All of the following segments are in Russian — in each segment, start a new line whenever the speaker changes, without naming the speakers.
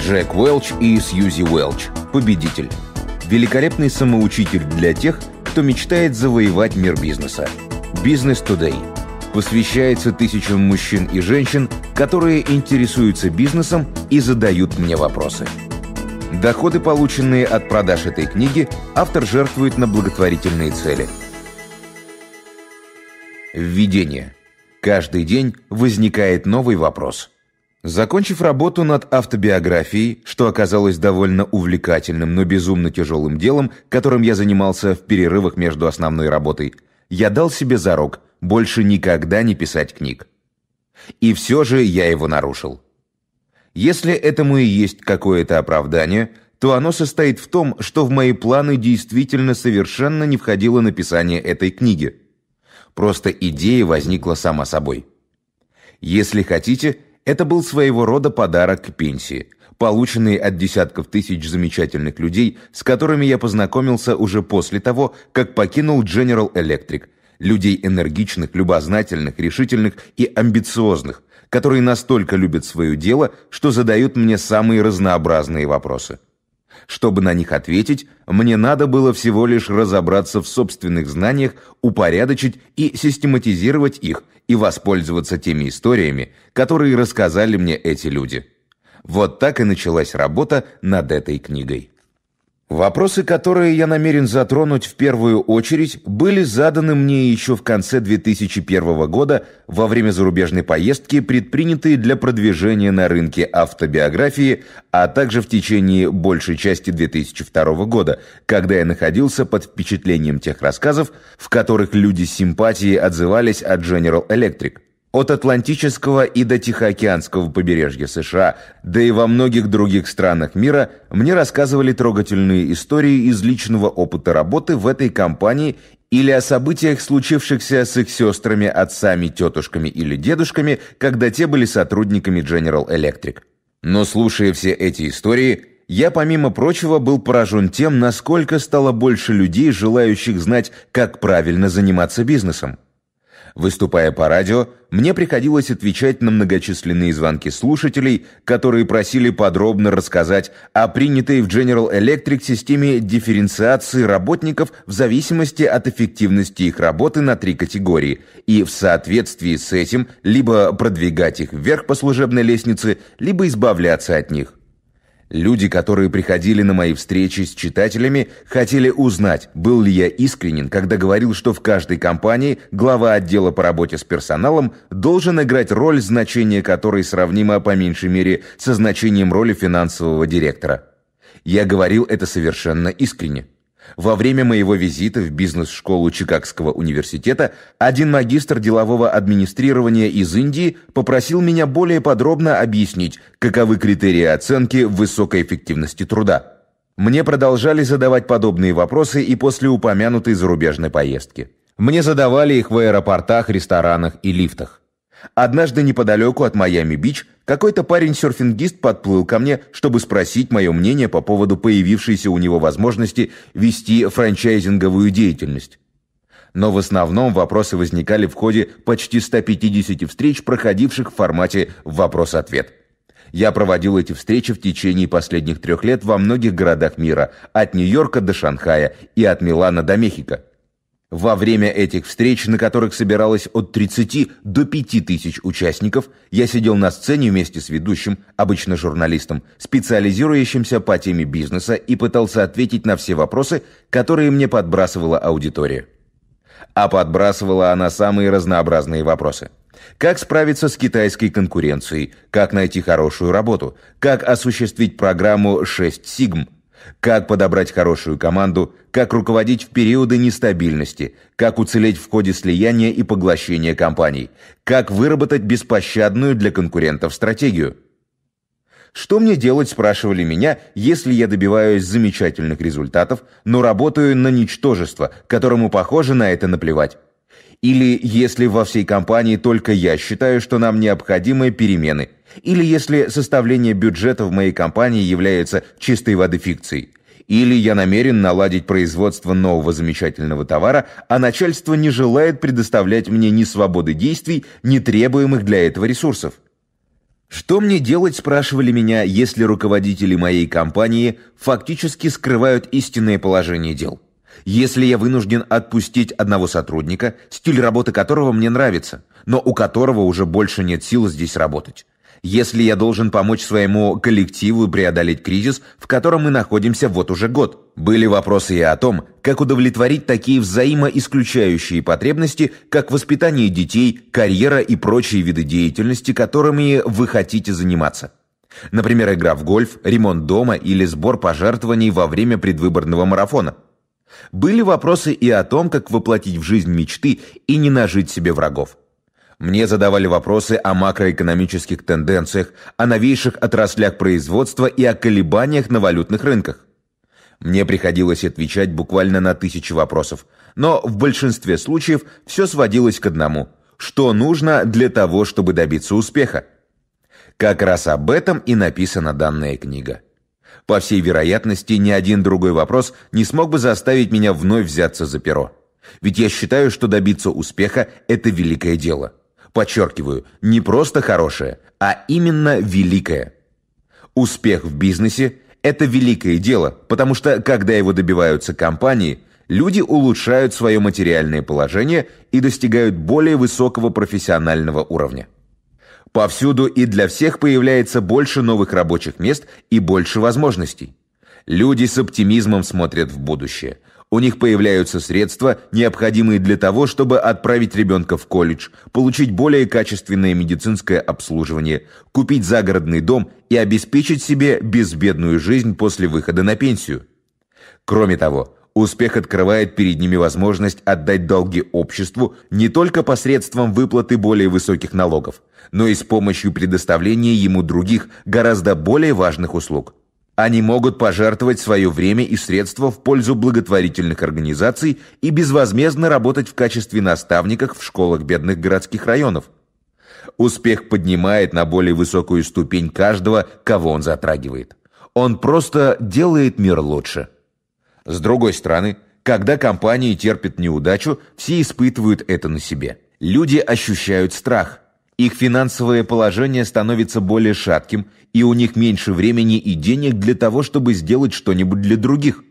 Джек Уэлч и Сьюзи Уэлч. Победитель. Великолепный самоучитель для тех, кто мечтает завоевать мир бизнеса. Бизнес Today посвящается тысячам мужчин и женщин, которые интересуются бизнесом и задают мне вопросы. Доходы, полученные от продаж этой книги, автор жертвует на благотворительные цели. Введение. Каждый день возникает новый вопрос – Закончив работу над автобиографией, что оказалось довольно увлекательным, но безумно тяжелым делом, которым я занимался в перерывах между основной работой, я дал себе зарок больше никогда не писать книг. И все же я его нарушил. Если этому и есть какое-то оправдание, то оно состоит в том, что в мои планы действительно совершенно не входило написание этой книги. Просто идея возникла сама собой. Если хотите – это был своего рода подарок к пенсии, полученный от десятков тысяч замечательных людей, с которыми я познакомился уже после того, как покинул General Electric. Людей энергичных, любознательных, решительных и амбициозных, которые настолько любят свое дело, что задают мне самые разнообразные вопросы. Чтобы на них ответить, мне надо было всего лишь разобраться в собственных знаниях, упорядочить и систематизировать их и воспользоваться теми историями, которые рассказали мне эти люди. Вот так и началась работа над этой книгой. Вопросы, которые я намерен затронуть в первую очередь, были заданы мне еще в конце 2001 года во время зарубежной поездки, предпринятой для продвижения на рынке автобиографии, а также в течение большей части 2002 года, когда я находился под впечатлением тех рассказов, в которых люди с симпатией отзывались от General Electric от Атлантического и до Тихоокеанского побережья США, да и во многих других странах мира, мне рассказывали трогательные истории из личного опыта работы в этой компании или о событиях, случившихся с их сестрами, отцами, тетушками или дедушками, когда те были сотрудниками General Electric. Но слушая все эти истории, я, помимо прочего, был поражен тем, насколько стало больше людей, желающих знать, как правильно заниматься бизнесом. Выступая по радио, мне приходилось отвечать на многочисленные звонки слушателей, которые просили подробно рассказать о принятой в General Electric системе дифференциации работников в зависимости от эффективности их работы на три категории, и в соответствии с этим либо продвигать их вверх по служебной лестнице, либо избавляться от них. Люди, которые приходили на мои встречи с читателями, хотели узнать, был ли я искренен, когда говорил, что в каждой компании глава отдела по работе с персоналом должен играть роль, значение которой сравнимо по меньшей мере со значением роли финансового директора. Я говорил это совершенно искренне. Во время моего визита в бизнес-школу Чикагского университета один магистр делового администрирования из Индии попросил меня более подробно объяснить, каковы критерии оценки высокой эффективности труда. Мне продолжали задавать подобные вопросы и после упомянутой зарубежной поездки. Мне задавали их в аэропортах, ресторанах и лифтах. Однажды неподалеку от Майами-Бич какой-то парень-серфингист подплыл ко мне, чтобы спросить мое мнение по поводу появившейся у него возможности вести франчайзинговую деятельность. Но в основном вопросы возникали в ходе почти 150 встреч, проходивших в формате «вопрос-ответ». Я проводил эти встречи в течение последних трех лет во многих городах мира, от Нью-Йорка до Шанхая и от Милана до Мехико. Во время этих встреч, на которых собиралось от 30 до 5 тысяч участников, я сидел на сцене вместе с ведущим, обычно журналистом, специализирующимся по теме бизнеса и пытался ответить на все вопросы, которые мне подбрасывала аудитория. А подбрасывала она самые разнообразные вопросы. Как справиться с китайской конкуренцией? Как найти хорошую работу? Как осуществить программу «6 сигм»? Как подобрать хорошую команду, как руководить в периоды нестабильности, как уцелеть в ходе слияния и поглощения компаний, как выработать беспощадную для конкурентов стратегию. Что мне делать, спрашивали меня, если я добиваюсь замечательных результатов, но работаю на ничтожество, которому, похоже, на это наплевать или если во всей компании только я считаю, что нам необходимы перемены, или если составление бюджета в моей компании является чистой воды фикцией, или я намерен наладить производство нового замечательного товара, а начальство не желает предоставлять мне ни свободы действий, ни требуемых для этого ресурсов. Что мне делать, спрашивали меня, если руководители моей компании фактически скрывают истинное положение дел? Если я вынужден отпустить одного сотрудника, стиль работы которого мне нравится, но у которого уже больше нет сил здесь работать. Если я должен помочь своему коллективу преодолеть кризис, в котором мы находимся вот уже год. Были вопросы и о том, как удовлетворить такие взаимоисключающие потребности, как воспитание детей, карьера и прочие виды деятельности, которыми вы хотите заниматься. Например, игра в гольф, ремонт дома или сбор пожертвований во время предвыборного марафона – были вопросы и о том, как воплотить в жизнь мечты и не нажить себе врагов. Мне задавали вопросы о макроэкономических тенденциях, о новейших отраслях производства и о колебаниях на валютных рынках. Мне приходилось отвечать буквально на тысячи вопросов, но в большинстве случаев все сводилось к одному – что нужно для того, чтобы добиться успеха? Как раз об этом и написана данная книга. По всей вероятности, ни один другой вопрос не смог бы заставить меня вновь взяться за перо. Ведь я считаю, что добиться успеха – это великое дело. Подчеркиваю, не просто хорошее, а именно великое. Успех в бизнесе – это великое дело, потому что, когда его добиваются компании, люди улучшают свое материальное положение и достигают более высокого профессионального уровня. Повсюду и для всех появляется больше новых рабочих мест и больше возможностей. Люди с оптимизмом смотрят в будущее. У них появляются средства, необходимые для того, чтобы отправить ребенка в колледж, получить более качественное медицинское обслуживание, купить загородный дом и обеспечить себе безбедную жизнь после выхода на пенсию. Кроме того, Успех открывает перед ними возможность отдать долги обществу не только посредством выплаты более высоких налогов, но и с помощью предоставления ему других, гораздо более важных услуг. Они могут пожертвовать свое время и средства в пользу благотворительных организаций и безвозмездно работать в качестве наставников в школах бедных городских районов. Успех поднимает на более высокую ступень каждого, кого он затрагивает. Он просто делает мир лучше. С другой стороны, когда компании терпят неудачу, все испытывают это на себе. Люди ощущают страх. Их финансовое положение становится более шатким, и у них меньше времени и денег для того, чтобы сделать что-нибудь для других.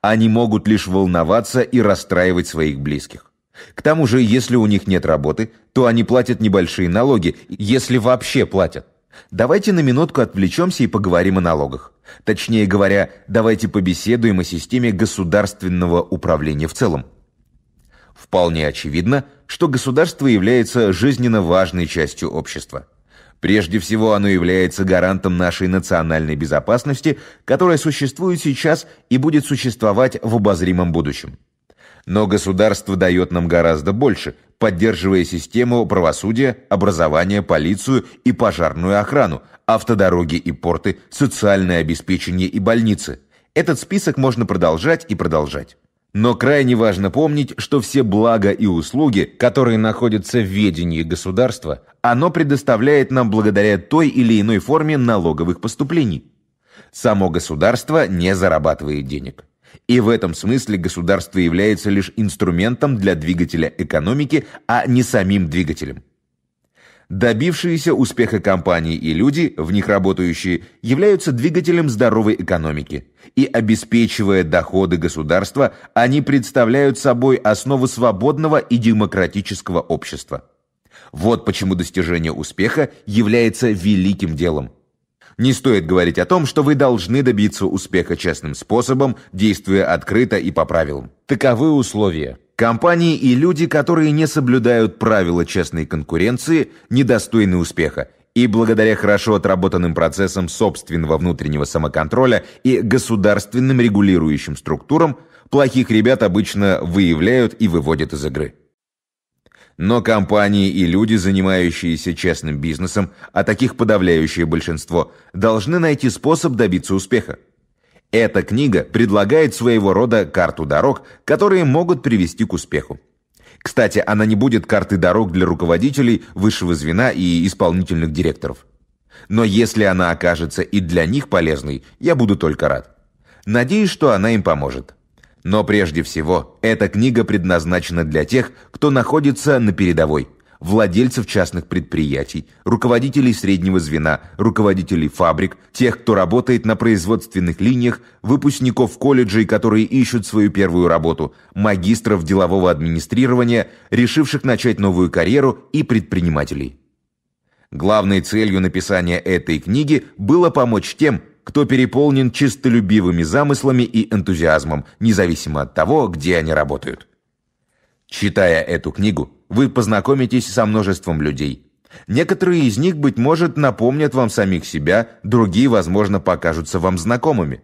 Они могут лишь волноваться и расстраивать своих близких. К тому же, если у них нет работы, то они платят небольшие налоги, если вообще платят. Давайте на минутку отвлечемся и поговорим о налогах. Точнее говоря, давайте побеседуем о системе государственного управления в целом. Вполне очевидно, что государство является жизненно важной частью общества. Прежде всего, оно является гарантом нашей национальной безопасности, которая существует сейчас и будет существовать в обозримом будущем. Но государство дает нам гораздо больше, поддерживая систему правосудия, образование, полицию и пожарную охрану, автодороги и порты, социальное обеспечение и больницы. Этот список можно продолжать и продолжать. Но крайне важно помнить, что все блага и услуги, которые находятся в ведении государства, оно предоставляет нам благодаря той или иной форме налоговых поступлений. Само государство не зарабатывает денег. И в этом смысле государство является лишь инструментом для двигателя экономики, а не самим двигателем. Добившиеся успеха компании и люди, в них работающие, являются двигателем здоровой экономики. И обеспечивая доходы государства, они представляют собой основу свободного и демократического общества. Вот почему достижение успеха является великим делом. Не стоит говорить о том, что вы должны добиться успеха честным способом, действуя открыто и по правилам. Таковы условия. Компании и люди, которые не соблюдают правила честной конкуренции, недостойны успеха. И благодаря хорошо отработанным процессам собственного внутреннего самоконтроля и государственным регулирующим структурам, плохих ребят обычно выявляют и выводят из игры. Но компании и люди, занимающиеся частным бизнесом, а таких подавляющее большинство, должны найти способ добиться успеха. Эта книга предлагает своего рода карту дорог, которые могут привести к успеху. Кстати, она не будет картой дорог для руководителей высшего звена и исполнительных директоров. Но если она окажется и для них полезной, я буду только рад. Надеюсь, что она им поможет. Но прежде всего, эта книга предназначена для тех, кто находится на передовой, владельцев частных предприятий, руководителей среднего звена, руководителей фабрик, тех, кто работает на производственных линиях, выпускников колледжей, которые ищут свою первую работу, магистров делового администрирования, решивших начать новую карьеру и предпринимателей. Главной целью написания этой книги было помочь тем, кто переполнен чистолюбивыми замыслами и энтузиазмом, независимо от того, где они работают. Читая эту книгу, вы познакомитесь со множеством людей. Некоторые из них, быть может, напомнят вам самих себя, другие, возможно, покажутся вам знакомыми.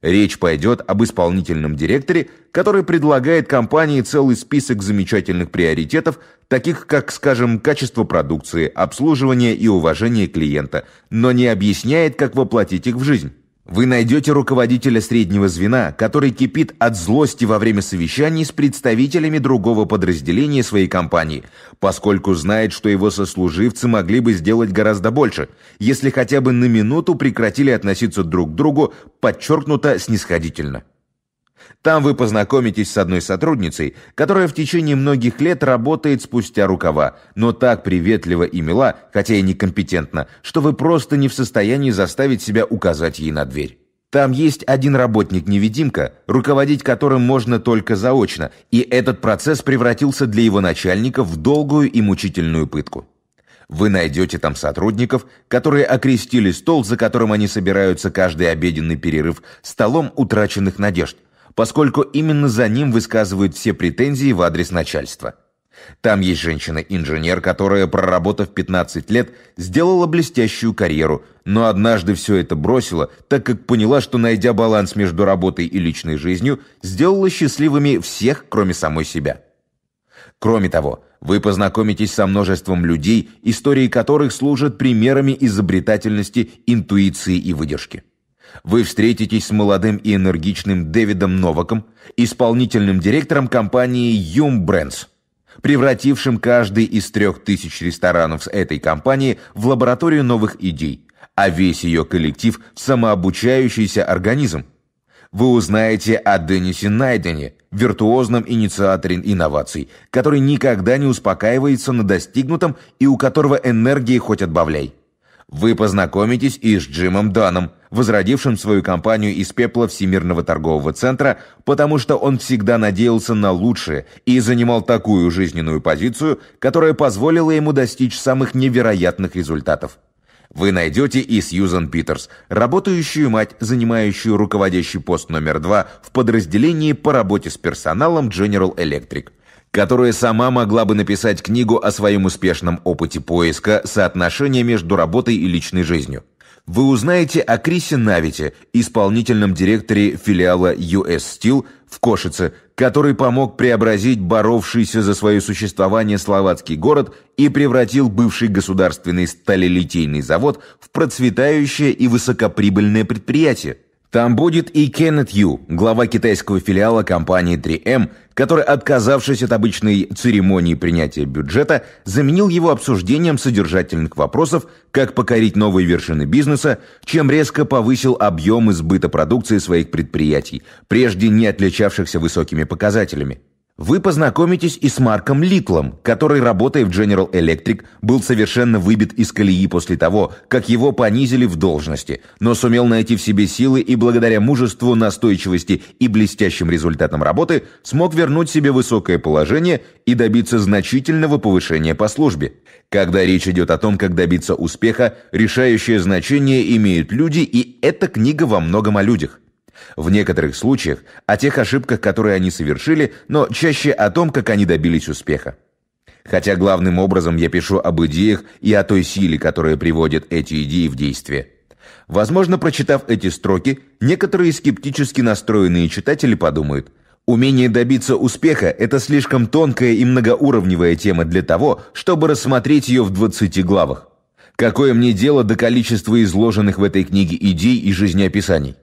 Речь пойдет об исполнительном директоре, который предлагает компании целый список замечательных приоритетов, таких как, скажем, качество продукции, обслуживание и уважение клиента, но не объясняет, как воплотить их в жизнь. Вы найдете руководителя среднего звена, который кипит от злости во время совещаний с представителями другого подразделения своей компании, поскольку знает, что его сослуживцы могли бы сделать гораздо больше, если хотя бы на минуту прекратили относиться друг к другу подчеркнуто снисходительно. Там вы познакомитесь с одной сотрудницей, которая в течение многих лет работает спустя рукава, но так приветлива и мила, хотя и некомпетентна, что вы просто не в состоянии заставить себя указать ей на дверь. Там есть один работник-невидимка, руководить которым можно только заочно, и этот процесс превратился для его начальника в долгую и мучительную пытку. Вы найдете там сотрудников, которые окрестили стол, за которым они собираются каждый обеденный перерыв, столом утраченных надежд, поскольку именно за ним высказывают все претензии в адрес начальства. Там есть женщина-инженер, которая, проработав 15 лет, сделала блестящую карьеру, но однажды все это бросила, так как поняла, что, найдя баланс между работой и личной жизнью, сделала счастливыми всех, кроме самой себя. Кроме того, вы познакомитесь со множеством людей, истории которых служат примерами изобретательности, интуиции и выдержки. Вы встретитесь с молодым и энергичным Дэвидом Новаком, исполнительным директором компании Yum Brands, превратившим каждый из трех тысяч ресторанов с этой компании в лабораторию новых идей, а весь ее коллектив – в самообучающийся организм. Вы узнаете о Деннисе Найдене, виртуозном инициаторе инноваций, который никогда не успокаивается на достигнутом и у которого энергии хоть отбавляй. Вы познакомитесь и с Джимом Даном, возродившим свою компанию из пепла Всемирного торгового центра, потому что он всегда надеялся на лучшее и занимал такую жизненную позицию, которая позволила ему достичь самых невероятных результатов. Вы найдете и Сьюзан Питерс, работающую мать, занимающую руководящий пост номер два в подразделении по работе с персоналом General Electric которая сама могла бы написать книгу о своем успешном опыте поиска соотношения между работой и личной жизнью вы узнаете о Крисе Навите, исполнительном директоре филиала US Steel в Кошице, который помог преобразить боровшийся за свое существование словацкий город и превратил бывший государственный сталелитейный завод в процветающее и высокоприбыльное предприятие. Там будет и Кеннет Ю, глава китайского филиала компании 3 m эм, который, отказавшись от обычной церемонии принятия бюджета, заменил его обсуждением содержательных вопросов, как покорить новые вершины бизнеса, чем резко повысил объем избыта продукции своих предприятий, прежде не отличавшихся высокими показателями вы познакомитесь и с Марком Литлом, который, работая в General Electric, был совершенно выбит из колеи после того, как его понизили в должности, но сумел найти в себе силы и благодаря мужеству, настойчивости и блестящим результатам работы смог вернуть себе высокое положение и добиться значительного повышения по службе. Когда речь идет о том, как добиться успеха, решающее значение имеют люди, и эта книга во многом о людях в некоторых случаях о тех ошибках, которые они совершили, но чаще о том, как они добились успеха. Хотя главным образом я пишу об идеях и о той силе, которая приводит эти идеи в действие. Возможно, прочитав эти строки, некоторые скептически настроенные читатели подумают, умение добиться успеха – это слишком тонкая и многоуровневая тема для того, чтобы рассмотреть ее в 20 главах. Какое мне дело до количества изложенных в этой книге идей и жизнеописаний?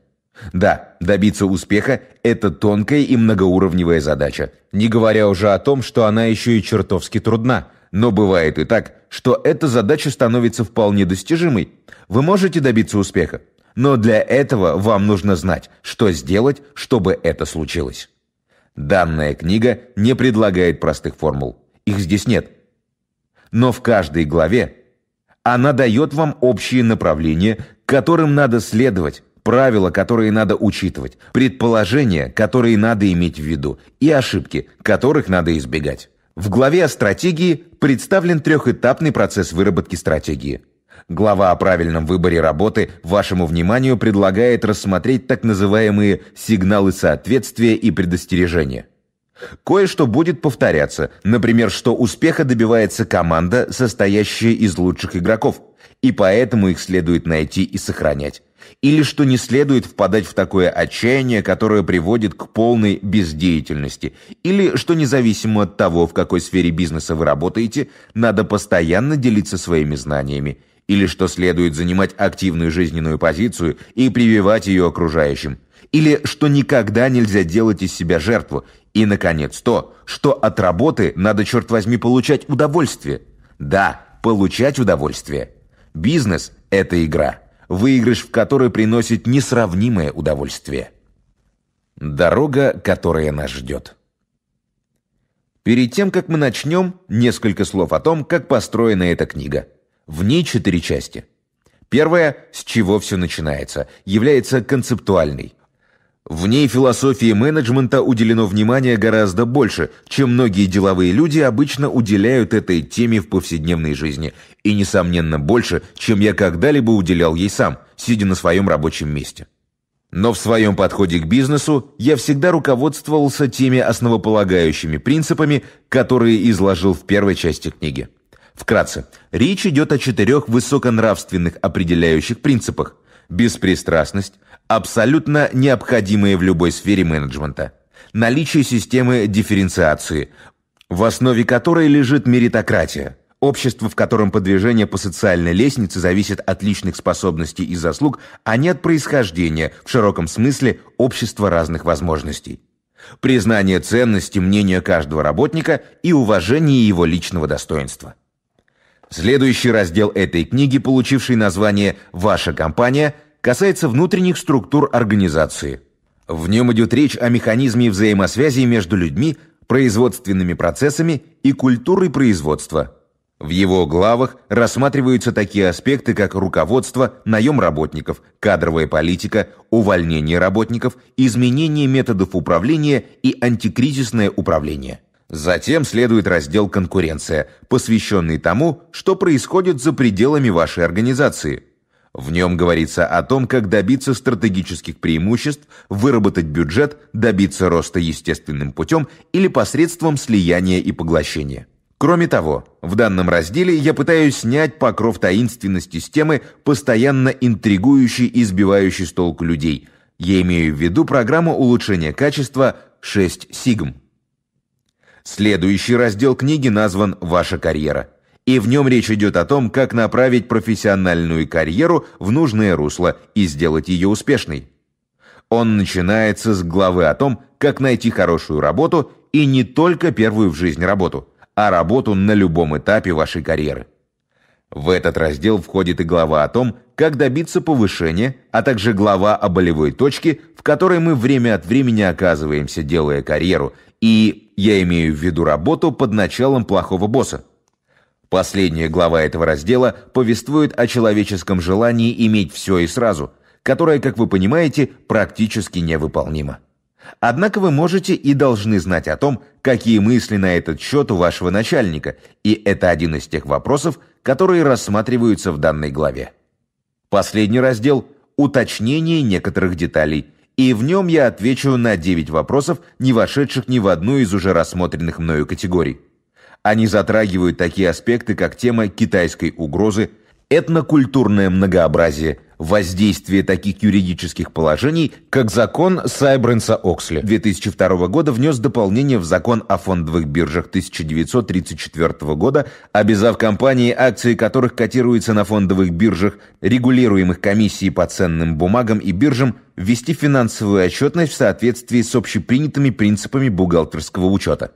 Да, добиться успеха – это тонкая и многоуровневая задача, не говоря уже о том, что она еще и чертовски трудна. Но бывает и так, что эта задача становится вполне достижимой. Вы можете добиться успеха, но для этого вам нужно знать, что сделать, чтобы это случилось. Данная книга не предлагает простых формул. Их здесь нет. Но в каждой главе она дает вам общие направления, которым надо следовать, правила, которые надо учитывать, предположения, которые надо иметь в виду и ошибки, которых надо избегать. В главе о стратегии представлен трехэтапный процесс выработки стратегии. Глава о правильном выборе работы вашему вниманию предлагает рассмотреть так называемые сигналы соответствия и предостережения. Кое-что будет повторяться, например, что успеха добивается команда, состоящая из лучших игроков, и поэтому их следует найти и сохранять или что не следует впадать в такое отчаяние, которое приводит к полной бездеятельности, или что независимо от того, в какой сфере бизнеса вы работаете, надо постоянно делиться своими знаниями, или что следует занимать активную жизненную позицию и прививать ее окружающим, или что никогда нельзя делать из себя жертву, и, наконец, то, что от работы надо, черт возьми, получать удовольствие. Да, получать удовольствие. Бизнес – это игра выигрыш в которой приносит несравнимое удовольствие. Дорога, которая нас ждет. Перед тем, как мы начнем, несколько слов о том, как построена эта книга. В ней четыре части. Первая, с чего все начинается, является концептуальной. В ней философии менеджмента уделено внимание гораздо больше, чем многие деловые люди обычно уделяют этой теме в повседневной жизни, и, несомненно, больше, чем я когда-либо уделял ей сам, сидя на своем рабочем месте. Но в своем подходе к бизнесу я всегда руководствовался теми основополагающими принципами, которые изложил в первой части книги. Вкратце, речь идет о четырех высоконравственных определяющих принципах – беспристрастность, абсолютно необходимые в любой сфере менеджмента. Наличие системы дифференциации, в основе которой лежит меритократия, общество, в котором подвижение по социальной лестнице зависит от личных способностей и заслуг, а не от происхождения, в широком смысле, общества разных возможностей. Признание ценности мнения каждого работника и уважение его личного достоинства. Следующий раздел этой книги, получивший название «Ваша компания», касается внутренних структур организации. В нем идет речь о механизме взаимосвязи между людьми, производственными процессами и культурой производства. В его главах рассматриваются такие аспекты, как руководство, наем работников, кадровая политика, увольнение работников, изменение методов управления и антикризисное управление. Затем следует раздел «Конкуренция», посвященный тому, что происходит за пределами вашей организации – в нем говорится о том, как добиться стратегических преимуществ, выработать бюджет, добиться роста естественным путем или посредством слияния и поглощения. Кроме того, в данном разделе я пытаюсь снять покров таинственности с темы, постоянно интригующей и сбивающей с толку людей. Я имею в виду программу улучшения качества 6 сигм. Следующий раздел книги назван «Ваша карьера» и в нем речь идет о том, как направить профессиональную карьеру в нужное русло и сделать ее успешной. Он начинается с главы о том, как найти хорошую работу и не только первую в жизни работу, а работу на любом этапе вашей карьеры. В этот раздел входит и глава о том, как добиться повышения, а также глава о болевой точке, в которой мы время от времени оказываемся, делая карьеру, и я имею в виду работу под началом плохого босса. Последняя глава этого раздела повествует о человеческом желании иметь все и сразу, которое, как вы понимаете, практически невыполнимо. Однако вы можете и должны знать о том, какие мысли на этот счет у вашего начальника, и это один из тех вопросов, которые рассматриваются в данной главе. Последний раздел – уточнение некоторых деталей, и в нем я отвечу на 9 вопросов, не вошедших ни в одну из уже рассмотренных мною категорий. Они затрагивают такие аспекты, как тема китайской угрозы, этнокультурное многообразие, воздействие таких юридических положений, как закон Сайбренса Оксли 2002 года внес дополнение в закон о фондовых биржах 1934 года, обязав компании, акции которых котируются на фондовых биржах, регулируемых комиссией по ценным бумагам и биржам, вести финансовую отчетность в соответствии с общепринятыми принципами бухгалтерского учета.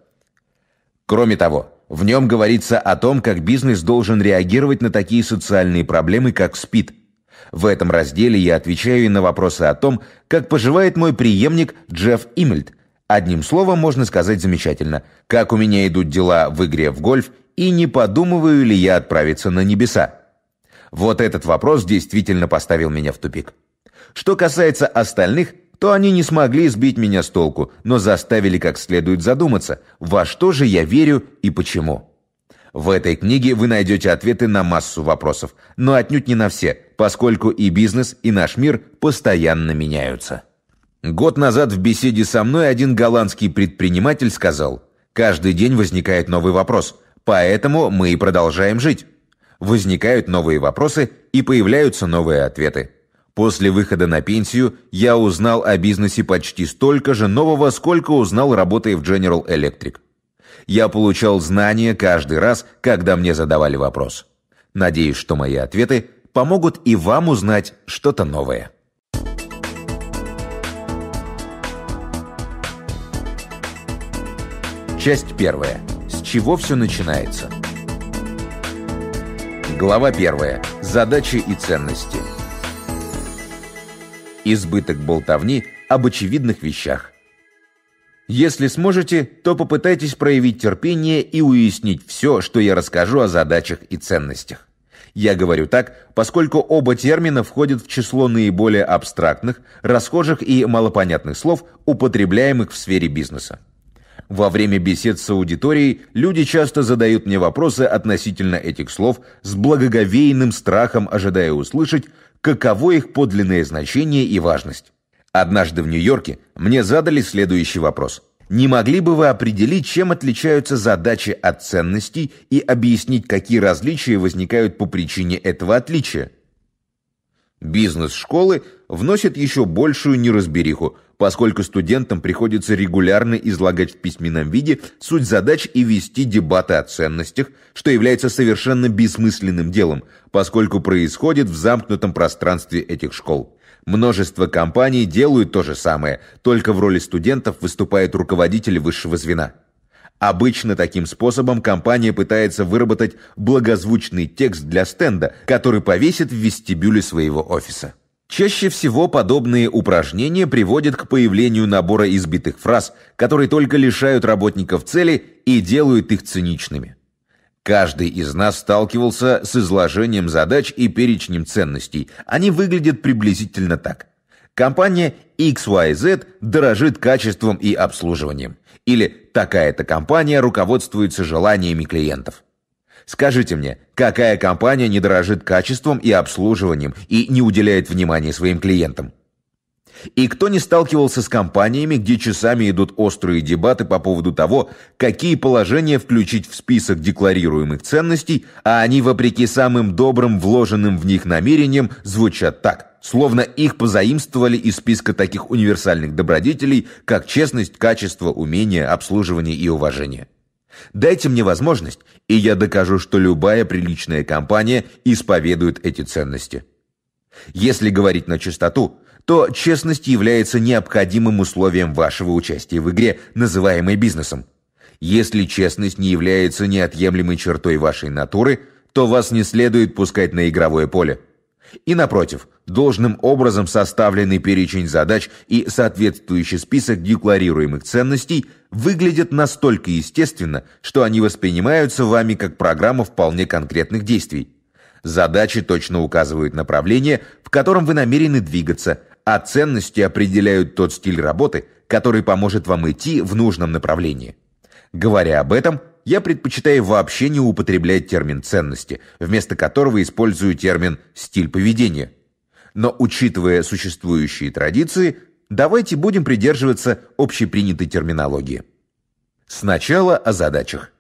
Кроме того, в нем говорится о том, как бизнес должен реагировать на такие социальные проблемы, как СПИД. В этом разделе я отвечаю и на вопросы о том, как поживает мой преемник Джефф Иммельт. Одним словом, можно сказать замечательно, как у меня идут дела в игре в гольф и не подумываю ли я отправиться на небеса. Вот этот вопрос действительно поставил меня в тупик. Что касается остальных – то они не смогли сбить меня с толку, но заставили как следует задуматься, во что же я верю и почему. В этой книге вы найдете ответы на массу вопросов, но отнюдь не на все, поскольку и бизнес, и наш мир постоянно меняются. Год назад в беседе со мной один голландский предприниматель сказал, «Каждый день возникает новый вопрос, поэтому мы и продолжаем жить». Возникают новые вопросы и появляются новые ответы. После выхода на пенсию я узнал о бизнесе почти столько же нового, сколько узнал, работая в General Electric. Я получал знания каждый раз, когда мне задавали вопрос. Надеюсь, что мои ответы помогут и вам узнать что-то новое. Часть первая. С чего все начинается? Глава первая. Задачи и ценности. Избыток болтовни об очевидных вещах. Если сможете, то попытайтесь проявить терпение и уяснить все, что я расскажу о задачах и ценностях. Я говорю так, поскольку оба термина входят в число наиболее абстрактных, расхожих и малопонятных слов, употребляемых в сфере бизнеса. Во время бесед с аудиторией люди часто задают мне вопросы относительно этих слов с благоговейным страхом, ожидая услышать, каково их подлинное значение и важность. Однажды в Нью-Йорке мне задали следующий вопрос. Не могли бы вы определить, чем отличаются задачи от ценностей и объяснить, какие различия возникают по причине этого отличия? Бизнес-школы – вносит еще большую неразбериху, поскольку студентам приходится регулярно излагать в письменном виде суть задач и вести дебаты о ценностях, что является совершенно бессмысленным делом, поскольку происходит в замкнутом пространстве этих школ. Множество компаний делают то же самое, только в роли студентов выступает руководитель высшего звена. Обычно таким способом компания пытается выработать благозвучный текст для стенда, который повесит в вестибюле своего офиса. Чаще всего подобные упражнения приводят к появлению набора избитых фраз, которые только лишают работников цели и делают их циничными. Каждый из нас сталкивался с изложением задач и перечнем ценностей. Они выглядят приблизительно так. Компания XYZ дорожит качеством и обслуживанием. Или такая-то компания руководствуется желаниями клиентов. Скажите мне, какая компания не дорожит качеством и обслуживанием и не уделяет внимания своим клиентам? И кто не сталкивался с компаниями, где часами идут острые дебаты по поводу того, какие положения включить в список декларируемых ценностей, а они, вопреки самым добрым вложенным в них намерениям, звучат так, словно их позаимствовали из списка таких универсальных добродетелей, как честность, качество, умение, обслуживание и уважение. Дайте мне возможность, и я докажу, что любая приличная компания исповедует эти ценности. Если говорить на чистоту, то честность является необходимым условием вашего участия в игре, называемой бизнесом. Если честность не является неотъемлемой чертой вашей натуры, то вас не следует пускать на игровое поле. И напротив – должным образом составленный перечень задач и соответствующий список декларируемых ценностей выглядят настолько естественно, что они воспринимаются вами как программа вполне конкретных действий. Задачи точно указывают направление, в котором вы намерены двигаться, а ценности определяют тот стиль работы, который поможет вам идти в нужном направлении. Говоря об этом, я предпочитаю вообще не употреблять термин «ценности», вместо которого использую термин «стиль поведения» но учитывая существующие традиции, давайте будем придерживаться общепринятой терминологии. Сначала о задачах.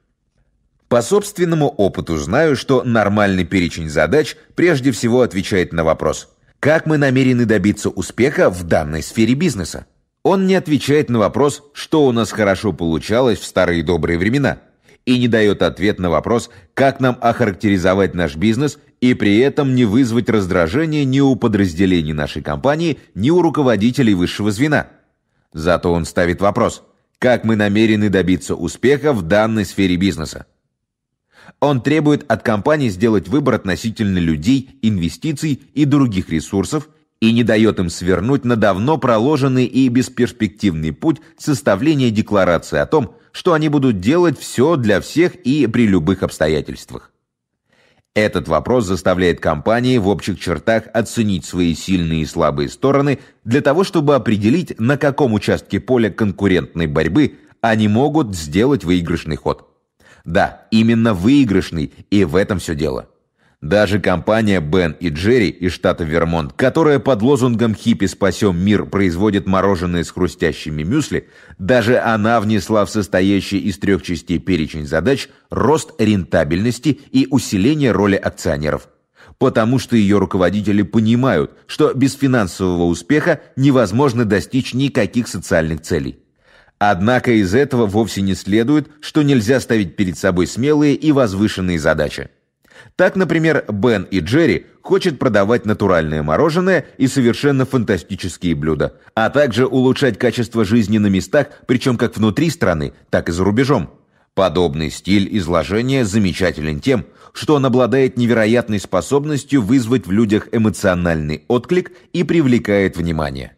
По собственному опыту знаю, что нормальный перечень задач прежде всего отвечает на вопрос «Как мы намерены добиться успеха в данной сфере бизнеса?» Он не отвечает на вопрос «Что у нас хорошо получалось в старые добрые времена?» и не дает ответ на вопрос «Как нам охарактеризовать наш бизнес и при этом не вызвать раздражения ни у подразделений нашей компании, ни у руководителей высшего звена. Зато он ставит вопрос, как мы намерены добиться успеха в данной сфере бизнеса. Он требует от компании сделать выбор относительно людей, инвестиций и других ресурсов и не дает им свернуть на давно проложенный и бесперспективный путь составления декларации о том, что они будут делать все для всех и при любых обстоятельствах. Этот вопрос заставляет компании в общих чертах оценить свои сильные и слабые стороны для того, чтобы определить, на каком участке поля конкурентной борьбы они могут сделать выигрышный ход. Да, именно выигрышный, и в этом все дело. Даже компания «Бен и Джерри» из штата Вермонт, которая под лозунгом «Хиппи спасем мир» производит мороженое с хрустящими мюсли, даже она внесла в состоящий из трех частей перечень задач рост рентабельности и усиление роли акционеров. Потому что ее руководители понимают, что без финансового успеха невозможно достичь никаких социальных целей. Однако из этого вовсе не следует, что нельзя ставить перед собой смелые и возвышенные задачи. Так, например, Бен и Джерри хочет продавать натуральное мороженое и совершенно фантастические блюда, а также улучшать качество жизни на местах, причем как внутри страны, так и за рубежом. Подобный стиль изложения замечателен тем, что он обладает невероятной способностью вызвать в людях эмоциональный отклик и привлекает внимание.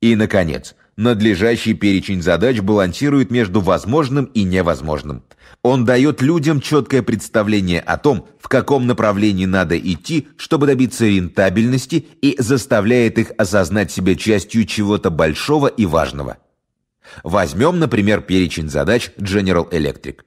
И, наконец, надлежащий перечень задач балансирует между возможным и невозможным – он дает людям четкое представление о том, в каком направлении надо идти, чтобы добиться рентабельности, и заставляет их осознать себя частью чего-то большого и важного. Возьмем, например, перечень задач General Electric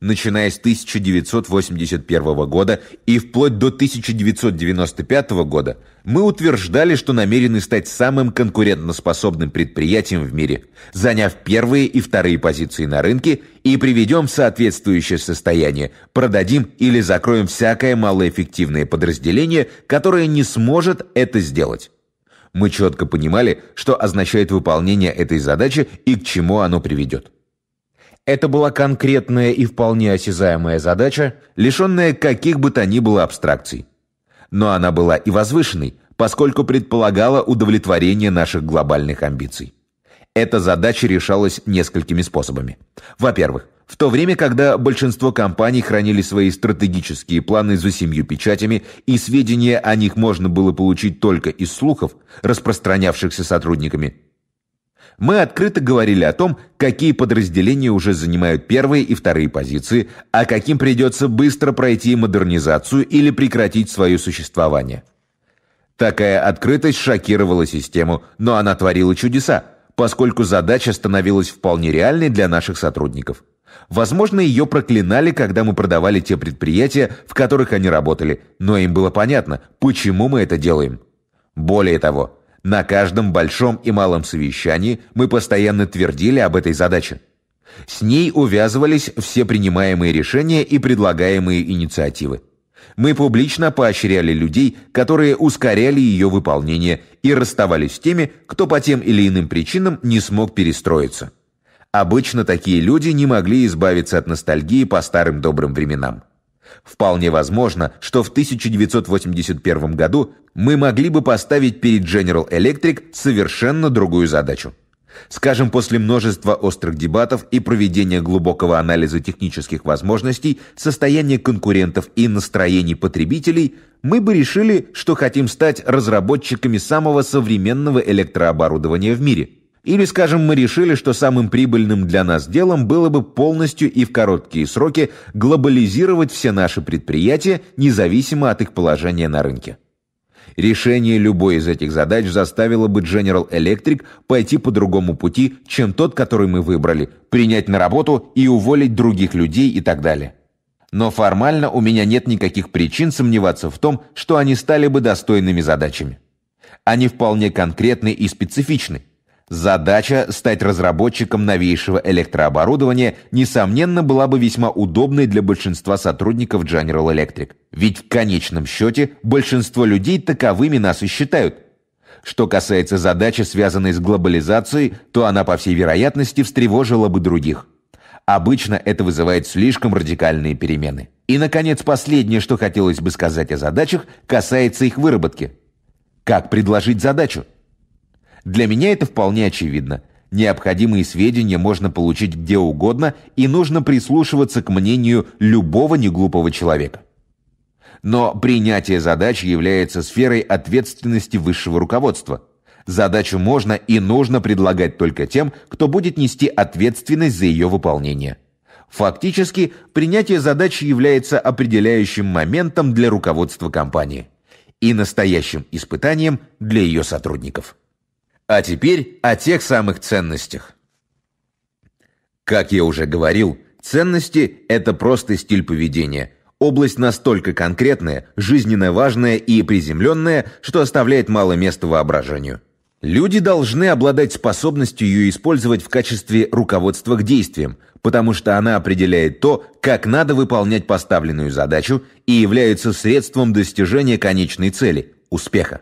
начиная с 1981 года и вплоть до 1995 года, мы утверждали, что намерены стать самым конкурентоспособным предприятием в мире, заняв первые и вторые позиции на рынке и приведем в соответствующее состояние, продадим или закроем всякое малоэффективное подразделение, которое не сможет это сделать. Мы четко понимали, что означает выполнение этой задачи и к чему оно приведет. Это была конкретная и вполне осязаемая задача, лишенная каких бы то ни было абстракций. Но она была и возвышенной, поскольку предполагала удовлетворение наших глобальных амбиций. Эта задача решалась несколькими способами. Во-первых, в то время, когда большинство компаний хранили свои стратегические планы за семью печатями, и сведения о них можно было получить только из слухов, распространявшихся сотрудниками, мы открыто говорили о том, какие подразделения уже занимают первые и вторые позиции, а каким придется быстро пройти модернизацию или прекратить свое существование. Такая открытость шокировала систему, но она творила чудеса, поскольку задача становилась вполне реальной для наших сотрудников. Возможно, ее проклинали, когда мы продавали те предприятия, в которых они работали, но им было понятно, почему мы это делаем. Более того, на каждом большом и малом совещании мы постоянно твердили об этой задаче. С ней увязывались все принимаемые решения и предлагаемые инициативы. Мы публично поощряли людей, которые ускоряли ее выполнение и расставались с теми, кто по тем или иным причинам не смог перестроиться. Обычно такие люди не могли избавиться от ностальгии по старым добрым временам. Вполне возможно, что в 1981 году мы могли бы поставить перед General Electric совершенно другую задачу. Скажем, после множества острых дебатов и проведения глубокого анализа технических возможностей, состояния конкурентов и настроений потребителей, мы бы решили, что хотим стать разработчиками самого современного электрооборудования в мире – или, скажем, мы решили, что самым прибыльным для нас делом было бы полностью и в короткие сроки глобализировать все наши предприятия, независимо от их положения на рынке. Решение любой из этих задач заставило бы General Electric пойти по другому пути, чем тот, который мы выбрали, принять на работу и уволить других людей и так далее. Но формально у меня нет никаких причин сомневаться в том, что они стали бы достойными задачами. Они вполне конкретны и специфичны. Задача стать разработчиком новейшего электрооборудования, несомненно, была бы весьма удобной для большинства сотрудников General Electric. Ведь в конечном счете большинство людей таковыми нас и считают. Что касается задачи, связанной с глобализацией, то она, по всей вероятности, встревожила бы других. Обычно это вызывает слишком радикальные перемены. И, наконец, последнее, что хотелось бы сказать о задачах, касается их выработки. Как предложить задачу? Для меня это вполне очевидно. Необходимые сведения можно получить где угодно, и нужно прислушиваться к мнению любого неглупого человека. Но принятие задач является сферой ответственности высшего руководства. Задачу можно и нужно предлагать только тем, кто будет нести ответственность за ее выполнение. Фактически, принятие задачи является определяющим моментом для руководства компании и настоящим испытанием для ее сотрудников. А теперь о тех самых ценностях. Как я уже говорил, ценности – это просто стиль поведения. Область настолько конкретная, жизненно важная и приземленная, что оставляет мало места воображению. Люди должны обладать способностью ее использовать в качестве руководства к действиям, потому что она определяет то, как надо выполнять поставленную задачу и является средством достижения конечной цели – успеха.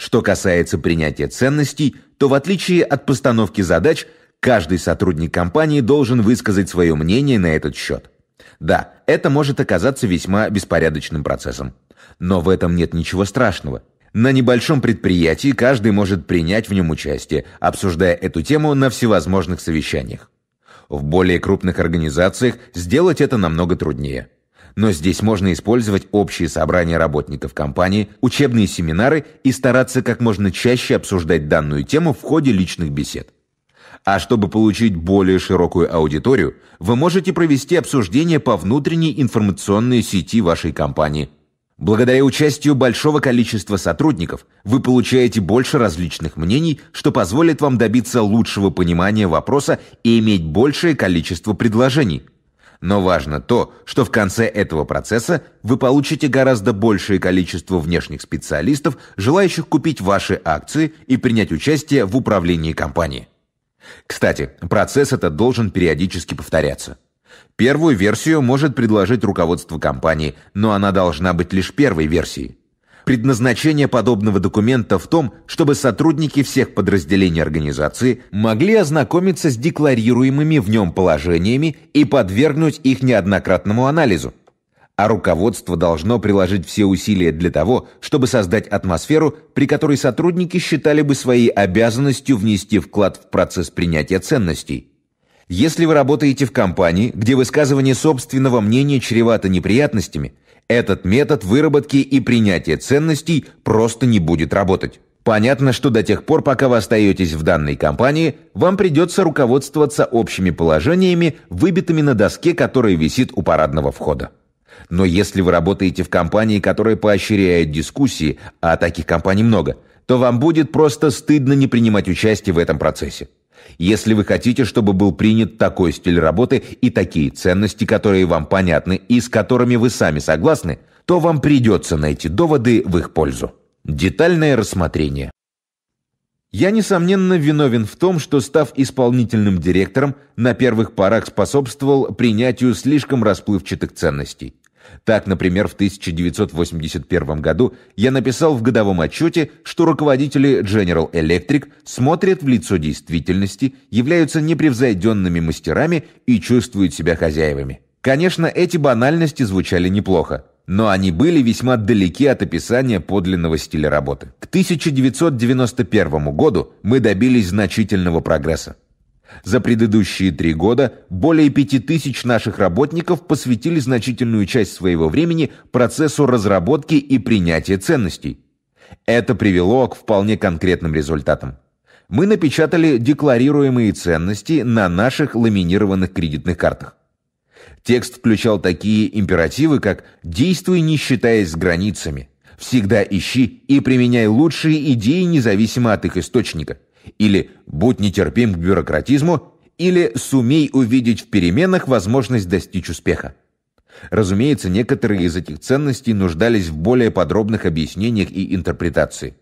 Что касается принятия ценностей, то в отличие от постановки задач, каждый сотрудник компании должен высказать свое мнение на этот счет. Да, это может оказаться весьма беспорядочным процессом. Но в этом нет ничего страшного. На небольшом предприятии каждый может принять в нем участие, обсуждая эту тему на всевозможных совещаниях. В более крупных организациях сделать это намного труднее но здесь можно использовать общие собрания работников компании, учебные семинары и стараться как можно чаще обсуждать данную тему в ходе личных бесед. А чтобы получить более широкую аудиторию, вы можете провести обсуждение по внутренней информационной сети вашей компании. Благодаря участию большого количества сотрудников вы получаете больше различных мнений, что позволит вам добиться лучшего понимания вопроса и иметь большее количество предложений – но важно то, что в конце этого процесса вы получите гораздо большее количество внешних специалистов, желающих купить ваши акции и принять участие в управлении компанией. Кстати, процесс этот должен периодически повторяться. Первую версию может предложить руководство компании, но она должна быть лишь первой версией. Предназначение подобного документа в том, чтобы сотрудники всех подразделений организации могли ознакомиться с декларируемыми в нем положениями и подвергнуть их неоднократному анализу. А руководство должно приложить все усилия для того, чтобы создать атмосферу, при которой сотрудники считали бы своей обязанностью внести вклад в процесс принятия ценностей. Если вы работаете в компании, где высказывание собственного мнения чревато неприятностями – этот метод выработки и принятия ценностей просто не будет работать. Понятно, что до тех пор, пока вы остаетесь в данной компании, вам придется руководствоваться общими положениями, выбитыми на доске, которая висит у парадного входа. Но если вы работаете в компании, которая поощряет дискуссии, а таких компаний много, то вам будет просто стыдно не принимать участие в этом процессе. Если вы хотите, чтобы был принят такой стиль работы и такие ценности, которые вам понятны и с которыми вы сами согласны, то вам придется найти доводы в их пользу. Детальное рассмотрение. Я, несомненно, виновен в том, что, став исполнительным директором, на первых порах способствовал принятию слишком расплывчатых ценностей. Так, например, в 1981 году я написал в годовом отчете, что руководители General Electric смотрят в лицо действительности, являются непревзойденными мастерами и чувствуют себя хозяевами. Конечно, эти банальности звучали неплохо, но они были весьма далеки от описания подлинного стиля работы. К 1991 году мы добились значительного прогресса. За предыдущие три года более 5000 наших работников посвятили значительную часть своего времени процессу разработки и принятия ценностей. Это привело к вполне конкретным результатам. Мы напечатали декларируемые ценности на наших ламинированных кредитных картах. Текст включал такие императивы, как «действуй, не считаясь с границами», «всегда ищи и применяй лучшие идеи независимо от их источника», или «Будь нетерпим к бюрократизму», или «Сумей увидеть в переменах возможность достичь успеха». Разумеется, некоторые из этих ценностей нуждались в более подробных объяснениях и интерпретации.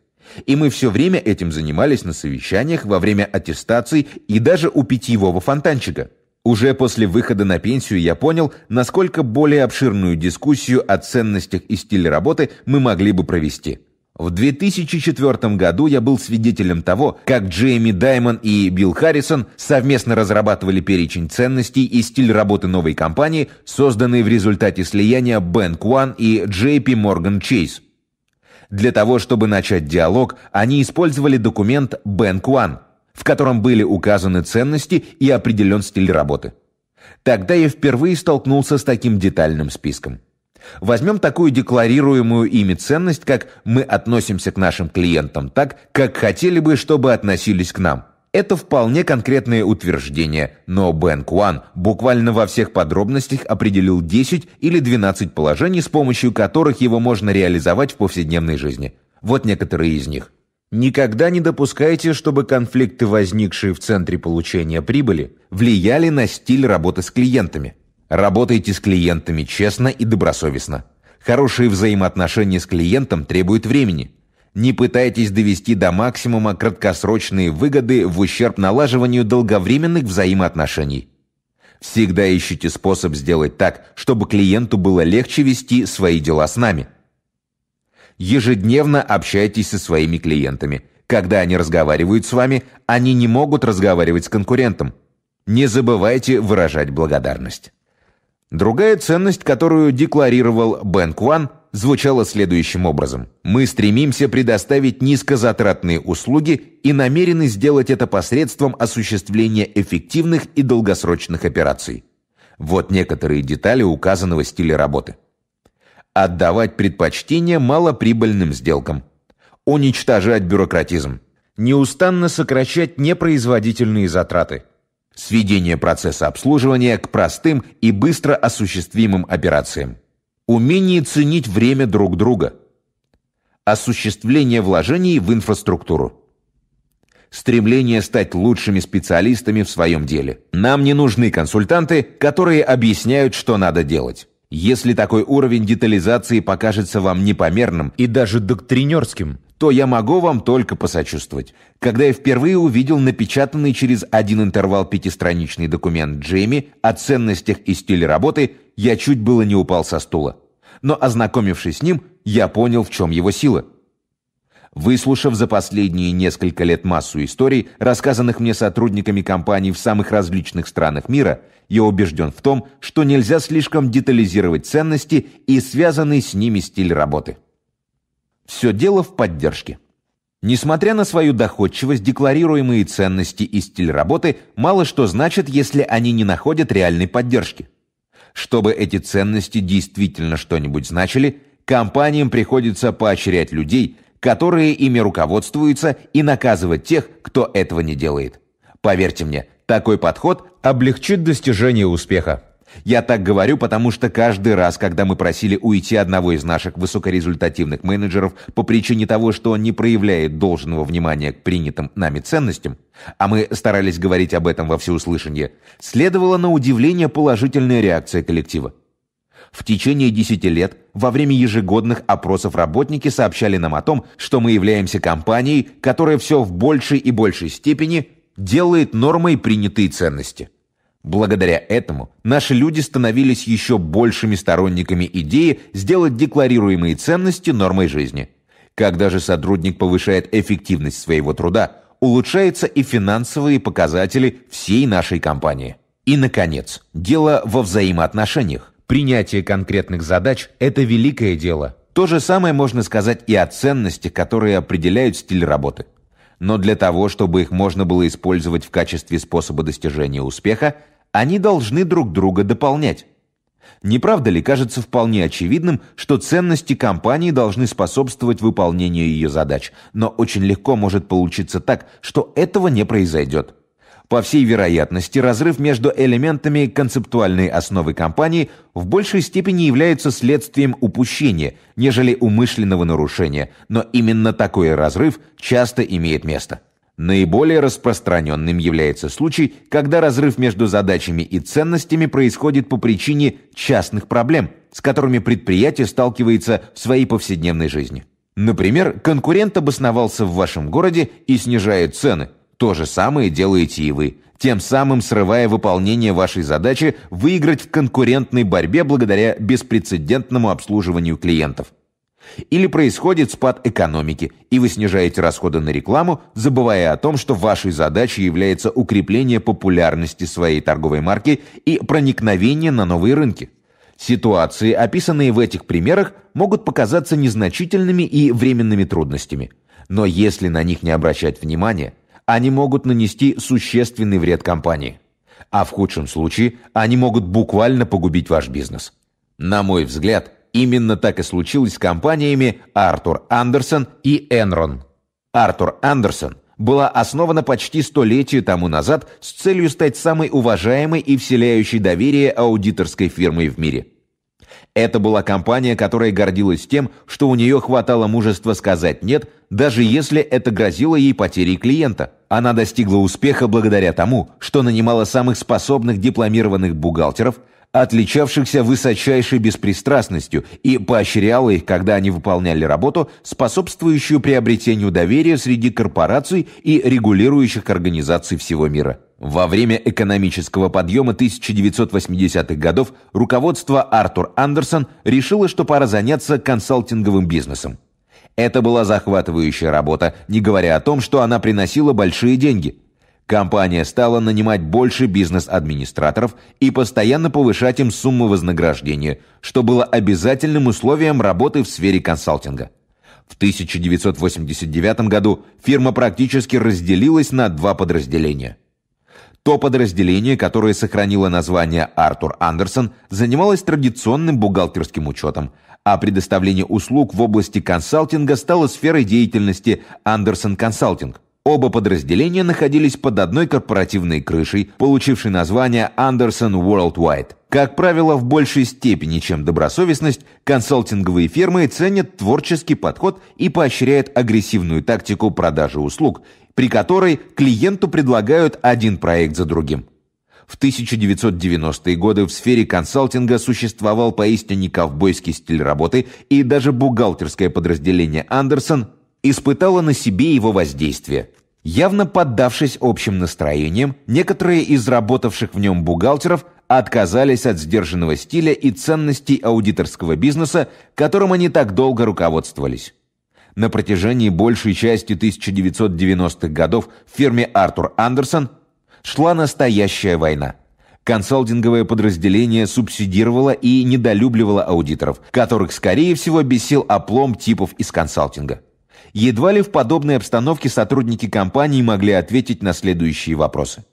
И мы все время этим занимались на совещаниях, во время аттестаций и даже у питьевого фонтанчика. Уже после выхода на пенсию я понял, насколько более обширную дискуссию о ценностях и стиле работы мы могли бы провести. В 2004 году я был свидетелем того, как Джейми Даймон и Билл Харрисон совместно разрабатывали перечень ценностей и стиль работы новой компании, созданной в результате слияния Bank One и JP Morgan Chase. Для того, чтобы начать диалог, они использовали документ Bank One, в котором были указаны ценности и определен стиль работы. Тогда я впервые столкнулся с таким детальным списком. Возьмем такую декларируемую ими ценность, как «мы относимся к нашим клиентам так, как хотели бы, чтобы относились к нам». Это вполне конкретное утверждение, но Бен Уан буквально во всех подробностях определил 10 или 12 положений, с помощью которых его можно реализовать в повседневной жизни. Вот некоторые из них. Никогда не допускайте, чтобы конфликты, возникшие в центре получения прибыли, влияли на стиль работы с клиентами. Работайте с клиентами честно и добросовестно. Хорошие взаимоотношения с клиентом требуют времени. Не пытайтесь довести до максимума краткосрочные выгоды в ущерб налаживанию долговременных взаимоотношений. Всегда ищите способ сделать так, чтобы клиенту было легче вести свои дела с нами. Ежедневно общайтесь со своими клиентами. Когда они разговаривают с вами, они не могут разговаривать с конкурентом. Не забывайте выражать благодарность. Другая ценность, которую декларировал Бен Кван, звучала следующим образом. «Мы стремимся предоставить низкозатратные услуги и намерены сделать это посредством осуществления эффективных и долгосрочных операций». Вот некоторые детали указанного стиля работы. Отдавать предпочтение малоприбыльным сделкам. Уничтожать бюрократизм. Неустанно сокращать непроизводительные затраты сведение процесса обслуживания к простым и быстро осуществимым операциям, умение ценить время друг друга, осуществление вложений в инфраструктуру, стремление стать лучшими специалистами в своем деле. Нам не нужны консультанты, которые объясняют, что надо делать. Если такой уровень детализации покажется вам непомерным и даже доктринерским, то я могу вам только посочувствовать. Когда я впервые увидел напечатанный через один интервал пятистраничный документ Джейми о ценностях и стиле работы, я чуть было не упал со стула. Но ознакомившись с ним, я понял, в чем его сила – Выслушав за последние несколько лет массу историй, рассказанных мне сотрудниками компаний в самых различных странах мира, я убежден в том, что нельзя слишком детализировать ценности и связанный с ними стиль работы. Все дело в поддержке. Несмотря на свою доходчивость, декларируемые ценности и стиль работы мало что значат, если они не находят реальной поддержки. Чтобы эти ценности действительно что-нибудь значили, компаниям приходится поощрять людей – которые ими руководствуются, и наказывать тех, кто этого не делает. Поверьте мне, такой подход облегчит достижение успеха. Я так говорю, потому что каждый раз, когда мы просили уйти одного из наших высокорезультативных менеджеров по причине того, что он не проявляет должного внимания к принятым нами ценностям, а мы старались говорить об этом во всеуслышание, следовало на удивление положительная реакция коллектива. В течение 10 лет во время ежегодных опросов работники сообщали нам о том, что мы являемся компанией, которая все в большей и большей степени делает нормой принятые ценности. Благодаря этому наши люди становились еще большими сторонниками идеи сделать декларируемые ценности нормой жизни. Когда же сотрудник повышает эффективность своего труда, улучшаются и финансовые показатели всей нашей компании. И, наконец, дело во взаимоотношениях. Принятие конкретных задач – это великое дело. То же самое можно сказать и о ценностях, которые определяют стиль работы. Но для того, чтобы их можно было использовать в качестве способа достижения успеха, они должны друг друга дополнять. Не правда ли кажется вполне очевидным, что ценности компании должны способствовать выполнению ее задач, но очень легко может получиться так, что этого не произойдет. По всей вероятности, разрыв между элементами концептуальной основы компании в большей степени является следствием упущения, нежели умышленного нарушения, но именно такой разрыв часто имеет место. Наиболее распространенным является случай, когда разрыв между задачами и ценностями происходит по причине частных проблем, с которыми предприятие сталкивается в своей повседневной жизни. Например, конкурент обосновался в вашем городе и снижает цены – то же самое делаете и вы, тем самым срывая выполнение вашей задачи выиграть в конкурентной борьбе благодаря беспрецедентному обслуживанию клиентов. Или происходит спад экономики, и вы снижаете расходы на рекламу, забывая о том, что вашей задачей является укрепление популярности своей торговой марки и проникновение на новые рынки. Ситуации, описанные в этих примерах, могут показаться незначительными и временными трудностями. Но если на них не обращать внимания, они могут нанести существенный вред компании. А в худшем случае они могут буквально погубить ваш бизнес. На мой взгляд, именно так и случилось с компаниями Артур Андерсон и Энрон. Артур Андерсон была основана почти столетие тому назад с целью стать самой уважаемой и вселяющей доверие аудиторской фирмой в мире. Это была компания, которая гордилась тем, что у нее хватало мужества сказать «нет», даже если это грозило ей потерей клиента – она достигла успеха благодаря тому, что нанимала самых способных дипломированных бухгалтеров, отличавшихся высочайшей беспристрастностью, и поощряла их, когда они выполняли работу, способствующую приобретению доверия среди корпораций и регулирующих организаций всего мира. Во время экономического подъема 1980-х годов руководство Артур Андерсон решило, что пора заняться консалтинговым бизнесом. Это была захватывающая работа, не говоря о том, что она приносила большие деньги. Компания стала нанимать больше бизнес-администраторов и постоянно повышать им суммы вознаграждения, что было обязательным условием работы в сфере консалтинга. В 1989 году фирма практически разделилась на два подразделения. То подразделение, которое сохранило название «Артур Андерсон», занималось традиционным бухгалтерским учетом – а предоставление услуг в области консалтинга стало сферой деятельности Андерсон Консалтинг. Оба подразделения находились под одной корпоративной крышей, получившей название Андерсон Worldwide. Как правило, в большей степени, чем добросовестность, консалтинговые фирмы ценят творческий подход и поощряют агрессивную тактику продажи услуг, при которой клиенту предлагают один проект за другим. В 1990-е годы в сфере консалтинга существовал поистине ковбойский стиль работы, и даже бухгалтерское подразделение Андерсон испытало на себе его воздействие. Явно поддавшись общим настроениям, некоторые из работавших в нем бухгалтеров отказались от сдержанного стиля и ценностей аудиторского бизнеса, которым они так долго руководствовались. На протяжении большей части 1990-х годов в фирме «Артур Андерсон» шла настоящая война. Консалтинговое подразделение субсидировало и недолюбливало аудиторов, которых, скорее всего, бесил оплом типов из консалтинга. Едва ли в подобной обстановке сотрудники компании могли ответить на следующие вопросы.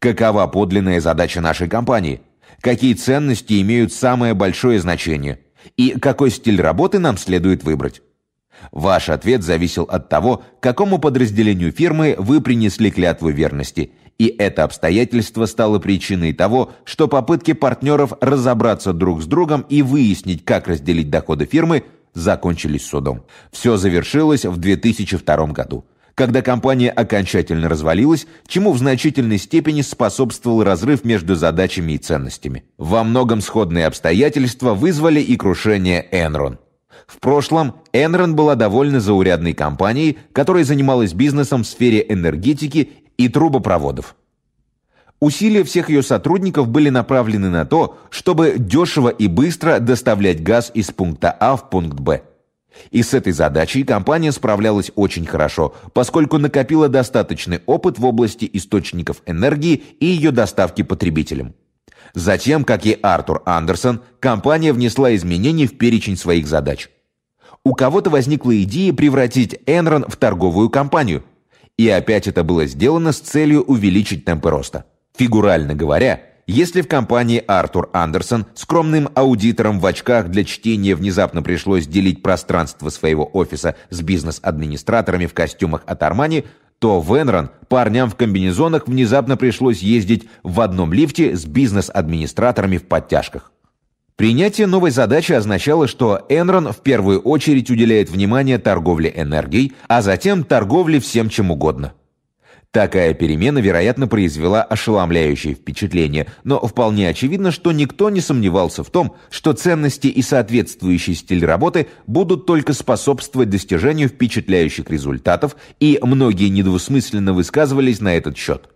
Какова подлинная задача нашей компании? Какие ценности имеют самое большое значение? И какой стиль работы нам следует выбрать? Ваш ответ зависел от того, какому подразделению фирмы вы принесли клятву верности – и это обстоятельство стало причиной того, что попытки партнеров разобраться друг с другом и выяснить, как разделить доходы фирмы, закончились судом. Все завершилось в 2002 году когда компания окончательно развалилась, чему в значительной степени способствовал разрыв между задачами и ценностями. Во многом сходные обстоятельства вызвали и крушение Enron. В прошлом Enron была довольно заурядной компанией, которая занималась бизнесом в сфере энергетики и трубопроводов. Усилия всех ее сотрудников были направлены на то, чтобы дешево и быстро доставлять газ из пункта А в пункт Б. И с этой задачей компания справлялась очень хорошо, поскольку накопила достаточный опыт в области источников энергии и ее доставки потребителям. Затем, как и Артур Андерсон, компания внесла изменения в перечень своих задач. У кого-то возникла идея превратить Enron в торговую компанию – и опять это было сделано с целью увеличить темпы роста. Фигурально говоря, если в компании Артур Андерсон скромным аудитором в очках для чтения внезапно пришлось делить пространство своего офиса с бизнес-администраторами в костюмах от Армани, то в Энрон парням в комбинезонах внезапно пришлось ездить в одном лифте с бизнес-администраторами в подтяжках. Принятие новой задачи означало, что Энрон в первую очередь уделяет внимание торговле энергией, а затем торговле всем чем угодно. Такая перемена, вероятно, произвела ошеломляющее впечатление, но вполне очевидно, что никто не сомневался в том, что ценности и соответствующий стиль работы будут только способствовать достижению впечатляющих результатов, и многие недвусмысленно высказывались на этот счет.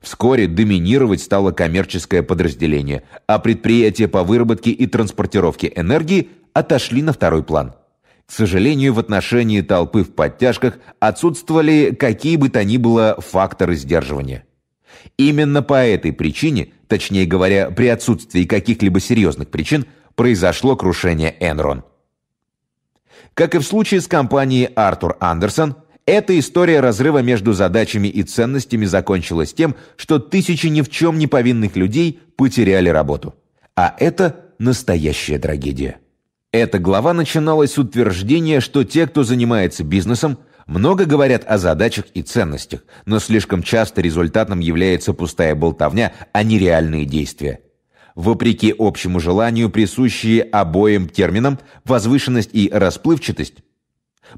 Вскоре доминировать стало коммерческое подразделение, а предприятия по выработке и транспортировке энергии отошли на второй план. К сожалению, в отношении толпы в подтяжках отсутствовали какие бы то ни было факторы сдерживания. Именно по этой причине, точнее говоря, при отсутствии каких-либо серьезных причин, произошло крушение Enron. Как и в случае с компанией «Артур Андерсон», эта история разрыва между задачами и ценностями закончилась тем, что тысячи ни в чем не повинных людей потеряли работу. А это настоящая трагедия. Эта глава начиналась с утверждения, что те, кто занимается бизнесом, много говорят о задачах и ценностях, но слишком часто результатом является пустая болтовня, а не реальные действия. Вопреки общему желанию, присущие обоим терминам, возвышенность и расплывчатость,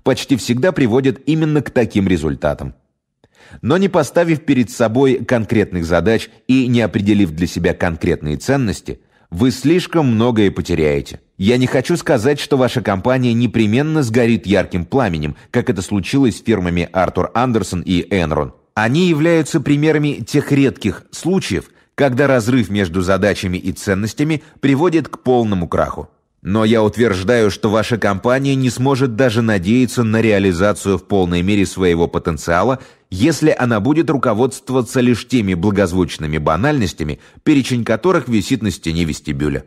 почти всегда приводит именно к таким результатам. Но не поставив перед собой конкретных задач и не определив для себя конкретные ценности, вы слишком многое потеряете. Я не хочу сказать, что ваша компания непременно сгорит ярким пламенем, как это случилось с фирмами Артур Андерсон и Энрон. Они являются примерами тех редких случаев, когда разрыв между задачами и ценностями приводит к полному краху. Но я утверждаю, что ваша компания не сможет даже надеяться на реализацию в полной мере своего потенциала, если она будет руководствоваться лишь теми благозвучными банальностями, перечень которых висит на стене вестибюля.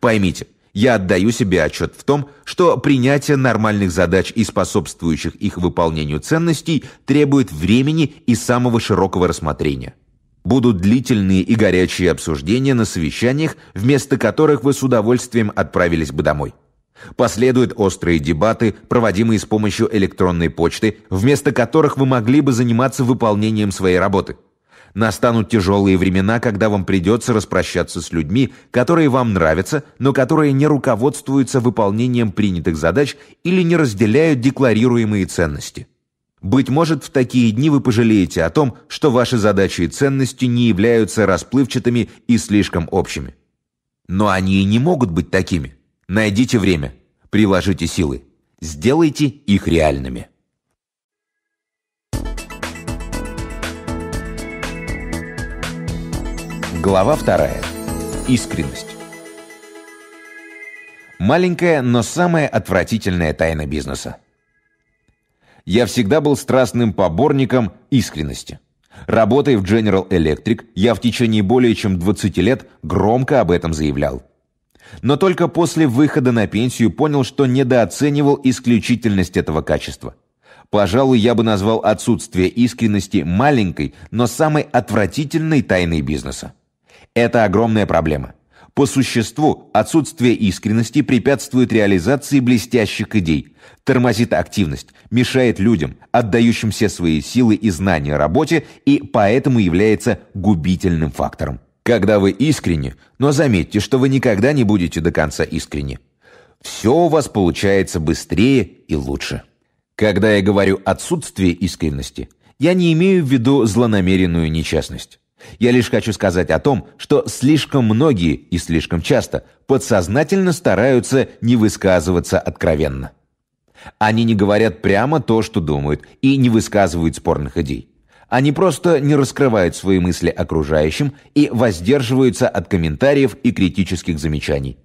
Поймите, я отдаю себе отчет в том, что принятие нормальных задач и способствующих их выполнению ценностей требует времени и самого широкого рассмотрения будут длительные и горячие обсуждения на совещаниях, вместо которых вы с удовольствием отправились бы домой. Последуют острые дебаты, проводимые с помощью электронной почты, вместо которых вы могли бы заниматься выполнением своей работы. Настанут тяжелые времена, когда вам придется распрощаться с людьми, которые вам нравятся, но которые не руководствуются выполнением принятых задач или не разделяют декларируемые ценности. Быть может, в такие дни вы пожалеете о том, что ваши задачи и ценности не являются расплывчатыми и слишком общими. Но они и не могут быть такими. Найдите время, приложите силы, сделайте их реальными. Глава вторая. Искренность. Маленькая, но самая отвратительная тайна бизнеса я всегда был страстным поборником искренности. Работая в General Electric, я в течение более чем 20 лет громко об этом заявлял. Но только после выхода на пенсию понял, что недооценивал исключительность этого качества. Пожалуй, я бы назвал отсутствие искренности маленькой, но самой отвратительной тайной бизнеса. Это огромная проблема. По существу, отсутствие искренности препятствует реализации блестящих идей, тормозит активность, мешает людям, отдающим все свои силы и знания работе, и поэтому является губительным фактором. Когда вы искренни, но заметьте, что вы никогда не будете до конца искренни, все у вас получается быстрее и лучше. Когда я говорю «отсутствие искренности», я не имею в виду злонамеренную нечестность. Я лишь хочу сказать о том, что слишком многие и слишком часто подсознательно стараются не высказываться откровенно. Они не говорят прямо то, что думают, и не высказывают спорных идей. Они просто не раскрывают свои мысли окружающим и воздерживаются от комментариев и критических замечаний.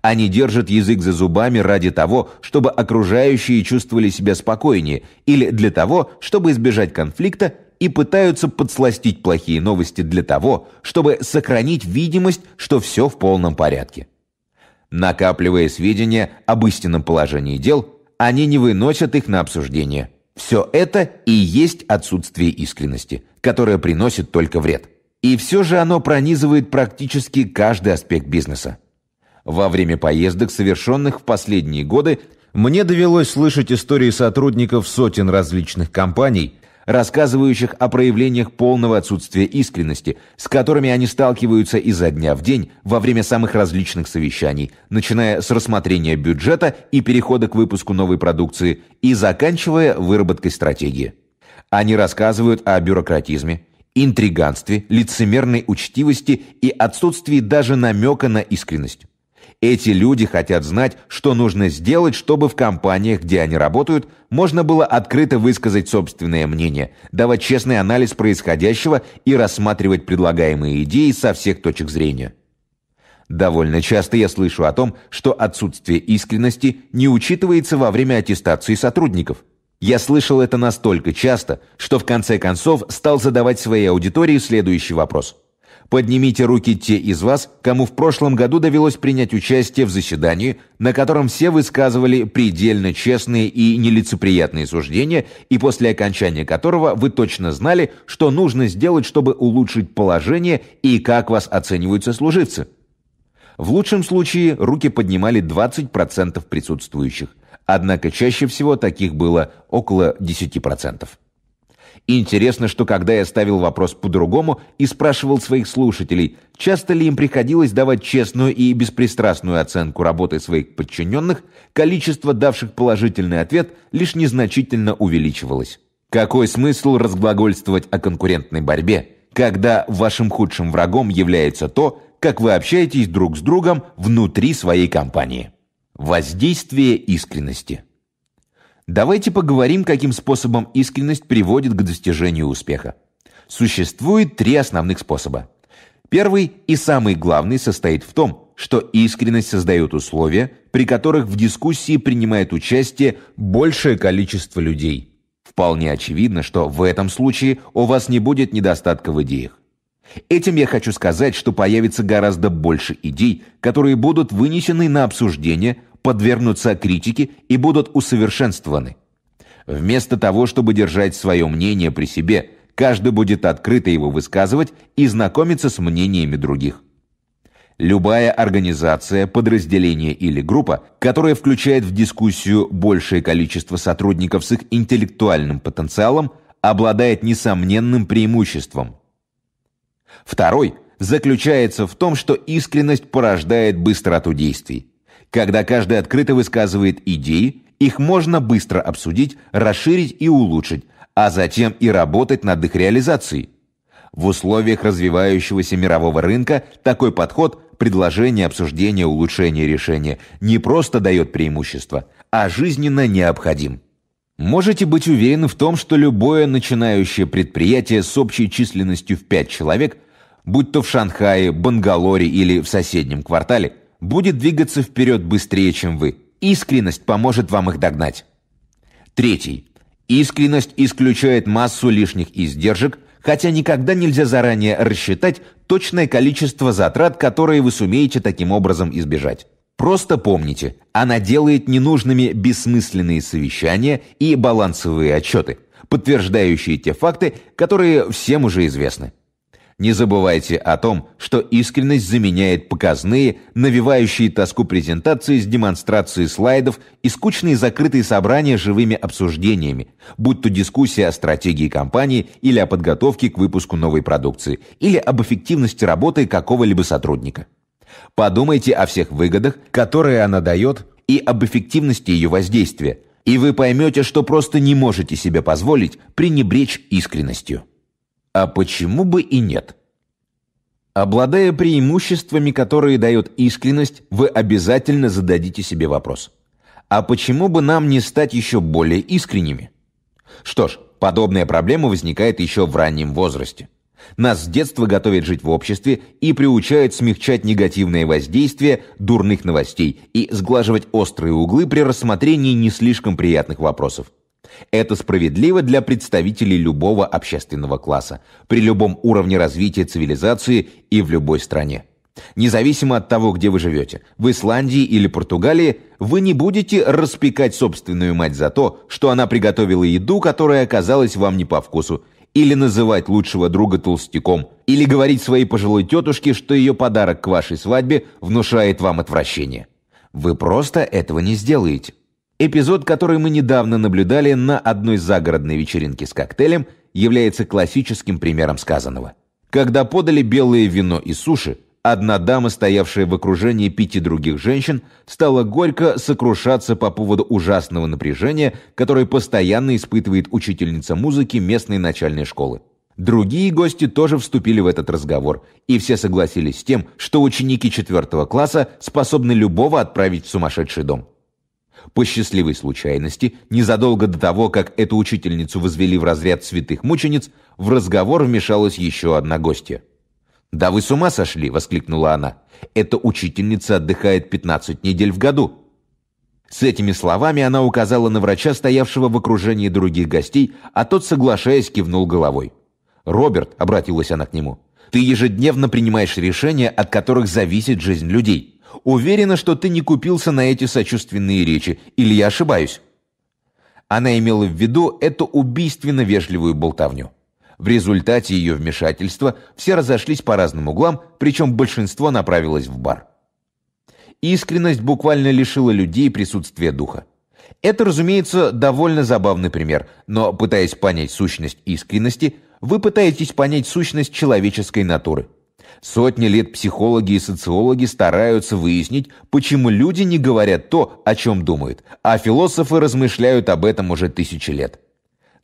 Они держат язык за зубами ради того, чтобы окружающие чувствовали себя спокойнее, или для того, чтобы избежать конфликта и пытаются подсластить плохие новости для того, чтобы сохранить видимость, что все в полном порядке. Накапливая сведения об истинном положении дел, они не выносят их на обсуждение. Все это и есть отсутствие искренности, которое приносит только вред. И все же оно пронизывает практически каждый аспект бизнеса. Во время поездок, совершенных в последние годы, мне довелось слышать истории сотрудников сотен различных компаний – рассказывающих о проявлениях полного отсутствия искренности, с которыми они сталкиваются изо дня в день во время самых различных совещаний, начиная с рассмотрения бюджета и перехода к выпуску новой продукции и заканчивая выработкой стратегии. Они рассказывают о бюрократизме, интриганстве, лицемерной учтивости и отсутствии даже намека на искренность. Эти люди хотят знать, что нужно сделать, чтобы в компаниях, где они работают, можно было открыто высказать собственное мнение, давать честный анализ происходящего и рассматривать предлагаемые идеи со всех точек зрения. Довольно часто я слышу о том, что отсутствие искренности не учитывается во время аттестации сотрудников. Я слышал это настолько часто, что в конце концов стал задавать своей аудитории следующий вопрос – Поднимите руки те из вас, кому в прошлом году довелось принять участие в заседании, на котором все высказывали предельно честные и нелицеприятные суждения, и после окончания которого вы точно знали, что нужно сделать, чтобы улучшить положение и как вас оценивают сослуживцы. В лучшем случае руки поднимали 20% присутствующих, однако чаще всего таких было около 10%. Интересно, что когда я ставил вопрос по-другому и спрашивал своих слушателей, часто ли им приходилось давать честную и беспристрастную оценку работы своих подчиненных, количество давших положительный ответ лишь незначительно увеличивалось. Какой смысл разглагольствовать о конкурентной борьбе, когда вашим худшим врагом является то, как вы общаетесь друг с другом внутри своей компании? Воздействие искренности – Давайте поговорим, каким способом искренность приводит к достижению успеха. Существует три основных способа. Первый и самый главный состоит в том, что искренность создает условия, при которых в дискуссии принимает участие большее количество людей. Вполне очевидно, что в этом случае у вас не будет недостатка в идеях. Этим я хочу сказать, что появится гораздо больше идей, которые будут вынесены на обсуждение – подвергнутся критике и будут усовершенствованы. Вместо того, чтобы держать свое мнение при себе, каждый будет открыто его высказывать и знакомиться с мнениями других. Любая организация, подразделение или группа, которая включает в дискуссию большее количество сотрудников с их интеллектуальным потенциалом, обладает несомненным преимуществом. Второй заключается в том, что искренность порождает быстроту действий. Когда каждый открыто высказывает идеи, их можно быстро обсудить, расширить и улучшить, а затем и работать над их реализацией. В условиях развивающегося мирового рынка такой подход – предложение, обсуждение, улучшение решения – не просто дает преимущество, а жизненно необходим. Можете быть уверены в том, что любое начинающее предприятие с общей численностью в 5 человек, будь то в Шанхае, Бангалоре или в соседнем квартале, будет двигаться вперед быстрее, чем вы. Искренность поможет вам их догнать. Третий. Искренность исключает массу лишних издержек, хотя никогда нельзя заранее рассчитать точное количество затрат, которые вы сумеете таким образом избежать. Просто помните, она делает ненужными бессмысленные совещания и балансовые отчеты, подтверждающие те факты, которые всем уже известны. Не забывайте о том, что искренность заменяет показные, навевающие тоску презентации с демонстрацией слайдов и скучные закрытые собрания живыми обсуждениями, будь то дискуссия о стратегии компании или о подготовке к выпуску новой продукции, или об эффективности работы какого-либо сотрудника. Подумайте о всех выгодах, которые она дает, и об эффективности ее воздействия, и вы поймете, что просто не можете себе позволить пренебречь искренностью. А почему бы и нет? Обладая преимуществами, которые дает искренность, вы обязательно зададите себе вопрос. А почему бы нам не стать еще более искренними? Что ж, подобная проблема возникает еще в раннем возрасте. Нас с детства готовят жить в обществе и приучают смягчать негативное воздействие дурных новостей и сглаживать острые углы при рассмотрении не слишком приятных вопросов. Это справедливо для представителей любого общественного класса, при любом уровне развития цивилизации и в любой стране. Независимо от того, где вы живете, в Исландии или Португалии, вы не будете распекать собственную мать за то, что она приготовила еду, которая оказалась вам не по вкусу, или называть лучшего друга толстяком, или говорить своей пожилой тетушке, что ее подарок к вашей свадьбе внушает вам отвращение. Вы просто этого не сделаете. Эпизод, который мы недавно наблюдали на одной загородной вечеринке с коктейлем, является классическим примером сказанного. Когда подали белое вино и суши, одна дама, стоявшая в окружении пяти других женщин, стала горько сокрушаться по поводу ужасного напряжения, которое постоянно испытывает учительница музыки местной начальной школы. Другие гости тоже вступили в этот разговор, и все согласились с тем, что ученики четвертого класса способны любого отправить в сумасшедший дом. По счастливой случайности, незадолго до того, как эту учительницу возвели в разряд святых мучениц, в разговор вмешалась еще одна гостья. «Да вы с ума сошли!» — воскликнула она. «Эта учительница отдыхает 15 недель в году!» С этими словами она указала на врача, стоявшего в окружении других гостей, а тот, соглашаясь, кивнул головой. «Роберт», — обратилась она к нему, — «ты ежедневно принимаешь решения, от которых зависит жизнь людей. Уверена, что ты не купился на эти сочувственные речи, или я ошибаюсь?» Она имела в виду эту убийственно вежливую болтовню. В результате ее вмешательства все разошлись по разным углам, причем большинство направилось в бар. Искренность буквально лишила людей присутствия духа. Это, разумеется, довольно забавный пример, но пытаясь понять сущность искренности, вы пытаетесь понять сущность человеческой натуры – Сотни лет психологи и социологи стараются выяснить, почему люди не говорят то, о чем думают, а философы размышляют об этом уже тысячи лет.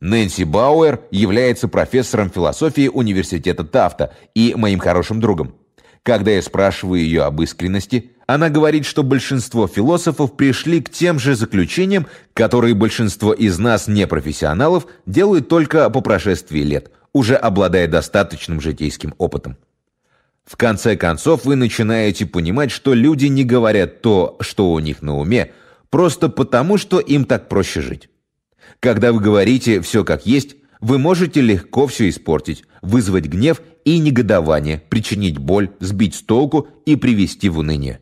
Нэнси Бауэр является профессором философии университета Тафта и моим хорошим другом. Когда я спрашиваю ее об искренности, она говорит, что большинство философов пришли к тем же заключениям, которые большинство из нас, непрофессионалов, делают только по прошествии лет, уже обладая достаточным житейским опытом. В конце концов, вы начинаете понимать, что люди не говорят то, что у них на уме, просто потому, что им так проще жить. Когда вы говорите «все как есть», вы можете легко все испортить, вызвать гнев и негодование, причинить боль, сбить с толку и привести в уныние.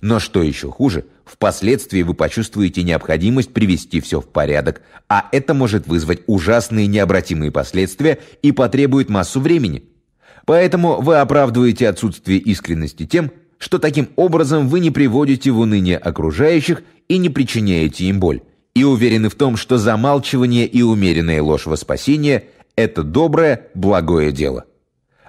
Но что еще хуже, впоследствии вы почувствуете необходимость привести все в порядок, а это может вызвать ужасные необратимые последствия и потребует массу времени – Поэтому вы оправдываете отсутствие искренности тем, что таким образом вы не приводите в уныние окружающих и не причиняете им боль, и уверены в том, что замалчивание и умеренная ложь во спасение – это доброе, благое дело.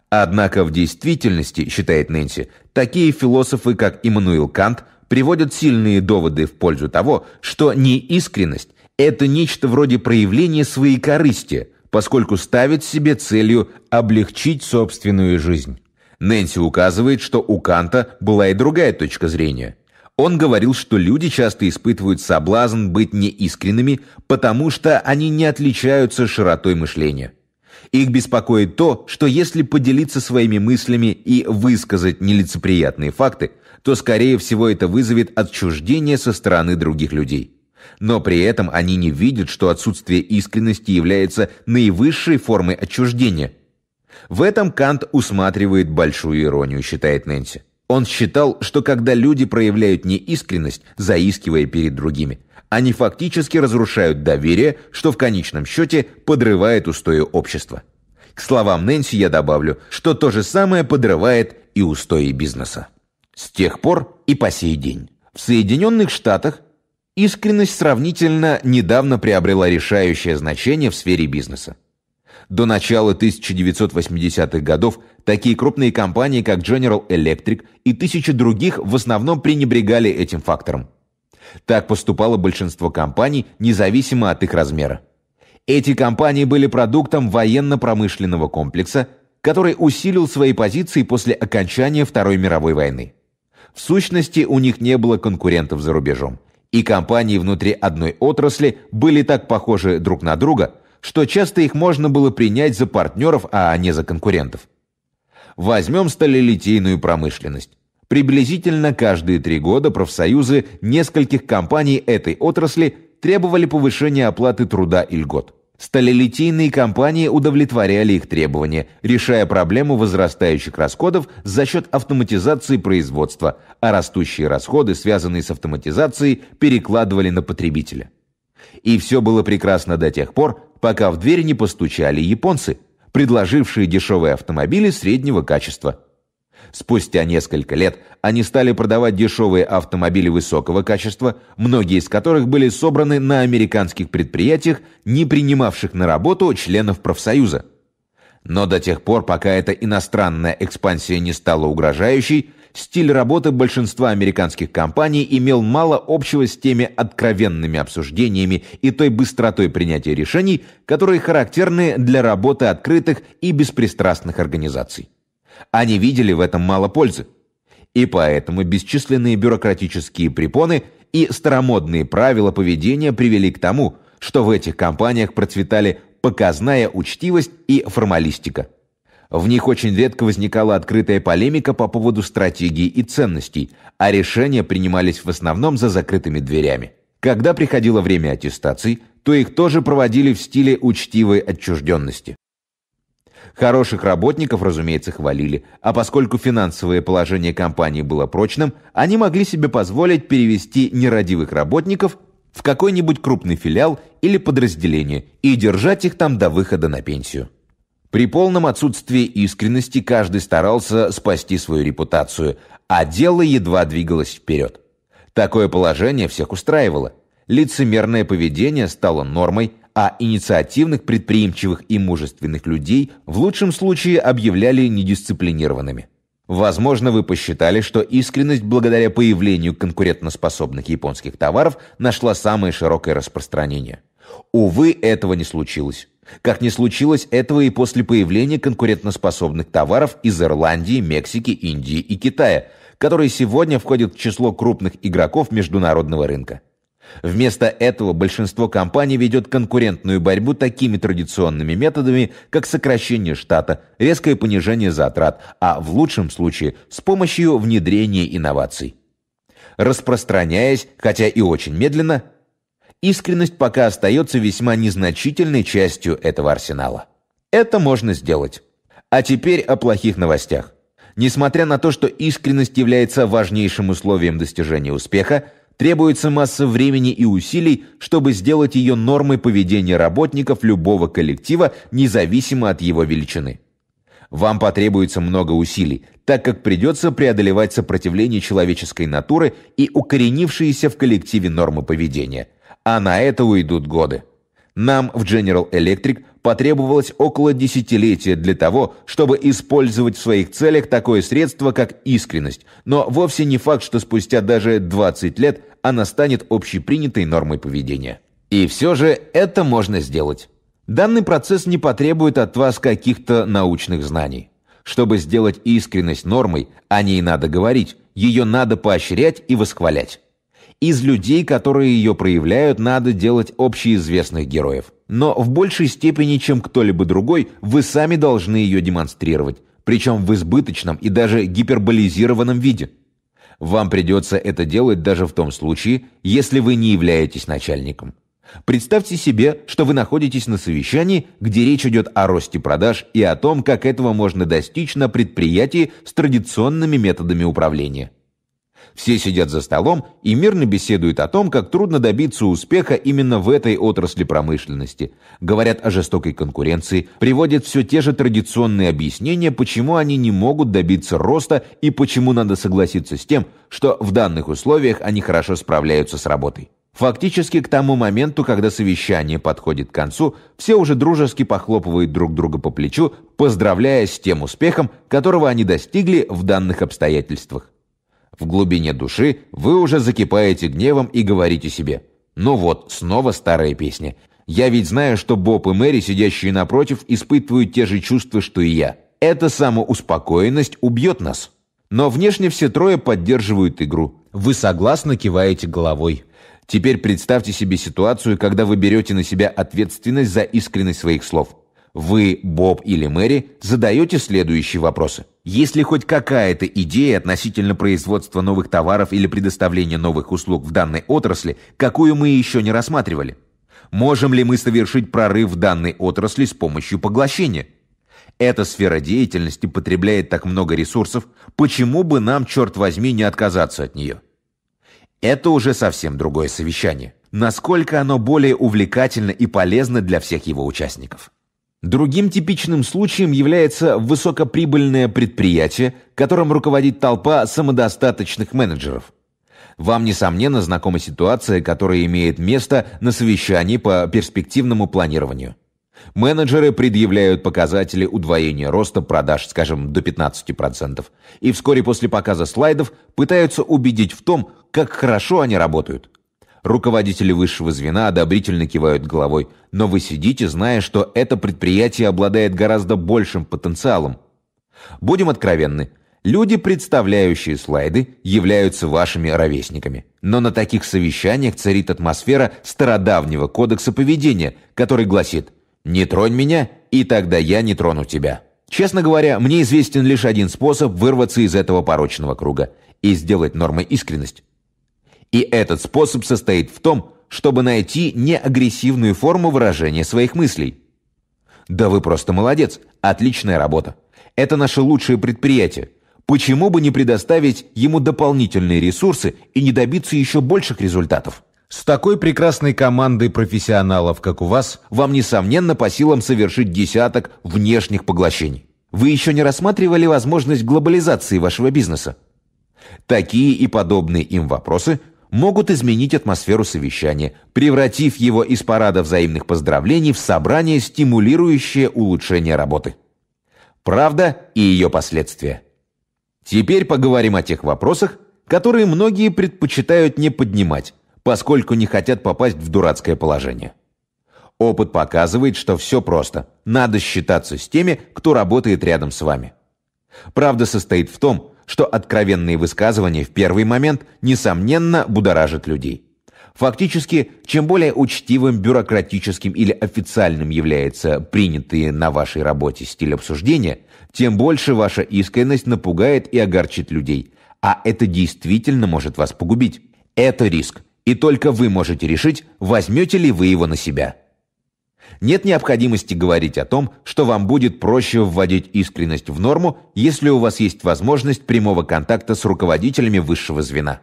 Однако в действительности, считает Нэнси, такие философы, как Иммануил Кант, приводят сильные доводы в пользу того, что неискренность – это нечто вроде проявления своей корысти – поскольку ставит себе целью облегчить собственную жизнь. Нэнси указывает, что у Канта была и другая точка зрения. Он говорил, что люди часто испытывают соблазн быть неискренними, потому что они не отличаются широтой мышления. Их беспокоит то, что если поделиться своими мыслями и высказать нелицеприятные факты, то, скорее всего, это вызовет отчуждение со стороны других людей но при этом они не видят, что отсутствие искренности является наивысшей формой отчуждения. В этом Кант усматривает большую иронию, считает Нэнси. Он считал, что когда люди проявляют неискренность, заискивая перед другими, они фактически разрушают доверие, что в конечном счете подрывает устои общества. К словам Нэнси я добавлю, что то же самое подрывает и устои бизнеса. С тех пор и по сей день. В Соединенных Штатах Искренность сравнительно недавно приобрела решающее значение в сфере бизнеса. До начала 1980-х годов такие крупные компании, как General Electric и тысячи других, в основном пренебрегали этим фактором. Так поступало большинство компаний, независимо от их размера. Эти компании были продуктом военно-промышленного комплекса, который усилил свои позиции после окончания Второй мировой войны. В сущности, у них не было конкурентов за рубежом и компании внутри одной отрасли были так похожи друг на друга, что часто их можно было принять за партнеров, а не за конкурентов. Возьмем сталелитейную промышленность. Приблизительно каждые три года профсоюзы нескольких компаний этой отрасли требовали повышения оплаты труда и льгот. Сталелитейные компании удовлетворяли их требования, решая проблему возрастающих расходов за счет автоматизации производства, а растущие расходы, связанные с автоматизацией, перекладывали на потребителя. И все было прекрасно до тех пор, пока в дверь не постучали японцы, предложившие дешевые автомобили среднего качества – Спустя несколько лет они стали продавать дешевые автомобили высокого качества, многие из которых были собраны на американских предприятиях, не принимавших на работу членов профсоюза. Но до тех пор, пока эта иностранная экспансия не стала угрожающей, стиль работы большинства американских компаний имел мало общего с теми откровенными обсуждениями и той быстротой принятия решений, которые характерны для работы открытых и беспристрастных организаций. Они видели в этом мало пользы. И поэтому бесчисленные бюрократические препоны и старомодные правила поведения привели к тому, что в этих компаниях процветали показная учтивость и формалистика. В них очень редко возникала открытая полемика по поводу стратегии и ценностей, а решения принимались в основном за закрытыми дверями. Когда приходило время аттестаций, то их тоже проводили в стиле учтивой отчужденности. Хороших работников, разумеется, хвалили, а поскольку финансовое положение компании было прочным, они могли себе позволить перевести нерадивых работников в какой-нибудь крупный филиал или подразделение и держать их там до выхода на пенсию. При полном отсутствии искренности каждый старался спасти свою репутацию, а дело едва двигалось вперед. Такое положение всех устраивало. Лицемерное поведение стало нормой, а инициативных, предприимчивых и мужественных людей в лучшем случае объявляли недисциплинированными. Возможно, вы посчитали, что искренность благодаря появлению конкурентоспособных японских товаров нашла самое широкое распространение. Увы, этого не случилось. Как не случилось этого и после появления конкурентоспособных товаров из Ирландии, Мексики, Индии и Китая, которые сегодня входят в число крупных игроков международного рынка. Вместо этого большинство компаний ведет конкурентную борьбу такими традиционными методами, как сокращение штата, резкое понижение затрат, а в лучшем случае с помощью внедрения инноваций. Распространяясь, хотя и очень медленно, искренность пока остается весьма незначительной частью этого арсенала. Это можно сделать. А теперь о плохих новостях. Несмотря на то, что искренность является важнейшим условием достижения успеха, требуется масса времени и усилий, чтобы сделать ее нормой поведения работников любого коллектива, независимо от его величины. Вам потребуется много усилий, так как придется преодолевать сопротивление человеческой натуры и укоренившиеся в коллективе нормы поведения. А на это уйдут годы. Нам в General Electric потребовалось около десятилетия для того, чтобы использовать в своих целях такое средство, как искренность, но вовсе не факт, что спустя даже 20 лет она станет общепринятой нормой поведения. И все же это можно сделать. Данный процесс не потребует от вас каких-то научных знаний. Чтобы сделать искренность нормой, о ней надо говорить, ее надо поощрять и восхвалять. Из людей, которые ее проявляют, надо делать общеизвестных героев. Но в большей степени, чем кто-либо другой, вы сами должны ее демонстрировать. Причем в избыточном и даже гиперболизированном виде. Вам придется это делать даже в том случае, если вы не являетесь начальником. Представьте себе, что вы находитесь на совещании, где речь идет о росте продаж и о том, как этого можно достичь на предприятии с традиционными методами управления. Все сидят за столом и мирно беседуют о том, как трудно добиться успеха именно в этой отрасли промышленности. Говорят о жестокой конкуренции, приводят все те же традиционные объяснения, почему они не могут добиться роста и почему надо согласиться с тем, что в данных условиях они хорошо справляются с работой. Фактически к тому моменту, когда совещание подходит к концу, все уже дружески похлопывают друг друга по плечу, поздравляя с тем успехом, которого они достигли в данных обстоятельствах. В глубине души вы уже закипаете гневом и говорите себе «Ну вот, снова старая песня». Я ведь знаю, что Боб и Мэри, сидящие напротив, испытывают те же чувства, что и я. Эта самоуспокоенность убьет нас. Но внешне все трое поддерживают игру. Вы согласно киваете головой. Теперь представьте себе ситуацию, когда вы берете на себя ответственность за искренность своих слов. Вы, Боб или Мэри, задаете следующие вопросы. Если хоть какая-то идея относительно производства новых товаров или предоставления новых услуг в данной отрасли, какую мы еще не рассматривали? Можем ли мы совершить прорыв в данной отрасли с помощью поглощения? Эта сфера деятельности потребляет так много ресурсов, почему бы нам, черт возьми, не отказаться от нее? Это уже совсем другое совещание. Насколько оно более увлекательно и полезно для всех его участников. Другим типичным случаем является высокоприбыльное предприятие, которым руководит толпа самодостаточных менеджеров. Вам, несомненно, знакома ситуация, которая имеет место на совещании по перспективному планированию. Менеджеры предъявляют показатели удвоения роста продаж, скажем, до 15%, и вскоре после показа слайдов пытаются убедить в том, как хорошо они работают. Руководители высшего звена одобрительно кивают головой, но вы сидите, зная, что это предприятие обладает гораздо большим потенциалом. Будем откровенны, люди, представляющие слайды, являются вашими ровесниками. Но на таких совещаниях царит атмосфера стародавнего кодекса поведения, который гласит «Не тронь меня, и тогда я не трону тебя». Честно говоря, мне известен лишь один способ вырваться из этого порочного круга и сделать нормой искренность. И этот способ состоит в том, чтобы найти неагрессивную форму выражения своих мыслей. Да вы просто молодец, отличная работа. Это наше лучшее предприятие. Почему бы не предоставить ему дополнительные ресурсы и не добиться еще больших результатов? С такой прекрасной командой профессионалов, как у вас, вам, несомненно, по силам совершить десяток внешних поглощений. Вы еще не рассматривали возможность глобализации вашего бизнеса? Такие и подобные им вопросы – могут изменить атмосферу совещания, превратив его из парада взаимных поздравлений в собрание, стимулирующее улучшение работы. Правда и ее последствия. Теперь поговорим о тех вопросах, которые многие предпочитают не поднимать, поскольку не хотят попасть в дурацкое положение. Опыт показывает, что все просто. Надо считаться с теми, кто работает рядом с вами. Правда состоит в том, что откровенные высказывания в первый момент, несомненно, будоражат людей. Фактически, чем более учтивым, бюрократическим или официальным является принятый на вашей работе стиль обсуждения, тем больше ваша искренность напугает и огорчит людей. А это действительно может вас погубить. Это риск. И только вы можете решить, возьмете ли вы его на себя. Нет необходимости говорить о том, что вам будет проще вводить искренность в норму, если у вас есть возможность прямого контакта с руководителями высшего звена.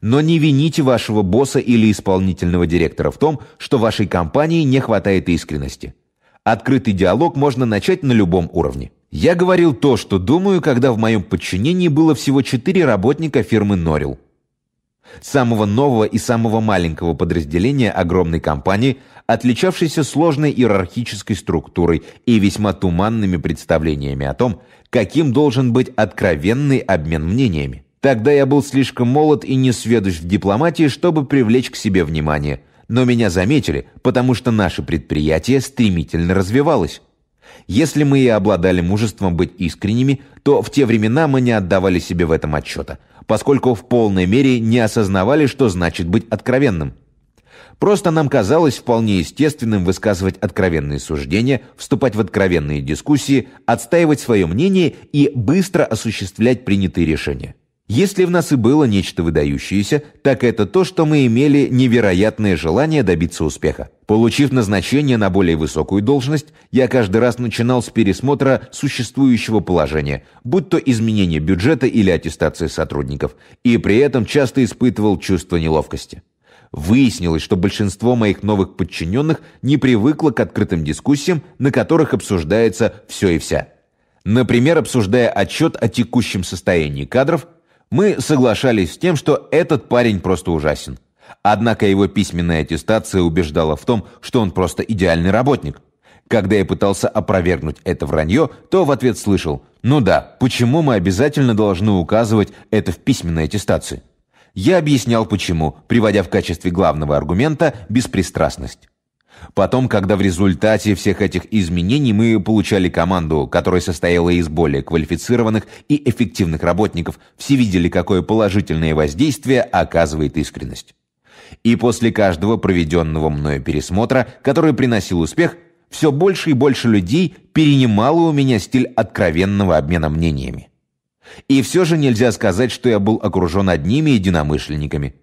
Но не вините вашего босса или исполнительного директора в том, что вашей компании не хватает искренности. Открытый диалог можно начать на любом уровне. Я говорил то, что думаю, когда в моем подчинении было всего 4 работника фирмы «Норил» самого нового и самого маленького подразделения огромной компании, отличавшейся сложной иерархической структурой и весьма туманными представлениями о том, каким должен быть откровенный обмен мнениями. Тогда я был слишком молод и несведущ в дипломатии, чтобы привлечь к себе внимание, но меня заметили, потому что наше предприятие стремительно развивалось. Если мы и обладали мужеством быть искренними, то в те времена мы не отдавали себе в этом отчета, поскольку в полной мере не осознавали, что значит быть откровенным. Просто нам казалось вполне естественным высказывать откровенные суждения, вступать в откровенные дискуссии, отстаивать свое мнение и быстро осуществлять принятые решения. Если в нас и было нечто выдающееся, так это то, что мы имели невероятное желание добиться успеха. Получив назначение на более высокую должность, я каждый раз начинал с пересмотра существующего положения, будь то изменение бюджета или аттестации сотрудников, и при этом часто испытывал чувство неловкости. Выяснилось, что большинство моих новых подчиненных не привыкло к открытым дискуссиям, на которых обсуждается все и вся. Например, обсуждая отчет о текущем состоянии кадров, мы соглашались с тем, что этот парень просто ужасен. Однако его письменная аттестация убеждала в том, что он просто идеальный работник. Когда я пытался опровергнуть это вранье, то в ответ слышал «Ну да, почему мы обязательно должны указывать это в письменной аттестации?» Я объяснял почему, приводя в качестве главного аргумента беспристрастность. Потом, когда в результате всех этих изменений мы получали команду, которая состояла из более квалифицированных и эффективных работников, все видели, какое положительное воздействие оказывает искренность. И после каждого проведенного мною пересмотра, который приносил успех, все больше и больше людей перенимало у меня стиль откровенного обмена мнениями. И все же нельзя сказать, что я был окружен одними единомышленниками.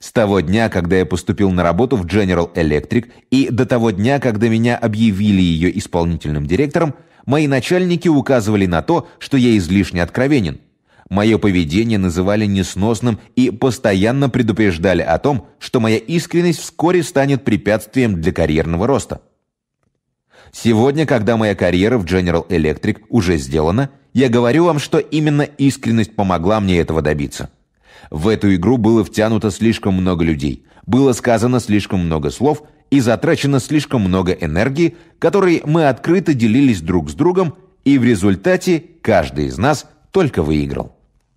С того дня, когда я поступил на работу в General Electric, и до того дня, когда меня объявили ее исполнительным директором, мои начальники указывали на то, что я излишне откровенен. Мое поведение называли несносным и постоянно предупреждали о том, что моя искренность вскоре станет препятствием для карьерного роста. Сегодня, когда моя карьера в General Electric уже сделана – я говорю вам, что именно искренность помогла мне этого добиться. В эту игру было втянуто слишком много людей, было сказано слишком много слов и затрачено слишком много энергии, которой мы открыто делились друг с другом, и в результате каждый из нас только выиграл.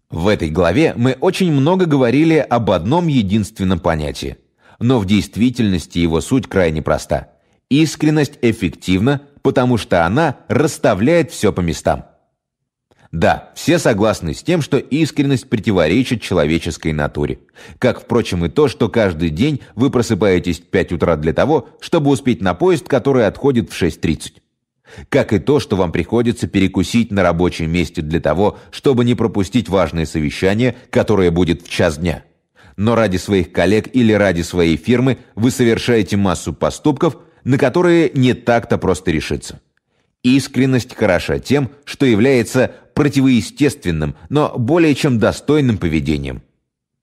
В этой главе мы очень много говорили об одном единственном понятии, но в действительности его суть крайне проста. Искренность эффективна, потому что она расставляет все по местам. Да, все согласны с тем, что искренность противоречит человеческой натуре. Как, впрочем, и то, что каждый день вы просыпаетесь в 5 утра для того, чтобы успеть на поезд, который отходит в 6.30. Как и то, что вам приходится перекусить на рабочем месте для того, чтобы не пропустить важное совещание, которое будет в час дня. Но ради своих коллег или ради своей фирмы вы совершаете массу поступков, на которые не так-то просто решиться. Искренность хороша тем, что является противоестественным, но более чем достойным поведением.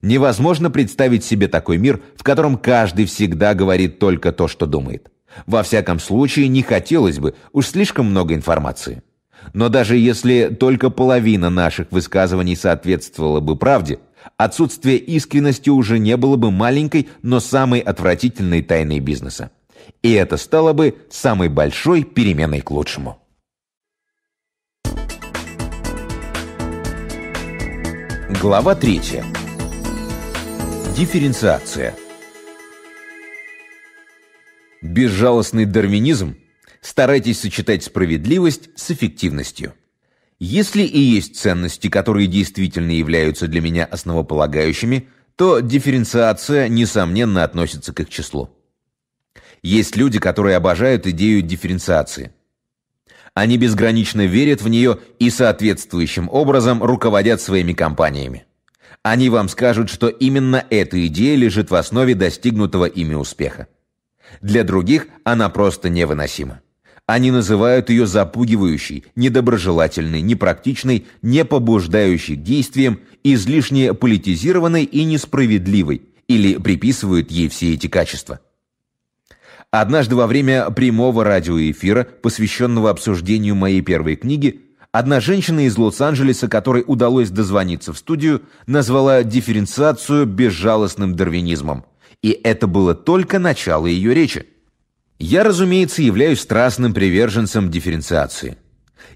Невозможно представить себе такой мир, в котором каждый всегда говорит только то, что думает. Во всяком случае, не хотелось бы, уж слишком много информации. Но даже если только половина наших высказываний соответствовала бы правде, отсутствие искренности уже не было бы маленькой, но самой отвратительной тайной бизнеса. И это стало бы самой большой переменой к лучшему. Глава 3. Дифференциация. Безжалостный дарвинизм старайтесь сочетать справедливость с эффективностью. Если и есть ценности, которые действительно являются для меня основополагающими, то дифференциация, несомненно, относится к их числу. Есть люди, которые обожают идею дифференциации. Они безгранично верят в нее и соответствующим образом руководят своими компаниями. Они вам скажут, что именно эта идея лежит в основе достигнутого ими успеха. Для других она просто невыносима. Они называют ее запугивающей, недоброжелательной, непрактичной, не побуждающей к действиям, излишне политизированной и несправедливой, или приписывают ей все эти качества. Однажды во время прямого радиоэфира, посвященного обсуждению моей первой книги, одна женщина из Лос-Анджелеса, которой удалось дозвониться в студию, назвала дифференциацию безжалостным дарвинизмом. И это было только начало ее речи. Я, разумеется, являюсь страстным приверженцем дифференциации.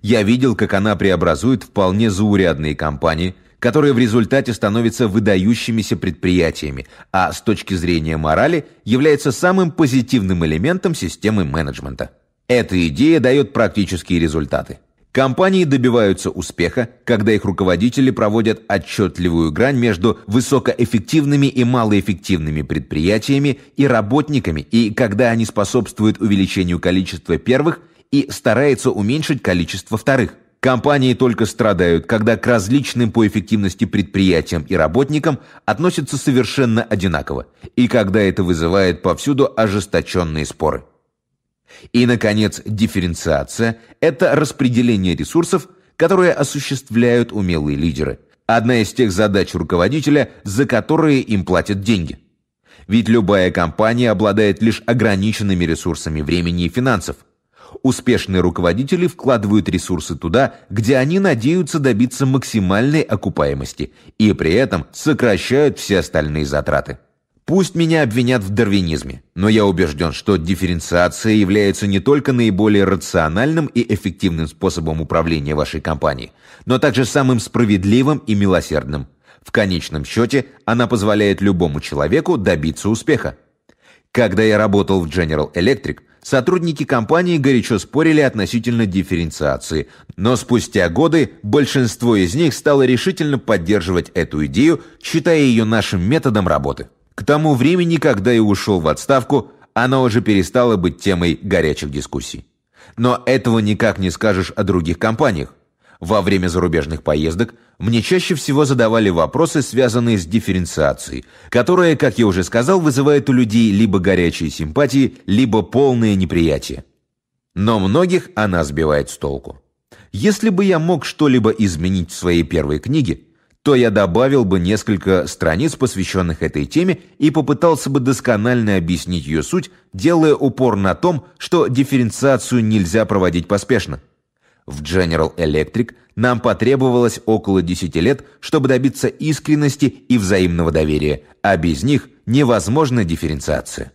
Я видел, как она преобразует вполне заурядные компании – которые в результате становятся выдающимися предприятиями, а с точки зрения морали является самым позитивным элементом системы менеджмента. Эта идея дает практические результаты. Компании добиваются успеха, когда их руководители проводят отчетливую грань между высокоэффективными и малоэффективными предприятиями и работниками, и когда они способствуют увеличению количества первых и стараются уменьшить количество вторых. Компании только страдают, когда к различным по эффективности предприятиям и работникам относятся совершенно одинаково, и когда это вызывает повсюду ожесточенные споры. И, наконец, дифференциация – это распределение ресурсов, которые осуществляют умелые лидеры. Одна из тех задач руководителя, за которые им платят деньги. Ведь любая компания обладает лишь ограниченными ресурсами времени и финансов – Успешные руководители вкладывают ресурсы туда, где они надеются добиться максимальной окупаемости и при этом сокращают все остальные затраты. Пусть меня обвинят в дарвинизме, но я убежден, что дифференциация является не только наиболее рациональным и эффективным способом управления вашей компанией, но также самым справедливым и милосердным. В конечном счете, она позволяет любому человеку добиться успеха. Когда я работал в General Electric – Сотрудники компании горячо спорили относительно дифференциации, но спустя годы большинство из них стало решительно поддерживать эту идею, считая ее нашим методом работы. К тому времени, когда я ушел в отставку, она уже перестала быть темой горячих дискуссий. Но этого никак не скажешь о других компаниях. Во время зарубежных поездок мне чаще всего задавали вопросы, связанные с дифференциацией, которая, как я уже сказал, вызывает у людей либо горячие симпатии, либо полное неприятие. Но многих она сбивает с толку. Если бы я мог что-либо изменить в своей первой книге, то я добавил бы несколько страниц, посвященных этой теме, и попытался бы досконально объяснить ее суть, делая упор на том, что дифференциацию нельзя проводить поспешно. В General Electric нам потребовалось около 10 лет, чтобы добиться искренности и взаимного доверия, а без них невозможна дифференциация.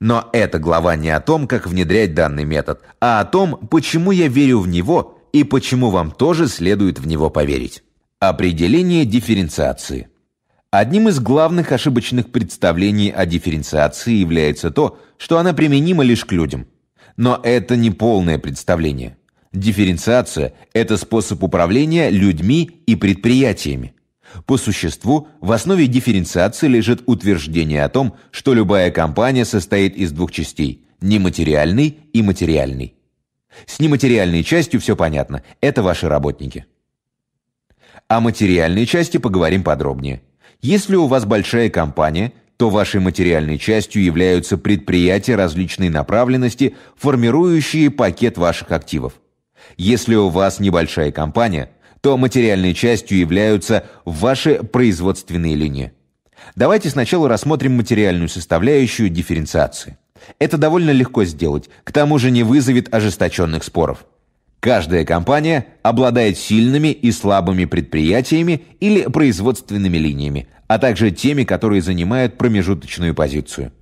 Но эта глава не о том, как внедрять данный метод, а о том, почему я верю в него и почему вам тоже следует в него поверить. Определение дифференциации. Одним из главных ошибочных представлений о дифференциации является то, что она применима лишь к людям. Но это не полное представление. Дифференциация – это способ управления людьми и предприятиями. По существу, в основе дифференциации лежит утверждение о том, что любая компания состоит из двух частей – нематериальной и материальной. С нематериальной частью все понятно – это ваши работники. О материальной части поговорим подробнее. Если у вас большая компания, то вашей материальной частью являются предприятия различной направленности, формирующие пакет ваших активов. Если у вас небольшая компания, то материальной частью являются ваши производственные линии. Давайте сначала рассмотрим материальную составляющую дифференциации. Это довольно легко сделать, к тому же не вызовет ожесточенных споров. Каждая компания обладает сильными и слабыми предприятиями или производственными линиями, а также теми, которые занимают промежуточную позицию.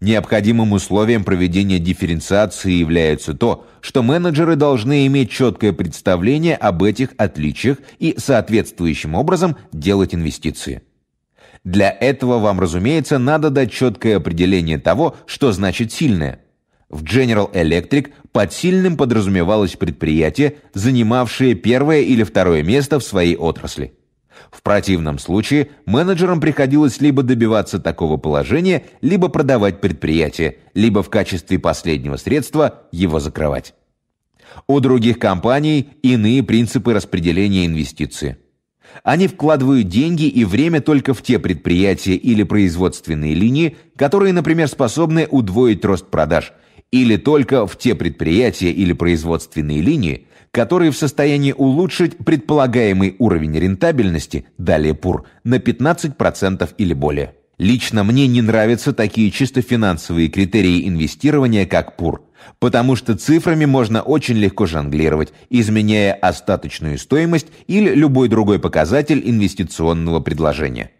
Необходимым условием проведения дифференциации является то, что менеджеры должны иметь четкое представление об этих отличиях и соответствующим образом делать инвестиции. Для этого вам, разумеется, надо дать четкое определение того, что значит сильное. В General Electric под сильным подразумевалось предприятие, занимавшее первое или второе место в своей отрасли. В противном случае менеджерам приходилось либо добиваться такого положения, либо продавать предприятие, либо в качестве последнего средства его закрывать. У других компаний иные принципы распределения инвестиций. Они вкладывают деньги и время только в те предприятия или производственные линии, которые, например, способны удвоить рост продаж, или только в те предприятия или производственные линии, которые в состоянии улучшить предполагаемый уровень рентабельности, далее ПУР, на 15% или более. Лично мне не нравятся такие чисто финансовые критерии инвестирования, как ПУР, потому что цифрами можно очень легко жонглировать, изменяя остаточную стоимость или любой другой показатель инвестиционного предложения.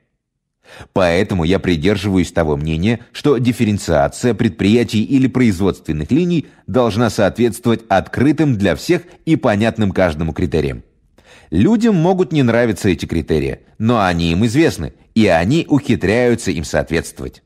Поэтому я придерживаюсь того мнения, что дифференциация предприятий или производственных линий должна соответствовать открытым для всех и понятным каждому критериям. Людям могут не нравиться эти критерии, но они им известны, и они ухитряются им соответствовать.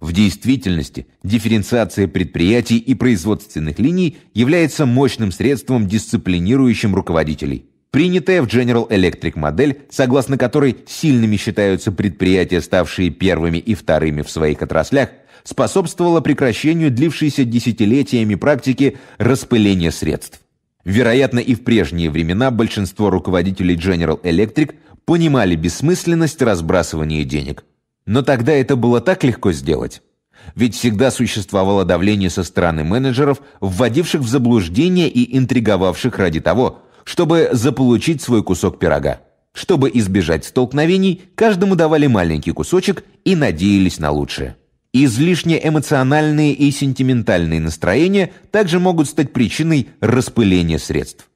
В действительности дифференциация предприятий и производственных линий является мощным средством, дисциплинирующим руководителей – Принятая в General Electric модель, согласно которой сильными считаются предприятия, ставшие первыми и вторыми в своих отраслях, способствовала прекращению длившейся десятилетиями практики распыления средств. Вероятно, и в прежние времена большинство руководителей General Electric понимали бессмысленность разбрасывания денег. Но тогда это было так легко сделать. Ведь всегда существовало давление со стороны менеджеров, вводивших в заблуждение и интриговавших ради того – чтобы заполучить свой кусок пирога. Чтобы избежать столкновений, каждому давали маленький кусочек и надеялись на лучшее. Излишне эмоциональные и сентиментальные настроения также могут стать причиной распыления средств.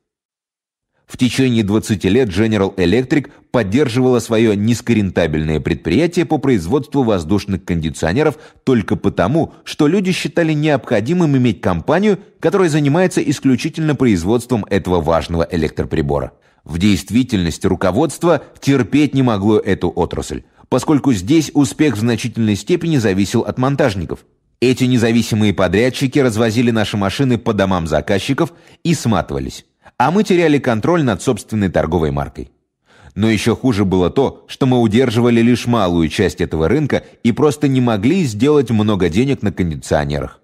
В течение 20 лет General Electric поддерживала свое низкорентабельное предприятие по производству воздушных кондиционеров только потому, что люди считали необходимым иметь компанию, которая занимается исключительно производством этого важного электроприбора. В действительности руководство терпеть не могло эту отрасль, поскольку здесь успех в значительной степени зависел от монтажников. Эти независимые подрядчики развозили наши машины по домам заказчиков и сматывались а мы теряли контроль над собственной торговой маркой. Но еще хуже было то, что мы удерживали лишь малую часть этого рынка и просто не могли сделать много денег на кондиционерах.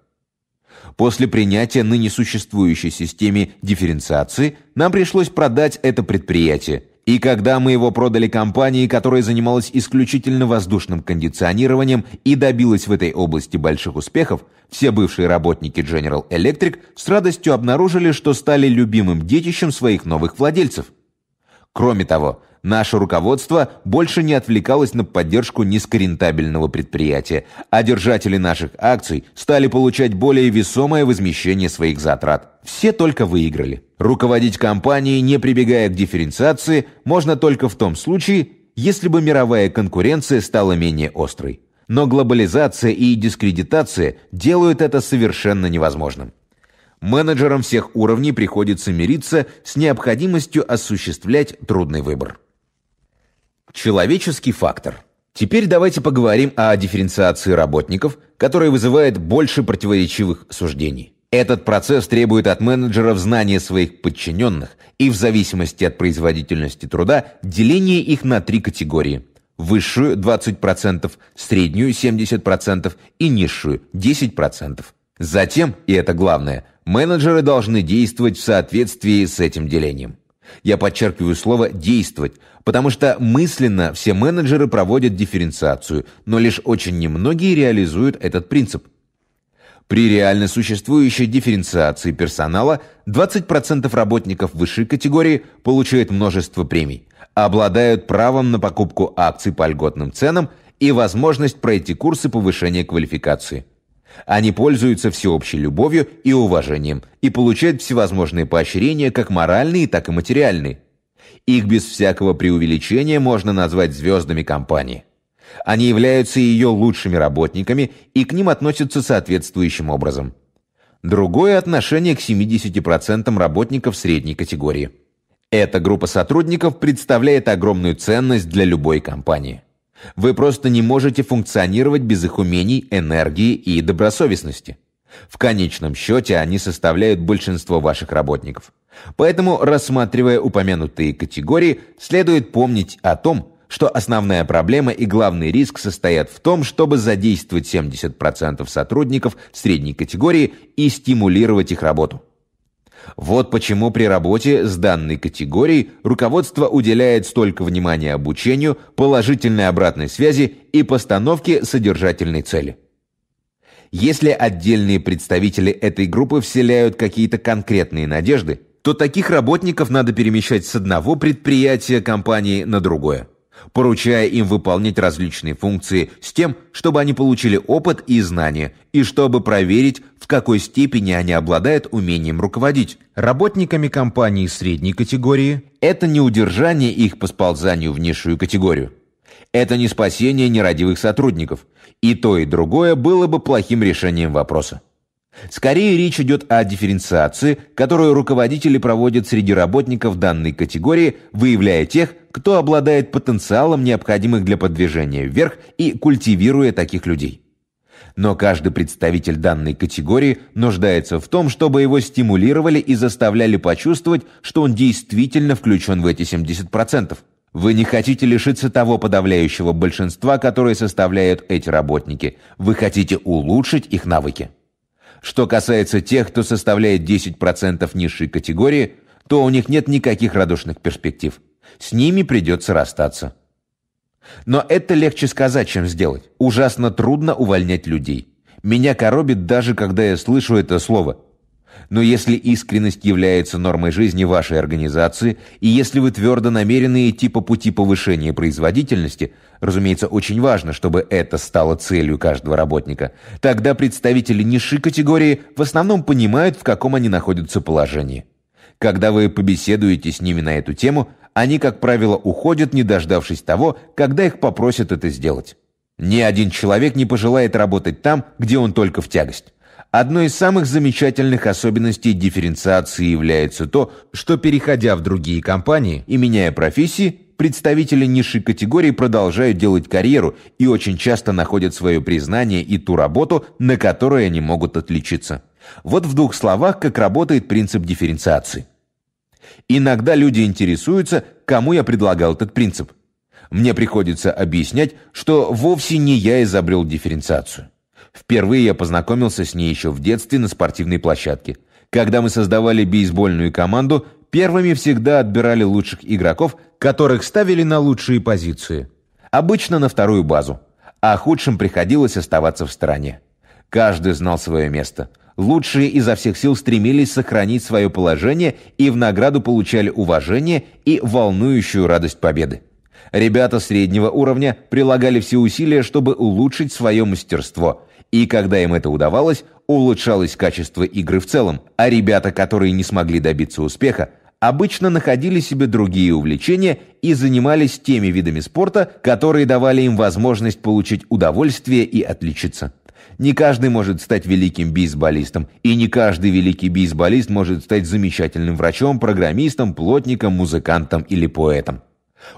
После принятия ныне существующей системы дифференциации нам пришлось продать это предприятие – и когда мы его продали компании, которая занималась исключительно воздушным кондиционированием и добилась в этой области больших успехов, все бывшие работники General Electric с радостью обнаружили, что стали любимым детищем своих новых владельцев. Кроме того, Наше руководство больше не отвлекалось на поддержку низкорентабельного предприятия, а держатели наших акций стали получать более весомое возмещение своих затрат. Все только выиграли. Руководить компанией, не прибегая к дифференциации, можно только в том случае, если бы мировая конкуренция стала менее острой. Но глобализация и дискредитация делают это совершенно невозможным. Менеджерам всех уровней приходится мириться с необходимостью осуществлять трудный выбор. Человеческий фактор. Теперь давайте поговорим о дифференциации работников, которая вызывает больше противоречивых суждений. Этот процесс требует от менеджеров знания своих подчиненных и в зависимости от производительности труда деление их на три категории. Высшую – 20%, среднюю – 70% и низшую – 10%. Затем, и это главное, менеджеры должны действовать в соответствии с этим делением. Я подчеркиваю слово «действовать», потому что мысленно все менеджеры проводят дифференциацию, но лишь очень немногие реализуют этот принцип. При реально существующей дифференциации персонала 20% работников высшей категории получают множество премий, обладают правом на покупку акций по льготным ценам и возможность пройти курсы повышения квалификации. Они пользуются всеобщей любовью и уважением и получают всевозможные поощрения, как моральные, так и материальные. Их без всякого преувеличения можно назвать звездами компании. Они являются ее лучшими работниками и к ним относятся соответствующим образом. Другое отношение к 70% работников средней категории. Эта группа сотрудников представляет огромную ценность для любой компании. Вы просто не можете функционировать без их умений, энергии и добросовестности. В конечном счете они составляют большинство ваших работников. Поэтому, рассматривая упомянутые категории, следует помнить о том, что основная проблема и главный риск состоят в том, чтобы задействовать 70% сотрудников средней категории и стимулировать их работу. Вот почему при работе с данной категорией руководство уделяет столько внимания обучению, положительной обратной связи и постановке содержательной цели. Если отдельные представители этой группы вселяют какие-то конкретные надежды, то таких работников надо перемещать с одного предприятия компании на другое поручая им выполнять различные функции с тем, чтобы они получили опыт и знания, и чтобы проверить, в какой степени они обладают умением руководить. Работниками компании средней категории – это не удержание их по сползанию в низшую категорию. Это не спасение нерадивых сотрудников. И то, и другое было бы плохим решением вопроса. Скорее речь идет о дифференциации, которую руководители проводят среди работников данной категории, выявляя тех, кто обладает потенциалом, необходимых для продвижения вверх, и культивируя таких людей. Но каждый представитель данной категории нуждается в том, чтобы его стимулировали и заставляли почувствовать, что он действительно включен в эти 70%. Вы не хотите лишиться того подавляющего большинства, которое составляют эти работники. Вы хотите улучшить их навыки. Что касается тех, кто составляет 10% низшей категории, то у них нет никаких радужных перспектив. С ними придется расстаться. Но это легче сказать, чем сделать. Ужасно трудно увольнять людей. Меня коробит даже, когда я слышу это слово. Но если искренность является нормой жизни вашей организации, и если вы твердо намерены идти по пути повышения производительности, разумеется, очень важно, чтобы это стало целью каждого работника, тогда представители низшей категории в основном понимают, в каком они находятся положении. Когда вы побеседуете с ними на эту тему, они, как правило, уходят, не дождавшись того, когда их попросят это сделать. Ни один человек не пожелает работать там, где он только в тягость. Одной из самых замечательных особенностей дифференциации является то, что, переходя в другие компании и меняя профессии, представители низшей категории продолжают делать карьеру и очень часто находят свое признание и ту работу, на которой они могут отличиться. Вот в двух словах, как работает принцип дифференциации. Иногда люди интересуются, кому я предлагал этот принцип. Мне приходится объяснять, что вовсе не я изобрел дифференциацию. Впервые я познакомился с ней еще в детстве на спортивной площадке. Когда мы создавали бейсбольную команду, первыми всегда отбирали лучших игроков, которых ставили на лучшие позиции. Обычно на вторую базу. А худшим приходилось оставаться в стороне. Каждый знал свое место. Лучшие изо всех сил стремились сохранить свое положение и в награду получали уважение и волнующую радость победы. Ребята среднего уровня прилагали все усилия, чтобы улучшить свое мастерство – и когда им это удавалось, улучшалось качество игры в целом, а ребята, которые не смогли добиться успеха, обычно находили себе другие увлечения и занимались теми видами спорта, которые давали им возможность получить удовольствие и отличиться. Не каждый может стать великим бейсболистом, и не каждый великий бейсболист может стать замечательным врачом, программистом, плотником, музыкантом или поэтом.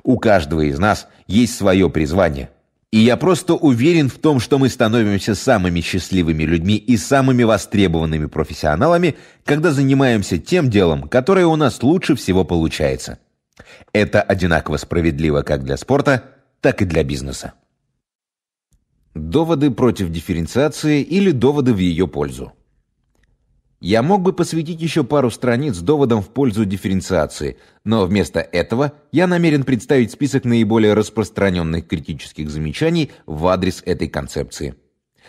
У каждого из нас есть свое призвание. И я просто уверен в том, что мы становимся самыми счастливыми людьми и самыми востребованными профессионалами, когда занимаемся тем делом, которое у нас лучше всего получается. Это одинаково справедливо как для спорта, так и для бизнеса. Доводы против дифференциации или доводы в ее пользу. Я мог бы посвятить еще пару страниц доводам в пользу дифференциации, но вместо этого я намерен представить список наиболее распространенных критических замечаний в адрес этой концепции.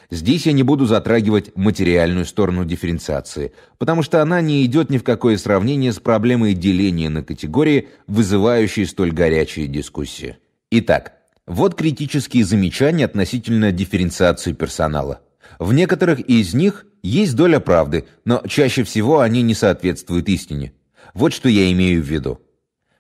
Здесь я не буду затрагивать материальную сторону дифференциации, потому что она не идет ни в какое сравнение с проблемой деления на категории, вызывающей столь горячие дискуссии. Итак, вот критические замечания относительно дифференциации персонала. В некоторых из них есть доля правды, но чаще всего они не соответствуют истине. Вот что я имею в виду.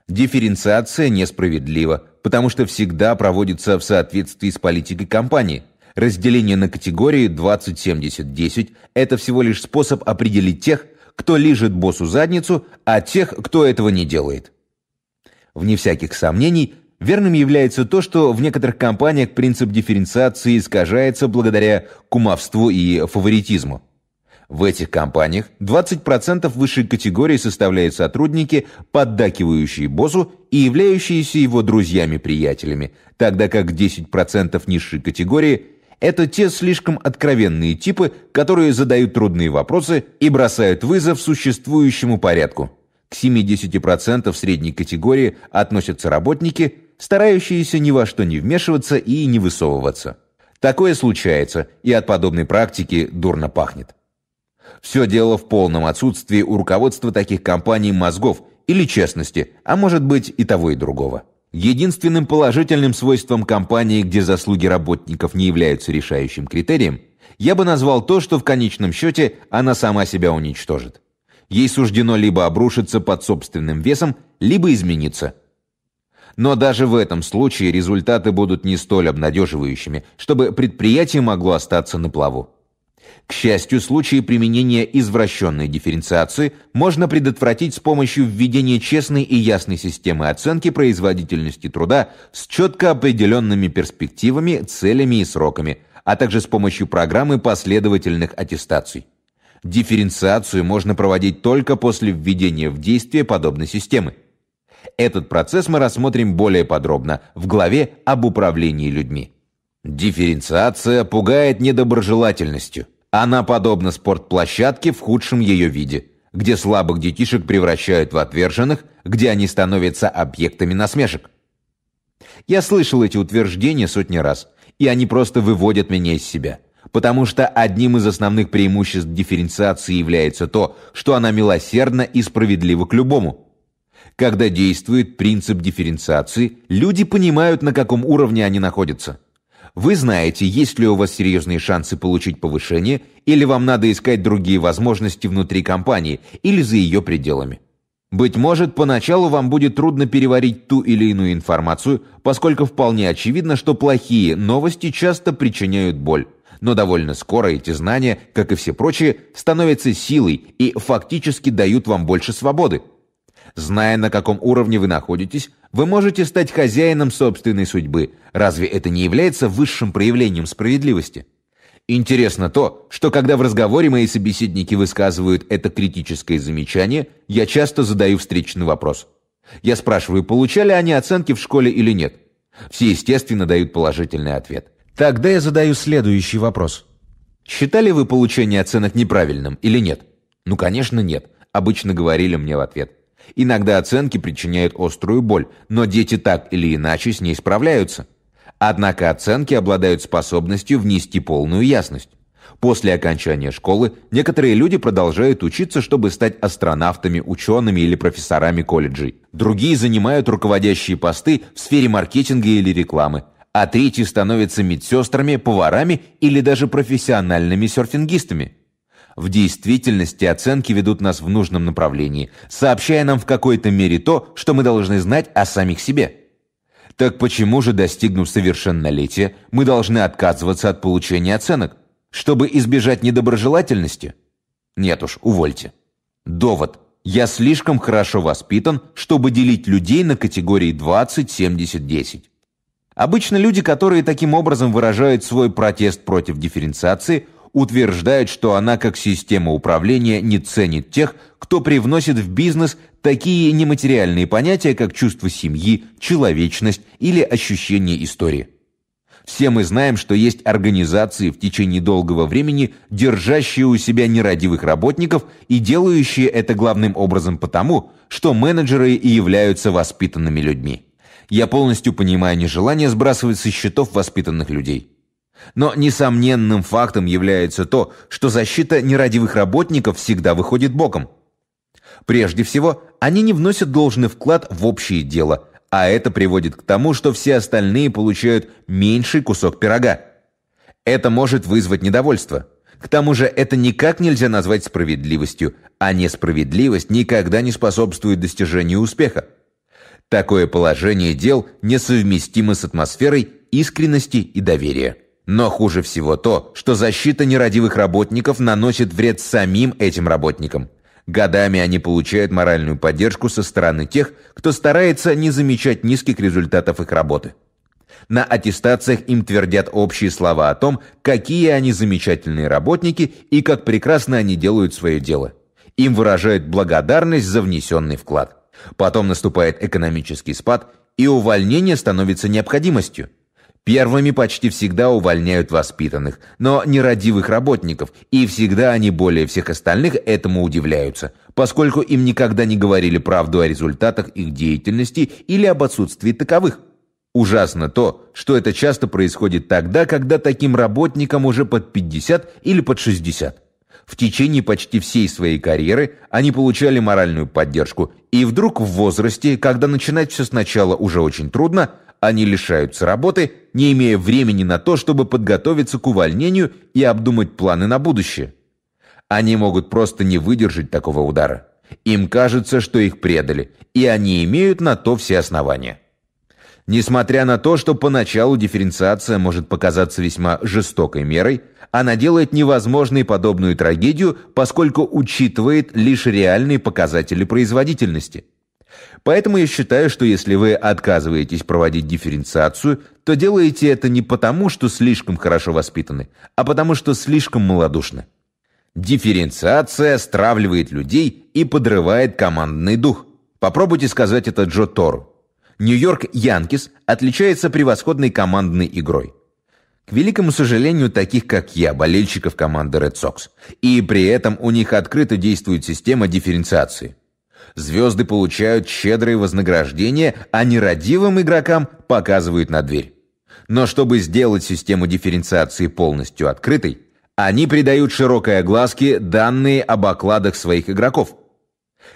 Дифференциация несправедлива, потому что всегда проводится в соответствии с политикой компании. Разделение на категории 20-70-10 – это всего лишь способ определить тех, кто лижет боссу задницу, а тех, кто этого не делает. Вне всяких сомнений – Верным является то, что в некоторых компаниях принцип дифференциации искажается благодаря кумовству и фаворитизму. В этих компаниях 20% высшей категории составляют сотрудники, поддакивающие боссу и являющиеся его друзьями-приятелями, тогда как 10% низшей категории – это те слишком откровенные типы, которые задают трудные вопросы и бросают вызов существующему порядку. К 70% средней категории относятся работники – старающиеся ни во что не вмешиваться и не высовываться. Такое случается, и от подобной практики дурно пахнет. Все дело в полном отсутствии у руководства таких компаний мозгов или честности, а может быть и того и другого. Единственным положительным свойством компании, где заслуги работников не являются решающим критерием, я бы назвал то, что в конечном счете она сама себя уничтожит. Ей суждено либо обрушиться под собственным весом, либо измениться – но даже в этом случае результаты будут не столь обнадеживающими, чтобы предприятие могло остаться на плаву. К счастью, случаи применения извращенной дифференциации можно предотвратить с помощью введения честной и ясной системы оценки производительности труда с четко определенными перспективами, целями и сроками, а также с помощью программы последовательных аттестаций. Дифференциацию можно проводить только после введения в действие подобной системы. Этот процесс мы рассмотрим более подробно в главе об управлении людьми. Дифференциация пугает недоброжелательностью. Она подобна спортплощадке в худшем ее виде, где слабых детишек превращают в отверженных, где они становятся объектами насмешек. Я слышал эти утверждения сотни раз, и они просто выводят меня из себя. Потому что одним из основных преимуществ дифференциации является то, что она милосердна и справедлива к любому – когда действует принцип дифференциации, люди понимают, на каком уровне они находятся. Вы знаете, есть ли у вас серьезные шансы получить повышение, или вам надо искать другие возможности внутри компании или за ее пределами. Быть может, поначалу вам будет трудно переварить ту или иную информацию, поскольку вполне очевидно, что плохие новости часто причиняют боль. Но довольно скоро эти знания, как и все прочие, становятся силой и фактически дают вам больше свободы. Зная, на каком уровне вы находитесь, вы можете стать хозяином собственной судьбы. Разве это не является высшим проявлением справедливости? Интересно то, что когда в разговоре мои собеседники высказывают это критическое замечание, я часто задаю встречный вопрос. Я спрашиваю, получали они оценки в школе или нет. Все, естественно, дают положительный ответ. Тогда я задаю следующий вопрос. Считали вы получение оценок неправильным или нет? Ну, конечно, нет. Обычно говорили мне в ответ. Иногда оценки причиняют острую боль, но дети так или иначе с ней справляются. Однако оценки обладают способностью внести полную ясность. После окончания школы некоторые люди продолжают учиться, чтобы стать астронавтами, учеными или профессорами колледжей. Другие занимают руководящие посты в сфере маркетинга или рекламы. А третьи становятся медсестрами, поварами или даже профессиональными серфингистами. В действительности оценки ведут нас в нужном направлении, сообщая нам в какой-то мере то, что мы должны знать о самих себе. Так почему же, достигнув совершеннолетия, мы должны отказываться от получения оценок? Чтобы избежать недоброжелательности? Нет уж, увольте. Довод. Я слишком хорошо воспитан, чтобы делить людей на категории 20, 70, 10. Обычно люди, которые таким образом выражают свой протест против дифференциации – утверждает, что она как система управления не ценит тех, кто привносит в бизнес такие нематериальные понятия, как чувство семьи, человечность или ощущение истории. Все мы знаем, что есть организации в течение долгого времени, держащие у себя нерадивых работников и делающие это главным образом потому, что менеджеры и являются воспитанными людьми. Я полностью понимаю нежелание сбрасывать со счетов воспитанных людей. Но несомненным фактом является то, что защита нерадивых работников всегда выходит боком. Прежде всего, они не вносят должный вклад в общее дело, а это приводит к тому, что все остальные получают меньший кусок пирога. Это может вызвать недовольство. К тому же это никак нельзя назвать справедливостью, а несправедливость никогда не способствует достижению успеха. Такое положение дел несовместимо с атмосферой искренности и доверия. Но хуже всего то, что защита нерадивых работников наносит вред самим этим работникам. Годами они получают моральную поддержку со стороны тех, кто старается не замечать низких результатов их работы. На аттестациях им твердят общие слова о том, какие они замечательные работники и как прекрасно они делают свое дело. Им выражают благодарность за внесенный вклад. Потом наступает экономический спад, и увольнение становится необходимостью. Первыми почти всегда увольняют воспитанных, но нерадивых работников, и всегда они более всех остальных этому удивляются, поскольку им никогда не говорили правду о результатах их деятельности или об отсутствии таковых. Ужасно то, что это часто происходит тогда, когда таким работникам уже под 50 или под 60. В течение почти всей своей карьеры они получали моральную поддержку, и вдруг в возрасте, когда начинать все сначала уже очень трудно – они лишаются работы, не имея времени на то, чтобы подготовиться к увольнению и обдумать планы на будущее. Они могут просто не выдержать такого удара. Им кажется, что их предали, и они имеют на то все основания. Несмотря на то, что поначалу дифференциация может показаться весьма жестокой мерой, она делает невозможной подобную трагедию, поскольку учитывает лишь реальные показатели производительности – Поэтому я считаю, что если вы отказываетесь проводить дифференциацию, то делаете это не потому, что слишком хорошо воспитаны, а потому что слишком малодушны. Дифференциация стравливает людей и подрывает командный дух. Попробуйте сказать это Джо Тору. Нью-Йорк Янкис отличается превосходной командной игрой. К великому сожалению, таких как я, болельщиков команды Red Sox. И при этом у них открыто действует система дифференциации звезды получают щедрые вознаграждения, а нерадивым игрокам показывают на дверь. Но чтобы сделать систему дифференциации полностью открытой, они придают широкой огласке данные об окладах своих игроков.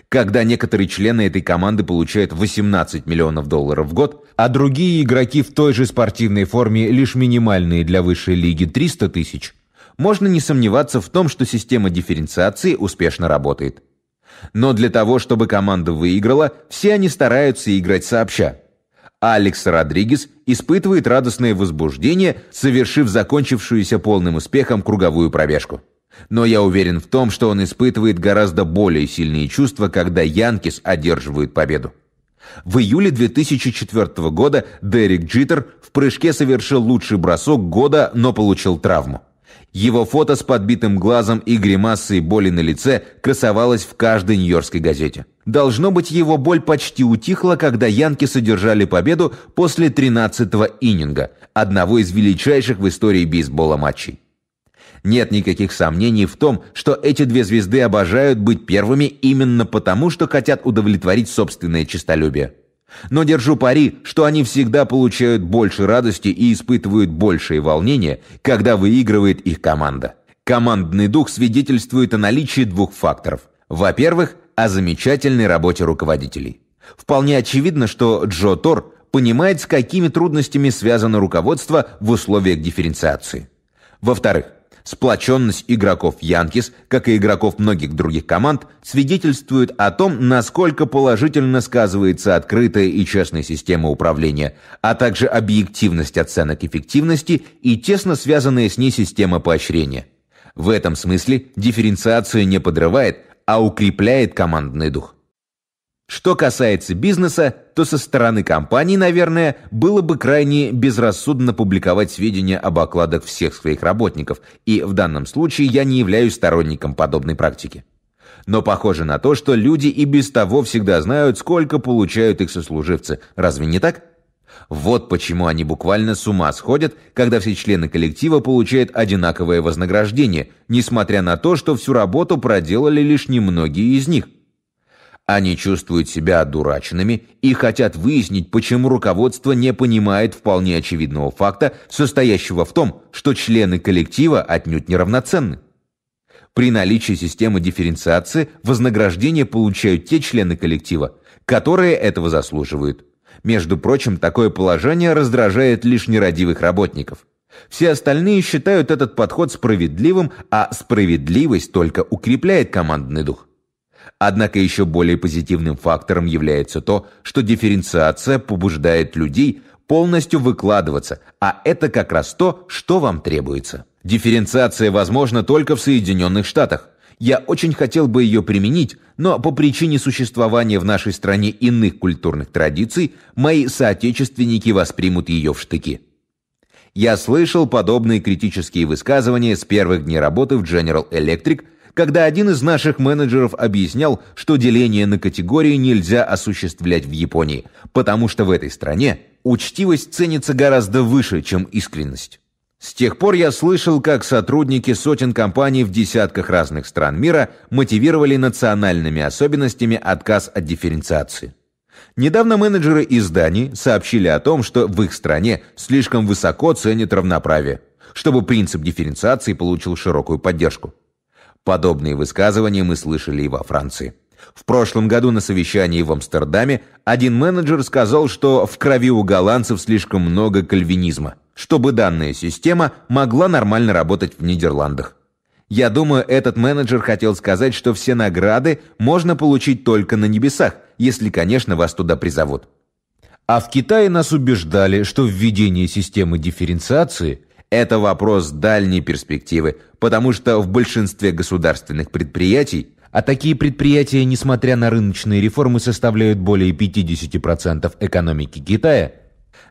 Когда некоторые члены этой команды получают 18 миллионов долларов в год, а другие игроки в той же спортивной форме лишь минимальные для высшей лиги 300 тысяч, можно не сомневаться в том, что система дифференциации успешно работает. Но для того, чтобы команда выиграла, все они стараются играть сообща. Алекс Родригес испытывает радостное возбуждение, совершив закончившуюся полным успехом круговую пробежку. Но я уверен в том, что он испытывает гораздо более сильные чувства, когда Янкис одерживает победу. В июле 2004 года Дерек Джиттер в прыжке совершил лучший бросок года, но получил травму. Его фото с подбитым глазом и гримасой боли на лице красовалось в каждой нью-йоркской газете. Должно быть, его боль почти утихла, когда янки содержали победу после 13-го иннинга, одного из величайших в истории бейсбола матчей. Нет никаких сомнений в том, что эти две звезды обожают быть первыми именно потому, что хотят удовлетворить собственное честолюбие. Но держу пари, что они всегда получают больше радости и испытывают большее волнение, когда выигрывает их команда. Командный дух свидетельствует о наличии двух факторов. Во-первых, о замечательной работе руководителей. Вполне очевидно, что Джо Тор понимает, с какими трудностями связано руководство в условиях дифференциации. Во-вторых, Сплоченность игроков Янкис, как и игроков многих других команд, свидетельствует о том, насколько положительно сказывается открытая и честная система управления, а также объективность оценок эффективности и тесно связанная с ней система поощрения. В этом смысле дифференциация не подрывает, а укрепляет командный дух. Что касается бизнеса, то со стороны компании, наверное, было бы крайне безрассудно публиковать сведения об окладах всех своих работников, и в данном случае я не являюсь сторонником подобной практики. Но похоже на то, что люди и без того всегда знают, сколько получают их сослуживцы. Разве не так? Вот почему они буквально с ума сходят, когда все члены коллектива получают одинаковое вознаграждение, несмотря на то, что всю работу проделали лишь немногие из них – они чувствуют себя одураченными и хотят выяснить, почему руководство не понимает вполне очевидного факта, состоящего в том, что члены коллектива отнюдь неравноценны. При наличии системы дифференциации вознаграждение получают те члены коллектива, которые этого заслуживают. Между прочим, такое положение раздражает лишь нерадивых работников. Все остальные считают этот подход справедливым, а справедливость только укрепляет командный дух. Однако еще более позитивным фактором является то, что дифференциация побуждает людей полностью выкладываться, а это как раз то, что вам требуется. Дифференциация возможна только в Соединенных Штатах. Я очень хотел бы ее применить, но по причине существования в нашей стране иных культурных традиций мои соотечественники воспримут ее в штыки. Я слышал подобные критические высказывания с первых дней работы в General Electric – когда один из наших менеджеров объяснял, что деление на категории нельзя осуществлять в Японии, потому что в этой стране учтивость ценится гораздо выше, чем искренность. С тех пор я слышал, как сотрудники сотен компаний в десятках разных стран мира мотивировали национальными особенностями отказ от дифференциации. Недавно менеджеры изданий сообщили о том, что в их стране слишком высоко ценят равноправие, чтобы принцип дифференциации получил широкую поддержку. Подобные высказывания мы слышали и во Франции. В прошлом году на совещании в Амстердаме один менеджер сказал, что в крови у голландцев слишком много кальвинизма, чтобы данная система могла нормально работать в Нидерландах. Я думаю, этот менеджер хотел сказать, что все награды можно получить только на небесах, если, конечно, вас туда призовут. А в Китае нас убеждали, что введение системы дифференциации – это вопрос дальней перспективы, потому что в большинстве государственных предприятий, а такие предприятия, несмотря на рыночные реформы, составляют более 50% экономики Китая,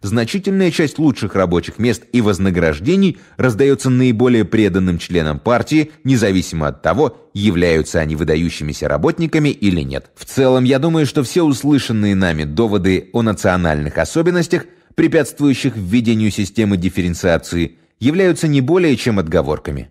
значительная часть лучших рабочих мест и вознаграждений раздается наиболее преданным членам партии, независимо от того, являются они выдающимися работниками или нет. В целом, я думаю, что все услышанные нами доводы о национальных особенностях, препятствующих введению системы дифференциации, являются не более чем отговорками.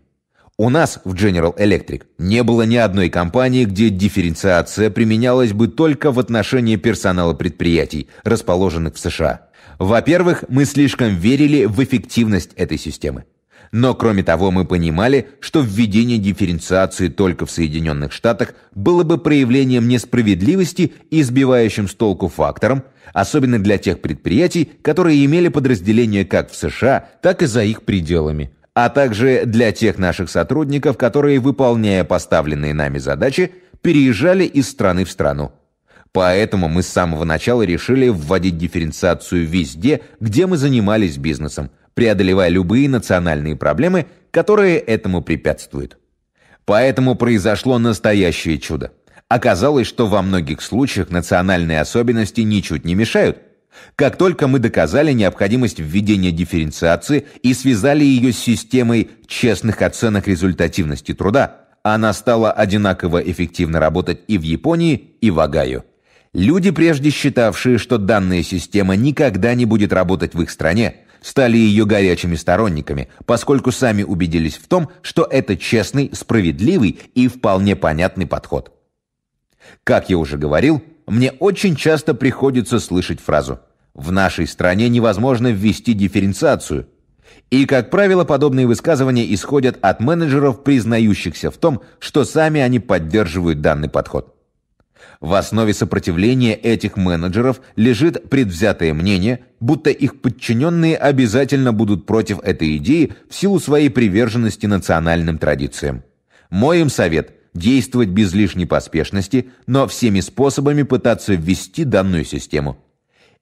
У нас в General Electric не было ни одной компании, где дифференциация применялась бы только в отношении персонала предприятий, расположенных в США. Во-первых, мы слишком верили в эффективность этой системы. Но кроме того, мы понимали, что введение дифференциации только в Соединенных Штатах было бы проявлением несправедливости и сбивающим с толку фактором, особенно для тех предприятий, которые имели подразделения как в США, так и за их пределами а также для тех наших сотрудников, которые, выполняя поставленные нами задачи, переезжали из страны в страну. Поэтому мы с самого начала решили вводить дифференциацию везде, где мы занимались бизнесом, преодолевая любые национальные проблемы, которые этому препятствуют. Поэтому произошло настоящее чудо. Оказалось, что во многих случаях национальные особенности ничуть не мешают. Как только мы доказали необходимость введения дифференциации и связали ее с системой честных оценок результативности труда, она стала одинаково эффективно работать и в Японии, и в Огайо. Люди, прежде считавшие, что данная система никогда не будет работать в их стране, стали ее горячими сторонниками, поскольку сами убедились в том, что это честный, справедливый и вполне понятный подход. Как я уже говорил, мне очень часто приходится слышать фразу «в нашей стране невозможно ввести дифференциацию», и, как правило, подобные высказывания исходят от менеджеров, признающихся в том, что сами они поддерживают данный подход. В основе сопротивления этих менеджеров лежит предвзятое мнение, будто их подчиненные обязательно будут против этой идеи в силу своей приверженности национальным традициям. Мой им совет – действовать без лишней поспешности, но всеми способами пытаться ввести данную систему.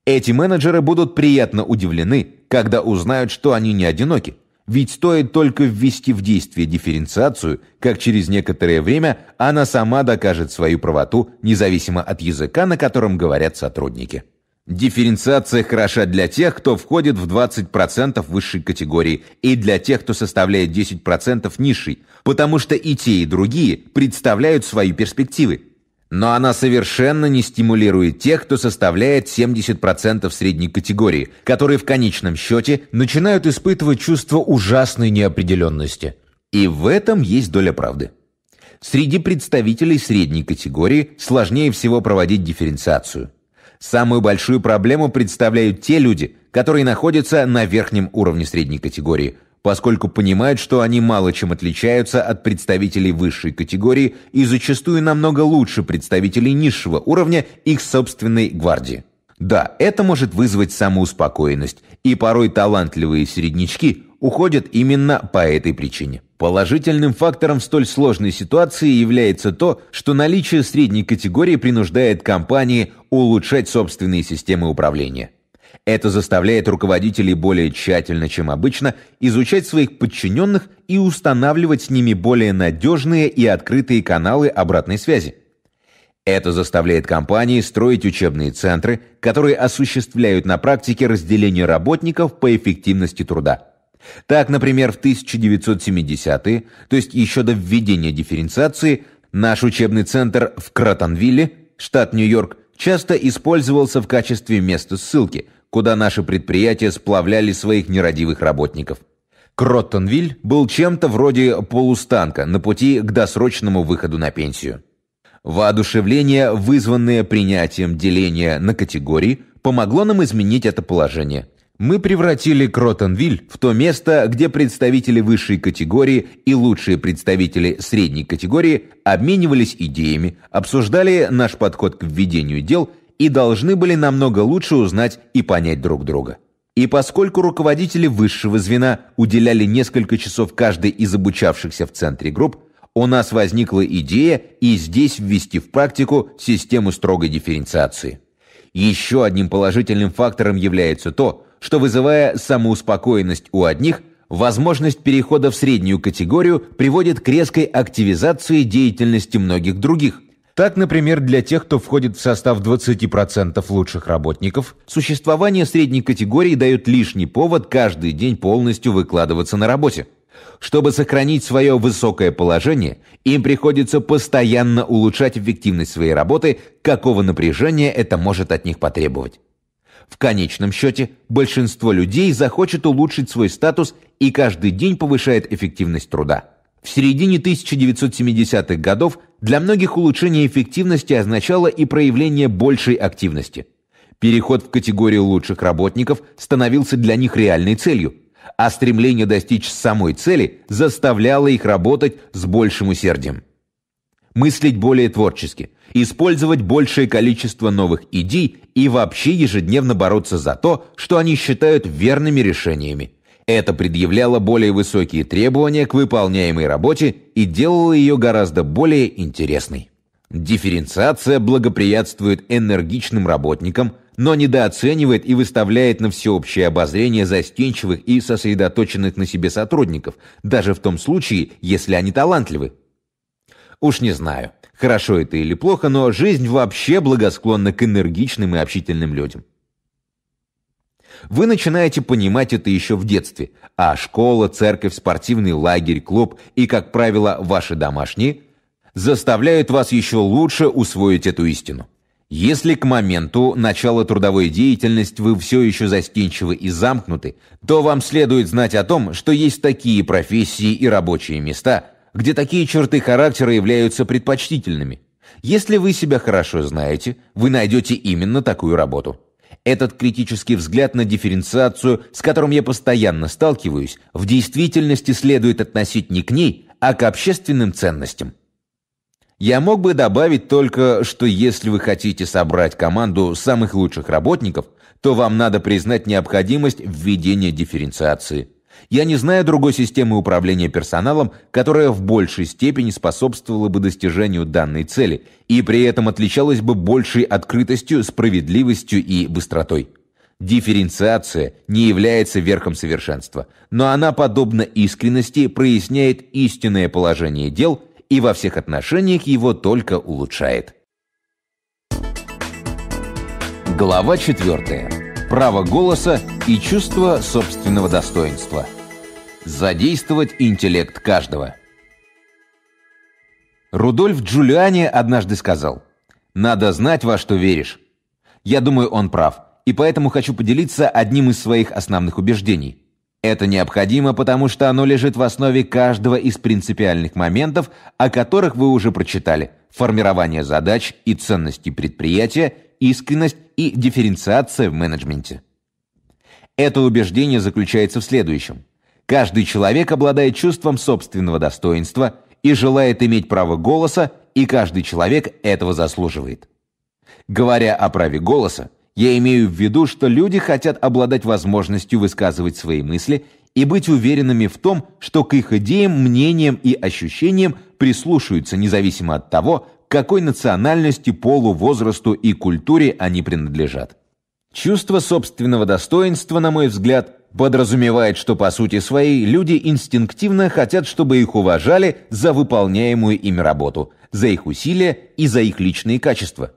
Эти менеджеры будут приятно удивлены, когда узнают, что они не одиноки – ведь стоит только ввести в действие дифференциацию, как через некоторое время она сама докажет свою правоту, независимо от языка, на котором говорят сотрудники. Дифференциация хороша для тех, кто входит в 20% высшей категории, и для тех, кто составляет 10% низшей, потому что и те, и другие представляют свои перспективы, но она совершенно не стимулирует тех, кто составляет 70% средней категории, которые в конечном счете начинают испытывать чувство ужасной неопределенности. И в этом есть доля правды. Среди представителей средней категории сложнее всего проводить дифференциацию. Самую большую проблему представляют те люди, которые находятся на верхнем уровне средней категории – поскольку понимают, что они мало чем отличаются от представителей высшей категории и зачастую намного лучше представителей низшего уровня их собственной гвардии. Да, это может вызвать самоуспокоенность, и порой талантливые середнячки уходят именно по этой причине. Положительным фактором в столь сложной ситуации является то, что наличие средней категории принуждает компании улучшать собственные системы управления. Это заставляет руководителей более тщательно, чем обычно, изучать своих подчиненных и устанавливать с ними более надежные и открытые каналы обратной связи. Это заставляет компании строить учебные центры, которые осуществляют на практике разделение работников по эффективности труда. Так, например, в 1970-е, то есть еще до введения дифференциации, наш учебный центр в Кротонвилле, штат Нью-Йорк, часто использовался в качестве места ссылки – куда наши предприятия сплавляли своих нерадивых работников. Кроттонвиль был чем-то вроде полустанка на пути к досрочному выходу на пенсию. Воодушевление, вызванное принятием деления на категории, помогло нам изменить это положение. Мы превратили Кроттонвиль в то место, где представители высшей категории и лучшие представители средней категории обменивались идеями, обсуждали наш подход к введению дел – и должны были намного лучше узнать и понять друг друга. И поскольку руководители высшего звена уделяли несколько часов каждой из обучавшихся в центре групп, у нас возникла идея и здесь ввести в практику систему строгой дифференциации. Еще одним положительным фактором является то, что вызывая самоуспокоенность у одних, возможность перехода в среднюю категорию приводит к резкой активизации деятельности многих других, так, например, для тех, кто входит в состав 20% лучших работников, существование средней категории дает лишний повод каждый день полностью выкладываться на работе. Чтобы сохранить свое высокое положение, им приходится постоянно улучшать эффективность своей работы, какого напряжения это может от них потребовать. В конечном счете, большинство людей захочет улучшить свой статус и каждый день повышает эффективность труда. В середине 1970-х годов для многих улучшение эффективности означало и проявление большей активности. Переход в категорию лучших работников становился для них реальной целью, а стремление достичь самой цели заставляло их работать с большим усердием. Мыслить более творчески, использовать большее количество новых идей и вообще ежедневно бороться за то, что они считают верными решениями – это предъявляло более высокие требования к выполняемой работе и делало ее гораздо более интересной. Дифференциация благоприятствует энергичным работникам, но недооценивает и выставляет на всеобщее обозрение застенчивых и сосредоточенных на себе сотрудников, даже в том случае, если они талантливы. Уж не знаю, хорошо это или плохо, но жизнь вообще благосклонна к энергичным и общительным людям. Вы начинаете понимать это еще в детстве, а школа, церковь, спортивный лагерь, клуб и, как правило, ваши домашние заставляют вас еще лучше усвоить эту истину. Если к моменту начала трудовой деятельности вы все еще застенчивы и замкнуты, то вам следует знать о том, что есть такие профессии и рабочие места, где такие черты характера являются предпочтительными. Если вы себя хорошо знаете, вы найдете именно такую работу. Этот критический взгляд на дифференциацию, с которым я постоянно сталкиваюсь, в действительности следует относить не к ней, а к общественным ценностям. Я мог бы добавить только, что если вы хотите собрать команду самых лучших работников, то вам надо признать необходимость введения дифференциации. Я не знаю другой системы управления персоналом, которая в большей степени способствовала бы достижению данной цели и при этом отличалась бы большей открытостью, справедливостью и быстротой. Дифференциация не является верхом совершенства, но она, подобно искренности, проясняет истинное положение дел и во всех отношениях его только улучшает. Глава четвертая право голоса и чувство собственного достоинства. Задействовать интеллект каждого. Рудольф Джулиани однажды сказал, «Надо знать, во что веришь». Я думаю, он прав, и поэтому хочу поделиться одним из своих основных убеждений. Это необходимо, потому что оно лежит в основе каждого из принципиальных моментов, о которых вы уже прочитали – формирование задач и ценностей предприятия – искренность и дифференциация в менеджменте. Это убеждение заключается в следующем. Каждый человек обладает чувством собственного достоинства и желает иметь право голоса, и каждый человек этого заслуживает. Говоря о праве голоса, я имею в виду, что люди хотят обладать возможностью высказывать свои мысли и быть уверенными в том, что к их идеям, мнениям и ощущениям прислушаются, независимо от того, какой национальности, полу, возрасту и культуре они принадлежат. Чувство собственного достоинства, на мой взгляд, подразумевает, что по сути своей люди инстинктивно хотят, чтобы их уважали за выполняемую ими работу, за их усилия и за их личные качества.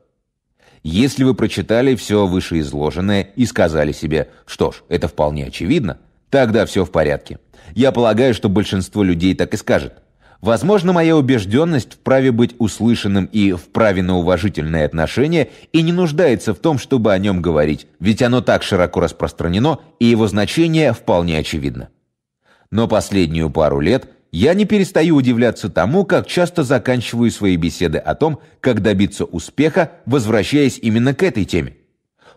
Если вы прочитали все вышеизложенное и сказали себе «что ж, это вполне очевидно», тогда все в порядке. Я полагаю, что большинство людей так и скажет – Возможно, моя убежденность в праве быть услышанным и в праве на уважительное отношение и не нуждается в том, чтобы о нем говорить, ведь оно так широко распространено, и его значение вполне очевидно. Но последнюю пару лет я не перестаю удивляться тому, как часто заканчиваю свои беседы о том, как добиться успеха, возвращаясь именно к этой теме.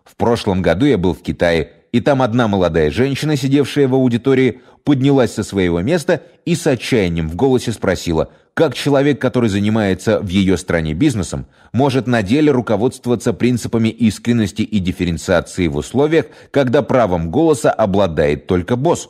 В прошлом году я был в Китае, и там одна молодая женщина, сидевшая в аудитории, поднялась со своего места и с отчаянием в голосе спросила, как человек, который занимается в ее стране бизнесом, может на деле руководствоваться принципами искренности и дифференциации в условиях, когда правом голоса обладает только босс.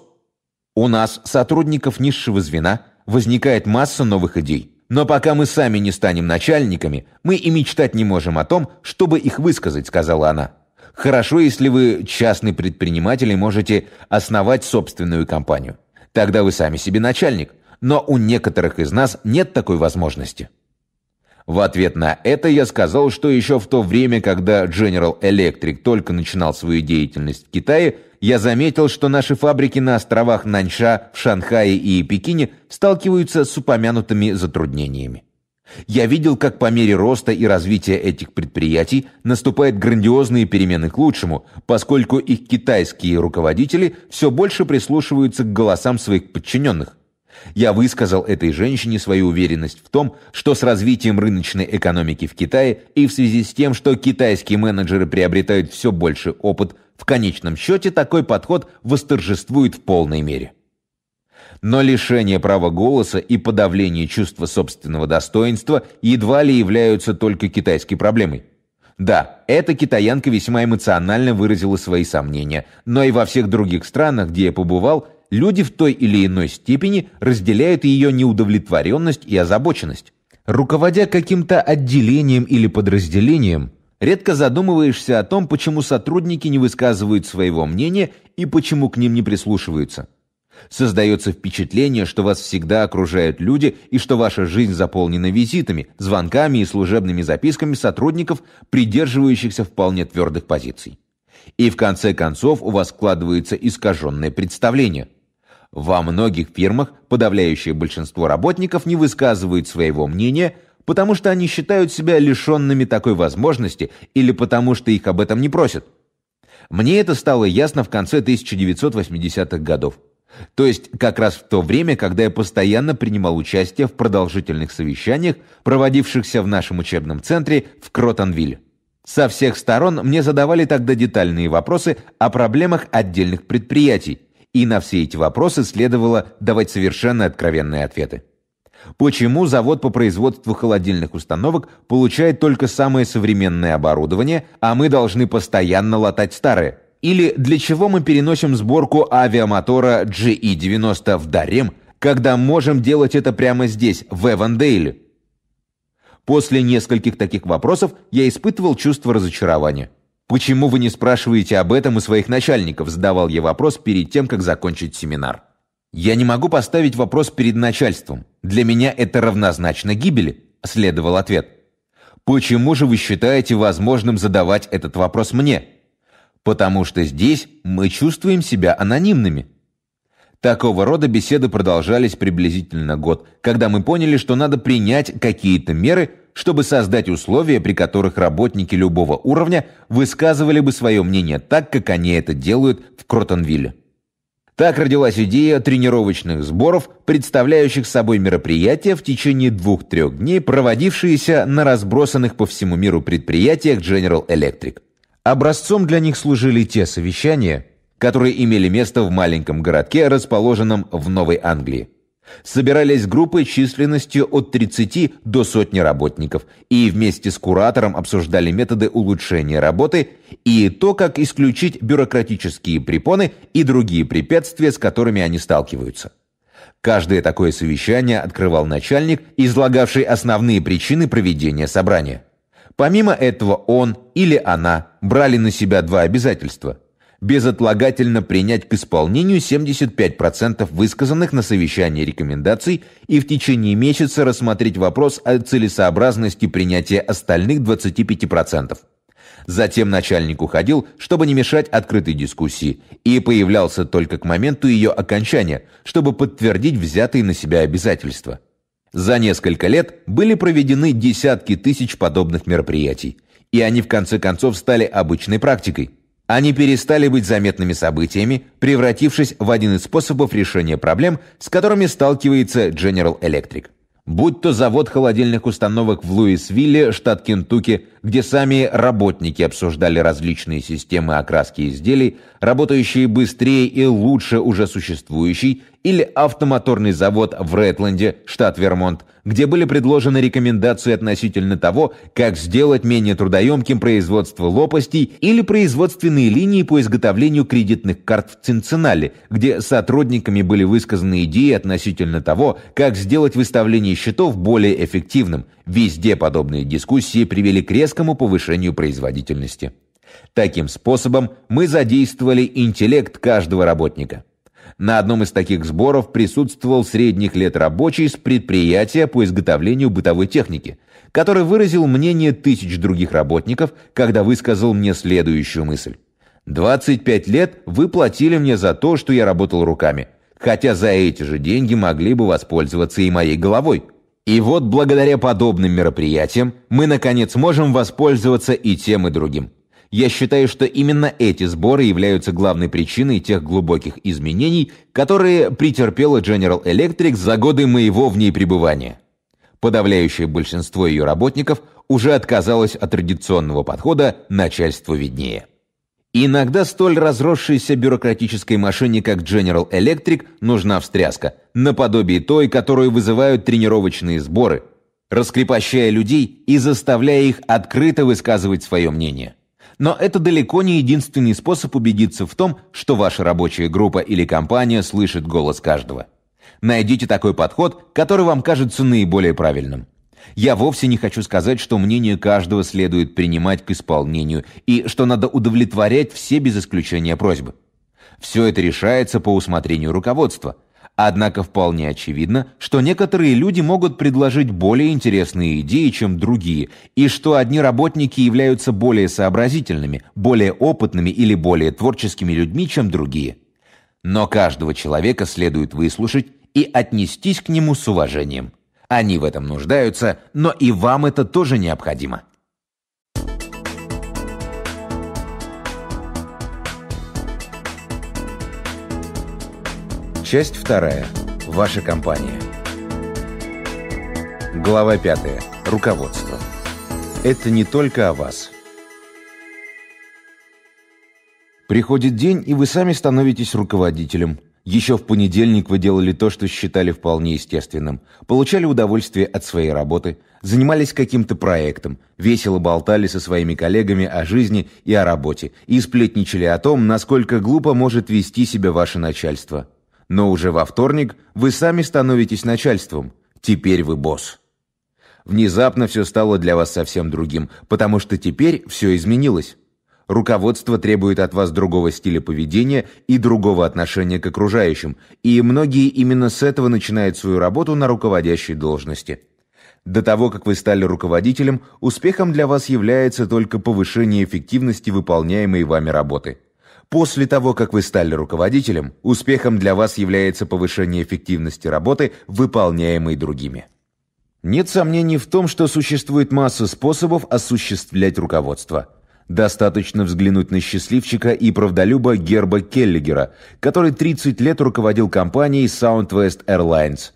У нас, сотрудников низшего звена, возникает масса новых идей. Но пока мы сами не станем начальниками, мы и мечтать не можем о том, чтобы их высказать, сказала она. Хорошо, если вы частный предприниматель и можете основать собственную компанию. Тогда вы сами себе начальник. Но у некоторых из нас нет такой возможности. В ответ на это я сказал, что еще в то время, когда General Electric только начинал свою деятельность в Китае, я заметил, что наши фабрики на островах Наньша, в Шанхае и Пекине сталкиваются с упомянутыми затруднениями. Я видел, как по мере роста и развития этих предприятий наступают грандиозные перемены к лучшему, поскольку их китайские руководители все больше прислушиваются к голосам своих подчиненных. Я высказал этой женщине свою уверенность в том, что с развитием рыночной экономики в Китае и в связи с тем, что китайские менеджеры приобретают все больше опыт, в конечном счете такой подход восторжествует в полной мере но лишение права голоса и подавление чувства собственного достоинства едва ли являются только китайской проблемой. Да, эта китаянка весьма эмоционально выразила свои сомнения, но и во всех других странах, где я побывал, люди в той или иной степени разделяют ее неудовлетворенность и озабоченность. Руководя каким-то отделением или подразделением, редко задумываешься о том, почему сотрудники не высказывают своего мнения и почему к ним не прислушиваются. Создается впечатление, что вас всегда окружают люди и что ваша жизнь заполнена визитами, звонками и служебными записками сотрудников, придерживающихся вполне твердых позиций. И в конце концов у вас складывается искаженное представление. Во многих фирмах подавляющее большинство работников не высказывает своего мнения, потому что они считают себя лишенными такой возможности или потому что их об этом не просят. Мне это стало ясно в конце 1980-х годов. То есть как раз в то время, когда я постоянно принимал участие в продолжительных совещаниях, проводившихся в нашем учебном центре в Кротонвилле. Со всех сторон мне задавали тогда детальные вопросы о проблемах отдельных предприятий, и на все эти вопросы следовало давать совершенно откровенные ответы. Почему завод по производству холодильных установок получает только самое современное оборудование, а мы должны постоянно латать старое? Или для чего мы переносим сборку авиамотора GE90 в Дарем, когда можем делать это прямо здесь, в Эвандейле? После нескольких таких вопросов я испытывал чувство разочарования. «Почему вы не спрашиваете об этом у своих начальников?» задавал я вопрос перед тем, как закончить семинар. «Я не могу поставить вопрос перед начальством. Для меня это равнозначно гибели», – следовал ответ. «Почему же вы считаете возможным задавать этот вопрос мне?» потому что здесь мы чувствуем себя анонимными. Такого рода беседы продолжались приблизительно год, когда мы поняли, что надо принять какие-то меры, чтобы создать условия, при которых работники любого уровня высказывали бы свое мнение так, как они это делают в Кротонвилле. Так родилась идея тренировочных сборов, представляющих собой мероприятия в течение двух-трех дней, проводившиеся на разбросанных по всему миру предприятиях General Electric. Образцом для них служили те совещания, которые имели место в маленьком городке, расположенном в Новой Англии. Собирались группы численностью от 30 до сотни работников и вместе с куратором обсуждали методы улучшения работы и то, как исключить бюрократические препоны и другие препятствия, с которыми они сталкиваются. Каждое такое совещание открывал начальник, излагавший основные причины проведения собрания. Помимо этого он или она брали на себя два обязательства – безотлагательно принять к исполнению 75% высказанных на совещании рекомендаций и в течение месяца рассмотреть вопрос о целесообразности принятия остальных 25%. Затем начальник уходил, чтобы не мешать открытой дискуссии, и появлялся только к моменту ее окончания, чтобы подтвердить взятые на себя обязательства. За несколько лет были проведены десятки тысяч подобных мероприятий, и они в конце концов стали обычной практикой. Они перестали быть заметными событиями, превратившись в один из способов решения проблем, с которыми сталкивается General Electric. Будь то завод холодильных установок в Луисвилле, штат Кентукки, где сами работники обсуждали различные системы окраски изделий, работающие быстрее и лучше уже существующей, или автомоторный завод в Рэтленде, штат Вермонт, где были предложены рекомендации относительно того, как сделать менее трудоемким производство лопастей или производственные линии по изготовлению кредитных карт в Цинциннале, где сотрудниками были высказаны идеи относительно того, как сделать выставление счетов более эффективным, Везде подобные дискуссии привели к резкому повышению производительности. Таким способом мы задействовали интеллект каждого работника. На одном из таких сборов присутствовал средних лет рабочий с предприятия по изготовлению бытовой техники, который выразил мнение тысяч других работников, когда высказал мне следующую мысль. «25 лет вы платили мне за то, что я работал руками, хотя за эти же деньги могли бы воспользоваться и моей головой». И вот благодаря подобным мероприятиям мы, наконец, можем воспользоваться и тем, и другим. Я считаю, что именно эти сборы являются главной причиной тех глубоких изменений, которые претерпела General Electric за годы моего в ней пребывания. Подавляющее большинство ее работников уже отказалось от традиционного подхода начальству виднее» иногда столь разросшейся бюрократической машине, как General Electric, нужна встряска, наподобие той, которую вызывают тренировочные сборы, раскрепощая людей и заставляя их открыто высказывать свое мнение. Но это далеко не единственный способ убедиться в том, что ваша рабочая группа или компания слышит голос каждого. Найдите такой подход, который вам кажется наиболее правильным. Я вовсе не хочу сказать, что мнение каждого следует принимать к исполнению и что надо удовлетворять все без исключения просьбы. Все это решается по усмотрению руководства. Однако вполне очевидно, что некоторые люди могут предложить более интересные идеи, чем другие, и что одни работники являются более сообразительными, более опытными или более творческими людьми, чем другие. Но каждого человека следует выслушать и отнестись к нему с уважением. Они в этом нуждаются, но и вам это тоже необходимо. Часть вторая. Ваша компания. Глава 5. Руководство. Это не только о вас. Приходит день, и вы сами становитесь руководителем – еще в понедельник вы делали то, что считали вполне естественным. Получали удовольствие от своей работы, занимались каким-то проектом, весело болтали со своими коллегами о жизни и о работе и сплетничали о том, насколько глупо может вести себя ваше начальство. Но уже во вторник вы сами становитесь начальством. Теперь вы босс. Внезапно все стало для вас совсем другим, потому что теперь все изменилось. Руководство требует от вас другого стиля поведения и другого отношения к окружающим, и многие именно с этого начинают свою работу на руководящей должности. До того, как вы стали руководителем, успехом для вас является только повышение эффективности выполняемой вами работы. После того, как вы стали руководителем, успехом для вас является повышение эффективности работы, выполняемой другими. Нет сомнений в том, что существует масса способов осуществлять руководство. Достаточно взглянуть на счастливчика и правдолюба Герба Келлигера, который 30 лет руководил компанией Southwest Airlines,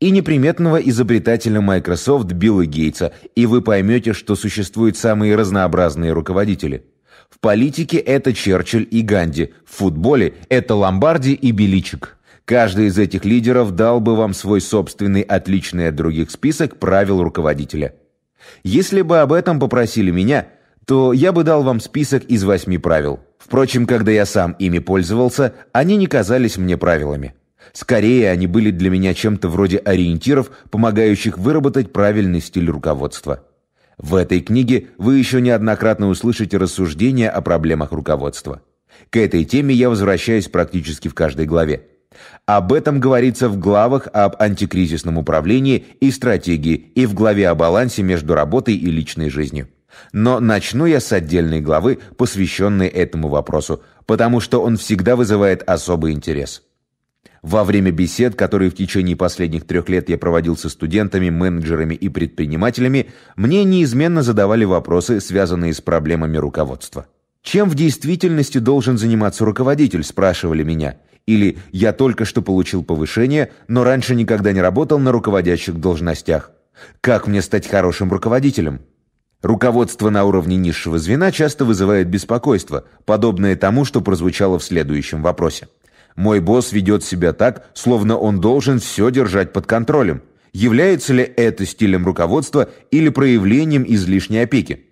и неприметного изобретателя Microsoft Билла Гейтса, и вы поймете, что существуют самые разнообразные руководители. В политике это Черчилль и Ганди, в футболе это Ломбарди и Беличик. Каждый из этих лидеров дал бы вам свой собственный отличный от других список правил руководителя. Если бы об этом попросили меня – то я бы дал вам список из восьми правил. Впрочем, когда я сам ими пользовался, они не казались мне правилами. Скорее, они были для меня чем-то вроде ориентиров, помогающих выработать правильный стиль руководства. В этой книге вы еще неоднократно услышите рассуждения о проблемах руководства. К этой теме я возвращаюсь практически в каждой главе. Об этом говорится в главах об антикризисном управлении и стратегии и в главе о балансе между работой и личной жизнью. Но начну я с отдельной главы, посвященной этому вопросу, потому что он всегда вызывает особый интерес. Во время бесед, которые в течение последних трех лет я проводил со студентами, менеджерами и предпринимателями, мне неизменно задавали вопросы, связанные с проблемами руководства. «Чем в действительности должен заниматься руководитель?» – спрашивали меня. Или «Я только что получил повышение, но раньше никогда не работал на руководящих должностях. Как мне стать хорошим руководителем?» Руководство на уровне низшего звена часто вызывает беспокойство, подобное тому, что прозвучало в следующем вопросе. Мой босс ведет себя так, словно он должен все держать под контролем. Является ли это стилем руководства или проявлением излишней опеки?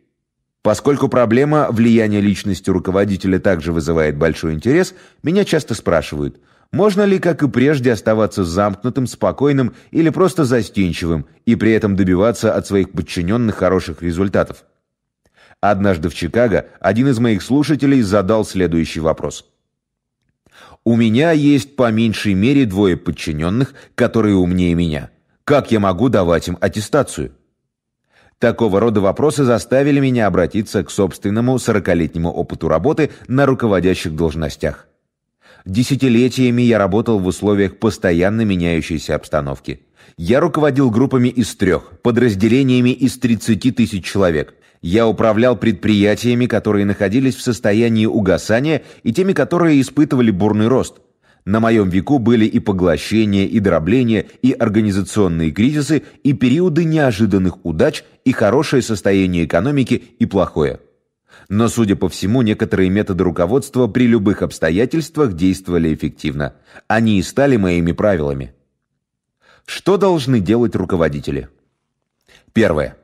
Поскольку проблема влияния личности руководителя также вызывает большой интерес, меня часто спрашивают – можно ли, как и прежде, оставаться замкнутым, спокойным или просто застенчивым и при этом добиваться от своих подчиненных хороших результатов? Однажды в Чикаго один из моих слушателей задал следующий вопрос. «У меня есть по меньшей мере двое подчиненных, которые умнее меня. Как я могу давать им аттестацию?» Такого рода вопросы заставили меня обратиться к собственному 40-летнему опыту работы на руководящих должностях. Десятилетиями я работал в условиях постоянно меняющейся обстановки. Я руководил группами из трех, подразделениями из 30 тысяч человек. Я управлял предприятиями, которые находились в состоянии угасания, и теми, которые испытывали бурный рост. На моем веку были и поглощения, и дробления, и организационные кризисы, и периоды неожиданных удач, и хорошее состояние экономики, и плохое но, судя по всему, некоторые методы руководства при любых обстоятельствах действовали эффективно. Они и стали моими правилами. Что должны делать руководители? Первое.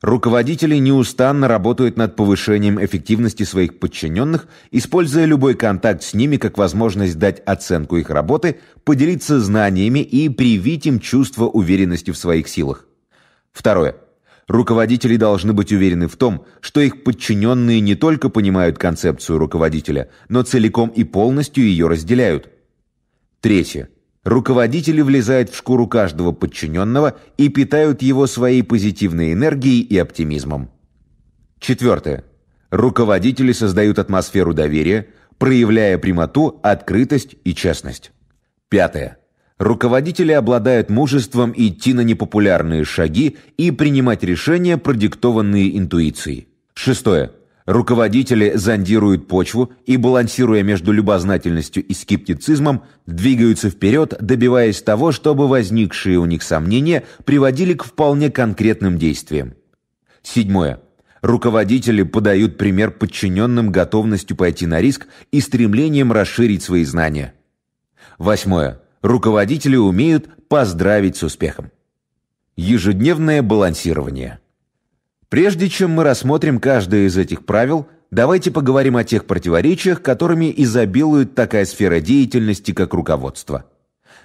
Руководители неустанно работают над повышением эффективности своих подчиненных, используя любой контакт с ними как возможность дать оценку их работы, поделиться знаниями и привить им чувство уверенности в своих силах. Второе. Руководители должны быть уверены в том, что их подчиненные не только понимают концепцию руководителя, но целиком и полностью ее разделяют. Третье. Руководители влезают в шкуру каждого подчиненного и питают его своей позитивной энергией и оптимизмом. Четвертое. Руководители создают атмосферу доверия, проявляя прямоту, открытость и честность. Пятое руководители обладают мужеством идти на непопулярные шаги и принимать решения, продиктованные интуицией. Шестое. Руководители зондируют почву и, балансируя между любознательностью и скептицизмом, двигаются вперед, добиваясь того, чтобы возникшие у них сомнения приводили к вполне конкретным действиям. Седьмое. Руководители подают пример подчиненным готовностью пойти на риск и стремлением расширить свои знания. Восьмое руководители умеют поздравить с успехом. Ежедневное балансирование. Прежде чем мы рассмотрим каждое из этих правил, давайте поговорим о тех противоречиях, которыми изобилует такая сфера деятельности, как руководство.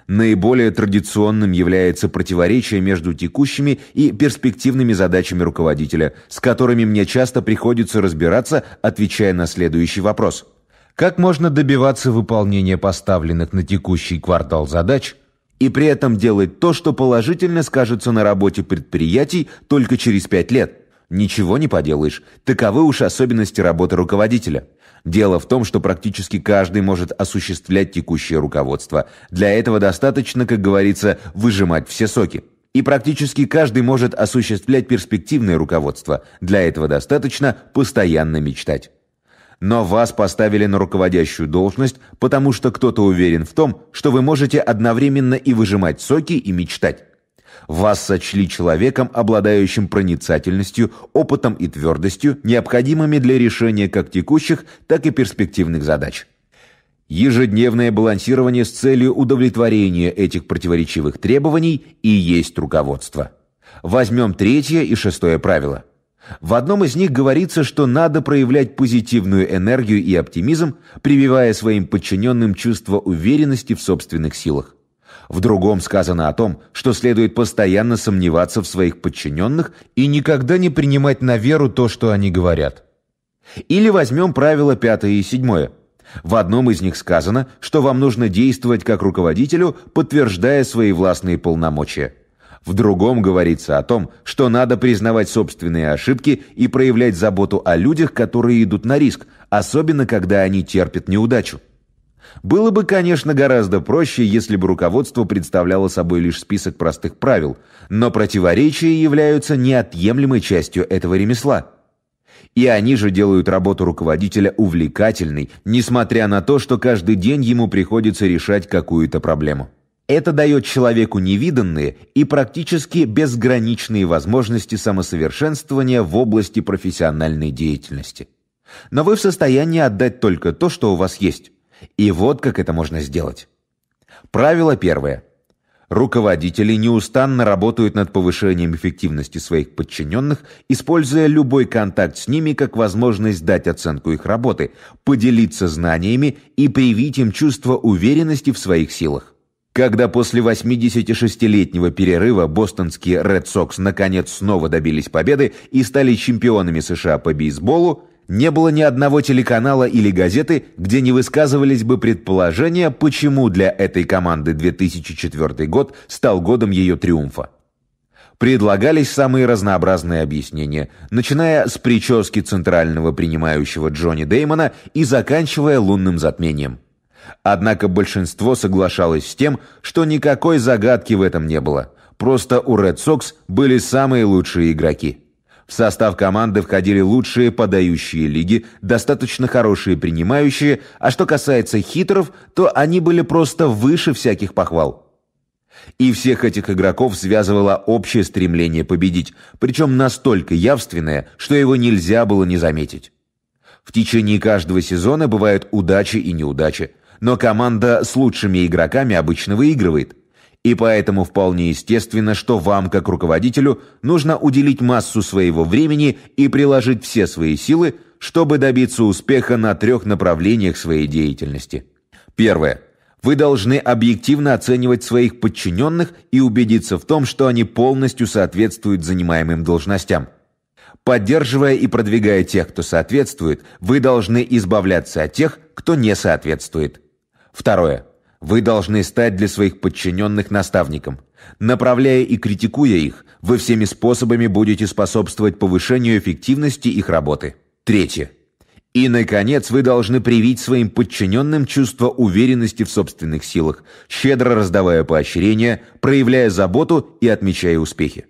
Наиболее традиционным является противоречие между текущими и перспективными задачами руководителя, с которыми мне часто приходится разбираться, отвечая на следующий вопрос – как можно добиваться выполнения поставленных на текущий квартал задач и при этом делать то, что положительно скажется на работе предприятий только через пять лет. Ничего не поделаешь, таковы уж особенности работы руководителя. Дело в том, что практически каждый может осуществлять текущее руководство. Для этого достаточно, как говорится, выжимать все соки. И практически каждый может осуществлять перспективное руководство. Для этого достаточно постоянно мечтать но вас поставили на руководящую должность, потому что кто-то уверен в том, что вы можете одновременно и выжимать соки, и мечтать. Вас сочли человеком, обладающим проницательностью, опытом и твердостью, необходимыми для решения как текущих, так и перспективных задач. Ежедневное балансирование с целью удовлетворения этих противоречивых требований и есть руководство. Возьмем третье и шестое правило – в одном из них говорится, что надо проявлять позитивную энергию и оптимизм, прививая своим подчиненным чувство уверенности в собственных силах. В другом сказано о том, что следует постоянно сомневаться в своих подчиненных и никогда не принимать на веру то, что они говорят. Или возьмем правило пятое и седьмое. В одном из них сказано, что вам нужно действовать как руководителю, подтверждая свои властные полномочия. В другом говорится о том, что надо признавать собственные ошибки и проявлять заботу о людях, которые идут на риск, особенно когда они терпят неудачу. Было бы, конечно, гораздо проще, если бы руководство представляло собой лишь список простых правил, но противоречия являются неотъемлемой частью этого ремесла. И они же делают работу руководителя увлекательной, несмотря на то, что каждый день ему приходится решать какую-то проблему. Это дает человеку невиданные и практически безграничные возможности самосовершенствования в области профессиональной деятельности. Но вы в состоянии отдать только то, что у вас есть. И вот как это можно сделать. Правило первое. Руководители неустанно работают над повышением эффективности своих подчиненных, используя любой контакт с ними как возможность дать оценку их работы, поделиться знаниями и привить им чувство уверенности в своих силах. Когда после 86-летнего перерыва бостонские Red Sox наконец снова добились победы и стали чемпионами США по бейсболу, не было ни одного телеканала или газеты, где не высказывались бы предположения, почему для этой команды 2004 год стал годом ее триумфа. Предлагались самые разнообразные объяснения, начиная с прически центрального принимающего Джонни Дэймона и заканчивая лунным затмением. Однако большинство соглашалось с тем, что никакой загадки в этом не было. Просто у Red Sox были самые лучшие игроки. В состав команды входили лучшие подающие лиги, достаточно хорошие принимающие, а что касается хитров, то они были просто выше всяких похвал. И всех этих игроков связывало общее стремление победить, причем настолько явственное, что его нельзя было не заметить. В течение каждого сезона бывают удачи и неудачи но команда с лучшими игроками обычно выигрывает. И поэтому вполне естественно, что вам, как руководителю, нужно уделить массу своего времени и приложить все свои силы, чтобы добиться успеха на трех направлениях своей деятельности. Первое. Вы должны объективно оценивать своих подчиненных и убедиться в том, что они полностью соответствуют занимаемым должностям. Поддерживая и продвигая тех, кто соответствует, вы должны избавляться от тех, кто не соответствует. Второе. Вы должны стать для своих подчиненных наставником. Направляя и критикуя их, вы всеми способами будете способствовать повышению эффективности их работы. Третье. И, наконец, вы должны привить своим подчиненным чувство уверенности в собственных силах, щедро раздавая поощрения, проявляя заботу и отмечая успехи.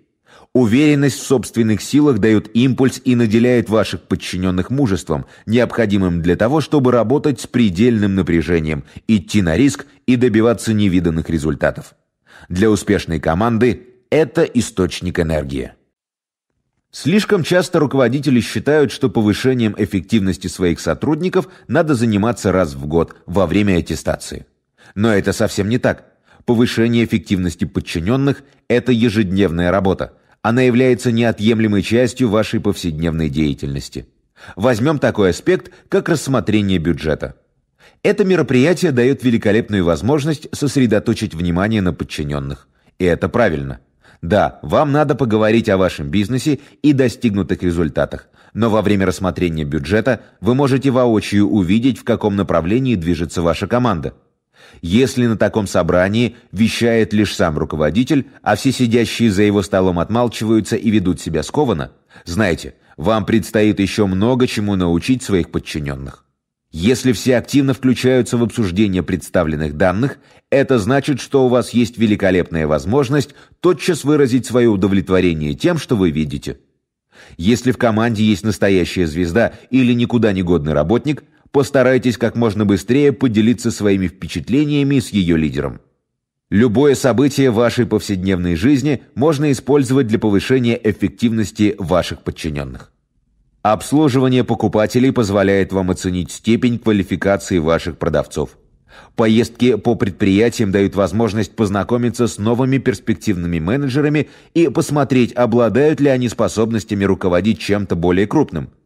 Уверенность в собственных силах дает импульс и наделяет ваших подчиненных мужеством, необходимым для того, чтобы работать с предельным напряжением, идти на риск и добиваться невиданных результатов. Для успешной команды это источник энергии. Слишком часто руководители считают, что повышением эффективности своих сотрудников надо заниматься раз в год во время аттестации. Но это совсем не так. Повышение эффективности подчиненных – это ежедневная работа – она является неотъемлемой частью вашей повседневной деятельности. Возьмем такой аспект, как рассмотрение бюджета. Это мероприятие дает великолепную возможность сосредоточить внимание на подчиненных. И это правильно. Да, вам надо поговорить о вашем бизнесе и достигнутых результатах, но во время рассмотрения бюджета вы можете воочию увидеть, в каком направлении движется ваша команда – если на таком собрании вещает лишь сам руководитель, а все сидящие за его столом отмалчиваются и ведут себя скованно, знаете, вам предстоит еще много чему научить своих подчиненных. Если все активно включаются в обсуждение представленных данных, это значит, что у вас есть великолепная возможность тотчас выразить свое удовлетворение тем, что вы видите. Если в команде есть настоящая звезда или никуда не годный работник – Постарайтесь как можно быстрее поделиться своими впечатлениями с ее лидером. Любое событие вашей повседневной жизни можно использовать для повышения эффективности ваших подчиненных. Обслуживание покупателей позволяет вам оценить степень квалификации ваших продавцов. Поездки по предприятиям дают возможность познакомиться с новыми перспективными менеджерами и посмотреть, обладают ли они способностями руководить чем-то более крупным –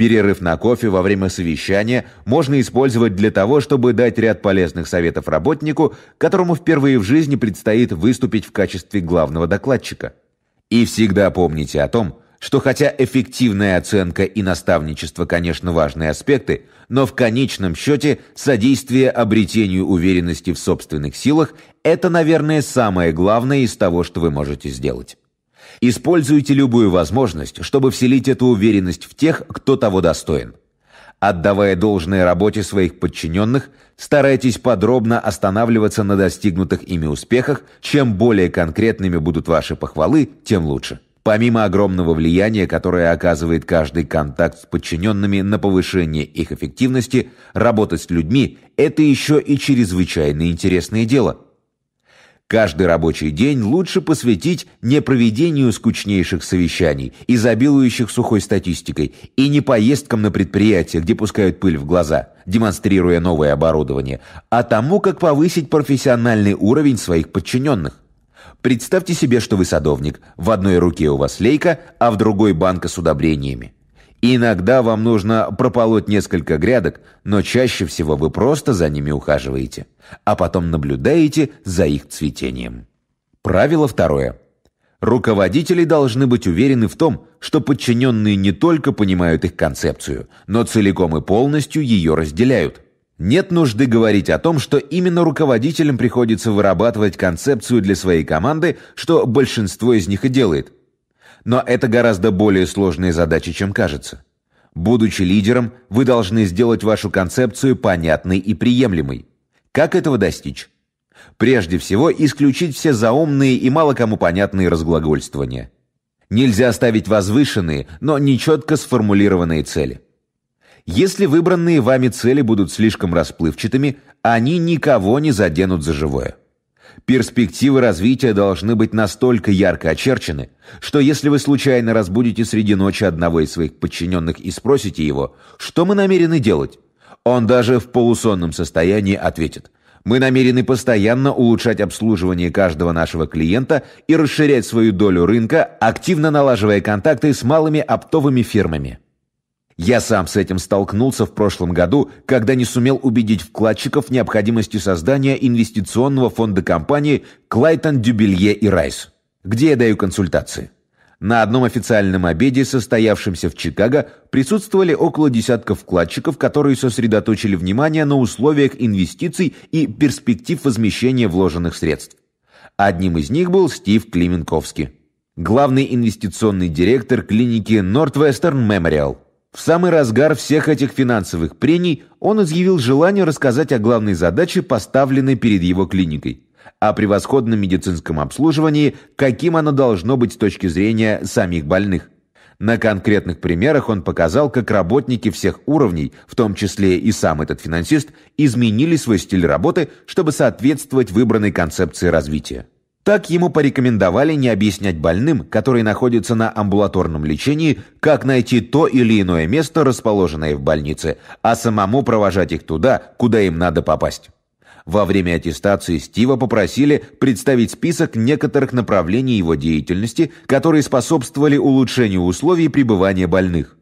Перерыв на кофе во время совещания можно использовать для того, чтобы дать ряд полезных советов работнику, которому впервые в жизни предстоит выступить в качестве главного докладчика. И всегда помните о том, что хотя эффективная оценка и наставничество, конечно, важные аспекты, но в конечном счете содействие обретению уверенности в собственных силах – это, наверное, самое главное из того, что вы можете сделать. Используйте любую возможность, чтобы вселить эту уверенность в тех, кто того достоин. Отдавая должное работе своих подчиненных, старайтесь подробно останавливаться на достигнутых ими успехах. Чем более конкретными будут ваши похвалы, тем лучше. Помимо огромного влияния, которое оказывает каждый контакт с подчиненными на повышение их эффективности, работать с людьми – это еще и чрезвычайно интересное дело – Каждый рабочий день лучше посвятить не проведению скучнейших совещаний, изобилующих сухой статистикой, и не поездкам на предприятия, где пускают пыль в глаза, демонстрируя новое оборудование, а тому, как повысить профессиональный уровень своих подчиненных. Представьте себе, что вы садовник, в одной руке у вас лейка, а в другой банка с удобрениями. Иногда вам нужно прополоть несколько грядок, но чаще всего вы просто за ними ухаживаете, а потом наблюдаете за их цветением. Правило второе. Руководители должны быть уверены в том, что подчиненные не только понимают их концепцию, но целиком и полностью ее разделяют. Нет нужды говорить о том, что именно руководителям приходится вырабатывать концепцию для своей команды, что большинство из них и делает – но это гораздо более сложные задачи, чем кажется. Будучи лидером, вы должны сделать вашу концепцию понятной и приемлемой. Как этого достичь? Прежде всего, исключить все заумные и мало кому понятные разглагольствования. Нельзя оставить возвышенные, но нечетко сформулированные цели. Если выбранные вами цели будут слишком расплывчатыми, они никого не заденут за живое. Перспективы развития должны быть настолько ярко очерчены, что если вы случайно разбудите среди ночи одного из своих подчиненных и спросите его, что мы намерены делать, он даже в полусонном состоянии ответит. Мы намерены постоянно улучшать обслуживание каждого нашего клиента и расширять свою долю рынка, активно налаживая контакты с малыми оптовыми фирмами. Я сам с этим столкнулся в прошлом году, когда не сумел убедить вкладчиков в необходимости создания инвестиционного фонда компании «Клайтон, Дюбелье и Райс», где я даю консультации. На одном официальном обеде, состоявшемся в Чикаго, присутствовали около десятка вкладчиков, которые сосредоточили внимание на условиях инвестиций и перспектив возмещения вложенных средств. Одним из них был Стив Клименковский, главный инвестиционный директор клиники Northwestern Memorial – в самый разгар всех этих финансовых прений он изъявил желание рассказать о главной задаче, поставленной перед его клиникой, о превосходном медицинском обслуживании, каким оно должно быть с точки зрения самих больных. На конкретных примерах он показал, как работники всех уровней, в том числе и сам этот финансист, изменили свой стиль работы, чтобы соответствовать выбранной концепции развития. Так ему порекомендовали не объяснять больным, которые находятся на амбулаторном лечении, как найти то или иное место, расположенное в больнице, а самому провожать их туда, куда им надо попасть. Во время аттестации Стива попросили представить список некоторых направлений его деятельности, которые способствовали улучшению условий пребывания больных.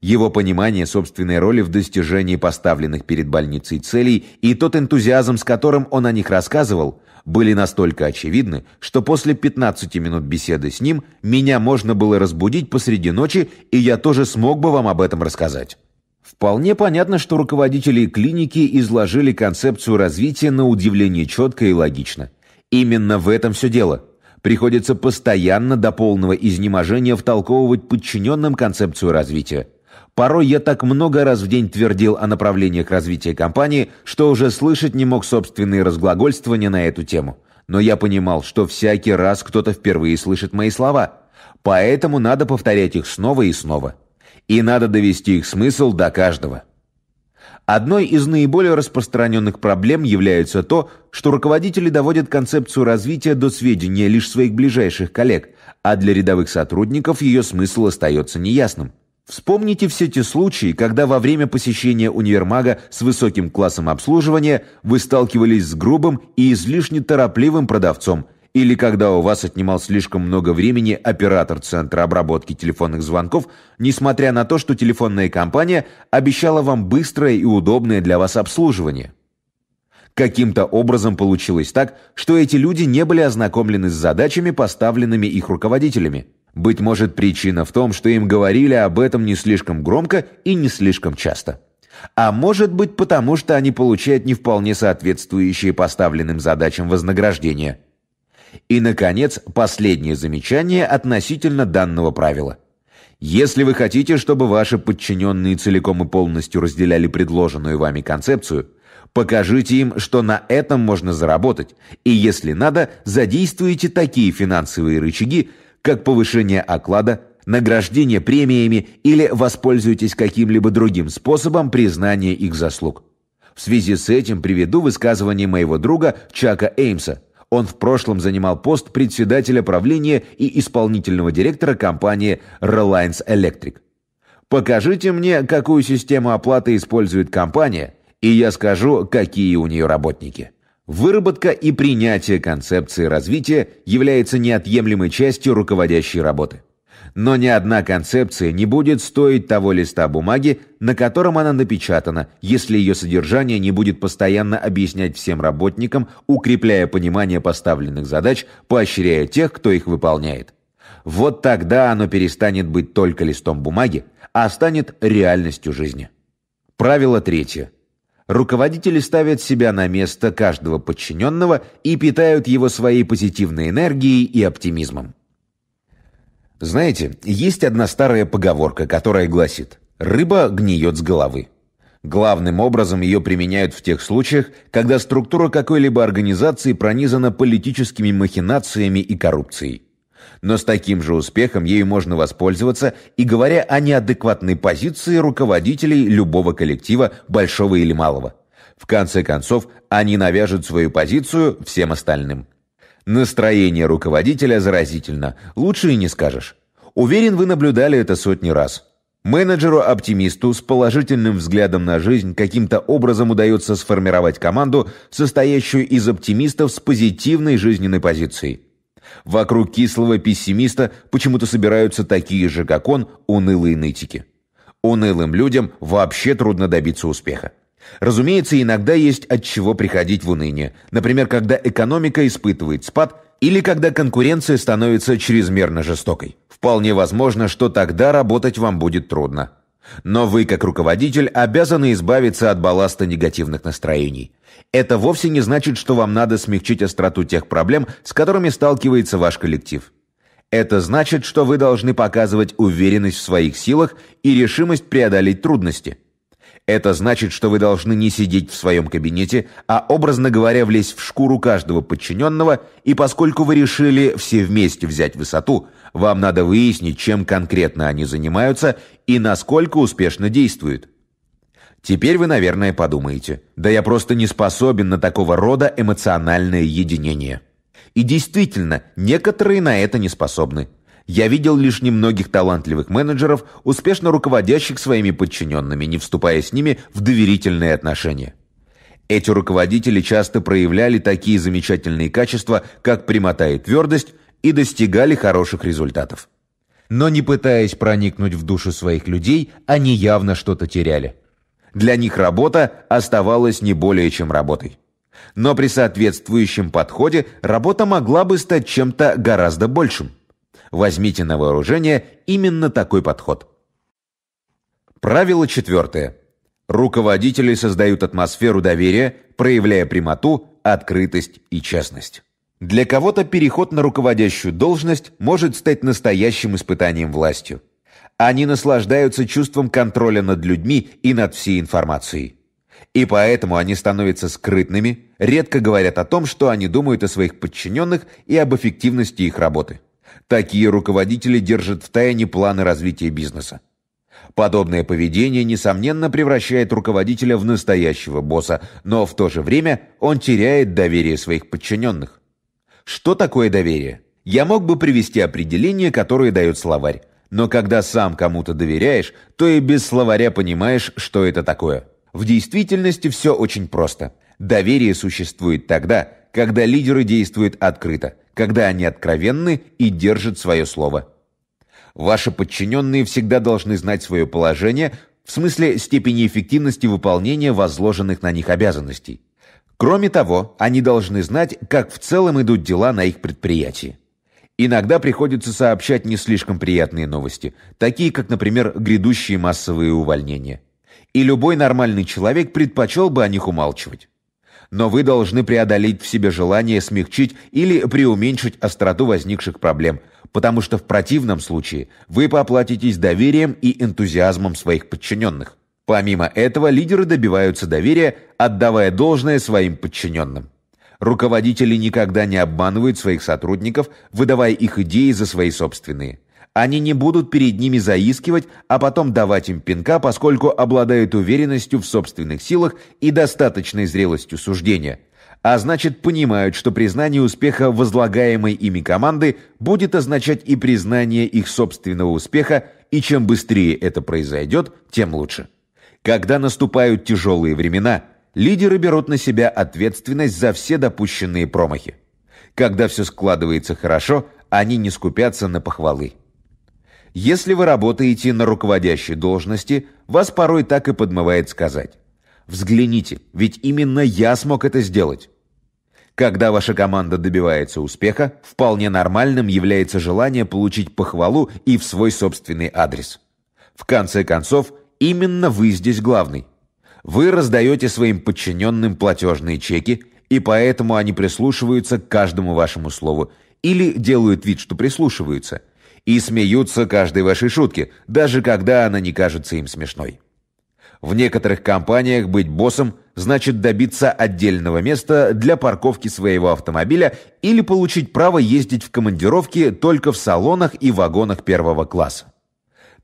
Его понимание собственной роли в достижении поставленных перед больницей целей и тот энтузиазм, с которым он о них рассказывал – были настолько очевидны, что после 15 минут беседы с ним меня можно было разбудить посреди ночи, и я тоже смог бы вам об этом рассказать. Вполне понятно, что руководители клиники изложили концепцию развития на удивление четко и логично. Именно в этом все дело. Приходится постоянно до полного изнеможения втолковывать подчиненным концепцию развития. Порой я так много раз в день твердил о направлениях развития компании, что уже слышать не мог собственные разглагольствования на эту тему. Но я понимал, что всякий раз кто-то впервые слышит мои слова. Поэтому надо повторять их снова и снова. И надо довести их смысл до каждого. Одной из наиболее распространенных проблем является то, что руководители доводят концепцию развития до сведения лишь своих ближайших коллег, а для рядовых сотрудников ее смысл остается неясным. Вспомните все те случаи, когда во время посещения универмага с высоким классом обслуживания вы сталкивались с грубым и излишне торопливым продавцом, или когда у вас отнимал слишком много времени оператор центра обработки телефонных звонков, несмотря на то, что телефонная компания обещала вам быстрое и удобное для вас обслуживание. Каким-то образом получилось так, что эти люди не были ознакомлены с задачами, поставленными их руководителями. Быть может, причина в том, что им говорили об этом не слишком громко и не слишком часто. А может быть, потому что они получают не вполне соответствующие поставленным задачам вознаграждения. И, наконец, последнее замечание относительно данного правила. Если вы хотите, чтобы ваши подчиненные целиком и полностью разделяли предложенную вами концепцию, покажите им, что на этом можно заработать, и, если надо, задействуйте такие финансовые рычаги, как повышение оклада, награждение премиями или воспользуйтесь каким-либо другим способом признания их заслуг. В связи с этим приведу высказывание моего друга Чака Эймса. Он в прошлом занимал пост председателя правления и исполнительного директора компании Reliance Electric. Покажите мне, какую систему оплаты использует компания, и я скажу, какие у нее работники. Выработка и принятие концепции развития является неотъемлемой частью руководящей работы. Но ни одна концепция не будет стоить того листа бумаги, на котором она напечатана, если ее содержание не будет постоянно объяснять всем работникам, укрепляя понимание поставленных задач, поощряя тех, кто их выполняет. Вот тогда оно перестанет быть только листом бумаги, а станет реальностью жизни. Правило третье руководители ставят себя на место каждого подчиненного и питают его своей позитивной энергией и оптимизмом. Знаете, есть одна старая поговорка, которая гласит «рыба гниет с головы». Главным образом ее применяют в тех случаях, когда структура какой-либо организации пронизана политическими махинациями и коррупцией но с таким же успехом ею можно воспользоваться и говоря о неадекватной позиции руководителей любого коллектива, большого или малого. В конце концов, они навяжут свою позицию всем остальным. Настроение руководителя заразительно, лучше и не скажешь. Уверен, вы наблюдали это сотни раз. Менеджеру-оптимисту с положительным взглядом на жизнь каким-то образом удается сформировать команду, состоящую из оптимистов с позитивной жизненной позицией. Вокруг кислого пессимиста почему-то собираются такие же, как он, унылые нытики. Унылым людям вообще трудно добиться успеха. Разумеется, иногда есть от чего приходить в уныние. Например, когда экономика испытывает спад или когда конкуренция становится чрезмерно жестокой. Вполне возможно, что тогда работать вам будет трудно. Но вы, как руководитель, обязаны избавиться от балласта негативных настроений. Это вовсе не значит, что вам надо смягчить остроту тех проблем, с которыми сталкивается ваш коллектив. Это значит, что вы должны показывать уверенность в своих силах и решимость преодолеть трудности. Это значит, что вы должны не сидеть в своем кабинете, а, образно говоря, влезть в шкуру каждого подчиненного, и поскольку вы решили все вместе взять высоту, вам надо выяснить, чем конкретно они занимаются и насколько успешно действуют. Теперь вы, наверное, подумаете, да я просто не способен на такого рода эмоциональное единение. И действительно, некоторые на это не способны. Я видел лишь немногих талантливых менеджеров, успешно руководящих своими подчиненными, не вступая с ними в доверительные отношения. Эти руководители часто проявляли такие замечательные качества, как прямота и твердость, и достигали хороших результатов. Но не пытаясь проникнуть в душу своих людей, они явно что-то теряли. Для них работа оставалась не более чем работой. Но при соответствующем подходе работа могла бы стать чем-то гораздо большим. Возьмите на вооружение именно такой подход. Правило четвертое. Руководители создают атмосферу доверия, проявляя прямоту, открытость и честность. Для кого-то переход на руководящую должность может стать настоящим испытанием властью. Они наслаждаются чувством контроля над людьми и над всей информацией. И поэтому они становятся скрытными, редко говорят о том, что они думают о своих подчиненных и об эффективности их работы. Такие руководители держат в тайне планы развития бизнеса. Подобное поведение, несомненно, превращает руководителя в настоящего босса, но в то же время он теряет доверие своих подчиненных. Что такое доверие? Я мог бы привести определение, которое дает словарь. Но когда сам кому-то доверяешь, то и без словаря понимаешь, что это такое. В действительности все очень просто. Доверие существует тогда, когда лидеры действуют открыто, когда они откровенны и держат свое слово. Ваши подчиненные всегда должны знать свое положение в смысле степени эффективности выполнения возложенных на них обязанностей. Кроме того, они должны знать, как в целом идут дела на их предприятии. Иногда приходится сообщать не слишком приятные новости, такие как, например, грядущие массовые увольнения. И любой нормальный человек предпочел бы о них умалчивать но вы должны преодолеть в себе желание смягчить или преуменьшить остроту возникших проблем, потому что в противном случае вы поплатитесь доверием и энтузиазмом своих подчиненных. Помимо этого, лидеры добиваются доверия, отдавая должное своим подчиненным. Руководители никогда не обманывают своих сотрудников, выдавая их идеи за свои собственные. Они не будут перед ними заискивать, а потом давать им пинка, поскольку обладают уверенностью в собственных силах и достаточной зрелостью суждения. А значит, понимают, что признание успеха возлагаемой ими команды будет означать и признание их собственного успеха, и чем быстрее это произойдет, тем лучше. Когда наступают тяжелые времена, лидеры берут на себя ответственность за все допущенные промахи. Когда все складывается хорошо, они не скупятся на похвалы. Если вы работаете на руководящей должности, вас порой так и подмывает сказать. Взгляните, ведь именно я смог это сделать. Когда ваша команда добивается успеха, вполне нормальным является желание получить похвалу и в свой собственный адрес. В конце концов, именно вы здесь главный. Вы раздаете своим подчиненным платежные чеки, и поэтому они прислушиваются к каждому вашему слову или делают вид, что прислушиваются – и смеются каждой вашей шутке, даже когда она не кажется им смешной. В некоторых компаниях быть боссом значит добиться отдельного места для парковки своего автомобиля или получить право ездить в командировки только в салонах и вагонах первого класса.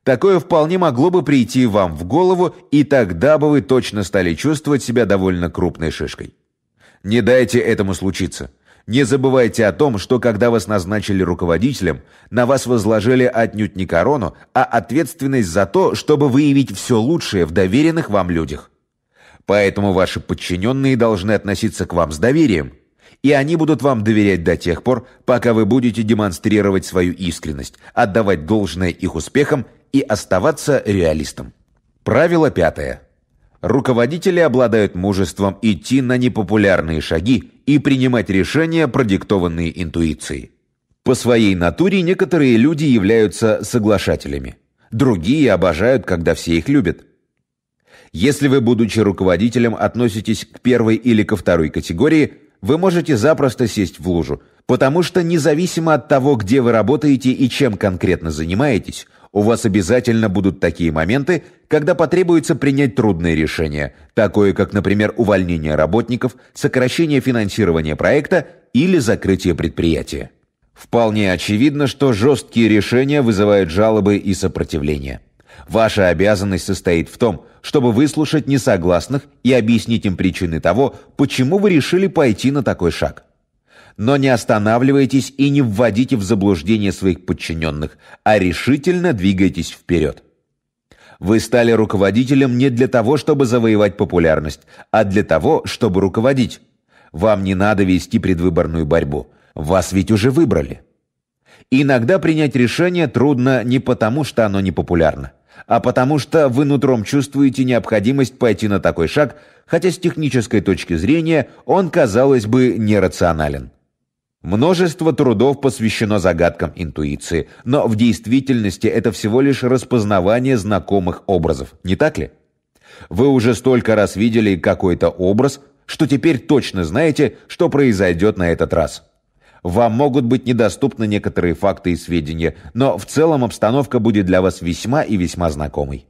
Такое вполне могло бы прийти вам в голову, и тогда бы вы точно стали чувствовать себя довольно крупной шишкой. Не дайте этому случиться – не забывайте о том, что когда вас назначили руководителем, на вас возложили отнюдь не корону, а ответственность за то, чтобы выявить все лучшее в доверенных вам людях. Поэтому ваши подчиненные должны относиться к вам с доверием, и они будут вам доверять до тех пор, пока вы будете демонстрировать свою искренность, отдавать должное их успехам и оставаться реалистом. Правило пятое руководители обладают мужеством идти на непопулярные шаги и принимать решения, продиктованные интуицией. По своей натуре некоторые люди являются соглашателями. Другие обожают, когда все их любят. Если вы, будучи руководителем, относитесь к первой или ко второй категории, вы можете запросто сесть в лужу, потому что независимо от того, где вы работаете и чем конкретно занимаетесь – у вас обязательно будут такие моменты, когда потребуется принять трудные решения, такое как, например, увольнение работников, сокращение финансирования проекта или закрытие предприятия. Вполне очевидно, что жесткие решения вызывают жалобы и сопротивление. Ваша обязанность состоит в том, чтобы выслушать несогласных и объяснить им причины того, почему вы решили пойти на такой шаг но не останавливайтесь и не вводите в заблуждение своих подчиненных, а решительно двигайтесь вперед. Вы стали руководителем не для того, чтобы завоевать популярность, а для того, чтобы руководить. Вам не надо вести предвыборную борьбу. Вас ведь уже выбрали. Иногда принять решение трудно не потому, что оно непопулярно, а потому что вы нутром чувствуете необходимость пойти на такой шаг, хотя с технической точки зрения он, казалось бы, нерационален. Множество трудов посвящено загадкам интуиции, но в действительности это всего лишь распознавание знакомых образов, не так ли? Вы уже столько раз видели какой-то образ, что теперь точно знаете, что произойдет на этот раз. Вам могут быть недоступны некоторые факты и сведения, но в целом обстановка будет для вас весьма и весьма знакомой.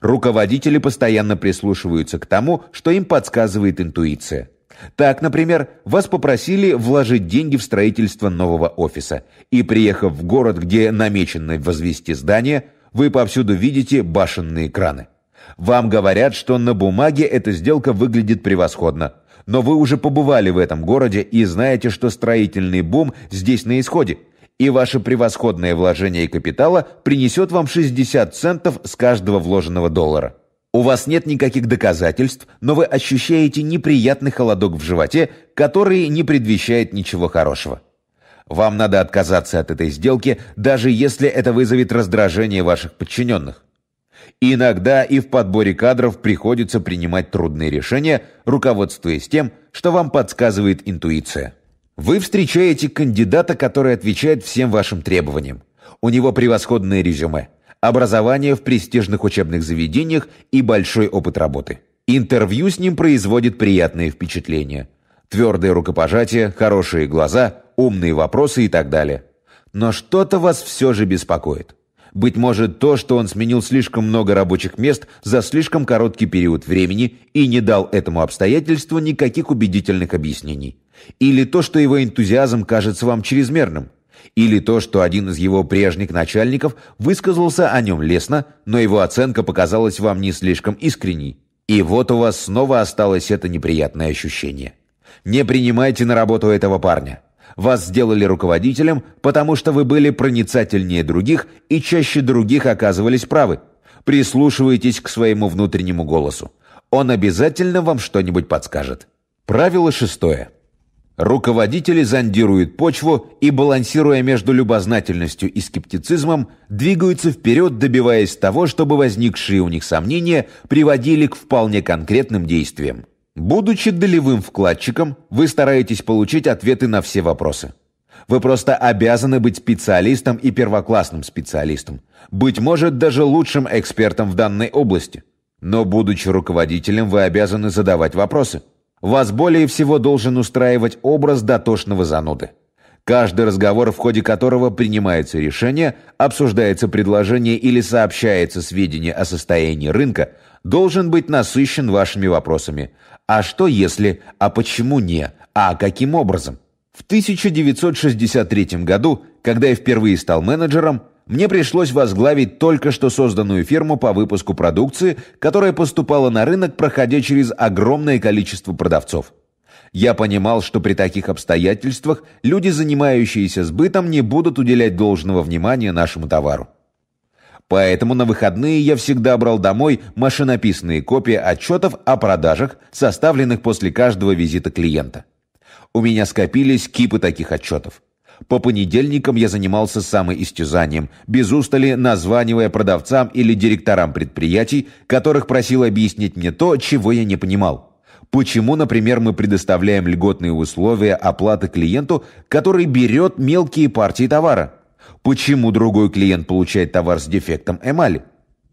Руководители постоянно прислушиваются к тому, что им подсказывает интуиция – так, например, вас попросили вложить деньги в строительство нового офиса, и, приехав в город, где намечено возвести здание, вы повсюду видите башенные краны. Вам говорят, что на бумаге эта сделка выглядит превосходно, но вы уже побывали в этом городе и знаете, что строительный бум здесь на исходе, и ваше превосходное вложение капитала принесет вам 60 центов с каждого вложенного доллара. У вас нет никаких доказательств, но вы ощущаете неприятный холодок в животе, который не предвещает ничего хорошего. Вам надо отказаться от этой сделки, даже если это вызовет раздражение ваших подчиненных. Иногда и в подборе кадров приходится принимать трудные решения, руководствуясь тем, что вам подсказывает интуиция. Вы встречаете кандидата, который отвечает всем вашим требованиям. У него превосходное резюме – образование в престижных учебных заведениях и большой опыт работы. Интервью с ним производит приятные впечатления. Твердые рукопожатия, хорошие глаза, умные вопросы и так далее. Но что-то вас все же беспокоит. Быть может, то, что он сменил слишком много рабочих мест за слишком короткий период времени и не дал этому обстоятельству никаких убедительных объяснений. Или то, что его энтузиазм кажется вам чрезмерным. Или то, что один из его прежних начальников высказался о нем лестно, но его оценка показалась вам не слишком искренней. И вот у вас снова осталось это неприятное ощущение. Не принимайте на работу этого парня. Вас сделали руководителем, потому что вы были проницательнее других и чаще других оказывались правы. Прислушивайтесь к своему внутреннему голосу. Он обязательно вам что-нибудь подскажет. Правило шестое. Руководители зондируют почву и, балансируя между любознательностью и скептицизмом, двигаются вперед, добиваясь того, чтобы возникшие у них сомнения приводили к вполне конкретным действиям. Будучи долевым вкладчиком, вы стараетесь получить ответы на все вопросы. Вы просто обязаны быть специалистом и первоклассным специалистом. Быть может, даже лучшим экспертом в данной области. Но, будучи руководителем, вы обязаны задавать вопросы – вас более всего должен устраивать образ дотошного зануды. Каждый разговор, в ходе которого принимается решение, обсуждается предложение или сообщается сведения о состоянии рынка, должен быть насыщен вашими вопросами. А что если? А почему не? А каким образом? В 1963 году, когда я впервые стал менеджером, мне пришлось возглавить только что созданную фирму по выпуску продукции, которая поступала на рынок, проходя через огромное количество продавцов. Я понимал, что при таких обстоятельствах люди, занимающиеся сбытом, не будут уделять должного внимания нашему товару. Поэтому на выходные я всегда брал домой машинописные копии отчетов о продажах, составленных после каждого визита клиента. У меня скопились кипы таких отчетов. По понедельникам я занимался самоистязанием, без устали названивая продавцам или директорам предприятий, которых просил объяснить мне то, чего я не понимал. Почему, например, мы предоставляем льготные условия оплаты клиенту, который берет мелкие партии товара? Почему другой клиент получает товар с дефектом эмали?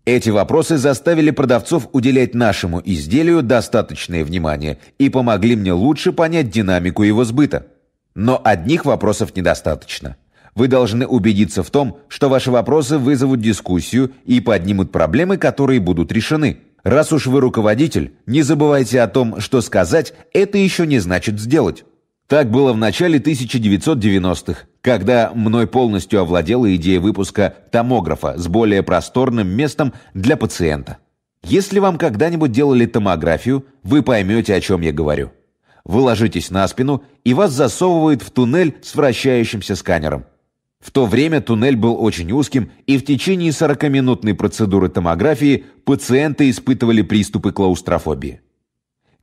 Эти вопросы заставили продавцов уделять нашему изделию достаточное внимание и помогли мне лучше понять динамику его сбыта. Но одних вопросов недостаточно. Вы должны убедиться в том, что ваши вопросы вызовут дискуссию и поднимут проблемы, которые будут решены. Раз уж вы руководитель, не забывайте о том, что сказать – это еще не значит сделать. Так было в начале 1990-х, когда мной полностью овладела идея выпуска томографа с более просторным местом для пациента. Если вам когда-нибудь делали томографию, вы поймете, о чем я говорю. Вы ложитесь на спину, и вас засовывают в туннель с вращающимся сканером. В то время туннель был очень узким, и в течение 40-минутной процедуры томографии пациенты испытывали приступы клаустрофобии.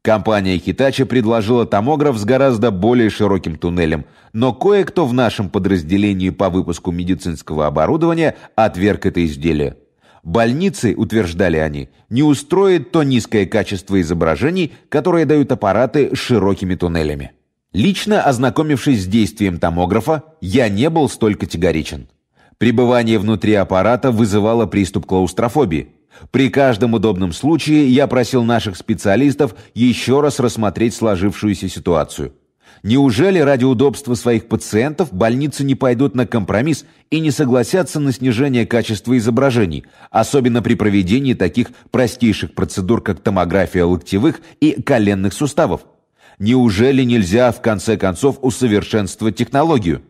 Компания Хитача предложила томограф с гораздо более широким туннелем, но кое-кто в нашем подразделении по выпуску медицинского оборудования отверг это изделие. Больницы, утверждали они, не устроят то низкое качество изображений, которое дают аппараты с широкими туннелями. Лично ознакомившись с действием томографа, я не был столь категоричен. Пребывание внутри аппарата вызывало приступ клаустрофобии. При каждом удобном случае я просил наших специалистов еще раз рассмотреть сложившуюся ситуацию. Неужели ради удобства своих пациентов больницы не пойдут на компромисс и не согласятся на снижение качества изображений, особенно при проведении таких простейших процедур, как томография локтевых и коленных суставов? Неужели нельзя в конце концов усовершенствовать технологию?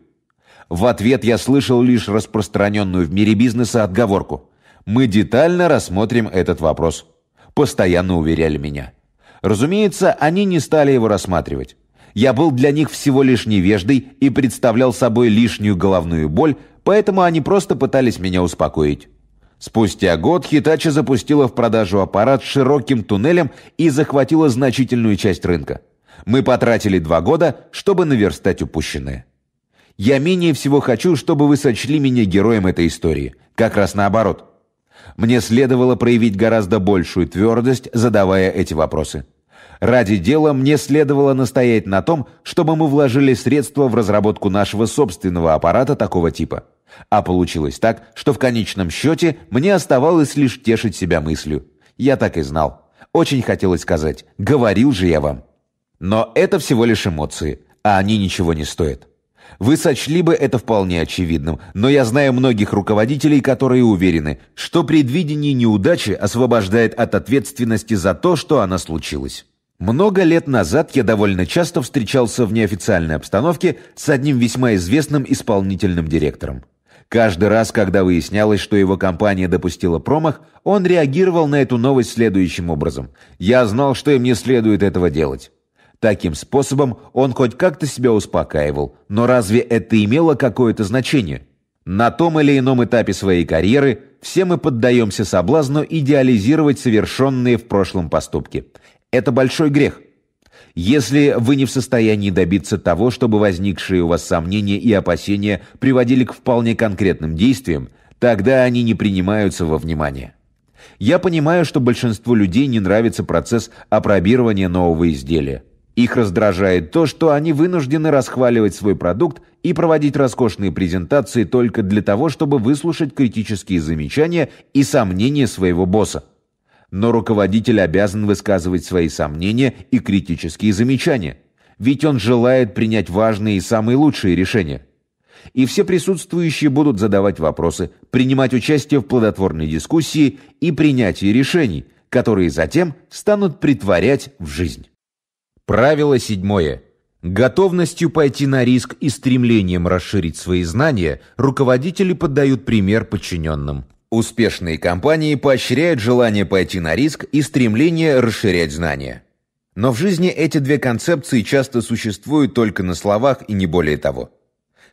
В ответ я слышал лишь распространенную в мире бизнеса отговорку: "Мы детально рассмотрим этот вопрос". Постоянно уверяли меня. Разумеется, они не стали его рассматривать. Я был для них всего лишь невеждой и представлял собой лишнюю головную боль, поэтому они просто пытались меня успокоить. Спустя год Hitachi запустила в продажу аппарат с широким туннелем и захватила значительную часть рынка. Мы потратили два года, чтобы наверстать упущенное. Я менее всего хочу, чтобы вы сочли меня героем этой истории. Как раз наоборот. Мне следовало проявить гораздо большую твердость, задавая эти вопросы. Ради дела мне следовало настоять на том, чтобы мы вложили средства в разработку нашего собственного аппарата такого типа. А получилось так, что в конечном счете мне оставалось лишь тешить себя мыслью. Я так и знал. Очень хотелось сказать «говорил же я вам». Но это всего лишь эмоции, а они ничего не стоят. Вы сочли бы это вполне очевидным, но я знаю многих руководителей, которые уверены, что предвидение неудачи освобождает от ответственности за то, что она случилась. Много лет назад я довольно часто встречался в неофициальной обстановке с одним весьма известным исполнительным директором. Каждый раз, когда выяснялось, что его компания допустила промах, он реагировал на эту новость следующим образом. «Я знал, что им не следует этого делать». Таким способом он хоть как-то себя успокаивал, но разве это имело какое-то значение? На том или ином этапе своей карьеры все мы поддаемся соблазну идеализировать совершенные в прошлом поступки. Это большой грех. Если вы не в состоянии добиться того, чтобы возникшие у вас сомнения и опасения приводили к вполне конкретным действиям, тогда они не принимаются во внимание. Я понимаю, что большинству людей не нравится процесс опробирования нового изделия. Их раздражает то, что они вынуждены расхваливать свой продукт и проводить роскошные презентации только для того, чтобы выслушать критические замечания и сомнения своего босса но руководитель обязан высказывать свои сомнения и критические замечания, ведь он желает принять важные и самые лучшие решения. И все присутствующие будут задавать вопросы, принимать участие в плодотворной дискуссии и принятии решений, которые затем станут притворять в жизнь. Правило седьмое. Готовностью пойти на риск и стремлением расширить свои знания руководители подают пример подчиненным. Успешные компании поощряют желание пойти на риск и стремление расширять знания. Но в жизни эти две концепции часто существуют только на словах и не более того.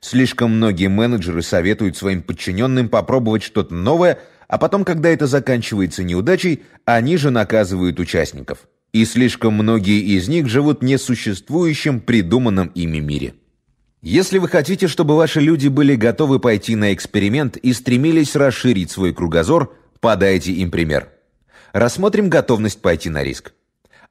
Слишком многие менеджеры советуют своим подчиненным попробовать что-то новое, а потом, когда это заканчивается неудачей, они же наказывают участников. И слишком многие из них живут в несуществующем придуманном ими мире. Если вы хотите, чтобы ваши люди были готовы пойти на эксперимент и стремились расширить свой кругозор, подайте им пример. Рассмотрим готовность пойти на риск.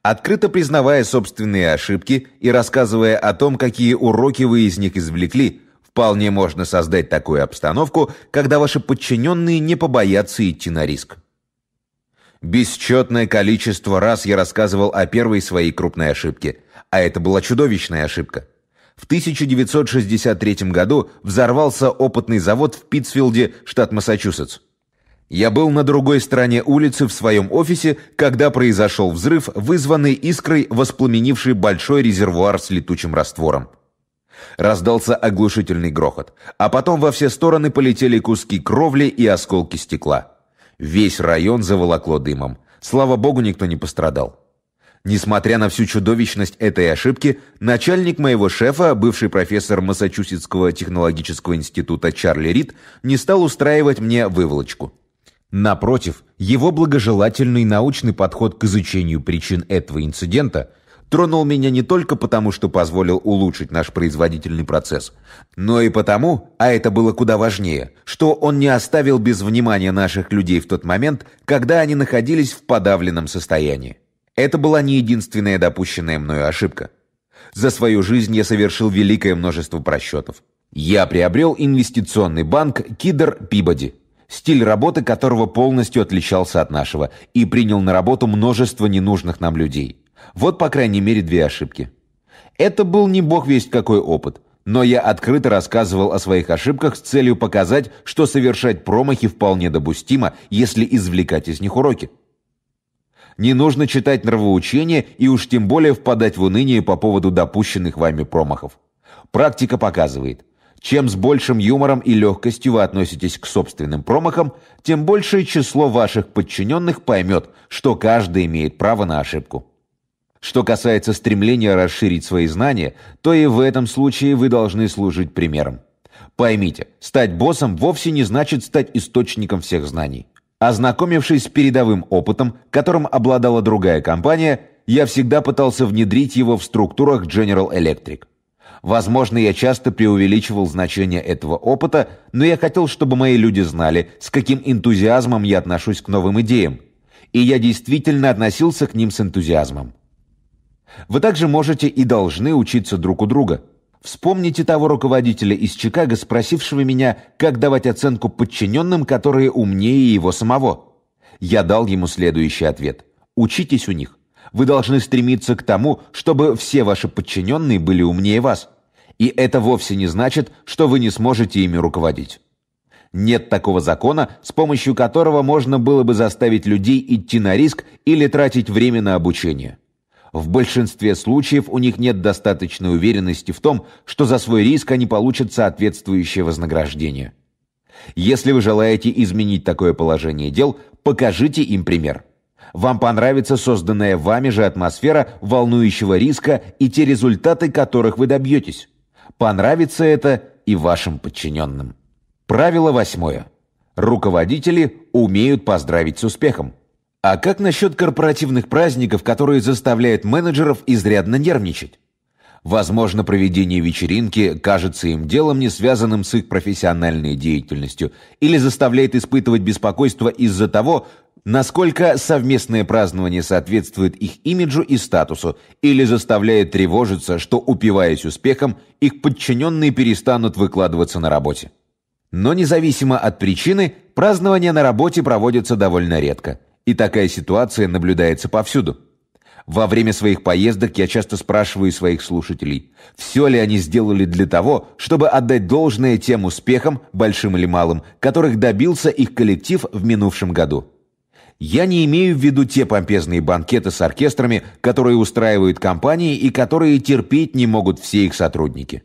Открыто признавая собственные ошибки и рассказывая о том, какие уроки вы из них извлекли, вполне можно создать такую обстановку, когда ваши подчиненные не побоятся идти на риск. Бесчетное количество раз я рассказывал о первой своей крупной ошибке, а это была чудовищная ошибка. В 1963 году взорвался опытный завод в Питтсфилде, штат Массачусетс. Я был на другой стороне улицы в своем офисе, когда произошел взрыв, вызванный искрой, воспламенивший большой резервуар с летучим раствором. Раздался оглушительный грохот, а потом во все стороны полетели куски кровли и осколки стекла. Весь район заволокло дымом. Слава богу, никто не пострадал. Несмотря на всю чудовищность этой ошибки, начальник моего шефа, бывший профессор Массачусетского технологического института Чарли Рид, не стал устраивать мне выволочку. Напротив, его благожелательный научный подход к изучению причин этого инцидента тронул меня не только потому, что позволил улучшить наш производительный процесс, но и потому, а это было куда важнее, что он не оставил без внимания наших людей в тот момент, когда они находились в подавленном состоянии. Это была не единственная допущенная мною ошибка. За свою жизнь я совершил великое множество просчетов. Я приобрел инвестиционный банк Кидер Пибоди, стиль работы которого полностью отличался от нашего, и принял на работу множество ненужных нам людей. Вот, по крайней мере, две ошибки. Это был не бог весть какой опыт, но я открыто рассказывал о своих ошибках с целью показать, что совершать промахи вполне допустимо, если извлекать из них уроки. Не нужно читать нравоучения и уж тем более впадать в уныние по поводу допущенных вами промахов. Практика показывает, чем с большим юмором и легкостью вы относитесь к собственным промахам, тем большее число ваших подчиненных поймет, что каждый имеет право на ошибку. Что касается стремления расширить свои знания, то и в этом случае вы должны служить примером. Поймите, стать боссом вовсе не значит стать источником всех знаний. Ознакомившись с передовым опытом, которым обладала другая компания, я всегда пытался внедрить его в структурах General Electric. Возможно, я часто преувеличивал значение этого опыта, но я хотел, чтобы мои люди знали, с каким энтузиазмом я отношусь к новым идеям. И я действительно относился к ним с энтузиазмом. Вы также можете и должны учиться друг у друга – Вспомните того руководителя из Чикаго, спросившего меня, как давать оценку подчиненным, которые умнее его самого. Я дал ему следующий ответ. Учитесь у них. Вы должны стремиться к тому, чтобы все ваши подчиненные были умнее вас. И это вовсе не значит, что вы не сможете ими руководить. Нет такого закона, с помощью которого можно было бы заставить людей идти на риск или тратить время на обучение. В большинстве случаев у них нет достаточной уверенности в том, что за свой риск они получат соответствующее вознаграждение. Если вы желаете изменить такое положение дел, покажите им пример. Вам понравится созданная вами же атмосфера волнующего риска и те результаты, которых вы добьетесь. Понравится это и вашим подчиненным. Правило восьмое. Руководители умеют поздравить с успехом. А как насчет корпоративных праздников, которые заставляют менеджеров изрядно нервничать? Возможно, проведение вечеринки кажется им делом, не связанным с их профессиональной деятельностью, или заставляет испытывать беспокойство из-за того, насколько совместное празднование соответствует их имиджу и статусу, или заставляет тревожиться, что, упиваясь успехом, их подчиненные перестанут выкладываться на работе. Но независимо от причины, празднования на работе проводятся довольно редко – и такая ситуация наблюдается повсюду. Во время своих поездок я часто спрашиваю своих слушателей, все ли они сделали для того, чтобы отдать должное тем успехам, большим или малым, которых добился их коллектив в минувшем году. Я не имею в виду те помпезные банкеты с оркестрами, которые устраивают компании и которые терпеть не могут все их сотрудники.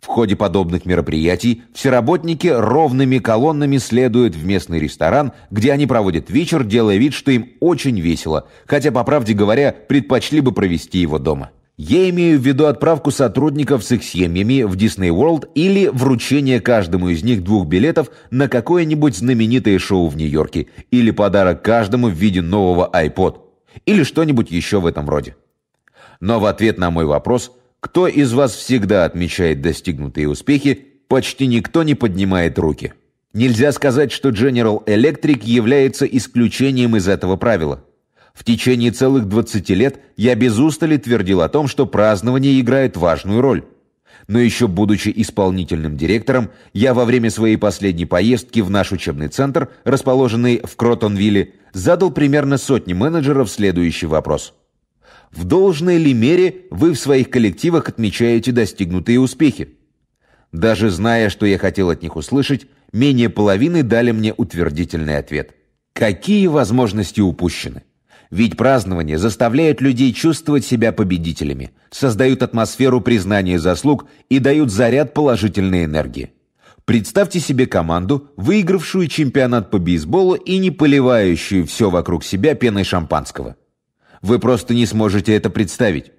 В ходе подобных мероприятий все работники ровными колоннами следуют в местный ресторан, где они проводят вечер, делая вид, что им очень весело, хотя, по правде говоря, предпочли бы провести его дома. Я имею в виду отправку сотрудников с их семьями в Disney World или вручение каждому из них двух билетов на какое-нибудь знаменитое шоу в Нью-Йорке, или подарок каждому в виде нового iPod, или что-нибудь еще в этом роде. Но в ответ на мой вопрос – кто из вас всегда отмечает достигнутые успехи, почти никто не поднимает руки. Нельзя сказать, что General Electric является исключением из этого правила. В течение целых 20 лет я без устали твердил о том, что празднование играет важную роль. Но еще будучи исполнительным директором, я во время своей последней поездки в наш учебный центр, расположенный в Кротонвилле, задал примерно сотни менеджеров следующий вопрос – в должной ли мере вы в своих коллективах отмечаете достигнутые успехи? Даже зная, что я хотел от них услышать, менее половины дали мне утвердительный ответ. Какие возможности упущены? Ведь празднование заставляет людей чувствовать себя победителями, создают атмосферу признания заслуг и дают заряд положительной энергии. Представьте себе команду, выигравшую чемпионат по бейсболу и не поливающую все вокруг себя пеной шампанского. Вы просто не сможете это представить.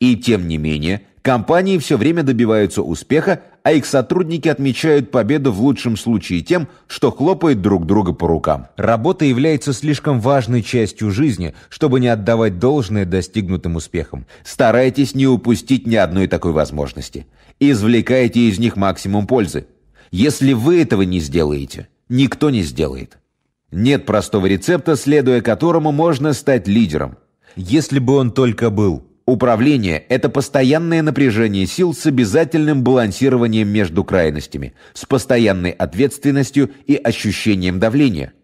И тем не менее, компании все время добиваются успеха, а их сотрудники отмечают победу в лучшем случае тем, что хлопают друг друга по рукам. Работа является слишком важной частью жизни, чтобы не отдавать должное достигнутым успехам. Старайтесь не упустить ни одной такой возможности. Извлекайте из них максимум пользы. Если вы этого не сделаете, никто не сделает. Нет простого рецепта, следуя которому можно стать лидером – если бы он только был. Управление – это постоянное напряжение сил с обязательным балансированием между крайностями, с постоянной ответственностью и ощущением давления.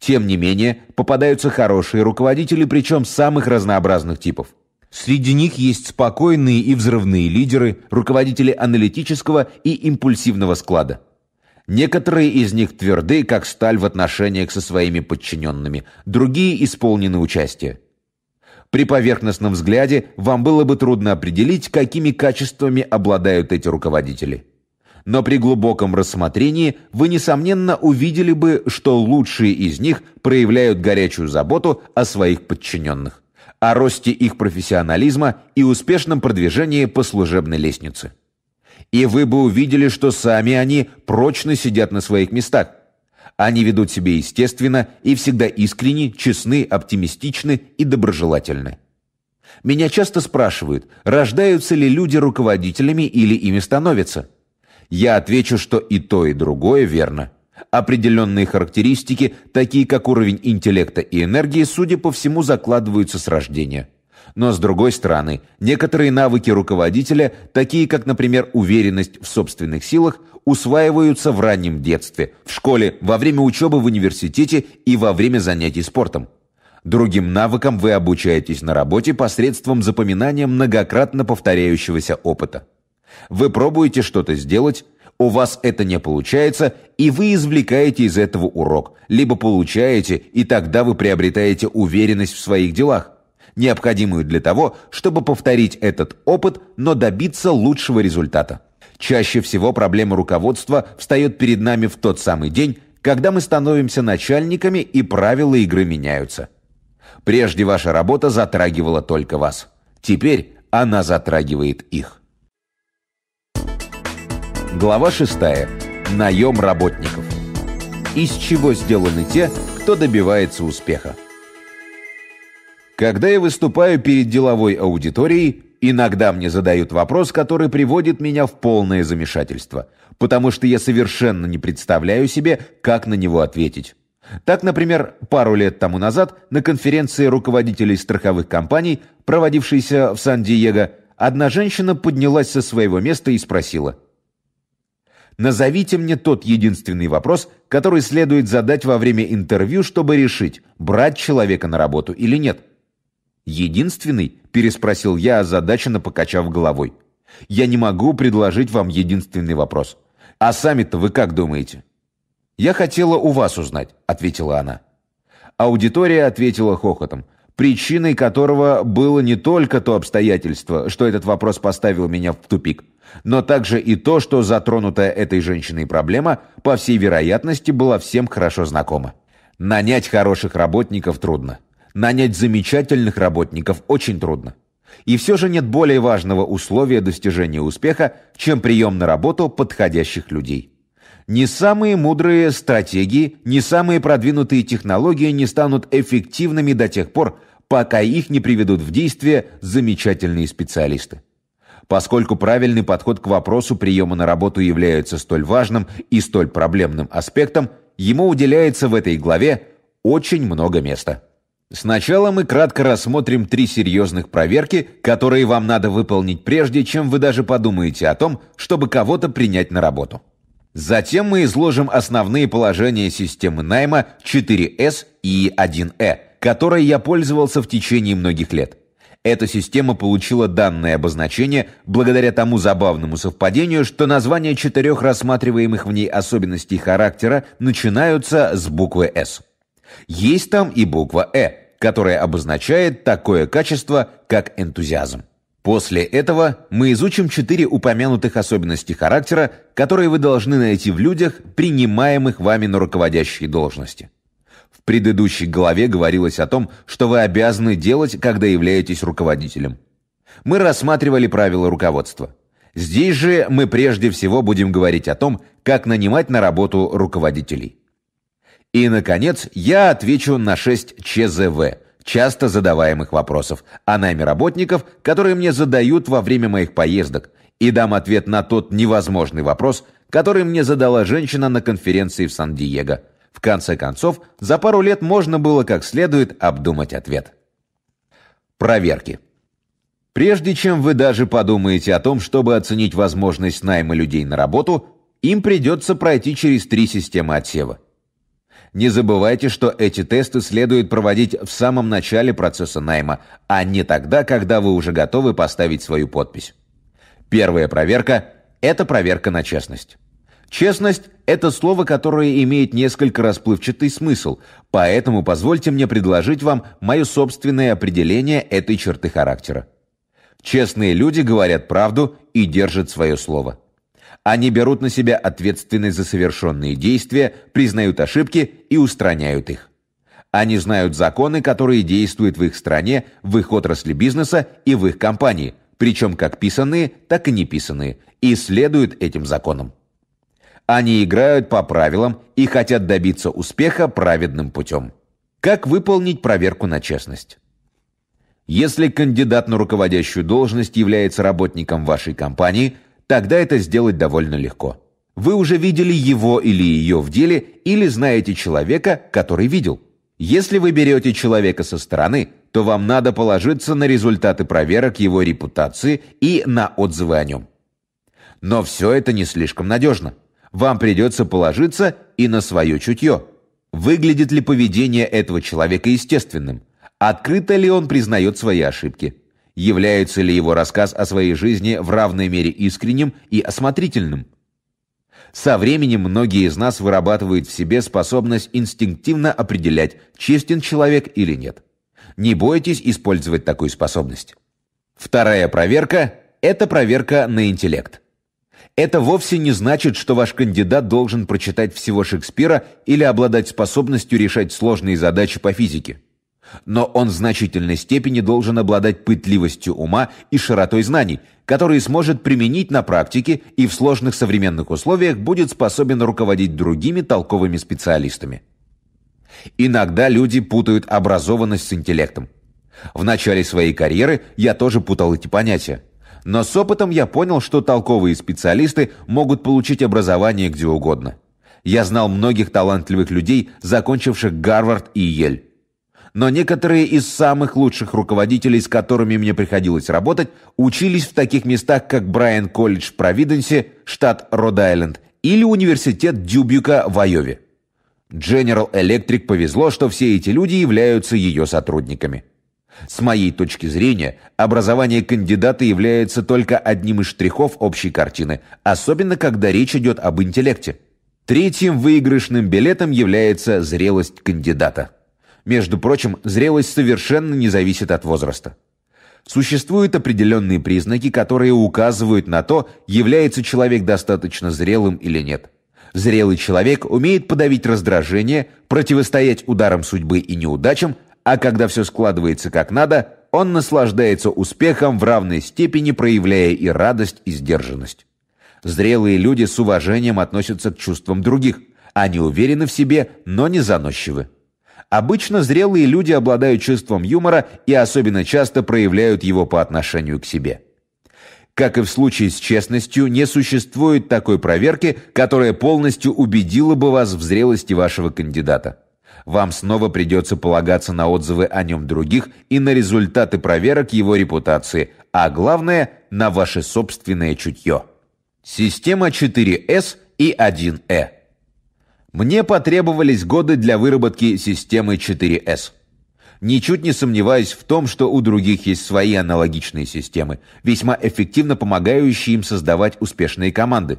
Тем не менее, попадаются хорошие руководители, причем самых разнообразных типов. Среди них есть спокойные и взрывные лидеры, руководители аналитического и импульсивного склада. Некоторые из них тверды, как сталь в отношениях со своими подчиненными, другие исполнены участия. При поверхностном взгляде вам было бы трудно определить, какими качествами обладают эти руководители. Но при глубоком рассмотрении вы, несомненно, увидели бы, что лучшие из них проявляют горячую заботу о своих подчиненных, о росте их профессионализма и успешном продвижении по служебной лестнице. И вы бы увидели, что сами они прочно сидят на своих местах – они ведут себя естественно и всегда искренни, честны, оптимистичны и доброжелательны. Меня часто спрашивают, рождаются ли люди руководителями или ими становятся. Я отвечу, что и то, и другое верно. Определенные характеристики, такие как уровень интеллекта и энергии, судя по всему, закладываются с рождения. Но с другой стороны, некоторые навыки руководителя, такие как, например, уверенность в собственных силах, усваиваются в раннем детстве, в школе, во время учебы в университете и во время занятий спортом. Другим навыкам вы обучаетесь на работе посредством запоминания многократно повторяющегося опыта. Вы пробуете что-то сделать, у вас это не получается, и вы извлекаете из этого урок, либо получаете, и тогда вы приобретаете уверенность в своих делах необходимую для того, чтобы повторить этот опыт, но добиться лучшего результата. Чаще всего проблема руководства встает перед нами в тот самый день, когда мы становимся начальниками и правила игры меняются. Прежде ваша работа затрагивала только вас. Теперь она затрагивает их. Глава 6. Наем работников. Из чего сделаны те, кто добивается успеха. Когда я выступаю перед деловой аудиторией, иногда мне задают вопрос, который приводит меня в полное замешательство, потому что я совершенно не представляю себе, как на него ответить. Так, например, пару лет тому назад на конференции руководителей страховых компаний, проводившейся в Сан-Диего, одна женщина поднялась со своего места и спросила. «Назовите мне тот единственный вопрос, который следует задать во время интервью, чтобы решить, брать человека на работу или нет». «Единственный?» – переспросил я, озадаченно покачав головой. «Я не могу предложить вам единственный вопрос. А сами-то вы как думаете?» «Я хотела у вас узнать», – ответила она. Аудитория ответила хохотом, причиной которого было не только то обстоятельство, что этот вопрос поставил меня в тупик, но также и то, что затронутая этой женщиной проблема, по всей вероятности, была всем хорошо знакома. Нанять хороших работников трудно. Нанять замечательных работников очень трудно. И все же нет более важного условия достижения успеха, чем прием на работу подходящих людей. Не самые мудрые стратегии, не самые продвинутые технологии не станут эффективными до тех пор, пока их не приведут в действие замечательные специалисты. Поскольку правильный подход к вопросу приема на работу является столь важным и столь проблемным аспектом, ему уделяется в этой главе очень много места. Сначала мы кратко рассмотрим три серьезных проверки, которые вам надо выполнить прежде, чем вы даже подумаете о том, чтобы кого-то принять на работу. Затем мы изложим основные положения системы найма 4S и 1E, которой я пользовался в течение многих лет. Эта система получила данное обозначение благодаря тому забавному совпадению, что названия четырех рассматриваемых в ней особенностей характера начинаются с буквы S. Есть там и буква «э», которая обозначает такое качество, как энтузиазм. После этого мы изучим четыре упомянутых особенности характера, которые вы должны найти в людях, принимаемых вами на руководящие должности. В предыдущей главе говорилось о том, что вы обязаны делать, когда являетесь руководителем. Мы рассматривали правила руководства. Здесь же мы прежде всего будем говорить о том, как нанимать на работу руководителей. И, наконец, я отвечу на 6 ЧЗВ, часто задаваемых вопросов, о найме работников, которые мне задают во время моих поездок, и дам ответ на тот невозможный вопрос, который мне задала женщина на конференции в Сан-Диего. В конце концов, за пару лет можно было как следует обдумать ответ. Проверки. Прежде чем вы даже подумаете о том, чтобы оценить возможность найма людей на работу, им придется пройти через три системы отсева. Не забывайте, что эти тесты следует проводить в самом начале процесса найма, а не тогда, когда вы уже готовы поставить свою подпись. Первая проверка – это проверка на честность. Честность – это слово, которое имеет несколько расплывчатый смысл, поэтому позвольте мне предложить вам мое собственное определение этой черты характера. Честные люди говорят правду и держат свое слово. Они берут на себя ответственность за совершенные действия, признают ошибки и устраняют их. Они знают законы, которые действуют в их стране, в их отрасли бизнеса и в их компании, причем как писанные, так и неписанные, и следуют этим законам. Они играют по правилам и хотят добиться успеха праведным путем. Как выполнить проверку на честность? Если кандидат на руководящую должность является работником вашей компании, тогда это сделать довольно легко. Вы уже видели его или ее в деле, или знаете человека, который видел. Если вы берете человека со стороны, то вам надо положиться на результаты проверок его репутации и на отзывы о нем. Но все это не слишком надежно. Вам придется положиться и на свое чутье. Выглядит ли поведение этого человека естественным? Открыто ли он признает свои ошибки? является ли его рассказ о своей жизни в равной мере искренним и осмотрительным. Со временем многие из нас вырабатывают в себе способность инстинктивно определять, честен человек или нет. Не бойтесь использовать такую способность. Вторая проверка – это проверка на интеллект. Это вовсе не значит, что ваш кандидат должен прочитать всего Шекспира или обладать способностью решать сложные задачи по физике. Но он в значительной степени должен обладать пытливостью ума и широтой знаний, которые сможет применить на практике и в сложных современных условиях будет способен руководить другими толковыми специалистами. Иногда люди путают образованность с интеллектом. В начале своей карьеры я тоже путал эти понятия. Но с опытом я понял, что толковые специалисты могут получить образование где угодно. Я знал многих талантливых людей, закончивших Гарвард и Ель но некоторые из самых лучших руководителей, с которыми мне приходилось работать, учились в таких местах, как Брайан Колледж в Провиденсе, штат Род-Айленд, или Университет Дюбюка в Айове. General Electric повезло, что все эти люди являются ее сотрудниками. С моей точки зрения, образование кандидата является только одним из штрихов общей картины, особенно когда речь идет об интеллекте. Третьим выигрышным билетом является зрелость кандидата. Между прочим, зрелость совершенно не зависит от возраста. Существуют определенные признаки, которые указывают на то, является человек достаточно зрелым или нет. Зрелый человек умеет подавить раздражение, противостоять ударам судьбы и неудачам, а когда все складывается как надо, он наслаждается успехом в равной степени, проявляя и радость, и сдержанность. Зрелые люди с уважением относятся к чувствам других. Они уверены в себе, но не заносчивы. Обычно зрелые люди обладают чувством юмора и особенно часто проявляют его по отношению к себе. Как и в случае с честностью, не существует такой проверки, которая полностью убедила бы вас в зрелости вашего кандидата. Вам снова придется полагаться на отзывы о нем других и на результаты проверок его репутации, а главное – на ваше собственное чутье. Система 4С и 1Э. Мне потребовались годы для выработки системы 4С. Ничуть не сомневаюсь в том, что у других есть свои аналогичные системы, весьма эффективно помогающие им создавать успешные команды.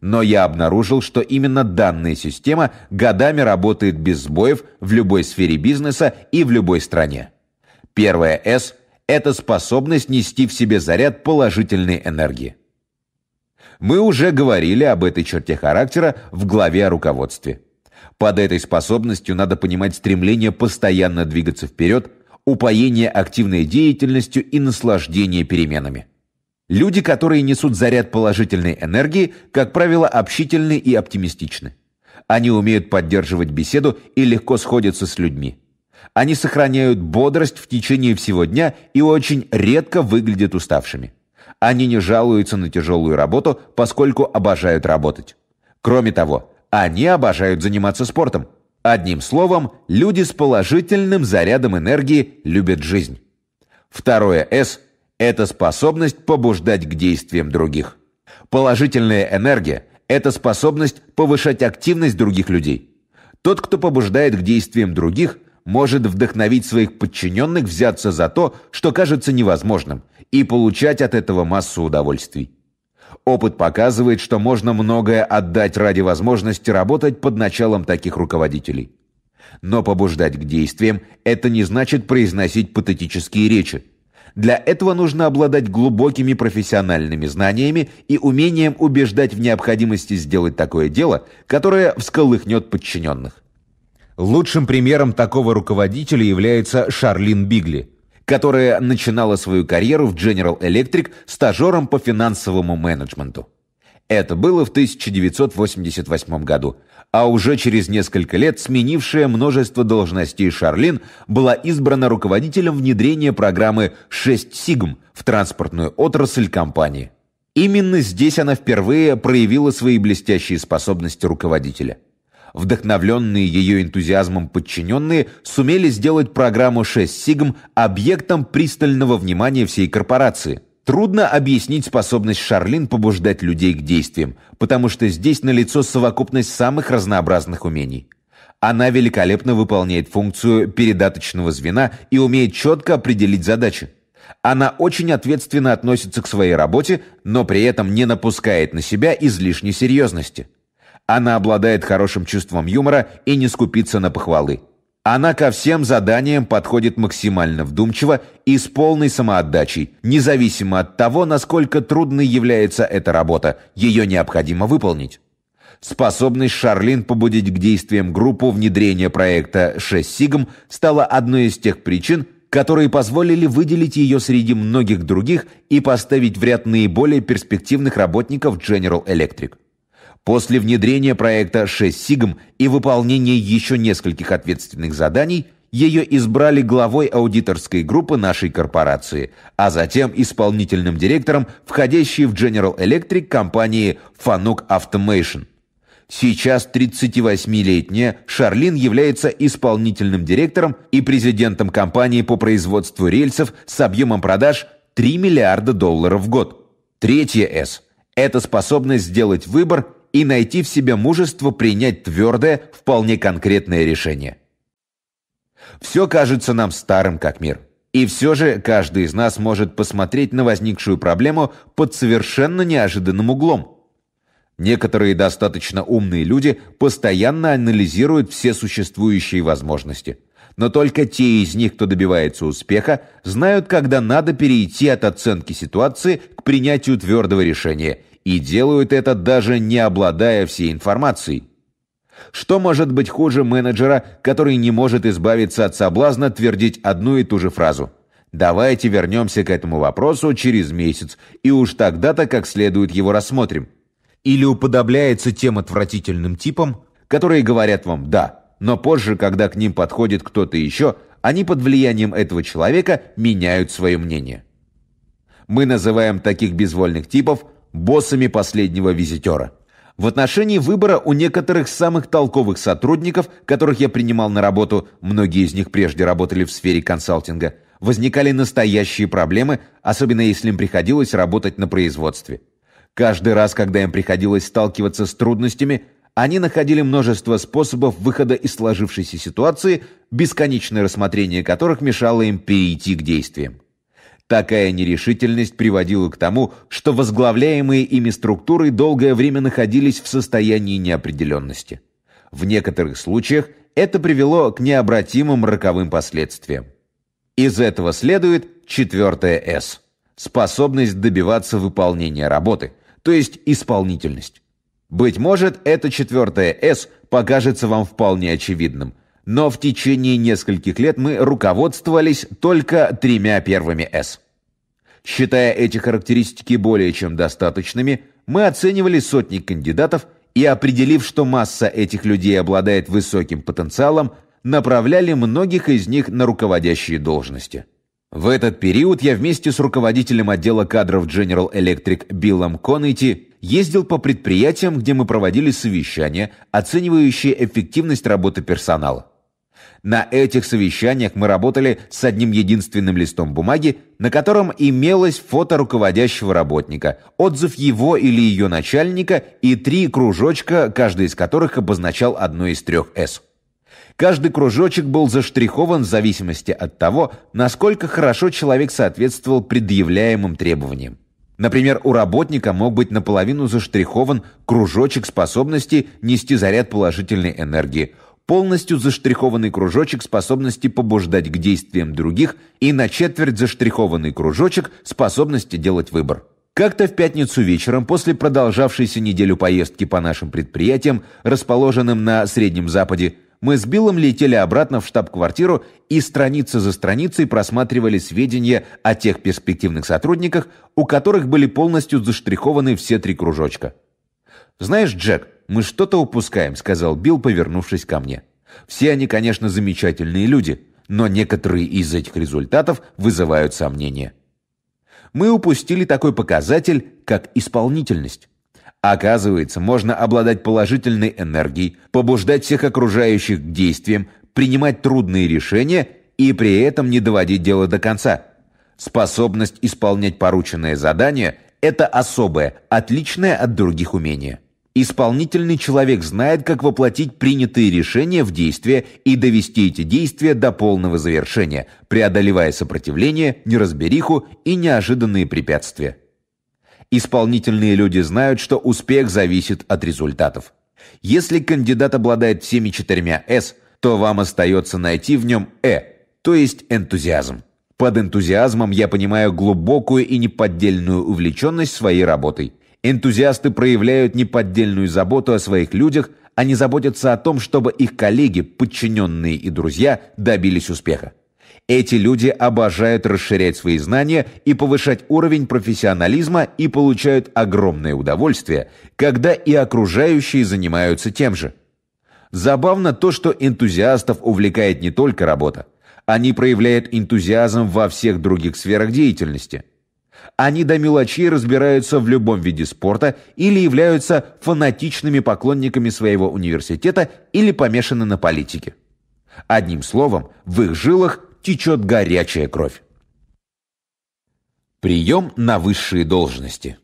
Но я обнаружил, что именно данная система годами работает без сбоев в любой сфере бизнеса и в любой стране. Первое S – это способность нести в себе заряд положительной энергии. Мы уже говорили об этой черте характера в главе о руководстве. Под этой способностью надо понимать стремление постоянно двигаться вперед, упоение активной деятельностью и наслаждение переменами. Люди, которые несут заряд положительной энергии, как правило, общительны и оптимистичны. Они умеют поддерживать беседу и легко сходятся с людьми. Они сохраняют бодрость в течение всего дня и очень редко выглядят уставшими. Они не жалуются на тяжелую работу, поскольку обожают работать. Кроме того, они обожают заниматься спортом. Одним словом, люди с положительным зарядом энергии любят жизнь. Второе «С» – это способность побуждать к действиям других. Положительная энергия – это способность повышать активность других людей. Тот, кто побуждает к действиям других, может вдохновить своих подчиненных взяться за то, что кажется невозможным, и получать от этого массу удовольствий. Опыт показывает, что можно многое отдать ради возможности работать под началом таких руководителей. Но побуждать к действиям – это не значит произносить патетические речи. Для этого нужно обладать глубокими профессиональными знаниями и умением убеждать в необходимости сделать такое дело, которое всколыхнет подчиненных. Лучшим примером такого руководителя является Шарлин Бигли – которая начинала свою карьеру в General Electric стажером по финансовому менеджменту. Это было в 1988 году, а уже через несколько лет сменившая множество должностей Шарлин была избрана руководителем внедрения программы «6 Сигм» в транспортную отрасль компании. Именно здесь она впервые проявила свои блестящие способности руководителя – Вдохновленные ее энтузиазмом подчиненные сумели сделать программу 6 Сигм объектом пристального внимания всей корпорации. Трудно объяснить способность Шарлин побуждать людей к действиям, потому что здесь налицо совокупность самых разнообразных умений. Она великолепно выполняет функцию передаточного звена и умеет четко определить задачи. Она очень ответственно относится к своей работе, но при этом не напускает на себя излишней серьезности. Она обладает хорошим чувством юмора и не скупится на похвалы. Она ко всем заданиям подходит максимально вдумчиво и с полной самоотдачей, независимо от того, насколько трудной является эта работа, ее необходимо выполнить. Способность Шарлин побудить к действиям группу внедрения проекта 6 Сигм стала одной из тех причин, которые позволили выделить ее среди многих других и поставить в ряд наиболее перспективных работников General Electric. После внедрения проекта 6 Сигм и выполнения еще нескольких ответственных заданий – ее избрали главой аудиторской группы нашей корпорации, а затем исполнительным директором, входящей в General Electric компании Fanuc Automation. Сейчас 38-летняя Шарлин является исполнительным директором и президентом компании по производству рельсов с объемом продаж 3 миллиарда долларов в год. Третье S – это способность сделать выбор – и найти в себе мужество принять твердое, вполне конкретное решение. Все кажется нам старым как мир. И все же каждый из нас может посмотреть на возникшую проблему под совершенно неожиданным углом. Некоторые достаточно умные люди постоянно анализируют все существующие возможности. Но только те из них, кто добивается успеха, знают, когда надо перейти от оценки ситуации к принятию твердого решения – и делают это даже не обладая всей информацией. Что может быть хуже менеджера, который не может избавиться от соблазна твердить одну и ту же фразу? Давайте вернемся к этому вопросу через месяц, и уж тогда-то как следует его рассмотрим. Или уподобляется тем отвратительным типам, которые говорят вам «да», но позже, когда к ним подходит кто-то еще, они под влиянием этого человека меняют свое мнение. Мы называем таких безвольных типов – боссами последнего визитера. В отношении выбора у некоторых самых толковых сотрудников, которых я принимал на работу, многие из них прежде работали в сфере консалтинга, возникали настоящие проблемы, особенно если им приходилось работать на производстве. Каждый раз, когда им приходилось сталкиваться с трудностями, они находили множество способов выхода из сложившейся ситуации, бесконечное рассмотрение которых мешало им перейти к действиям. Такая нерешительность приводила к тому, что возглавляемые ими структуры долгое время находились в состоянии неопределенности. В некоторых случаях это привело к необратимым роковым последствиям. Из этого следует четвертое «С» – способность добиваться выполнения работы, то есть исполнительность. Быть может, это четвертое «С» покажется вам вполне очевидным – но в течение нескольких лет мы руководствовались только тремя первыми «С». Считая эти характеристики более чем достаточными, мы оценивали сотни кандидатов и, определив, что масса этих людей обладает высоким потенциалом, направляли многих из них на руководящие должности. В этот период я вместе с руководителем отдела кадров General Electric Биллом Коннети ездил по предприятиям, где мы проводили совещания, оценивающие эффективность работы персонала. На этих совещаниях мы работали с одним единственным листом бумаги, на котором имелось фото руководящего работника, отзыв его или ее начальника и три кружочка, каждый из которых обозначал одно из трех «С». Каждый кружочек был заштрихован в зависимости от того, насколько хорошо человек соответствовал предъявляемым требованиям. Например, у работника мог быть наполовину заштрихован кружочек способности нести заряд положительной энергии, полностью заштрихованный кружочек способности побуждать к действиям других и на четверть заштрихованный кружочек способности делать выбор. Как-то в пятницу вечером после продолжавшейся неделю поездки по нашим предприятиям, расположенным на Среднем Западе, мы с Биллом летели обратно в штаб-квартиру и страница за страницей просматривали сведения о тех перспективных сотрудниках, у которых были полностью заштрихованы все три кружочка. «Знаешь, Джек, мы что-то упускаем», — сказал Билл, повернувшись ко мне. «Все они, конечно, замечательные люди, но некоторые из этих результатов вызывают сомнения. Мы упустили такой показатель, как исполнительность. Оказывается, можно обладать положительной энергией, побуждать всех окружающих к действиям, принимать трудные решения и при этом не доводить дело до конца. Способность исполнять порученное задание – это особое, отличное от других умение. Исполнительный человек знает, как воплотить принятые решения в действие и довести эти действия до полного завершения, преодолевая сопротивление, неразбериху и неожиданные препятствия. Исполнительные люди знают, что успех зависит от результатов. Если кандидат обладает всеми четырьмя «С», то вам остается найти в нем «Э», то есть энтузиазм. Под энтузиазмом я понимаю глубокую и неподдельную увлеченность своей работой. Энтузиасты проявляют неподдельную заботу о своих людях, они заботятся о том, чтобы их коллеги, подчиненные и друзья добились успеха. Эти люди обожают расширять свои знания и повышать уровень профессионализма и получают огромное удовольствие, когда и окружающие занимаются тем же. Забавно то, что энтузиастов увлекает не только работа. Они проявляют энтузиазм во всех других сферах деятельности. Они до мелочей разбираются в любом виде спорта или являются фанатичными поклонниками своего университета или помешаны на политике. Одним словом, в их жилах течет горячая кровь. Прием на высшие должности.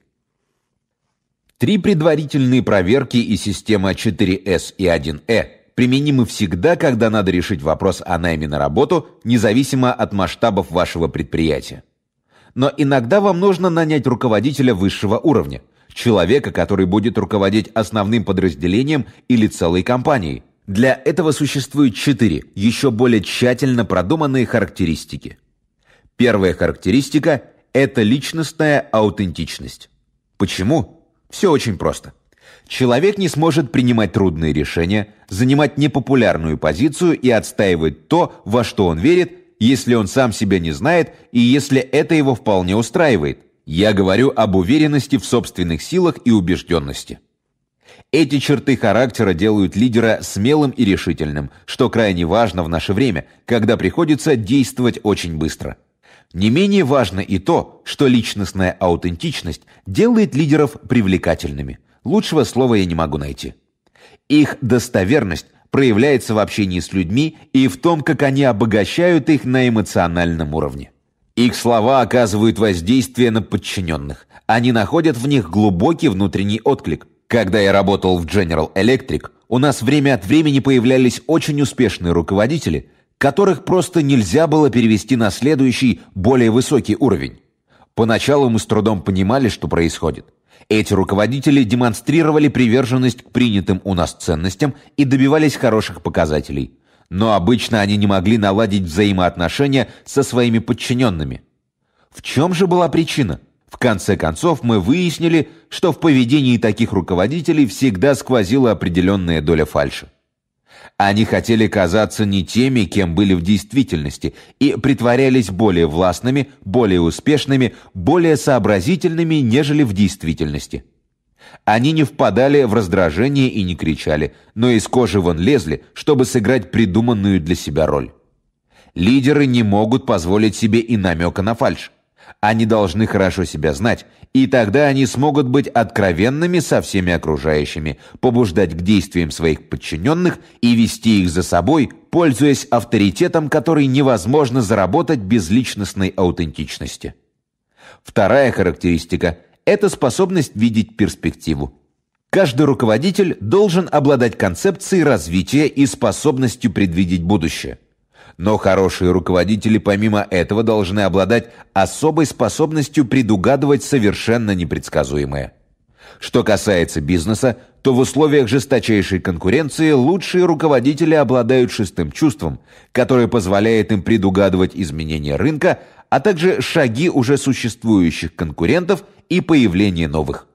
Три предварительные проверки и система 4С и 1Э применимы всегда, когда надо решить вопрос о найме на работу, независимо от масштабов вашего предприятия. Но иногда вам нужно нанять руководителя высшего уровня, человека, который будет руководить основным подразделением или целой компанией, для этого существует четыре еще более тщательно продуманные характеристики. Первая характеристика – это личностная аутентичность. Почему? Все очень просто. Человек не сможет принимать трудные решения, занимать непопулярную позицию и отстаивать то, во что он верит, если он сам себя не знает и если это его вполне устраивает. Я говорю об уверенности в собственных силах и убежденности. Эти черты характера делают лидера смелым и решительным, что крайне важно в наше время, когда приходится действовать очень быстро. Не менее важно и то, что личностная аутентичность делает лидеров привлекательными. Лучшего слова я не могу найти. Их достоверность проявляется в общении с людьми и в том, как они обогащают их на эмоциональном уровне. Их слова оказывают воздействие на подчиненных. Они находят в них глубокий внутренний отклик – когда я работал в General Electric, у нас время от времени появлялись очень успешные руководители, которых просто нельзя было перевести на следующий, более высокий уровень. Поначалу мы с трудом понимали, что происходит. Эти руководители демонстрировали приверженность к принятым у нас ценностям и добивались хороших показателей. Но обычно они не могли наладить взаимоотношения со своими подчиненными. В чем же была причина? В конце концов, мы выяснили, что в поведении таких руководителей всегда сквозила определенная доля фальши. Они хотели казаться не теми, кем были в действительности, и притворялись более властными, более успешными, более сообразительными, нежели в действительности. Они не впадали в раздражение и не кричали, но из кожи вон лезли, чтобы сыграть придуманную для себя роль. Лидеры не могут позволить себе и намека на фальшь. Они должны хорошо себя знать, и тогда они смогут быть откровенными со всеми окружающими, побуждать к действиям своих подчиненных и вести их за собой, пользуясь авторитетом, который невозможно заработать без личностной аутентичности. Вторая характеристика – это способность видеть перспективу. Каждый руководитель должен обладать концепцией развития и способностью предвидеть будущее – но хорошие руководители помимо этого должны обладать особой способностью предугадывать совершенно непредсказуемое. Что касается бизнеса, то в условиях жесточайшей конкуренции лучшие руководители обладают шестым чувством, которое позволяет им предугадывать изменения рынка, а также шаги уже существующих конкурентов и появление новых.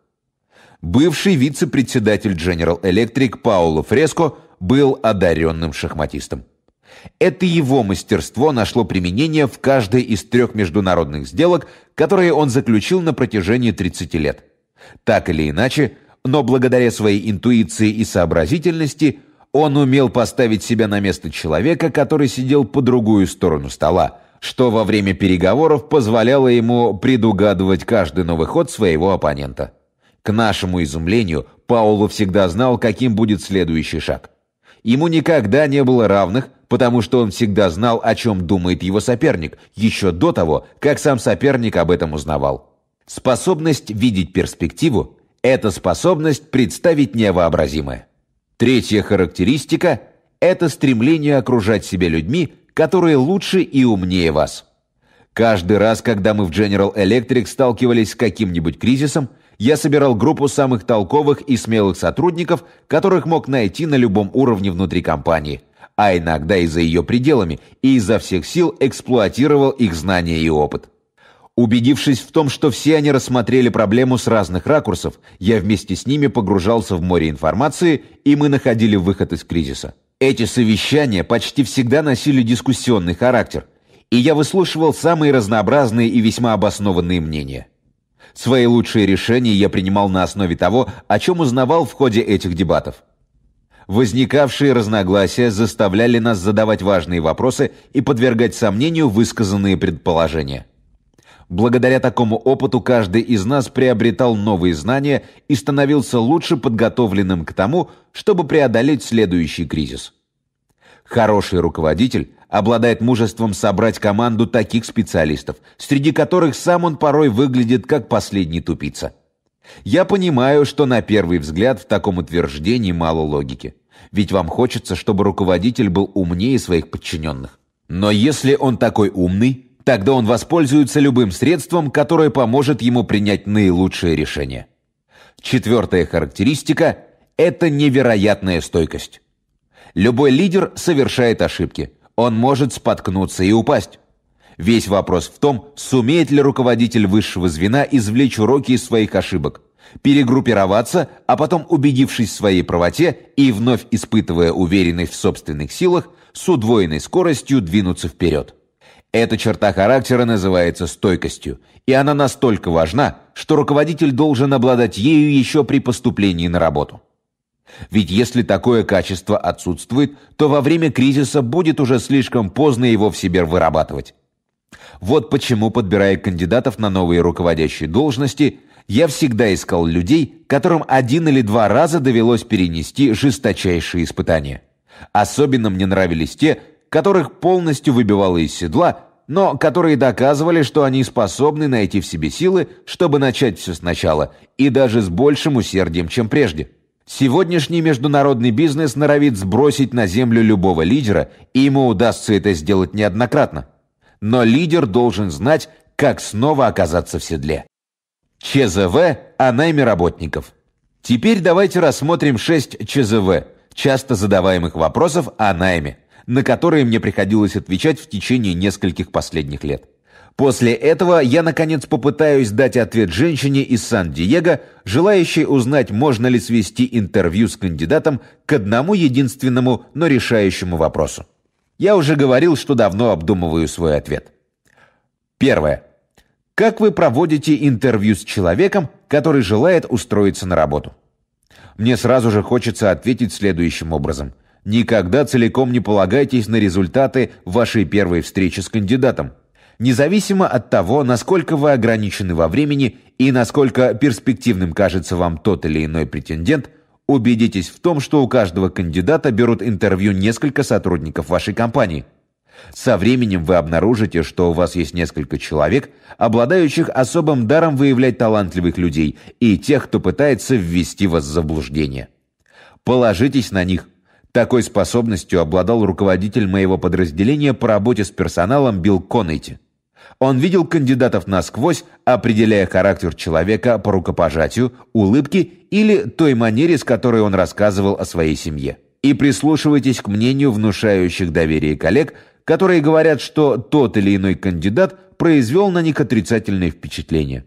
Бывший вице-председатель General Electric Пауло Фреско был одаренным шахматистом. Это его мастерство нашло применение в каждой из трех международных сделок, которые он заключил на протяжении 30 лет. Так или иначе, но благодаря своей интуиции и сообразительности он умел поставить себя на место человека, который сидел по другую сторону стола, что во время переговоров позволяло ему предугадывать каждый новый ход своего оппонента. К нашему изумлению, Пауло всегда знал, каким будет следующий шаг. Ему никогда не было равных – потому что он всегда знал, о чем думает его соперник, еще до того, как сам соперник об этом узнавал. Способность видеть перспективу – это способность представить невообразимое. Третья характеристика – это стремление окружать себя людьми, которые лучше и умнее вас. Каждый раз, когда мы в General Electric сталкивались с каким-нибудь кризисом, я собирал группу самых толковых и смелых сотрудников, которых мог найти на любом уровне внутри компании – а иногда и за ее пределами, и изо всех сил эксплуатировал их знания и опыт. Убедившись в том, что все они рассмотрели проблему с разных ракурсов, я вместе с ними погружался в море информации, и мы находили выход из кризиса. Эти совещания почти всегда носили дискуссионный характер, и я выслушивал самые разнообразные и весьма обоснованные мнения. Свои лучшие решения я принимал на основе того, о чем узнавал в ходе этих дебатов. Возникавшие разногласия заставляли нас задавать важные вопросы и подвергать сомнению высказанные предположения. Благодаря такому опыту каждый из нас приобретал новые знания и становился лучше подготовленным к тому, чтобы преодолеть следующий кризис. Хороший руководитель обладает мужеством собрать команду таких специалистов, среди которых сам он порой выглядит как последний тупица. Я понимаю, что на первый взгляд в таком утверждении мало логики. Ведь вам хочется, чтобы руководитель был умнее своих подчиненных. Но если он такой умный, тогда он воспользуется любым средством, которое поможет ему принять наилучшее решение. Четвертая характеристика – это невероятная стойкость. Любой лидер совершает ошибки. Он может споткнуться и упасть. Весь вопрос в том, сумеет ли руководитель высшего звена извлечь уроки из своих ошибок перегруппироваться, а потом, убедившись в своей правоте и вновь испытывая уверенность в собственных силах, с удвоенной скоростью двинуться вперед. Эта черта характера называется стойкостью, и она настолько важна, что руководитель должен обладать ею еще при поступлении на работу. Ведь если такое качество отсутствует, то во время кризиса будет уже слишком поздно его в себе вырабатывать. Вот почему, подбирая кандидатов на новые руководящие должности – я всегда искал людей, которым один или два раза довелось перенести жесточайшие испытания. Особенно мне нравились те, которых полностью выбивало из седла, но которые доказывали, что они способны найти в себе силы, чтобы начать все сначала, и даже с большим усердием, чем прежде. Сегодняшний международный бизнес норовит сбросить на землю любого лидера, и ему удастся это сделать неоднократно. Но лидер должен знать, как снова оказаться в седле. ЧЗВ о найме работников. Теперь давайте рассмотрим 6 ЧЗВ, часто задаваемых вопросов о найме, на которые мне приходилось отвечать в течение нескольких последних лет. После этого я, наконец, попытаюсь дать ответ женщине из Сан-Диего, желающей узнать, можно ли свести интервью с кандидатом к одному единственному, но решающему вопросу. Я уже говорил, что давно обдумываю свой ответ. Первое. Как вы проводите интервью с человеком, который желает устроиться на работу? Мне сразу же хочется ответить следующим образом. Никогда целиком не полагайтесь на результаты вашей первой встречи с кандидатом. Независимо от того, насколько вы ограничены во времени и насколько перспективным кажется вам тот или иной претендент, убедитесь в том, что у каждого кандидата берут интервью несколько сотрудников вашей компании – со временем вы обнаружите, что у вас есть несколько человек, обладающих особым даром выявлять талантливых людей и тех, кто пытается ввести вас в заблуждение. Положитесь на них. Такой способностью обладал руководитель моего подразделения по работе с персоналом Билл Коннейти. Он видел кандидатов насквозь, определяя характер человека по рукопожатию, улыбке или той манере, с которой он рассказывал о своей семье. И прислушивайтесь к мнению внушающих доверие коллег – которые говорят, что тот или иной кандидат произвел на них отрицательное впечатление.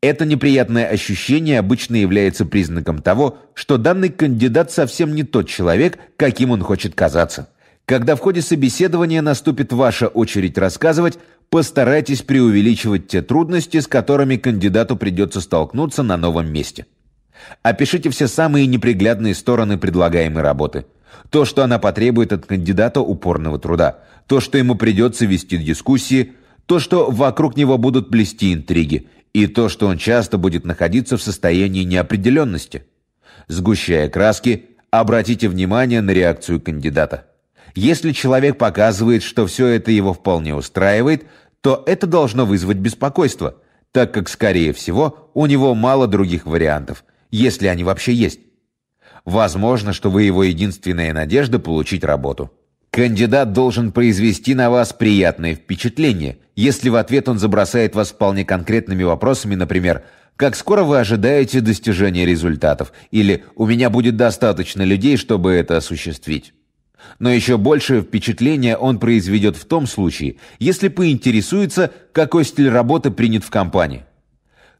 Это неприятное ощущение обычно является признаком того, что данный кандидат совсем не тот человек, каким он хочет казаться. Когда в ходе собеседования наступит ваша очередь рассказывать, постарайтесь преувеличивать те трудности, с которыми кандидату придется столкнуться на новом месте. Опишите все самые неприглядные стороны предлагаемой работы. То, что она потребует от кандидата упорного труда то, что ему придется вести дискуссии, то, что вокруг него будут плести интриги, и то, что он часто будет находиться в состоянии неопределенности. Сгущая краски, обратите внимание на реакцию кандидата. Если человек показывает, что все это его вполне устраивает, то это должно вызвать беспокойство, так как, скорее всего, у него мало других вариантов, если они вообще есть. Возможно, что вы его единственная надежда получить работу. Кандидат должен произвести на вас приятное впечатление, если в ответ он забросает вас вполне конкретными вопросами, например, «Как скоро вы ожидаете достижения результатов?» или «У меня будет достаточно людей, чтобы это осуществить». Но еще большее впечатление он произведет в том случае, если поинтересуется, какой стиль работы принят в компании.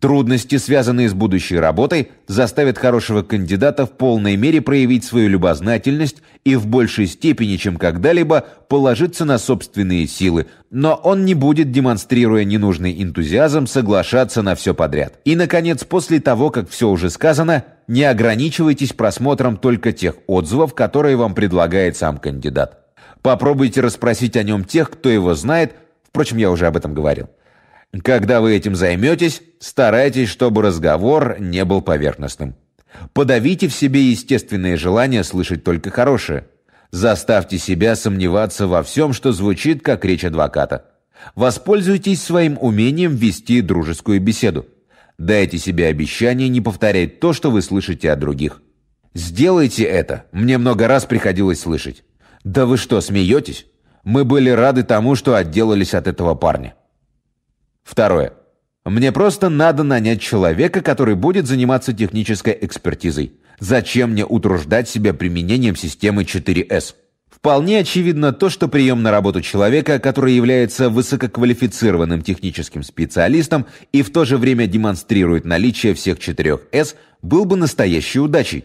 Трудности, связанные с будущей работой, заставят хорошего кандидата в полной мере проявить свою любознательность и в большей степени, чем когда-либо, положиться на собственные силы, но он не будет, демонстрируя ненужный энтузиазм, соглашаться на все подряд. И, наконец, после того, как все уже сказано, не ограничивайтесь просмотром только тех отзывов, которые вам предлагает сам кандидат. Попробуйте расспросить о нем тех, кто его знает, впрочем, я уже об этом говорил. Когда вы этим займетесь, старайтесь, чтобы разговор не был поверхностным. Подавите в себе естественное желание слышать только хорошее. Заставьте себя сомневаться во всем, что звучит как речь адвоката. Воспользуйтесь своим умением вести дружескую беседу. Дайте себе обещание не повторять то, что вы слышите от других. Сделайте это. Мне много раз приходилось слышать. Да вы что, смеетесь? Мы были рады тому, что отделались от этого парня. Второе. Мне просто надо нанять человека, который будет заниматься технической экспертизой. Зачем мне утруждать себя применением системы 4С? Вполне очевидно то, что прием на работу человека, который является высококвалифицированным техническим специалистом и в то же время демонстрирует наличие всех четырех «С», был бы настоящей удачей.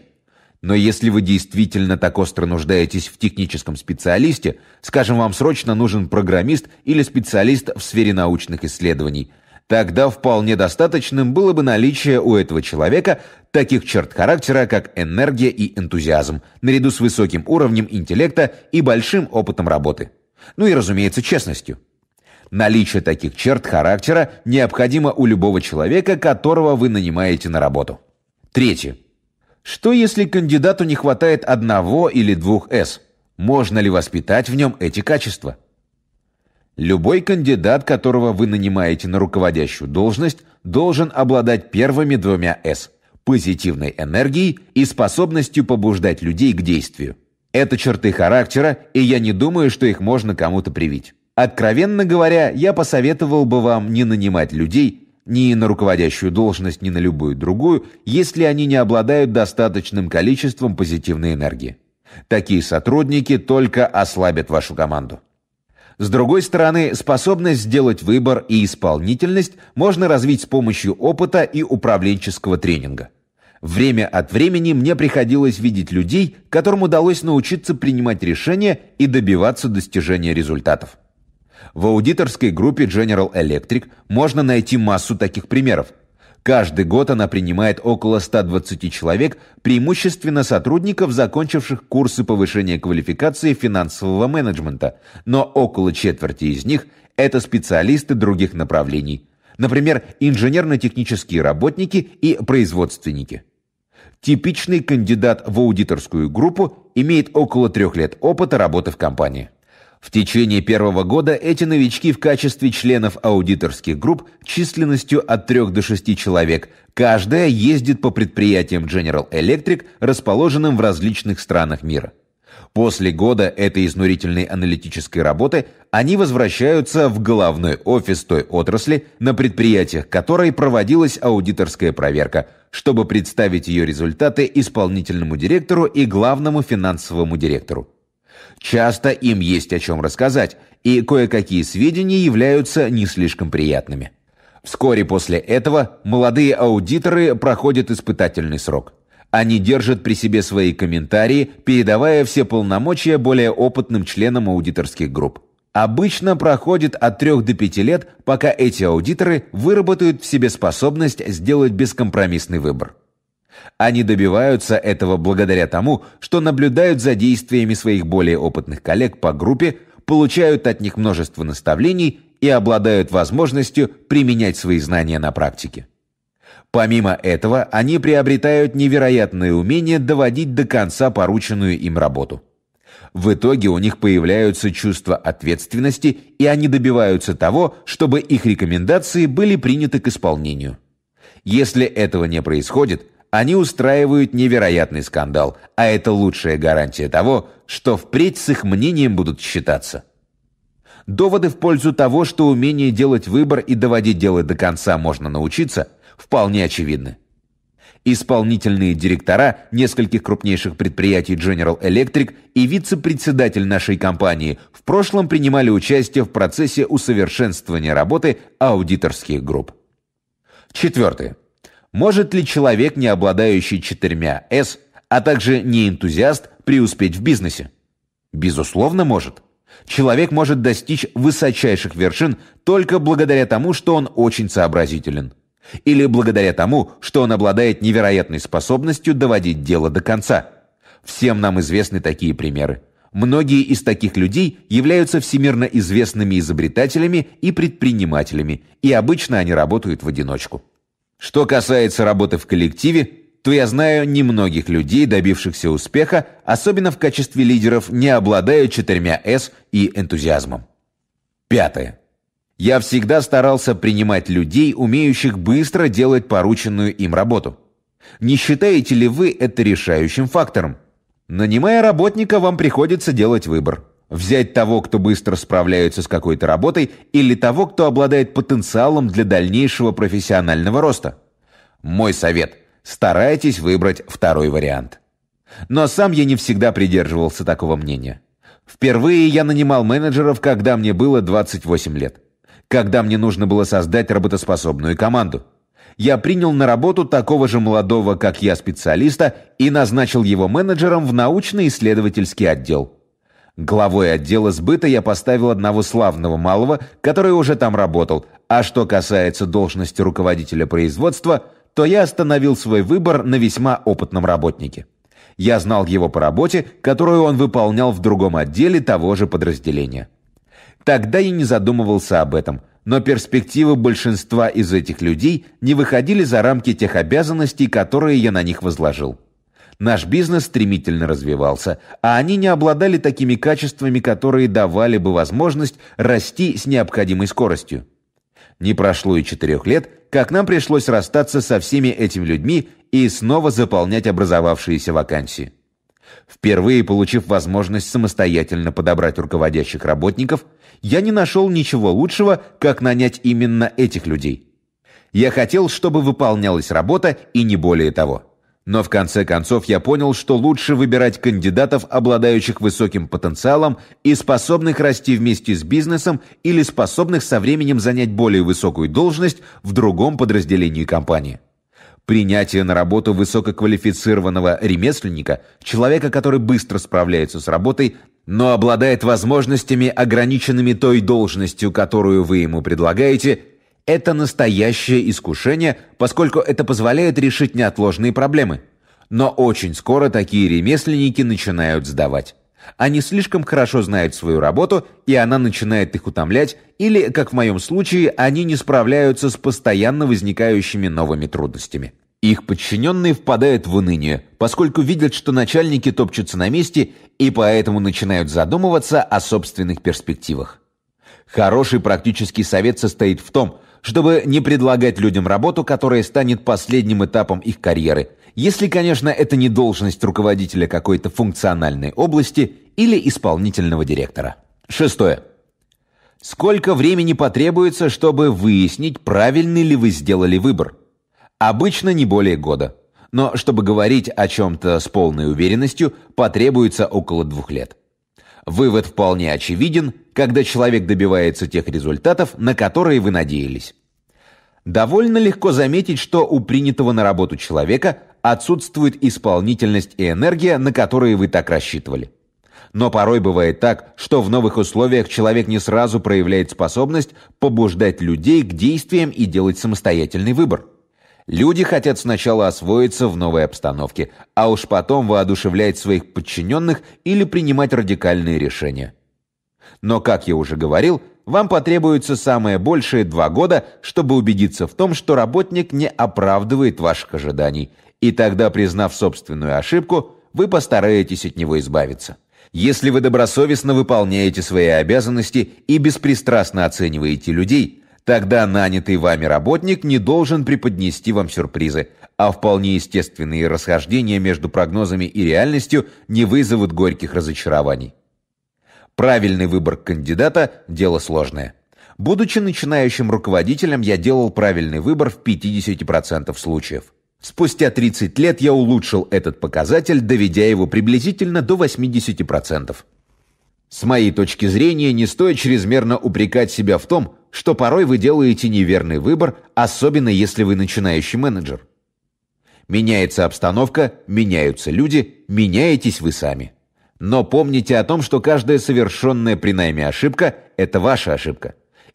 Но если вы действительно так остро нуждаетесь в техническом специалисте, скажем, вам срочно нужен программист или специалист в сфере научных исследований, тогда вполне достаточным было бы наличие у этого человека таких черт характера, как энергия и энтузиазм, наряду с высоким уровнем интеллекта и большим опытом работы. Ну и, разумеется, честностью. Наличие таких черт характера необходимо у любого человека, которого вы нанимаете на работу. Третье. Что если кандидату не хватает одного или двух «С»? Можно ли воспитать в нем эти качества? Любой кандидат, которого вы нанимаете на руководящую должность, должен обладать первыми двумя «С» – позитивной энергией и способностью побуждать людей к действию. Это черты характера, и я не думаю, что их можно кому-то привить. Откровенно говоря, я посоветовал бы вам не нанимать людей, ни на руководящую должность, ни на любую другую, если они не обладают достаточным количеством позитивной энергии. Такие сотрудники только ослабят вашу команду. С другой стороны, способность сделать выбор и исполнительность можно развить с помощью опыта и управленческого тренинга. Время от времени мне приходилось видеть людей, которым удалось научиться принимать решения и добиваться достижения результатов. В аудиторской группе General Electric можно найти массу таких примеров. Каждый год она принимает около 120 человек, преимущественно сотрудников, закончивших курсы повышения квалификации финансового менеджмента, но около четверти из них – это специалисты других направлений, например, инженерно-технические работники и производственники. Типичный кандидат в аудиторскую группу имеет около трех лет опыта работы в компании. В течение первого года эти новички в качестве членов аудиторских групп численностью от 3 до 6 человек. Каждая ездит по предприятиям General Electric, расположенным в различных странах мира. После года этой изнурительной аналитической работы они возвращаются в головной офис той отрасли, на предприятиях которой проводилась аудиторская проверка, чтобы представить ее результаты исполнительному директору и главному финансовому директору. Часто им есть о чем рассказать, и кое-какие сведения являются не слишком приятными. Вскоре после этого молодые аудиторы проходят испытательный срок. Они держат при себе свои комментарии, передавая все полномочия более опытным членам аудиторских групп. Обычно проходит от 3 до 5 лет, пока эти аудиторы выработают в себе способность сделать бескомпромиссный выбор. Они добиваются этого благодаря тому, что наблюдают за действиями своих более опытных коллег по группе, получают от них множество наставлений и обладают возможностью применять свои знания на практике. Помимо этого, они приобретают невероятное умение доводить до конца порученную им работу. В итоге у них появляются чувства ответственности, и они добиваются того, чтобы их рекомендации были приняты к исполнению. Если этого не происходит – они устраивают невероятный скандал, а это лучшая гарантия того, что впредь с их мнением будут считаться. Доводы в пользу того, что умение делать выбор и доводить дело до конца можно научиться, вполне очевидны. Исполнительные директора нескольких крупнейших предприятий General Electric и вице-председатель нашей компании в прошлом принимали участие в процессе усовершенствования работы аудиторских групп. Четвертое. Может ли человек, не обладающий четырьмя «С», а также не энтузиаст, преуспеть в бизнесе? Безусловно, может. Человек может достичь высочайших вершин только благодаря тому, что он очень сообразителен. Или благодаря тому, что он обладает невероятной способностью доводить дело до конца. Всем нам известны такие примеры. Многие из таких людей являются всемирно известными изобретателями и предпринимателями, и обычно они работают в одиночку. Что касается работы в коллективе, то я знаю немногих людей, добившихся успеха, особенно в качестве лидеров, не обладая четырьмя «С» и энтузиазмом. Пятое. Я всегда старался принимать людей, умеющих быстро делать порученную им работу. Не считаете ли вы это решающим фактором? Нанимая работника, вам приходится делать выбор. Взять того, кто быстро справляется с какой-то работой, или того, кто обладает потенциалом для дальнейшего профессионального роста. Мой совет – старайтесь выбрать второй вариант. Но сам я не всегда придерживался такого мнения. Впервые я нанимал менеджеров, когда мне было 28 лет. Когда мне нужно было создать работоспособную команду. Я принял на работу такого же молодого, как я, специалиста и назначил его менеджером в научно-исследовательский отдел. Главой отдела сбыта я поставил одного славного малого, который уже там работал. А что касается должности руководителя производства, то я остановил свой выбор на весьма опытном работнике. Я знал его по работе, которую он выполнял в другом отделе того же подразделения. Тогда я не задумывался об этом, но перспективы большинства из этих людей не выходили за рамки тех обязанностей, которые я на них возложил. Наш бизнес стремительно развивался, а они не обладали такими качествами, которые давали бы возможность расти с необходимой скоростью. Не прошло и четырех лет, как нам пришлось расстаться со всеми этими людьми и снова заполнять образовавшиеся вакансии. Впервые получив возможность самостоятельно подобрать руководящих работников, я не нашел ничего лучшего, как нанять именно этих людей. Я хотел, чтобы выполнялась работа и не более того. Но в конце концов я понял, что лучше выбирать кандидатов, обладающих высоким потенциалом и способных расти вместе с бизнесом или способных со временем занять более высокую должность в другом подразделении компании. Принятие на работу высококвалифицированного ремесленника, человека, который быстро справляется с работой, но обладает возможностями, ограниченными той должностью, которую вы ему предлагаете – это настоящее искушение, поскольку это позволяет решить неотложные проблемы. Но очень скоро такие ремесленники начинают сдавать. Они слишком хорошо знают свою работу, и она начинает их утомлять, или, как в моем случае, они не справляются с постоянно возникающими новыми трудностями. Их подчиненные впадают в уныние, поскольку видят, что начальники топчутся на месте и поэтому начинают задумываться о собственных перспективах. Хороший практический совет состоит в том, чтобы не предлагать людям работу, которая станет последним этапом их карьеры, если, конечно, это не должность руководителя какой-то функциональной области или исполнительного директора. Шестое. Сколько времени потребуется, чтобы выяснить, правильный ли вы сделали выбор? Обычно не более года. Но чтобы говорить о чем-то с полной уверенностью, потребуется около двух лет. Вывод вполне очевиден, когда человек добивается тех результатов, на которые вы надеялись. Довольно легко заметить, что у принятого на работу человека отсутствует исполнительность и энергия, на которые вы так рассчитывали. Но порой бывает так, что в новых условиях человек не сразу проявляет способность побуждать людей к действиям и делать самостоятельный выбор. Люди хотят сначала освоиться в новой обстановке, а уж потом воодушевлять своих подчиненных или принимать радикальные решения. Но, как я уже говорил, вам потребуется самое большее два года, чтобы убедиться в том, что работник не оправдывает ваших ожиданий. И тогда, признав собственную ошибку, вы постараетесь от него избавиться. Если вы добросовестно выполняете свои обязанности и беспристрастно оцениваете людей, Тогда нанятый вами работник не должен преподнести вам сюрпризы, а вполне естественные расхождения между прогнозами и реальностью не вызовут горьких разочарований. Правильный выбор кандидата – дело сложное. Будучи начинающим руководителем, я делал правильный выбор в 50% случаев. Спустя 30 лет я улучшил этот показатель, доведя его приблизительно до 80%. С моей точки зрения, не стоит чрезмерно упрекать себя в том, что порой вы делаете неверный выбор, особенно если вы начинающий менеджер. Меняется обстановка, меняются люди, меняетесь вы сами. Но помните о том, что каждая совершенная при найме ошибка – это ваша ошибка.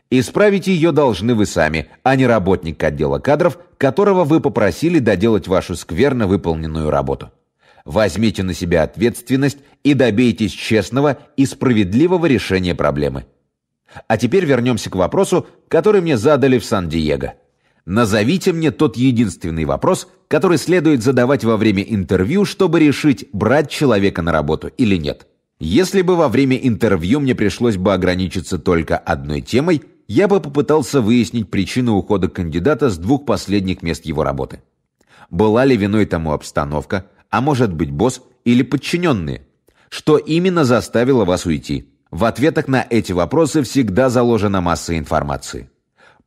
Исправить ее должны вы сами, а не работник отдела кадров, которого вы попросили доделать вашу скверно выполненную работу. Возьмите на себя ответственность и добейтесь честного и справедливого решения проблемы. А теперь вернемся к вопросу, который мне задали в Сан-Диего. Назовите мне тот единственный вопрос, который следует задавать во время интервью, чтобы решить, брать человека на работу или нет. Если бы во время интервью мне пришлось бы ограничиться только одной темой, я бы попытался выяснить причину ухода кандидата с двух последних мест его работы. Была ли виной тому обстановка, а может быть босс или подчиненные? Что именно заставило вас уйти? В ответах на эти вопросы всегда заложена масса информации.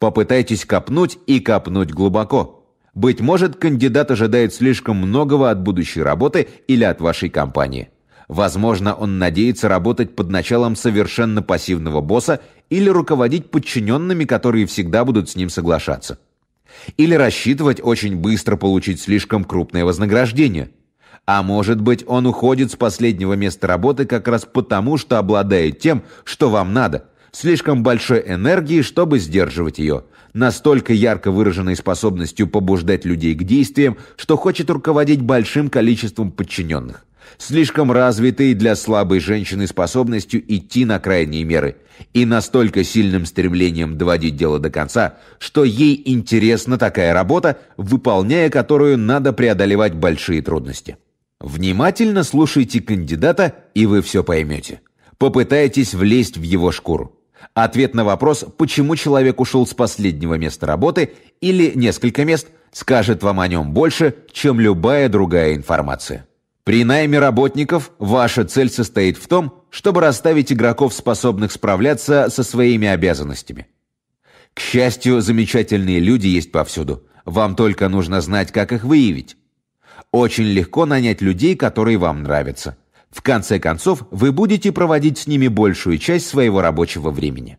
Попытайтесь копнуть и копнуть глубоко. Быть может, кандидат ожидает слишком многого от будущей работы или от вашей компании. Возможно, он надеется работать под началом совершенно пассивного босса или руководить подчиненными, которые всегда будут с ним соглашаться. Или рассчитывать очень быстро получить слишком крупное вознаграждение. А может быть, он уходит с последнего места работы как раз потому, что обладает тем, что вам надо. Слишком большой энергией, чтобы сдерживать ее. Настолько ярко выраженной способностью побуждать людей к действиям, что хочет руководить большим количеством подчиненных. Слишком развитой для слабой женщины способностью идти на крайние меры. И настолько сильным стремлением доводить дело до конца, что ей интересна такая работа, выполняя которую надо преодолевать большие трудности. Внимательно слушайте кандидата, и вы все поймете. Попытайтесь влезть в его шкуру. Ответ на вопрос, почему человек ушел с последнего места работы или несколько мест, скажет вам о нем больше, чем любая другая информация. При найме работников ваша цель состоит в том, чтобы расставить игроков, способных справляться со своими обязанностями. К счастью, замечательные люди есть повсюду. Вам только нужно знать, как их выявить. Очень легко нанять людей, которые вам нравятся. В конце концов, вы будете проводить с ними большую часть своего рабочего времени.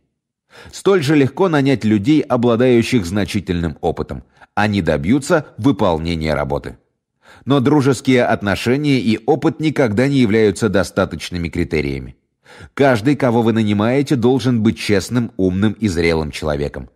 Столь же легко нанять людей, обладающих значительным опытом. Они добьются выполнения работы. Но дружеские отношения и опыт никогда не являются достаточными критериями. Каждый, кого вы нанимаете, должен быть честным, умным и зрелым человеком.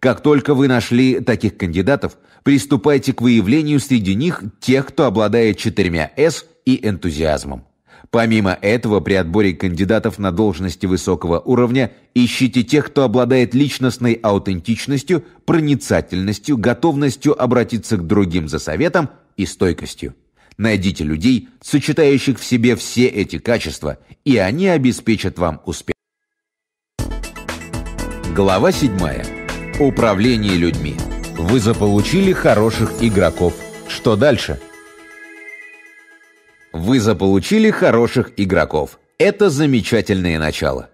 Как только вы нашли таких кандидатов, приступайте к выявлению среди них тех, кто обладает четырьмя «С» и энтузиазмом. Помимо этого, при отборе кандидатов на должности высокого уровня ищите тех, кто обладает личностной аутентичностью, проницательностью, готовностью обратиться к другим за советом и стойкостью. Найдите людей, сочетающих в себе все эти качества, и они обеспечат вам успех. Глава седьмая. Управление людьми. Вы заполучили хороших игроков. Что дальше? Вы заполучили хороших игроков. Это замечательное начало.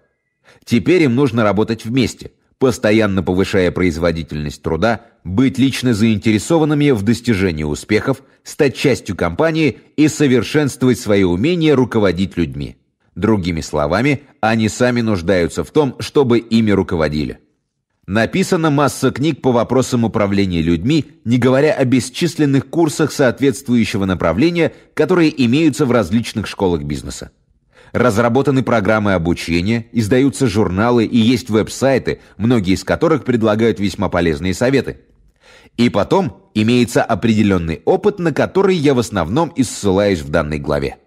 Теперь им нужно работать вместе, постоянно повышая производительность труда, быть лично заинтересованными в достижении успехов, стать частью компании и совершенствовать свои умения руководить людьми. Другими словами, они сами нуждаются в том, чтобы ими руководили. Написана масса книг по вопросам управления людьми, не говоря о бесчисленных курсах соответствующего направления, которые имеются в различных школах бизнеса. Разработаны программы обучения, издаются журналы и есть веб-сайты, многие из которых предлагают весьма полезные советы. И потом имеется определенный опыт, на который я в основном и ссылаюсь в данной главе.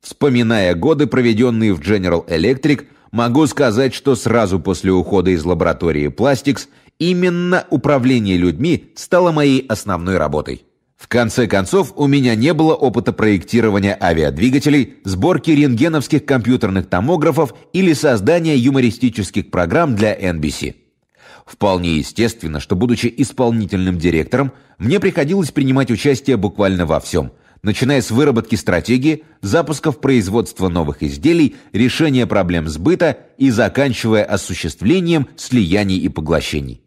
Вспоминая годы, проведенные в General Electric – Могу сказать, что сразу после ухода из лаборатории «Пластикс» именно управление людьми стало моей основной работой. В конце концов, у меня не было опыта проектирования авиадвигателей, сборки рентгеновских компьютерных томографов или создания юмористических программ для NBC. Вполне естественно, что, будучи исполнительным директором, мне приходилось принимать участие буквально во всем – начиная с выработки стратегии, запусков производства новых изделий, решения проблем сбыта и заканчивая осуществлением слияний и поглощений.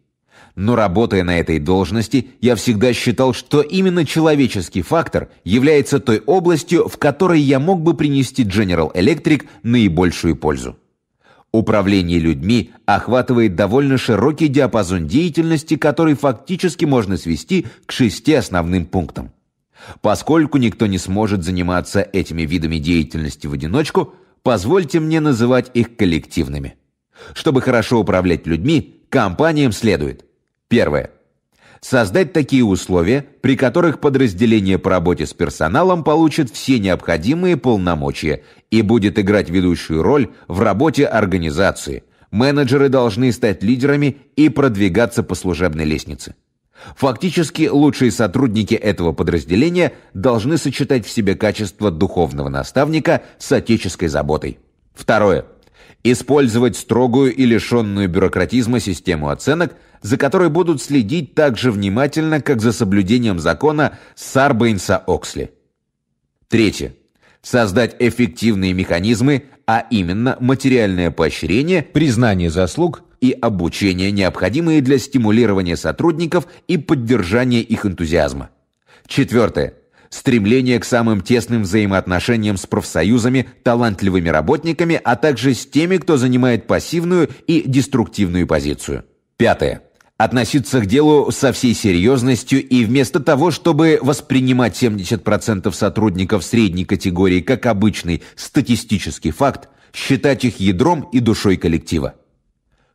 Но работая на этой должности, я всегда считал, что именно человеческий фактор является той областью, в которой я мог бы принести General Electric наибольшую пользу. Управление людьми охватывает довольно широкий диапазон деятельности, который фактически можно свести к шести основным пунктам. Поскольку никто не сможет заниматься этими видами деятельности в одиночку, позвольте мне называть их коллективными. Чтобы хорошо управлять людьми, компаниям следует. Первое. Создать такие условия, при которых подразделение по работе с персоналом получит все необходимые полномочия и будет играть ведущую роль в работе организации. Менеджеры должны стать лидерами и продвигаться по служебной лестнице. Фактически, лучшие сотрудники этого подразделения должны сочетать в себе качество духовного наставника с отеческой заботой. Второе. Использовать строгую и лишенную бюрократизма систему оценок, за которой будут следить так же внимательно, как за соблюдением закона Сарбейнса-Оксли. Третье. Создать эффективные механизмы, а именно материальное поощрение, признание заслуг и обучение, необходимые для стимулирования сотрудников и поддержания их энтузиазма. Четвертое. Стремление к самым тесным взаимоотношениям с профсоюзами, талантливыми работниками, а также с теми, кто занимает пассивную и деструктивную позицию. Пятое относиться к делу со всей серьезностью и вместо того, чтобы воспринимать 70% сотрудников средней категории как обычный статистический факт, считать их ядром и душой коллектива.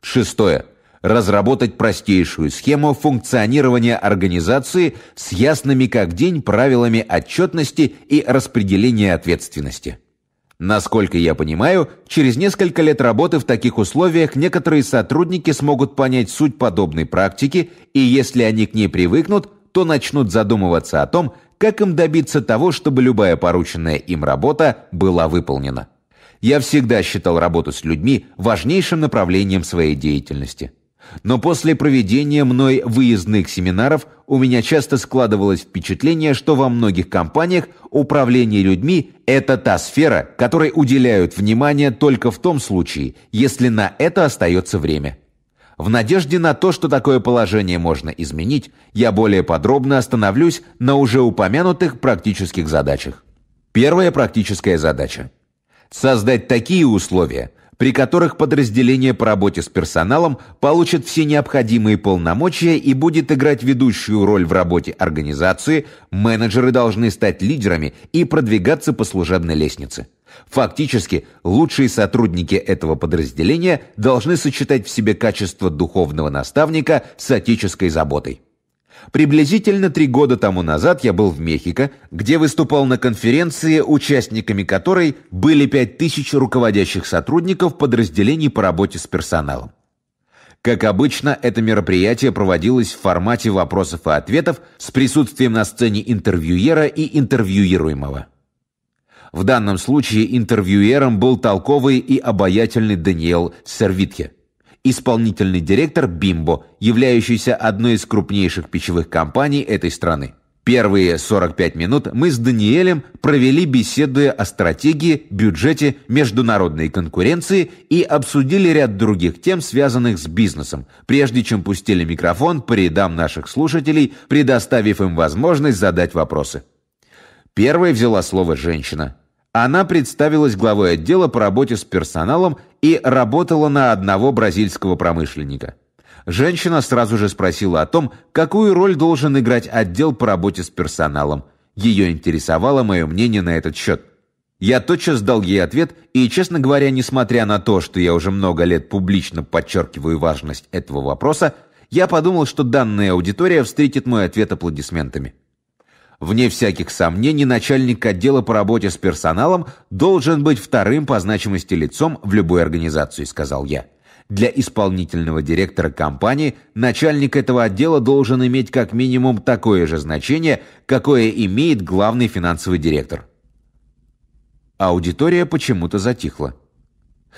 Шестое. Разработать простейшую схему функционирования организации с ясными как день правилами отчетности и распределения ответственности. Насколько я понимаю, через несколько лет работы в таких условиях некоторые сотрудники смогут понять суть подобной практики, и если они к ней привыкнут, то начнут задумываться о том, как им добиться того, чтобы любая порученная им работа была выполнена. Я всегда считал работу с людьми важнейшим направлением своей деятельности. Но после проведения мной выездных семинаров у меня часто складывалось впечатление, что во многих компаниях управление людьми – это та сфера, которой уделяют внимание только в том случае, если на это остается время. В надежде на то, что такое положение можно изменить, я более подробно остановлюсь на уже упомянутых практических задачах. Первая практическая задача – Создать такие условия, при которых подразделение по работе с персоналом получит все необходимые полномочия и будет играть ведущую роль в работе организации, менеджеры должны стать лидерами и продвигаться по служебной лестнице. Фактически, лучшие сотрудники этого подразделения должны сочетать в себе качество духовного наставника с отеческой заботой. Приблизительно три года тому назад я был в Мехико, где выступал на конференции, участниками которой были 5000 руководящих сотрудников подразделений по работе с персоналом. Как обычно, это мероприятие проводилось в формате вопросов и ответов с присутствием на сцене интервьюера и интервьюируемого. В данном случае интервьюером был толковый и обаятельный Даниэл Сервитхе исполнительный директор «Бимбо», являющийся одной из крупнейших пищевых компаний этой страны. Первые 45 минут мы с Даниэлем провели, беседуя о стратегии, бюджете, международной конкуренции и обсудили ряд других тем, связанных с бизнесом, прежде чем пустили микрофон по рядам наших слушателей, предоставив им возможность задать вопросы. Первой взяла слово женщина. Она представилась главой отдела по работе с персоналом и работала на одного бразильского промышленника. Женщина сразу же спросила о том, какую роль должен играть отдел по работе с персоналом. Ее интересовало мое мнение на этот счет. Я тотчас дал ей ответ, и, честно говоря, несмотря на то, что я уже много лет публично подчеркиваю важность этого вопроса, я подумал, что данная аудитория встретит мой ответ аплодисментами. Вне всяких сомнений, начальник отдела по работе с персоналом должен быть вторым по значимости лицом в любой организации, сказал я. Для исполнительного директора компании начальник этого отдела должен иметь как минимум такое же значение, какое имеет главный финансовый директор. Аудитория почему-то затихла.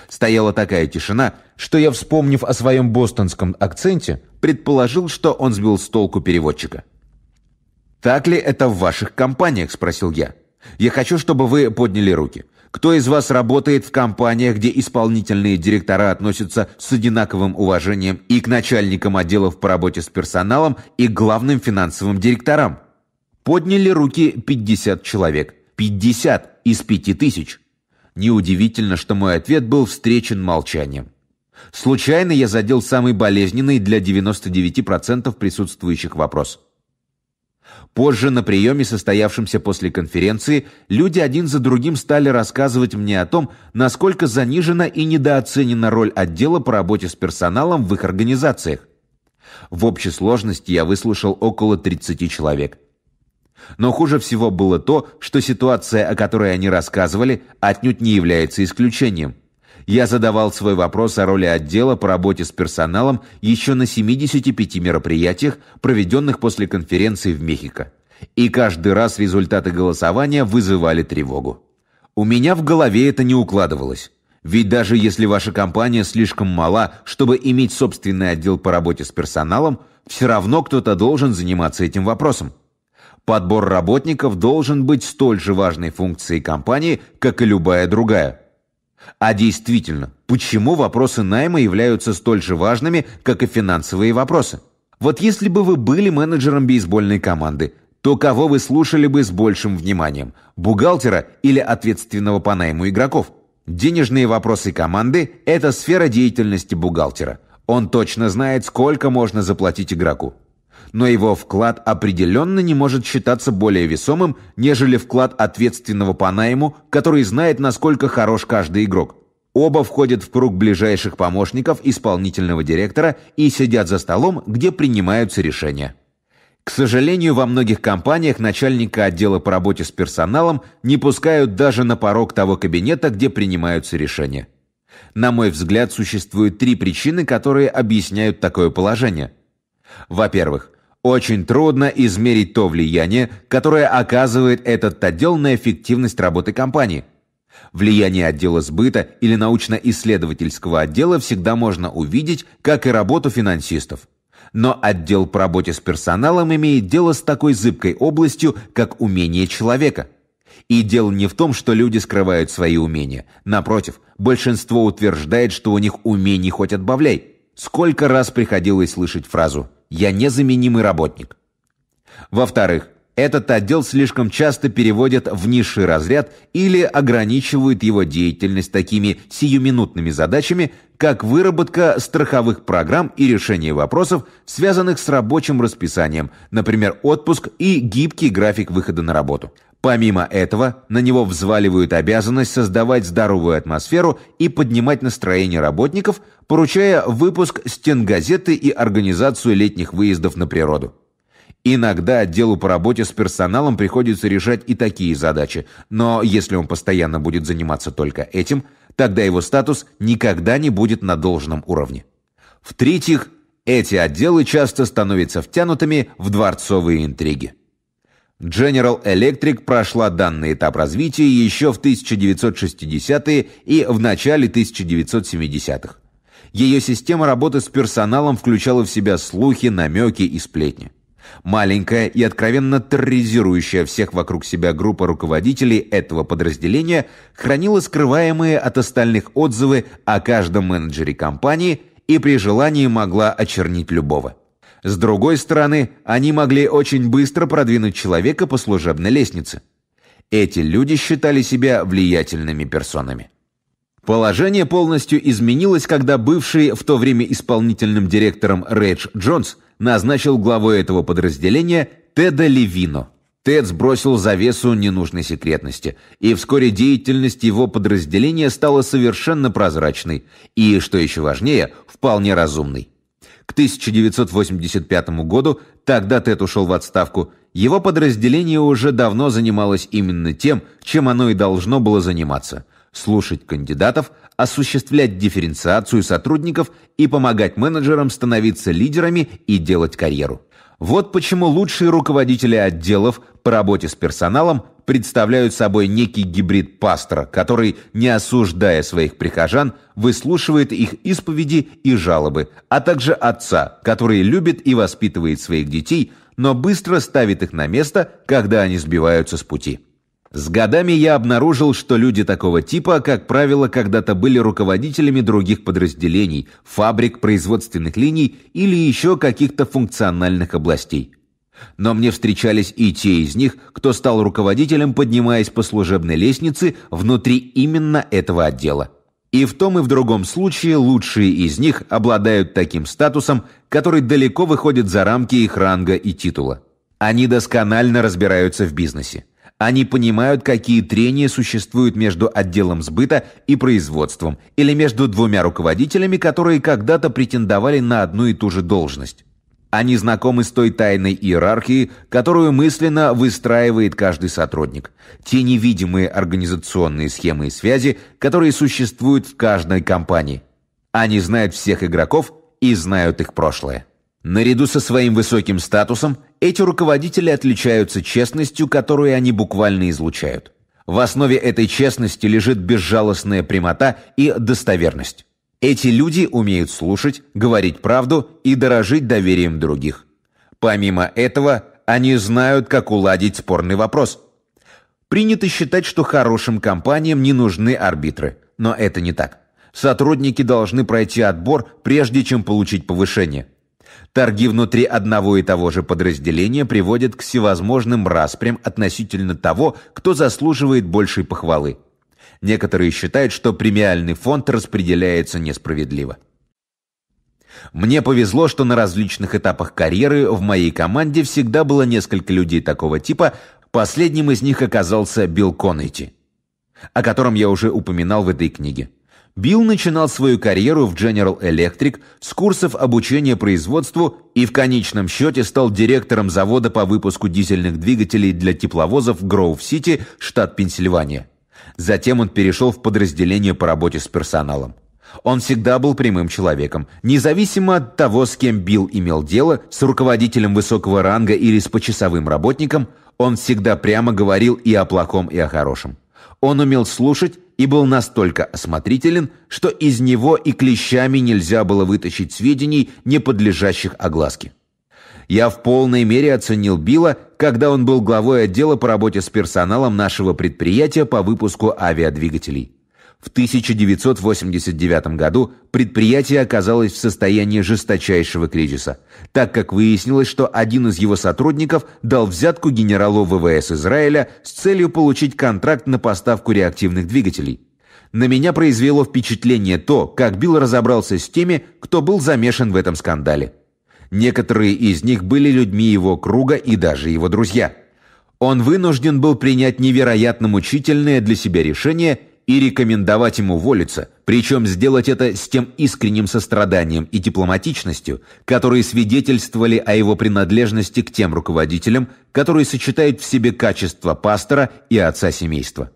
Стояла такая тишина, что я, вспомнив о своем бостонском акценте, предположил, что он сбил с толку переводчика. «Так ли это в ваших компаниях?» – спросил я. «Я хочу, чтобы вы подняли руки. Кто из вас работает в компаниях, где исполнительные директора относятся с одинаковым уважением и к начальникам отделов по работе с персоналом, и к главным финансовым директорам?» Подняли руки 50 человек. 50 из 5000. Неудивительно, что мой ответ был встречен молчанием. Случайно я задел самый болезненный для 99% присутствующих вопрос – Позже на приеме, состоявшемся после конференции, люди один за другим стали рассказывать мне о том, насколько занижена и недооценена роль отдела по работе с персоналом в их организациях. В общей сложности я выслушал около 30 человек. Но хуже всего было то, что ситуация, о которой они рассказывали, отнюдь не является исключением я задавал свой вопрос о роли отдела по работе с персоналом еще на 75 мероприятиях, проведенных после конференции в Мехико. И каждый раз результаты голосования вызывали тревогу. У меня в голове это не укладывалось. Ведь даже если ваша компания слишком мала, чтобы иметь собственный отдел по работе с персоналом, все равно кто-то должен заниматься этим вопросом. Подбор работников должен быть столь же важной функцией компании, как и любая другая – а действительно, почему вопросы найма являются столь же важными, как и финансовые вопросы? Вот если бы вы были менеджером бейсбольной команды, то кого вы слушали бы с большим вниманием – бухгалтера или ответственного по найму игроков? Денежные вопросы команды – это сфера деятельности бухгалтера. Он точно знает, сколько можно заплатить игроку но его вклад определенно не может считаться более весомым, нежели вклад ответственного по найму, который знает, насколько хорош каждый игрок. Оба входят в круг ближайших помощников исполнительного директора и сидят за столом, где принимаются решения. К сожалению, во многих компаниях начальника отдела по работе с персоналом не пускают даже на порог того кабинета, где принимаются решения. На мой взгляд, существует три причины, которые объясняют такое положение. Во-первых, очень трудно измерить то влияние, которое оказывает этот отдел на эффективность работы компании. Влияние отдела сбыта или научно-исследовательского отдела всегда можно увидеть, как и работу финансистов. Но отдел по работе с персоналом имеет дело с такой зыбкой областью, как умение человека. И дело не в том, что люди скрывают свои умения. Напротив, большинство утверждает, что у них умений хоть отбавляй. Сколько раз приходилось слышать фразу я незаменимый работник. Во-вторых, этот отдел слишком часто переводят в низший разряд или ограничивают его деятельность такими сиюминутными задачами, как выработка страховых программ и решение вопросов, связанных с рабочим расписанием, например, отпуск и гибкий график выхода на работу. Помимо этого, на него взваливают обязанность создавать здоровую атмосферу и поднимать настроение работников, поручая выпуск стенгазеты и организацию летних выездов на природу. Иногда отделу по работе с персоналом приходится решать и такие задачи, но если он постоянно будет заниматься только этим, тогда его статус никогда не будет на должном уровне. В-третьих, эти отделы часто становятся втянутыми в дворцовые интриги. General Electric прошла данный этап развития еще в 1960-е и в начале 1970-х. Ее система работы с персоналом включала в себя слухи, намеки и сплетни. Маленькая и откровенно терроризирующая всех вокруг себя группа руководителей этого подразделения хранила скрываемые от остальных отзывы о каждом менеджере компании и при желании могла очернить любого. С другой стороны, они могли очень быстро продвинуть человека по служебной лестнице. Эти люди считали себя влиятельными персонами. Положение полностью изменилось, когда бывший в то время исполнительным директором Рэдж Джонс назначил главой этого подразделения Теда Левино. Тед сбросил завесу ненужной секретности, и вскоре деятельность его подразделения стала совершенно прозрачной и, что еще важнее, вполне разумной. К 1985 году, тогда Тед ушел в отставку, его подразделение уже давно занималось именно тем, чем оно и должно было заниматься – слушать кандидатов, осуществлять дифференциацию сотрудников и помогать менеджерам становиться лидерами и делать карьеру. Вот почему лучшие руководители отделов по работе с персоналом представляют собой некий гибрид пастора, который, не осуждая своих прихожан, выслушивает их исповеди и жалобы, а также отца, который любит и воспитывает своих детей, но быстро ставит их на место, когда они сбиваются с пути. С годами я обнаружил, что люди такого типа, как правило, когда-то были руководителями других подразделений, фабрик, производственных линий или еще каких-то функциональных областей. Но мне встречались и те из них, кто стал руководителем, поднимаясь по служебной лестнице внутри именно этого отдела. И в том и в другом случае лучшие из них обладают таким статусом, который далеко выходит за рамки их ранга и титула. Они досконально разбираются в бизнесе. Они понимают, какие трения существуют между отделом сбыта и производством или между двумя руководителями, которые когда-то претендовали на одну и ту же должность. Они знакомы с той тайной иерархией, которую мысленно выстраивает каждый сотрудник. Те невидимые организационные схемы и связи, которые существуют в каждой компании. Они знают всех игроков и знают их прошлое. Наряду со своим высоким статусом, эти руководители отличаются честностью, которую они буквально излучают. В основе этой честности лежит безжалостная прямота и достоверность. Эти люди умеют слушать, говорить правду и дорожить доверием других. Помимо этого, они знают, как уладить спорный вопрос. Принято считать, что хорошим компаниям не нужны арбитры, но это не так. Сотрудники должны пройти отбор, прежде чем получить повышение. Торги внутри одного и того же подразделения приводят к всевозможным распрям относительно того, кто заслуживает большей похвалы. Некоторые считают, что премиальный фонд распределяется несправедливо. Мне повезло, что на различных этапах карьеры в моей команде всегда было несколько людей такого типа. Последним из них оказался Билл Коннелти, о котором я уже упоминал в этой книге. Билл начинал свою карьеру в General Electric с курсов обучения производству и в конечном счете стал директором завода по выпуску дизельных двигателей для тепловозов в Гроув-Сити, штат Пенсильвания. Затем он перешел в подразделение по работе с персоналом. Он всегда был прямым человеком, независимо от того, с кем Билл имел дело, с руководителем высокого ранга или с почасовым работником, он всегда прямо говорил и о плохом, и о хорошем. Он умел слушать и был настолько осмотрителен, что из него и клещами нельзя было вытащить сведений, не подлежащих огласке. Я в полной мере оценил Билла, когда он был главой отдела по работе с персоналом нашего предприятия по выпуску авиадвигателей. В 1989 году предприятие оказалось в состоянии жесточайшего кризиса, так как выяснилось, что один из его сотрудников дал взятку генералу ВВС Израиля с целью получить контракт на поставку реактивных двигателей. На меня произвело впечатление то, как Билл разобрался с теми, кто был замешан в этом скандале. Некоторые из них были людьми его круга и даже его друзья. Он вынужден был принять невероятно мучительное для себя решение и рекомендовать ему уволиться, причем сделать это с тем искренним состраданием и дипломатичностью, которые свидетельствовали о его принадлежности к тем руководителям, которые сочетают в себе качества пастора и отца семейства.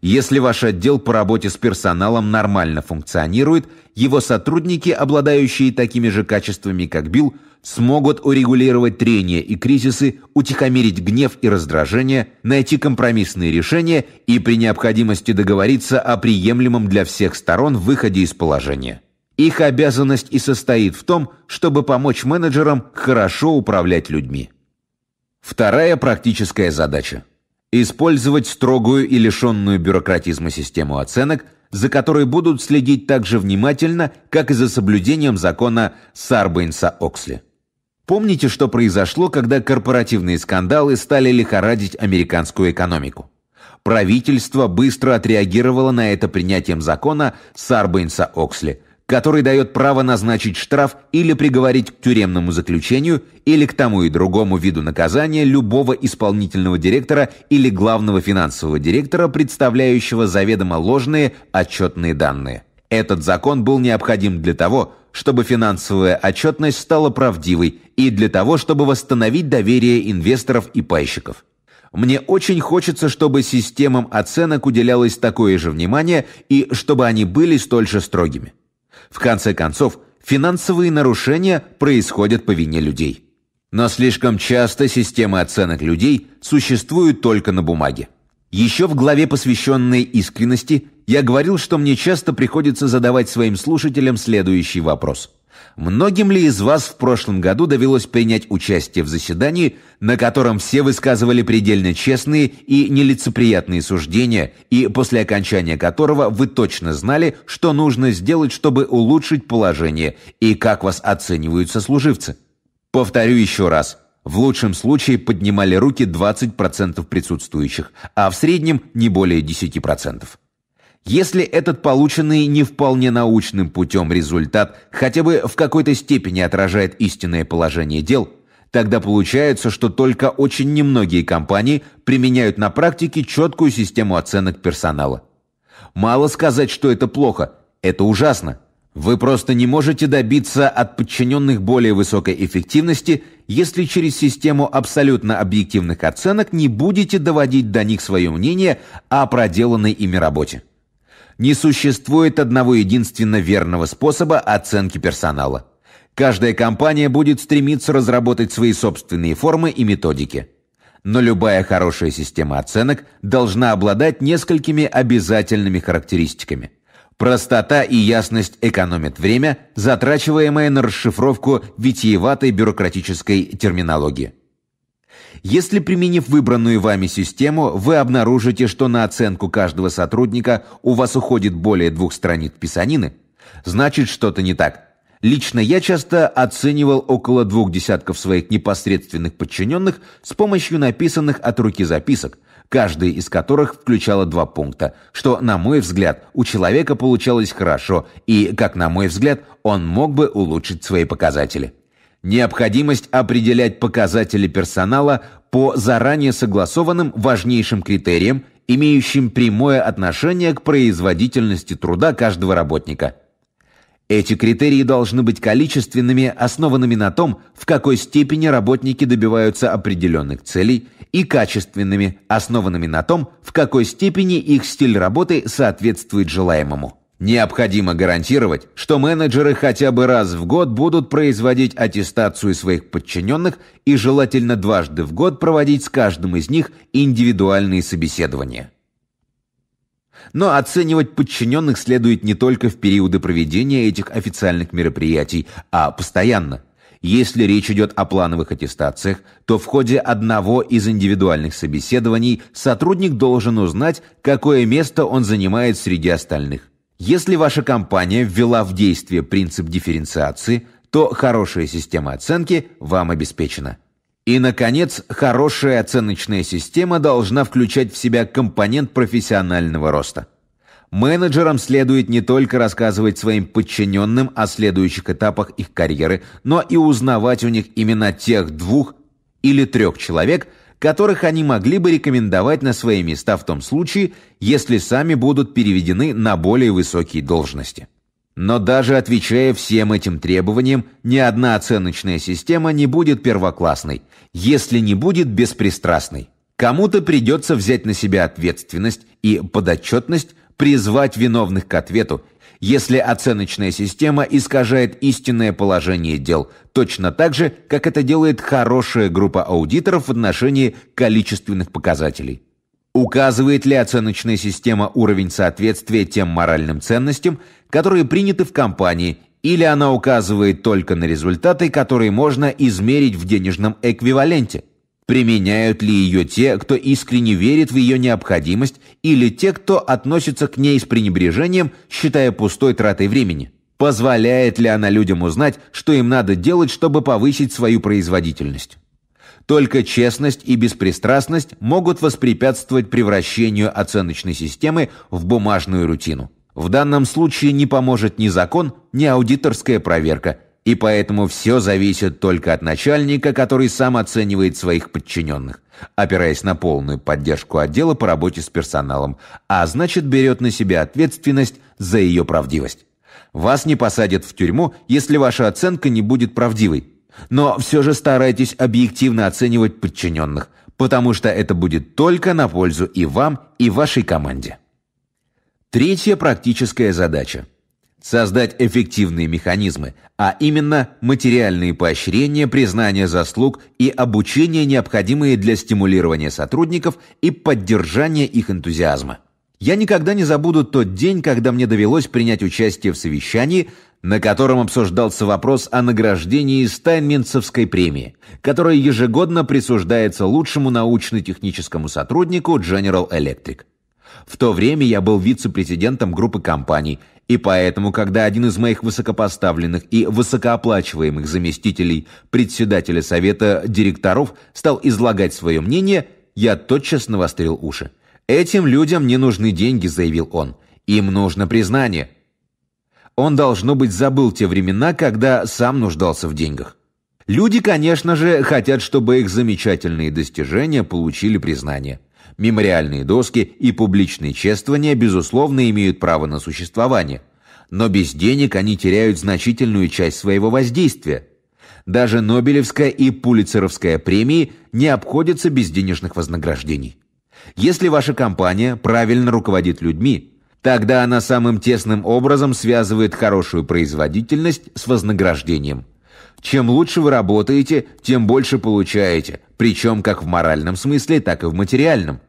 Если ваш отдел по работе с персоналом нормально функционирует, его сотрудники, обладающие такими же качествами, как Билл, смогут урегулировать трения и кризисы, утихомирить гнев и раздражение, найти компромиссные решения и при необходимости договориться о приемлемом для всех сторон выходе из положения. Их обязанность и состоит в том, чтобы помочь менеджерам хорошо управлять людьми. Вторая практическая задача – Использовать строгую и лишенную бюрократизма систему оценок, за которой будут следить так же внимательно, как и за соблюдением закона Сарбейнса-Оксли. Помните, что произошло, когда корпоративные скандалы стали лихорадить американскую экономику? Правительство быстро отреагировало на это принятием закона Сарбейнса-Оксли – который дает право назначить штраф или приговорить к тюремному заключению или к тому и другому виду наказания любого исполнительного директора или главного финансового директора, представляющего заведомо ложные отчетные данные. Этот закон был необходим для того, чтобы финансовая отчетность стала правдивой и для того, чтобы восстановить доверие инвесторов и пайщиков. Мне очень хочется, чтобы системам оценок уделялось такое же внимание и чтобы они были столь же строгими. В конце концов, финансовые нарушения происходят по вине людей. Но слишком часто системы оценок людей существуют только на бумаге. Еще в главе, посвященной искренности, я говорил, что мне часто приходится задавать своим слушателям следующий вопрос – Многим ли из вас в прошлом году довелось принять участие в заседании, на котором все высказывали предельно честные и нелицеприятные суждения, и после окончания которого вы точно знали, что нужно сделать, чтобы улучшить положение, и как вас оценивают сослуживцы? Повторю еще раз. В лучшем случае поднимали руки 20% присутствующих, а в среднем не более 10%. Если этот полученный не вполне научным путем результат хотя бы в какой-то степени отражает истинное положение дел, тогда получается, что только очень немногие компании применяют на практике четкую систему оценок персонала. Мало сказать, что это плохо, это ужасно. Вы просто не можете добиться от подчиненных более высокой эффективности, если через систему абсолютно объективных оценок не будете доводить до них свое мнение о проделанной ими работе. Не существует одного единственно верного способа оценки персонала. Каждая компания будет стремиться разработать свои собственные формы и методики. Но любая хорошая система оценок должна обладать несколькими обязательными характеристиками. Простота и ясность экономят время, затрачиваемое на расшифровку витиеватой бюрократической терминологии. Если, применив выбранную вами систему, вы обнаружите, что на оценку каждого сотрудника у вас уходит более двух страниц писанины, значит что-то не так. Лично я часто оценивал около двух десятков своих непосредственных подчиненных с помощью написанных от руки записок, каждая из которых включала два пункта, что, на мой взгляд, у человека получалось хорошо и, как на мой взгляд, он мог бы улучшить свои показатели необходимость определять показатели персонала по заранее согласованным важнейшим критериям, имеющим прямое отношение к производительности труда каждого работника. Эти критерии должны быть количественными, основанными на том, в какой степени работники добиваются определенных целей, и качественными, основанными на том, в какой степени их стиль работы соответствует желаемому. Необходимо гарантировать, что менеджеры хотя бы раз в год будут производить аттестацию своих подчиненных и желательно дважды в год проводить с каждым из них индивидуальные собеседования. Но оценивать подчиненных следует не только в периоды проведения этих официальных мероприятий, а постоянно. Если речь идет о плановых аттестациях, то в ходе одного из индивидуальных собеседований сотрудник должен узнать, какое место он занимает среди остальных. Если ваша компания ввела в действие принцип дифференциации, то хорошая система оценки вам обеспечена. И, наконец, хорошая оценочная система должна включать в себя компонент профессионального роста. Менеджерам следует не только рассказывать своим подчиненным о следующих этапах их карьеры, но и узнавать у них имена тех двух или трех человек – которых они могли бы рекомендовать на свои места в том случае, если сами будут переведены на более высокие должности. Но даже отвечая всем этим требованиям, ни одна оценочная система не будет первоклассной, если не будет беспристрастной. Кому-то придется взять на себя ответственность и подотчетность, призвать виновных к ответу если оценочная система искажает истинное положение дел, точно так же, как это делает хорошая группа аудиторов в отношении количественных показателей. Указывает ли оценочная система уровень соответствия тем моральным ценностям, которые приняты в компании, или она указывает только на результаты, которые можно измерить в денежном эквиваленте? Применяют ли ее те, кто искренне верит в ее необходимость, или те, кто относится к ней с пренебрежением, считая пустой тратой времени? Позволяет ли она людям узнать, что им надо делать, чтобы повысить свою производительность? Только честность и беспристрастность могут воспрепятствовать превращению оценочной системы в бумажную рутину. В данном случае не поможет ни закон, ни аудиторская проверка – и поэтому все зависит только от начальника, который сам оценивает своих подчиненных, опираясь на полную поддержку отдела по работе с персоналом, а значит берет на себя ответственность за ее правдивость. Вас не посадят в тюрьму, если ваша оценка не будет правдивой. Но все же старайтесь объективно оценивать подчиненных, потому что это будет только на пользу и вам, и вашей команде. Третья практическая задача – создать эффективные механизмы, а именно материальные поощрения, признание заслуг и обучение, необходимые для стимулирования сотрудников и поддержания их энтузиазма. Я никогда не забуду тот день, когда мне довелось принять участие в совещании, на котором обсуждался вопрос о награждении Стайнменцевской премии, которая ежегодно присуждается лучшему научно-техническому сотруднику General Electric. В то время я был вице-президентом группы компаний – и поэтому, когда один из моих высокопоставленных и высокооплачиваемых заместителей председателя совета директоров стал излагать свое мнение, я тотчас навострил уши. «Этим людям не нужны деньги», — заявил он. «Им нужно признание». Он, должно быть, забыл те времена, когда сам нуждался в деньгах. Люди, конечно же, хотят, чтобы их замечательные достижения получили признание. Мемориальные доски и публичные чествования, безусловно, имеют право на существование. Но без денег они теряют значительную часть своего воздействия. Даже Нобелевская и Пулицеровская премии не обходятся без денежных вознаграждений. Если ваша компания правильно руководит людьми, тогда она самым тесным образом связывает хорошую производительность с вознаграждением – чем лучше вы работаете, тем больше получаете, причем как в моральном смысле, так и в материальном.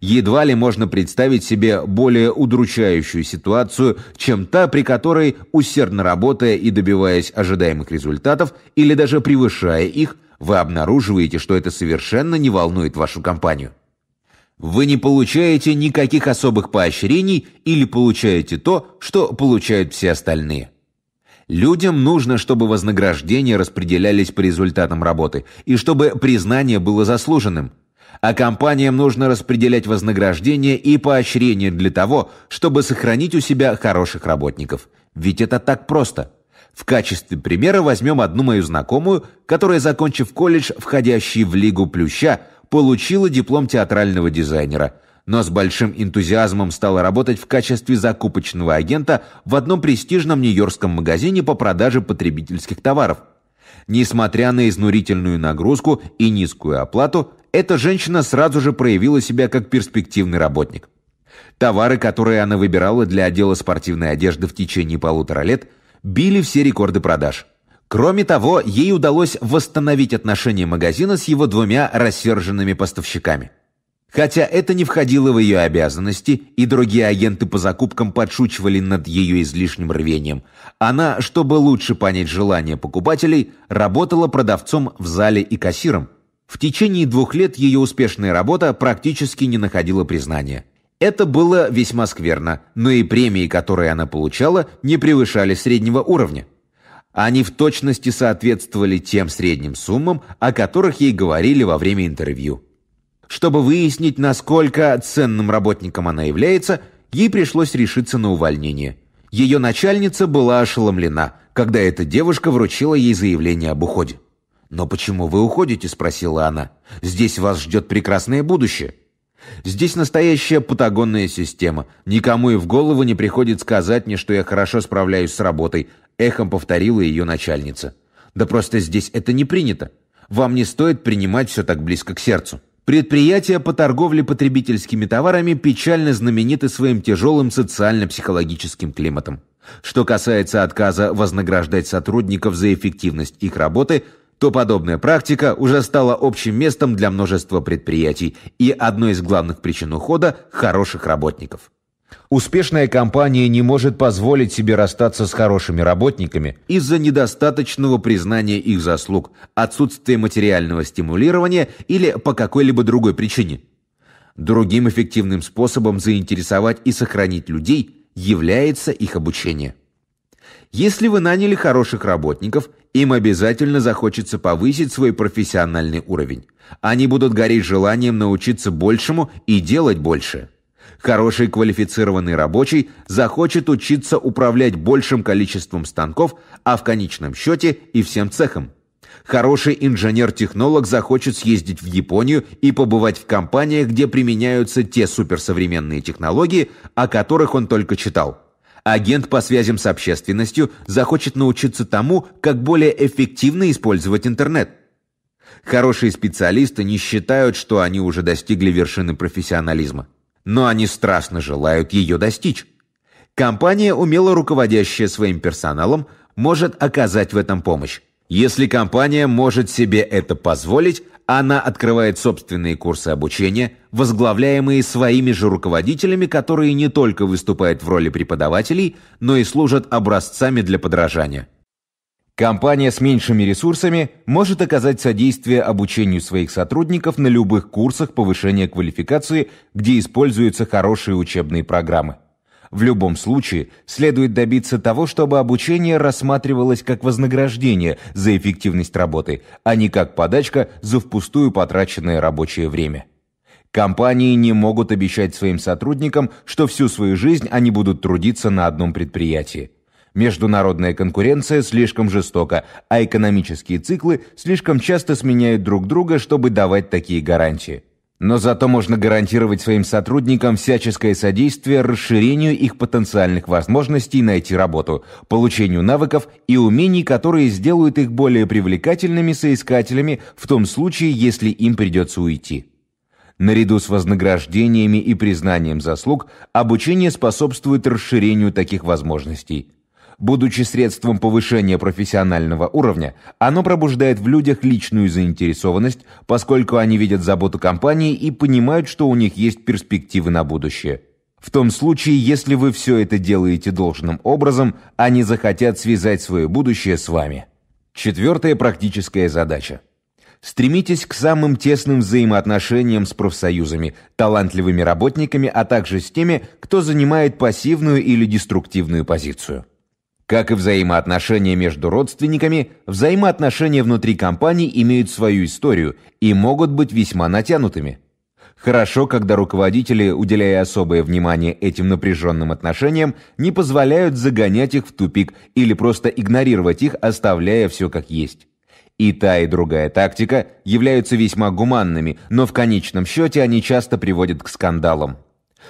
Едва ли можно представить себе более удручающую ситуацию, чем та, при которой, усердно работая и добиваясь ожидаемых результатов, или даже превышая их, вы обнаруживаете, что это совершенно не волнует вашу компанию. Вы не получаете никаких особых поощрений или получаете то, что получают все остальные. Людям нужно, чтобы вознаграждения распределялись по результатам работы и чтобы признание было заслуженным. А компаниям нужно распределять вознаграждения и поощрения для того, чтобы сохранить у себя хороших работников. Ведь это так просто. В качестве примера возьмем одну мою знакомую, которая, закончив колледж, входящий в Лигу Плюща, получила диплом театрального дизайнера – но с большим энтузиазмом стала работать в качестве закупочного агента в одном престижном нью-йоркском магазине по продаже потребительских товаров. Несмотря на изнурительную нагрузку и низкую оплату, эта женщина сразу же проявила себя как перспективный работник. Товары, которые она выбирала для отдела спортивной одежды в течение полутора лет, били все рекорды продаж. Кроме того, ей удалось восстановить отношения магазина с его двумя рассерженными поставщиками. Хотя это не входило в ее обязанности, и другие агенты по закупкам подшучивали над ее излишним рвением. Она, чтобы лучше понять желания покупателей, работала продавцом в зале и кассиром. В течение двух лет ее успешная работа практически не находила признания. Это было весьма скверно, но и премии, которые она получала, не превышали среднего уровня. Они в точности соответствовали тем средним суммам, о которых ей говорили во время интервью. Чтобы выяснить, насколько ценным работником она является, ей пришлось решиться на увольнение. Ее начальница была ошеломлена, когда эта девушка вручила ей заявление об уходе. «Но почему вы уходите?» – спросила она. «Здесь вас ждет прекрасное будущее». «Здесь настоящая патагонная система. Никому и в голову не приходит сказать мне, что я хорошо справляюсь с работой», – эхом повторила ее начальница. «Да просто здесь это не принято. Вам не стоит принимать все так близко к сердцу». Предприятия по торговле потребительскими товарами печально знамениты своим тяжелым социально-психологическим климатом. Что касается отказа вознаграждать сотрудников за эффективность их работы, то подобная практика уже стала общим местом для множества предприятий и одной из главных причин ухода хороших работников. Успешная компания не может позволить себе расстаться с хорошими работниками из-за недостаточного признания их заслуг, отсутствия материального стимулирования или по какой-либо другой причине. Другим эффективным способом заинтересовать и сохранить людей является их обучение. Если вы наняли хороших работников, им обязательно захочется повысить свой профессиональный уровень. Они будут гореть желанием научиться большему и делать больше. Хороший квалифицированный рабочий захочет учиться управлять большим количеством станков, а в конечном счете и всем цехом. Хороший инженер-технолог захочет съездить в Японию и побывать в компаниях, где применяются те суперсовременные технологии, о которых он только читал. Агент по связям с общественностью захочет научиться тому, как более эффективно использовать интернет. Хорошие специалисты не считают, что они уже достигли вершины профессионализма но они страстно желают ее достичь. Компания, умело руководящая своим персоналом, может оказать в этом помощь. Если компания может себе это позволить, она открывает собственные курсы обучения, возглавляемые своими же руководителями, которые не только выступают в роли преподавателей, но и служат образцами для подражания. Компания с меньшими ресурсами может оказать содействие обучению своих сотрудников на любых курсах повышения квалификации, где используются хорошие учебные программы. В любом случае, следует добиться того, чтобы обучение рассматривалось как вознаграждение за эффективность работы, а не как подачка за впустую потраченное рабочее время. Компании не могут обещать своим сотрудникам, что всю свою жизнь они будут трудиться на одном предприятии. Международная конкуренция слишком жестока, а экономические циклы слишком часто сменяют друг друга, чтобы давать такие гарантии. Но зато можно гарантировать своим сотрудникам всяческое содействие расширению их потенциальных возможностей найти работу, получению навыков и умений, которые сделают их более привлекательными соискателями в том случае, если им придется уйти. Наряду с вознаграждениями и признанием заслуг, обучение способствует расширению таких возможностей – Будучи средством повышения профессионального уровня, оно пробуждает в людях личную заинтересованность, поскольку они видят заботу компании и понимают, что у них есть перспективы на будущее. В том случае, если вы все это делаете должным образом, они захотят связать свое будущее с вами. Четвертая практическая задача. Стремитесь к самым тесным взаимоотношениям с профсоюзами, талантливыми работниками, а также с теми, кто занимает пассивную или деструктивную позицию. Как и взаимоотношения между родственниками, взаимоотношения внутри компаний имеют свою историю и могут быть весьма натянутыми. Хорошо, когда руководители, уделяя особое внимание этим напряженным отношениям, не позволяют загонять их в тупик или просто игнорировать их, оставляя все как есть. И та, и другая тактика являются весьма гуманными, но в конечном счете они часто приводят к скандалам.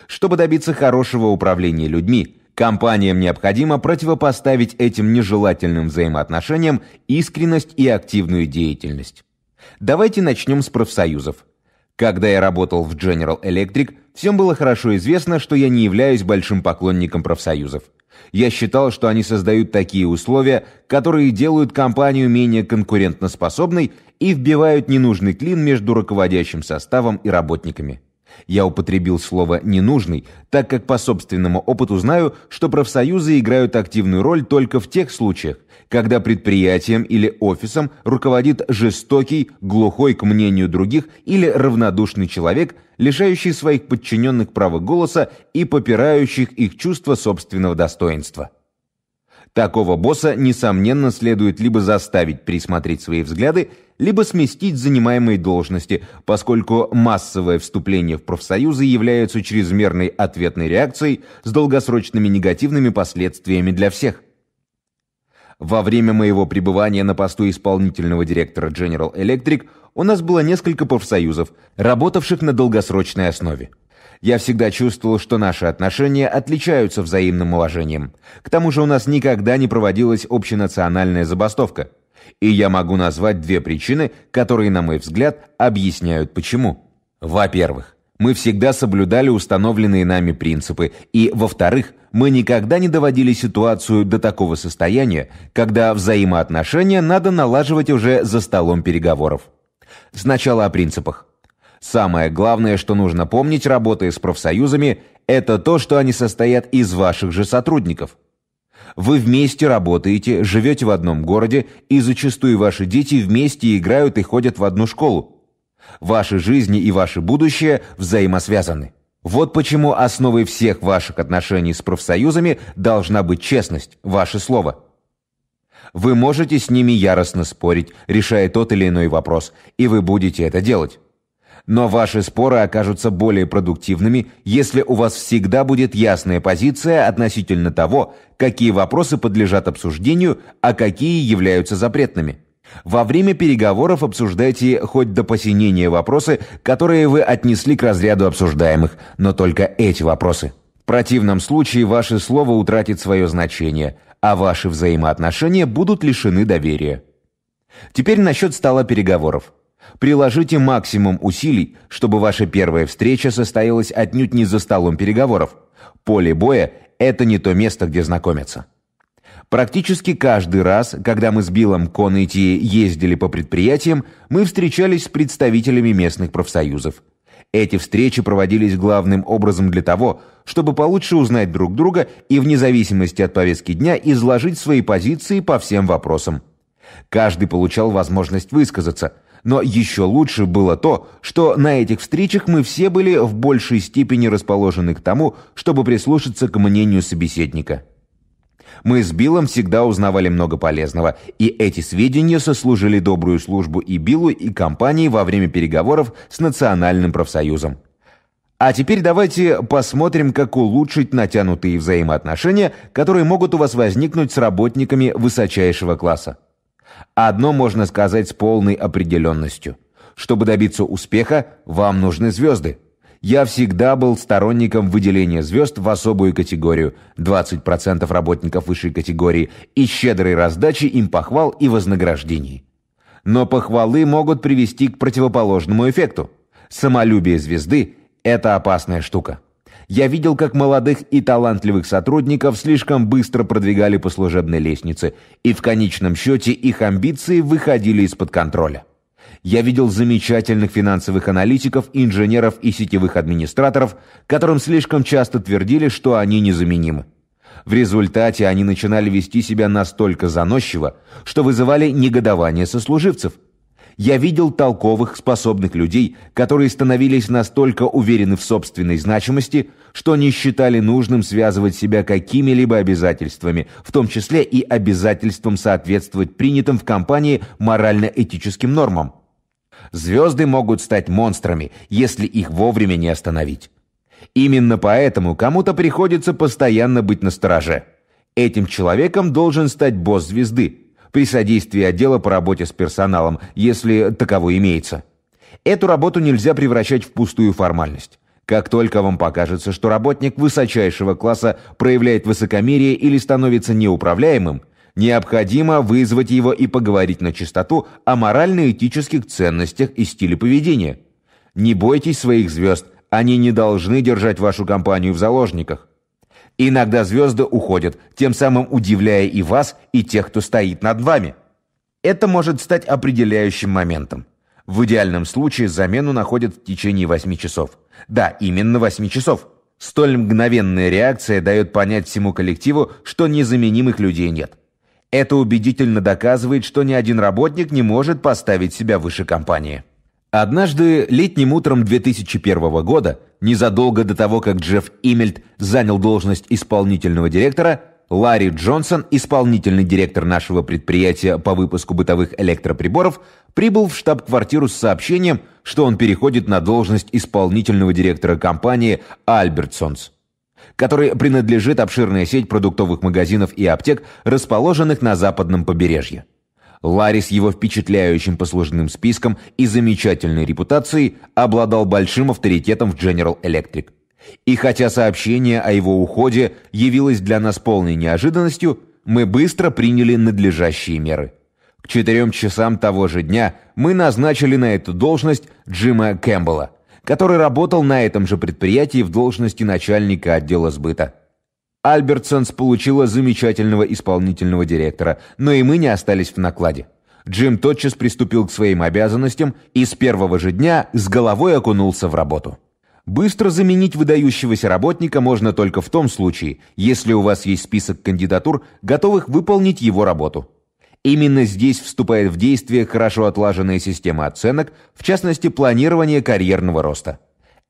Чтобы добиться хорошего управления людьми – Компаниям необходимо противопоставить этим нежелательным взаимоотношениям искренность и активную деятельность. Давайте начнем с профсоюзов. Когда я работал в General Electric, всем было хорошо известно, что я не являюсь большим поклонником профсоюзов. Я считал, что они создают такие условия, которые делают компанию менее конкурентоспособной и вбивают ненужный клин между руководящим составом и работниками. Я употребил слово «ненужный», так как по собственному опыту знаю, что профсоюзы играют активную роль только в тех случаях, когда предприятием или офисом руководит жестокий, глухой к мнению других или равнодушный человек, лишающий своих подчиненных права голоса и попирающих их чувство собственного достоинства. Такого босса, несомненно, следует либо заставить пересмотреть свои взгляды, либо сместить занимаемые должности, поскольку массовое вступление в профсоюзы является чрезмерной ответной реакцией с долгосрочными негативными последствиями для всех. Во время моего пребывания на посту исполнительного директора General Electric у нас было несколько профсоюзов, работавших на долгосрочной основе. Я всегда чувствовал, что наши отношения отличаются взаимным уважением. К тому же у нас никогда не проводилась общенациональная забастовка. И я могу назвать две причины, которые, на мой взгляд, объясняют почему. Во-первых, мы всегда соблюдали установленные нами принципы, и, во-вторых, мы никогда не доводили ситуацию до такого состояния, когда взаимоотношения надо налаживать уже за столом переговоров. Сначала о принципах. Самое главное, что нужно помнить, работая с профсоюзами, это то, что они состоят из ваших же сотрудников. Вы вместе работаете, живете в одном городе, и зачастую ваши дети вместе играют и ходят в одну школу. Ваши жизни и ваше будущее взаимосвязаны. Вот почему основой всех ваших отношений с профсоюзами должна быть честность, ваше слово. Вы можете с ними яростно спорить, решая тот или иной вопрос, и вы будете это делать но ваши споры окажутся более продуктивными, если у вас всегда будет ясная позиция относительно того, какие вопросы подлежат обсуждению, а какие являются запретными. Во время переговоров обсуждайте хоть до посинения вопросы, которые вы отнесли к разряду обсуждаемых, но только эти вопросы. В противном случае ваше слово утратит свое значение, а ваши взаимоотношения будут лишены доверия. Теперь насчет стола переговоров. Приложите максимум усилий, чтобы ваша первая встреча состоялась отнюдь не за столом переговоров. Поле боя – это не то место, где знакомятся. Практически каждый раз, когда мы с Биллом Коннетти ездили по предприятиям, мы встречались с представителями местных профсоюзов. Эти встречи проводились главным образом для того, чтобы получше узнать друг друга и в независимости от повестки дня изложить свои позиции по всем вопросам. Каждый получал возможность высказаться – но еще лучше было то, что на этих встречах мы все были в большей степени расположены к тому, чтобы прислушаться к мнению собеседника. Мы с Биллом всегда узнавали много полезного, и эти сведения сослужили добрую службу и Биллу, и компании во время переговоров с Национальным профсоюзом. А теперь давайте посмотрим, как улучшить натянутые взаимоотношения, которые могут у вас возникнуть с работниками высочайшего класса. Одно можно сказать с полной определенностью. Чтобы добиться успеха, вам нужны звезды. Я всегда был сторонником выделения звезд в особую категорию 20% работников высшей категории и щедрой раздачи им похвал и вознаграждений. Но похвалы могут привести к противоположному эффекту. Самолюбие звезды – это опасная штука. Я видел, как молодых и талантливых сотрудников слишком быстро продвигали по служебной лестнице, и в конечном счете их амбиции выходили из-под контроля. Я видел замечательных финансовых аналитиков, инженеров и сетевых администраторов, которым слишком часто твердили, что они незаменимы. В результате они начинали вести себя настолько заносчиво, что вызывали негодование сослуживцев – я видел толковых, способных людей, которые становились настолько уверены в собственной значимости, что не считали нужным связывать себя какими-либо обязательствами, в том числе и обязательством соответствовать принятым в компании морально-этическим нормам. Звезды могут стать монстрами, если их вовремя не остановить. Именно поэтому кому-то приходится постоянно быть на настороже. Этим человеком должен стать босс звезды – при содействии отдела по работе с персоналом, если таково имеется. Эту работу нельзя превращать в пустую формальность. Как только вам покажется, что работник высочайшего класса проявляет высокомерие или становится неуправляемым, необходимо вызвать его и поговорить на чистоту о морально-этических ценностях и стиле поведения. Не бойтесь своих звезд, они не должны держать вашу компанию в заложниках иногда звезды уходят, тем самым удивляя и вас, и тех, кто стоит над вами. Это может стать определяющим моментом. В идеальном случае замену находят в течение 8 часов. Да, именно 8 часов. Столь мгновенная реакция дает понять всему коллективу, что незаменимых людей нет. Это убедительно доказывает, что ни один работник не может поставить себя выше компании. Однажды летним утром 2001 года, незадолго до того, как Джефф Имельт занял должность исполнительного директора, Ларри Джонсон, исполнительный директор нашего предприятия по выпуску бытовых электроприборов, прибыл в штаб-квартиру с сообщением, что он переходит на должность исполнительного директора компании «Альбертсонс», которой принадлежит обширная сеть продуктовых магазинов и аптек, расположенных на западном побережье. Ларри с его впечатляющим послужным списком и замечательной репутацией обладал большим авторитетом в General Electric. И хотя сообщение о его уходе явилось для нас полной неожиданностью, мы быстро приняли надлежащие меры. К четырем часам того же дня мы назначили на эту должность Джима Кэмпбелла, который работал на этом же предприятии в должности начальника отдела сбыта. Альбертсонс получила замечательного исполнительного директора, но и мы не остались в накладе. Джим тотчас приступил к своим обязанностям и с первого же дня с головой окунулся в работу. Быстро заменить выдающегося работника можно только в том случае, если у вас есть список кандидатур, готовых выполнить его работу. Именно здесь вступает в действие хорошо отлаженная система оценок, в частности, планирование карьерного роста.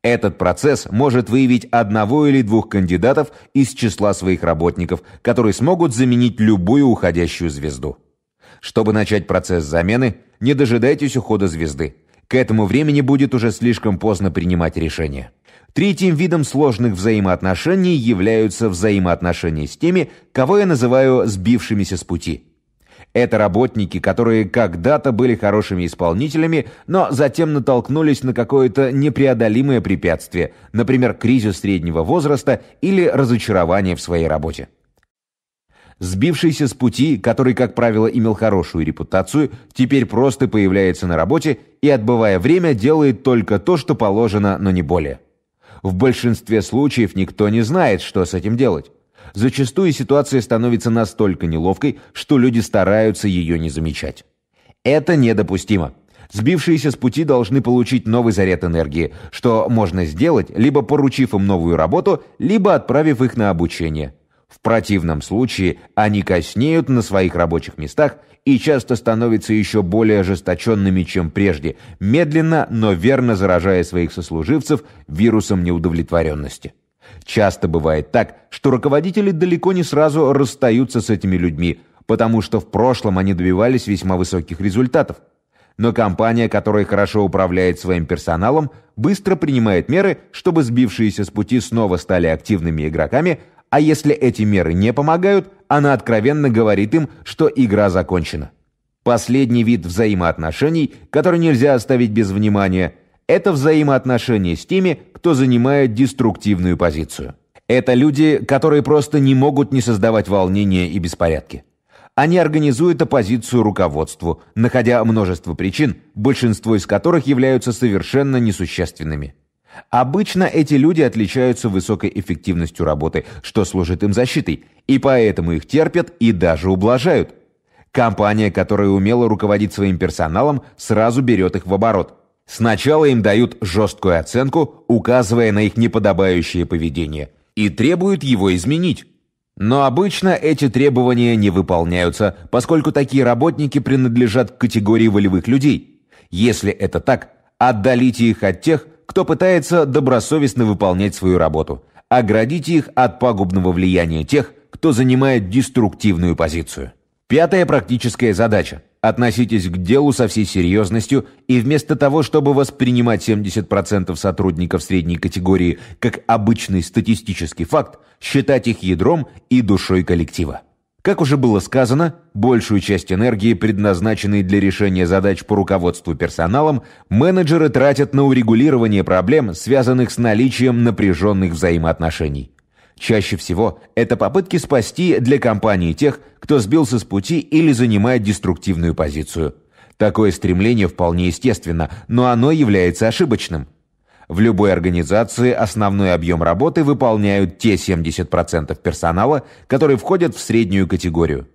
Этот процесс может выявить одного или двух кандидатов из числа своих работников, которые смогут заменить любую уходящую звезду. Чтобы начать процесс замены, не дожидайтесь ухода звезды. К этому времени будет уже слишком поздно принимать решение. Третьим видом сложных взаимоотношений являются взаимоотношения с теми, кого я называю «сбившимися с пути». Это работники, которые когда-то были хорошими исполнителями, но затем натолкнулись на какое-то непреодолимое препятствие, например, кризис среднего возраста или разочарование в своей работе. Сбившийся с пути, который, как правило, имел хорошую репутацию, теперь просто появляется на работе и, отбывая время, делает только то, что положено, но не более. В большинстве случаев никто не знает, что с этим делать зачастую ситуация становится настолько неловкой, что люди стараются ее не замечать. Это недопустимо. Сбившиеся с пути должны получить новый заряд энергии, что можно сделать, либо поручив им новую работу, либо отправив их на обучение. В противном случае они коснеют на своих рабочих местах и часто становятся еще более ожесточенными, чем прежде, медленно, но верно заражая своих сослуживцев вирусом неудовлетворенности. Часто бывает так, что руководители далеко не сразу расстаются с этими людьми, потому что в прошлом они добивались весьма высоких результатов. Но компания, которая хорошо управляет своим персоналом, быстро принимает меры, чтобы сбившиеся с пути снова стали активными игроками, а если эти меры не помогают, она откровенно говорит им, что игра закончена. Последний вид взаимоотношений, который нельзя оставить без внимания – это взаимоотношения с теми, кто занимает деструктивную позицию. Это люди, которые просто не могут не создавать волнения и беспорядки. Они организуют оппозицию руководству, находя множество причин, большинство из которых являются совершенно несущественными. Обычно эти люди отличаются высокой эффективностью работы, что служит им защитой, и поэтому их терпят и даже ублажают. Компания, которая умело руководит своим персоналом, сразу берет их в оборот – Сначала им дают жесткую оценку, указывая на их неподобающее поведение, и требуют его изменить. Но обычно эти требования не выполняются, поскольку такие работники принадлежат к категории волевых людей. Если это так, отдалите их от тех, кто пытается добросовестно выполнять свою работу. Оградите их от пагубного влияния тех, кто занимает деструктивную позицию. Пятая практическая задача Относитесь к делу со всей серьезностью и вместо того, чтобы воспринимать 70% сотрудников средней категории как обычный статистический факт, считать их ядром и душой коллектива. Как уже было сказано, большую часть энергии, предназначенной для решения задач по руководству персоналом, менеджеры тратят на урегулирование проблем, связанных с наличием напряженных взаимоотношений. Чаще всего это попытки спасти для компании тех, кто сбился с пути или занимает деструктивную позицию. Такое стремление вполне естественно, но оно является ошибочным. В любой организации основной объем работы выполняют те 70% персонала, которые входят в среднюю категорию.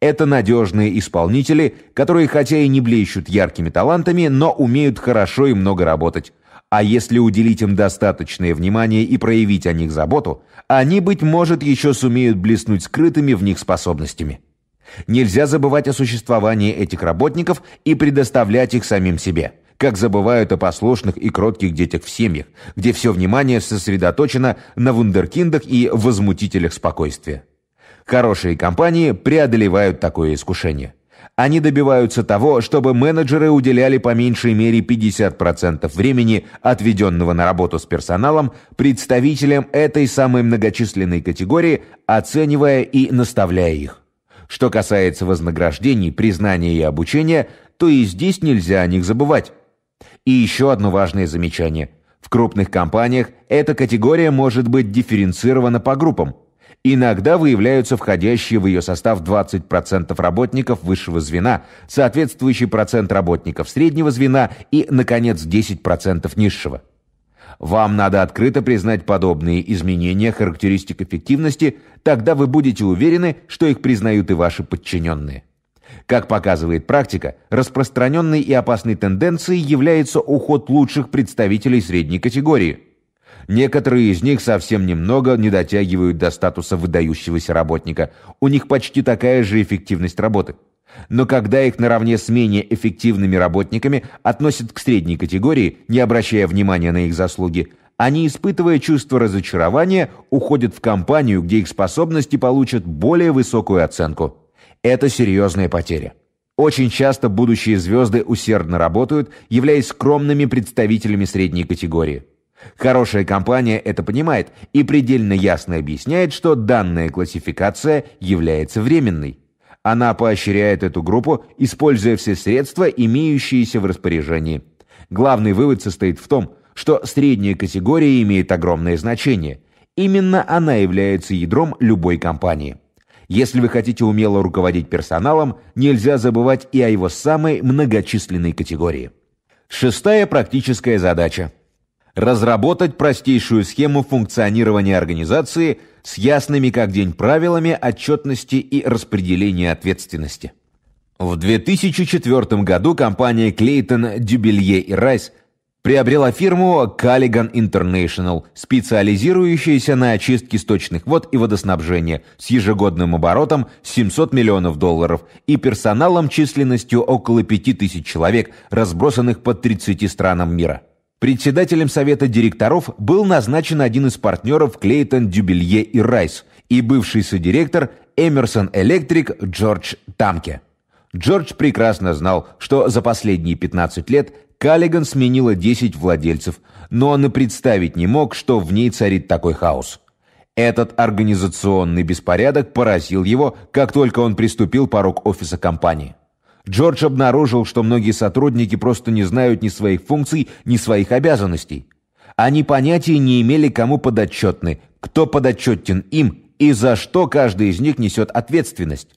Это надежные исполнители, которые хотя и не блещут яркими талантами, но умеют хорошо и много работать. А если уделить им достаточное внимание и проявить о них заботу, они, быть может, еще сумеют блеснуть скрытыми в них способностями. Нельзя забывать о существовании этих работников и предоставлять их самим себе, как забывают о послушных и кротких детях в семьях, где все внимание сосредоточено на вундеркиндах и возмутителях спокойствия. Хорошие компании преодолевают такое искушение. Они добиваются того, чтобы менеджеры уделяли по меньшей мере 50% времени, отведенного на работу с персоналом, представителям этой самой многочисленной категории, оценивая и наставляя их. Что касается вознаграждений, признания и обучения, то и здесь нельзя о них забывать. И еще одно важное замечание. В крупных компаниях эта категория может быть дифференцирована по группам – Иногда выявляются входящие в ее состав 20% работников высшего звена, соответствующий процент работников среднего звена и, наконец, 10% низшего. Вам надо открыто признать подобные изменения характеристик эффективности, тогда вы будете уверены, что их признают и ваши подчиненные. Как показывает практика, распространенной и опасной тенденцией является уход лучших представителей средней категории – Некоторые из них совсем немного не дотягивают до статуса выдающегося работника. У них почти такая же эффективность работы. Но когда их наравне с менее эффективными работниками относят к средней категории, не обращая внимания на их заслуги, они, испытывая чувство разочарования, уходят в компанию, где их способности получат более высокую оценку. Это серьезная потеря. Очень часто будущие звезды усердно работают, являясь скромными представителями средней категории. Хорошая компания это понимает и предельно ясно объясняет, что данная классификация является временной. Она поощряет эту группу, используя все средства, имеющиеся в распоряжении. Главный вывод состоит в том, что средняя категория имеет огромное значение. Именно она является ядром любой компании. Если вы хотите умело руководить персоналом, нельзя забывать и о его самой многочисленной категории. Шестая практическая задача – разработать простейшую схему функционирования организации с ясными как день правилами отчетности и распределения ответственности. В 2004 году компания Клейтон, Дюбелье и Райс приобрела фирму Callaghan International, специализирующуюся на очистке сточных вод и водоснабжения с ежегодным оборотом 700 миллионов долларов и персоналом численностью около 5000 человек, разбросанных по 30 странам мира. Председателем совета директоров был назначен один из партнеров Клейтон Дюбелье и Райс и бывший содиректор Эмерсон Электрик Джордж Тамке. Джордж прекрасно знал, что за последние 15 лет Каллиган сменила 10 владельцев, но он и представить не мог, что в ней царит такой хаос. Этот организационный беспорядок поразил его, как только он приступил порог офиса компании. Джордж обнаружил, что многие сотрудники просто не знают ни своих функций, ни своих обязанностей. Они понятия не имели, кому подотчетны, кто подотчетен им и за что каждый из них несет ответственность.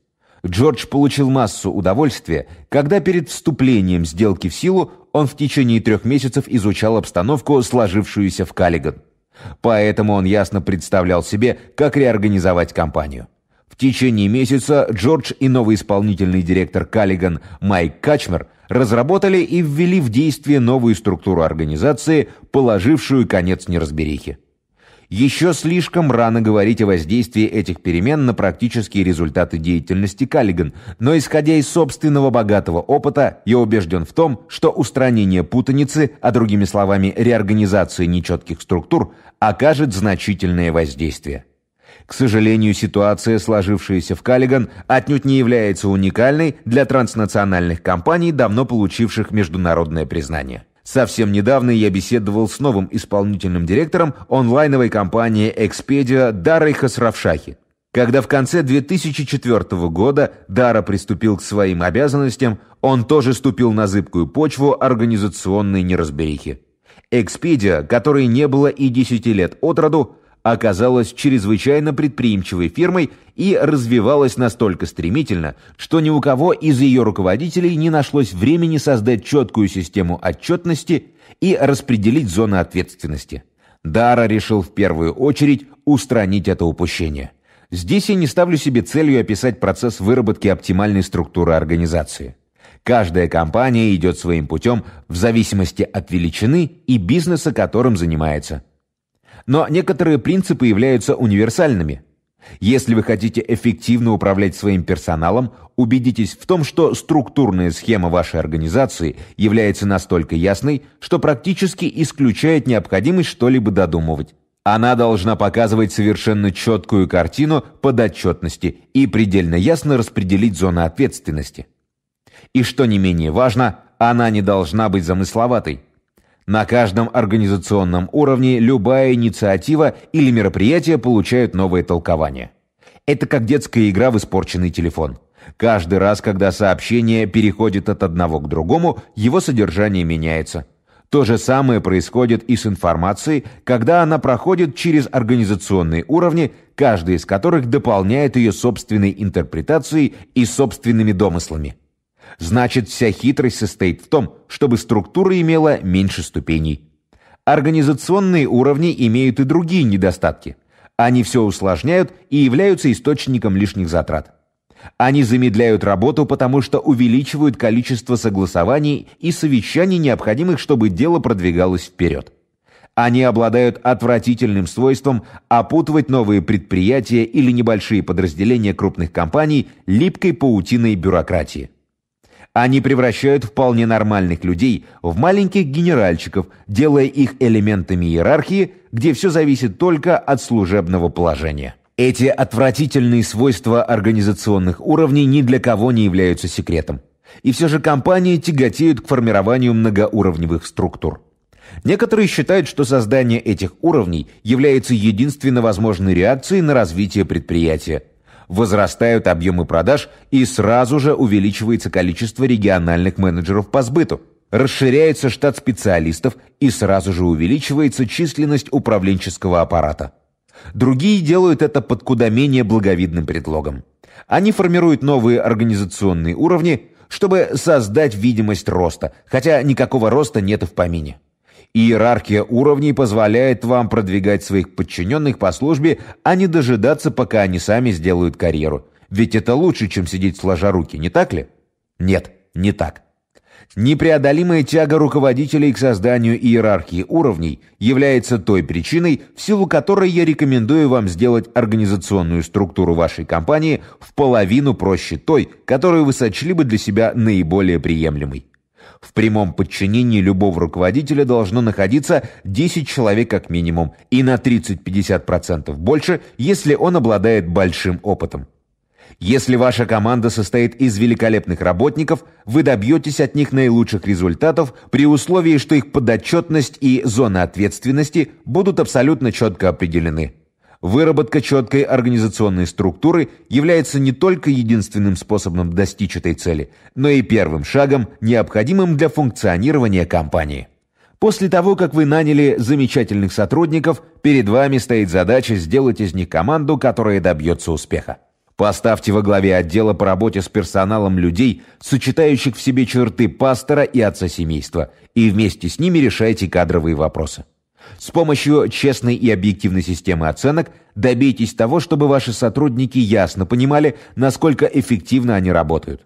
Джордж получил массу удовольствия, когда перед вступлением сделки в силу он в течение трех месяцев изучал обстановку, сложившуюся в Каллиган. Поэтому он ясно представлял себе, как реорганизовать компанию течение месяца Джордж и новый исполнительный директор Каллиган Майк Качмер разработали и ввели в действие новую структуру организации, положившую конец неразберихе. Еще слишком рано говорить о воздействии этих перемен на практические результаты деятельности Каллиган, но исходя из собственного богатого опыта, я убежден в том, что устранение путаницы, а другими словами реорганизация нечетких структур, окажет значительное воздействие. К сожалению, ситуация, сложившаяся в Каллиган, отнюдь не является уникальной для транснациональных компаний, давно получивших международное признание. Совсем недавно я беседовал с новым исполнительным директором онлайновой компании Expedia Дарой Хасравшахи. Когда в конце 2004 года Дара приступил к своим обязанностям, он тоже ступил на зыбкую почву организационной неразберихи. Expedia, которой не было и 10 лет от роду, оказалась чрезвычайно предприимчивой фирмой и развивалась настолько стремительно, что ни у кого из ее руководителей не нашлось времени создать четкую систему отчетности и распределить зоны ответственности. Дара решил в первую очередь устранить это упущение. Здесь я не ставлю себе целью описать процесс выработки оптимальной структуры организации. Каждая компания идет своим путем в зависимости от величины и бизнеса, которым занимается – но некоторые принципы являются универсальными. Если вы хотите эффективно управлять своим персоналом, убедитесь в том, что структурная схема вашей организации является настолько ясной, что практически исключает необходимость что-либо додумывать. Она должна показывать совершенно четкую картину подотчетности и предельно ясно распределить зоны ответственности. И что не менее важно, она не должна быть замысловатой. На каждом организационном уровне любая инициатива или мероприятие получают новое толкование. Это как детская игра в испорченный телефон. Каждый раз, когда сообщение переходит от одного к другому, его содержание меняется. То же самое происходит и с информацией, когда она проходит через организационные уровни, каждый из которых дополняет ее собственной интерпретацией и собственными домыслами. Значит, вся хитрость состоит в том, чтобы структура имела меньше ступеней. Организационные уровни имеют и другие недостатки. Они все усложняют и являются источником лишних затрат. Они замедляют работу, потому что увеличивают количество согласований и совещаний, необходимых, чтобы дело продвигалось вперед. Они обладают отвратительным свойством опутывать новые предприятия или небольшие подразделения крупных компаний липкой паутиной бюрократии. Они превращают вполне нормальных людей в маленьких генеральчиков, делая их элементами иерархии, где все зависит только от служебного положения. Эти отвратительные свойства организационных уровней ни для кого не являются секретом. И все же компании тяготеют к формированию многоуровневых структур. Некоторые считают, что создание этих уровней является единственно возможной реакцией на развитие предприятия возрастают объемы продаж и сразу же увеличивается количество региональных менеджеров по сбыту. Расширяется штат специалистов и сразу же увеличивается численность управленческого аппарата. Другие делают это под куда менее благовидным предлогом. Они формируют новые организационные уровни, чтобы создать видимость роста, хотя никакого роста нет в помине. Иерархия уровней позволяет вам продвигать своих подчиненных по службе, а не дожидаться, пока они сами сделают карьеру. Ведь это лучше, чем сидеть сложа руки, не так ли? Нет, не так. Непреодолимая тяга руководителей к созданию иерархии уровней является той причиной, в силу которой я рекомендую вам сделать организационную структуру вашей компании в половину проще той, которую вы сочли бы для себя наиболее приемлемой. В прямом подчинении любого руководителя должно находиться 10 человек как минимум и на 30-50% больше, если он обладает большим опытом. Если ваша команда состоит из великолепных работников, вы добьетесь от них наилучших результатов при условии, что их подотчетность и зона ответственности будут абсолютно четко определены. Выработка четкой организационной структуры является не только единственным способом достичь этой цели, но и первым шагом, необходимым для функционирования компании. После того, как вы наняли замечательных сотрудников, перед вами стоит задача сделать из них команду, которая добьется успеха. Поставьте во главе отдела по работе с персоналом людей, сочетающих в себе черты пастора и отца семейства, и вместе с ними решайте кадровые вопросы. С помощью честной и объективной системы оценок добейтесь того, чтобы ваши сотрудники ясно понимали, насколько эффективно они работают.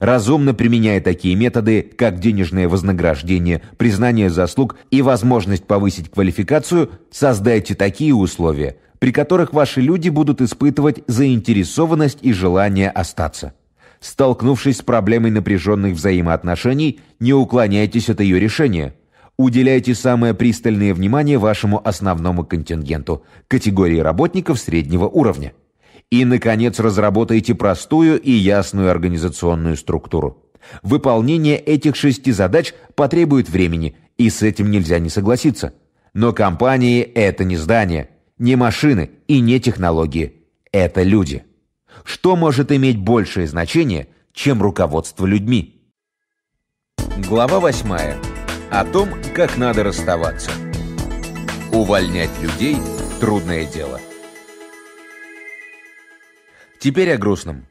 Разумно применяя такие методы, как денежное вознаграждение, признание заслуг и возможность повысить квалификацию, создайте такие условия, при которых ваши люди будут испытывать заинтересованность и желание остаться. Столкнувшись с проблемой напряженных взаимоотношений, не уклоняйтесь от ее решения – уделяйте самое пристальное внимание вашему основному контингенту – категории работников среднего уровня. И, наконец, разработайте простую и ясную организационную структуру. Выполнение этих шести задач потребует времени, и с этим нельзя не согласиться. Но компании – это не здания, не машины и не технологии. Это люди. Что может иметь большее значение, чем руководство людьми? Глава восьмая о том, как надо расставаться. Увольнять людей – трудное дело. Теперь о грустном.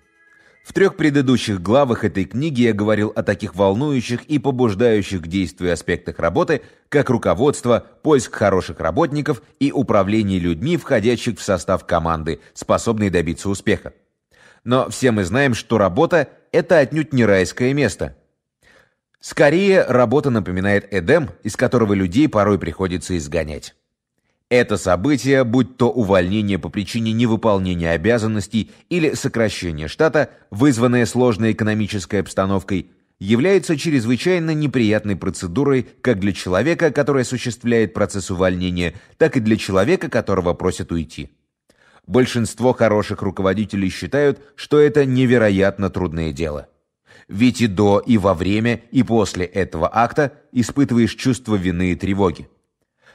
В трех предыдущих главах этой книги я говорил о таких волнующих и побуждающих к действию аспектах работы, как руководство, поиск хороших работников и управление людьми, входящих в состав команды, способной добиться успеха. Но все мы знаем, что работа – это отнюдь не райское место – Скорее, работа напоминает Эдем, из которого людей порой приходится изгонять. Это событие, будь то увольнение по причине невыполнения обязанностей или сокращение штата, вызванное сложной экономической обстановкой, является чрезвычайно неприятной процедурой как для человека, который осуществляет процесс увольнения, так и для человека, которого просят уйти. Большинство хороших руководителей считают, что это невероятно трудное дело ведь и до, и во время, и после этого акта испытываешь чувство вины и тревоги.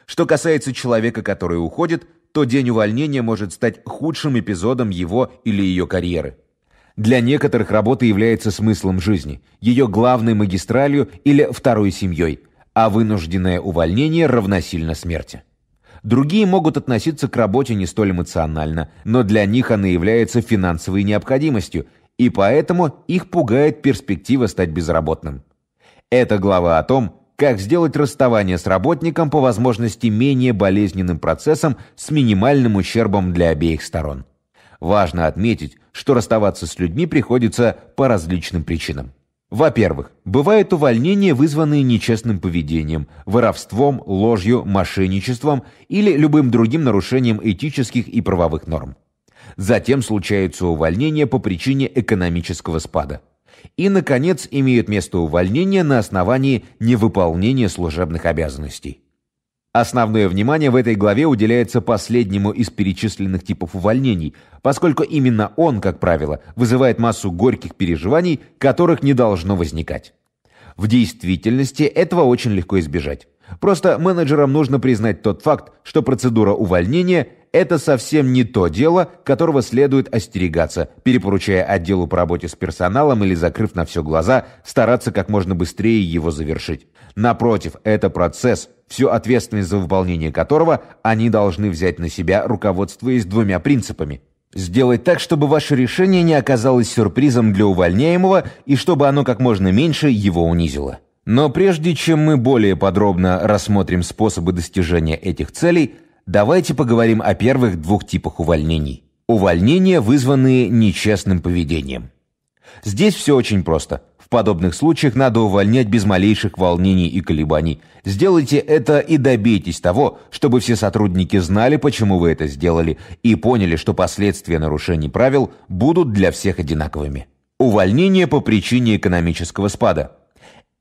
Что касается человека, который уходит, то день увольнения может стать худшим эпизодом его или ее карьеры. Для некоторых работа является смыслом жизни, ее главной магистралью или второй семьей, а вынужденное увольнение равносильно смерти. Другие могут относиться к работе не столь эмоционально, но для них она является финансовой необходимостью, и поэтому их пугает перспектива стать безработным. Это глава о том, как сделать расставание с работником по возможности менее болезненным процессом с минимальным ущербом для обеих сторон. Важно отметить, что расставаться с людьми приходится по различным причинам. Во-первых, бывают увольнения, вызванные нечестным поведением, воровством, ложью, мошенничеством или любым другим нарушением этических и правовых норм. Затем случаются увольнения по причине экономического спада. И, наконец, имеют место увольнения на основании невыполнения служебных обязанностей. Основное внимание в этой главе уделяется последнему из перечисленных типов увольнений, поскольку именно он, как правило, вызывает массу горьких переживаний, которых не должно возникать. В действительности этого очень легко избежать. Просто менеджерам нужно признать тот факт, что процедура увольнения это совсем не то дело, которого следует остерегаться, перепоручая отделу по работе с персоналом или закрыв на все глаза, стараться как можно быстрее его завершить. Напротив, это процесс, всю ответственность за выполнение которого они должны взять на себя, руководствуясь двумя принципами. Сделать так, чтобы ваше решение не оказалось сюрпризом для увольняемого и чтобы оно как можно меньше его унизило. Но прежде чем мы более подробно рассмотрим способы достижения этих целей – Давайте поговорим о первых двух типах увольнений. Увольнения, вызванные нечестным поведением. Здесь все очень просто. В подобных случаях надо увольнять без малейших волнений и колебаний. Сделайте это и добейтесь того, чтобы все сотрудники знали, почему вы это сделали, и поняли, что последствия нарушений правил будут для всех одинаковыми. Увольнение по причине экономического спада.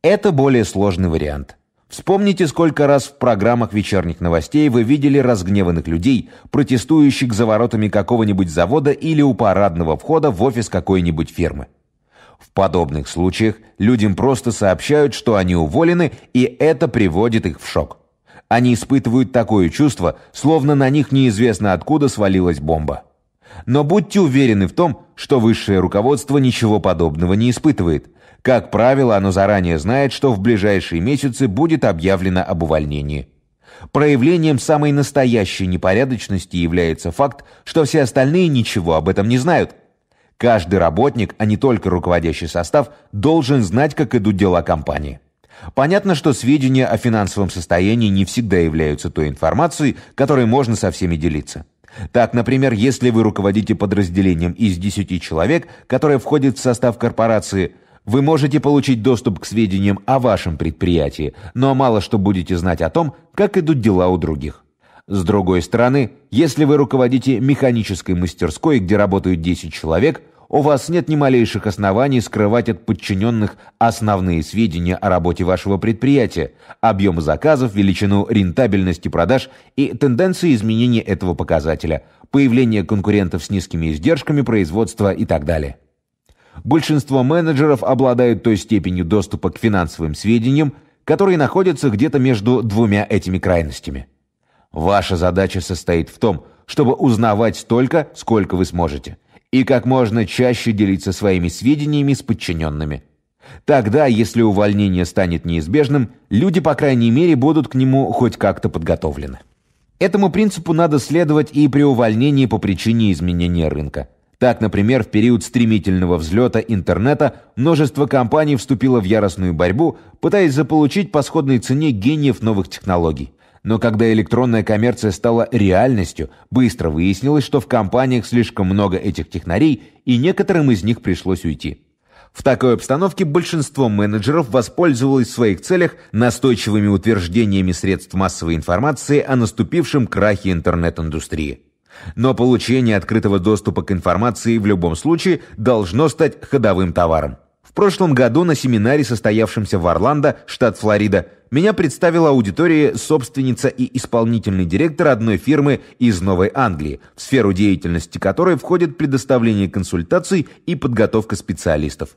Это более сложный вариант. Вспомните, сколько раз в программах вечерних новостей вы видели разгневанных людей, протестующих за воротами какого-нибудь завода или у парадного входа в офис какой-нибудь фирмы. В подобных случаях людям просто сообщают, что они уволены, и это приводит их в шок. Они испытывают такое чувство, словно на них неизвестно откуда свалилась бомба. Но будьте уверены в том, что высшее руководство ничего подобного не испытывает – как правило, оно заранее знает, что в ближайшие месяцы будет объявлено об увольнении. Проявлением самой настоящей непорядочности является факт, что все остальные ничего об этом не знают. Каждый работник, а не только руководящий состав, должен знать, как идут дела компании. Понятно, что сведения о финансовом состоянии не всегда являются той информацией, которой можно со всеми делиться. Так, например, если вы руководите подразделением из 10 человек, которое входит в состав корпорации – вы можете получить доступ к сведениям о вашем предприятии, но мало что будете знать о том, как идут дела у других. С другой стороны, если вы руководите механической мастерской, где работают 10 человек, у вас нет ни малейших оснований скрывать от подчиненных основные сведения о работе вашего предприятия, объем заказов, величину рентабельности продаж и тенденции изменения этого показателя, появление конкурентов с низкими издержками производства и так далее. Большинство менеджеров обладают той степенью доступа к финансовым сведениям, которые находятся где-то между двумя этими крайностями. Ваша задача состоит в том, чтобы узнавать столько, сколько вы сможете, и как можно чаще делиться своими сведениями с подчиненными. Тогда, если увольнение станет неизбежным, люди, по крайней мере, будут к нему хоть как-то подготовлены. Этому принципу надо следовать и при увольнении по причине изменения рынка. Так, например, в период стремительного взлета интернета множество компаний вступило в яростную борьбу, пытаясь заполучить по сходной цене гениев новых технологий. Но когда электронная коммерция стала реальностью, быстро выяснилось, что в компаниях слишком много этих технарей, и некоторым из них пришлось уйти. В такой обстановке большинство менеджеров воспользовалось в своих целях настойчивыми утверждениями средств массовой информации о наступившем крахе интернет-индустрии. Но получение открытого доступа к информации в любом случае должно стать ходовым товаром. В прошлом году на семинаре, состоявшемся в Орландо, штат Флорида, меня представила аудитория собственница и исполнительный директор одной фирмы из Новой Англии, в сферу деятельности которой входит предоставление консультаций и подготовка специалистов.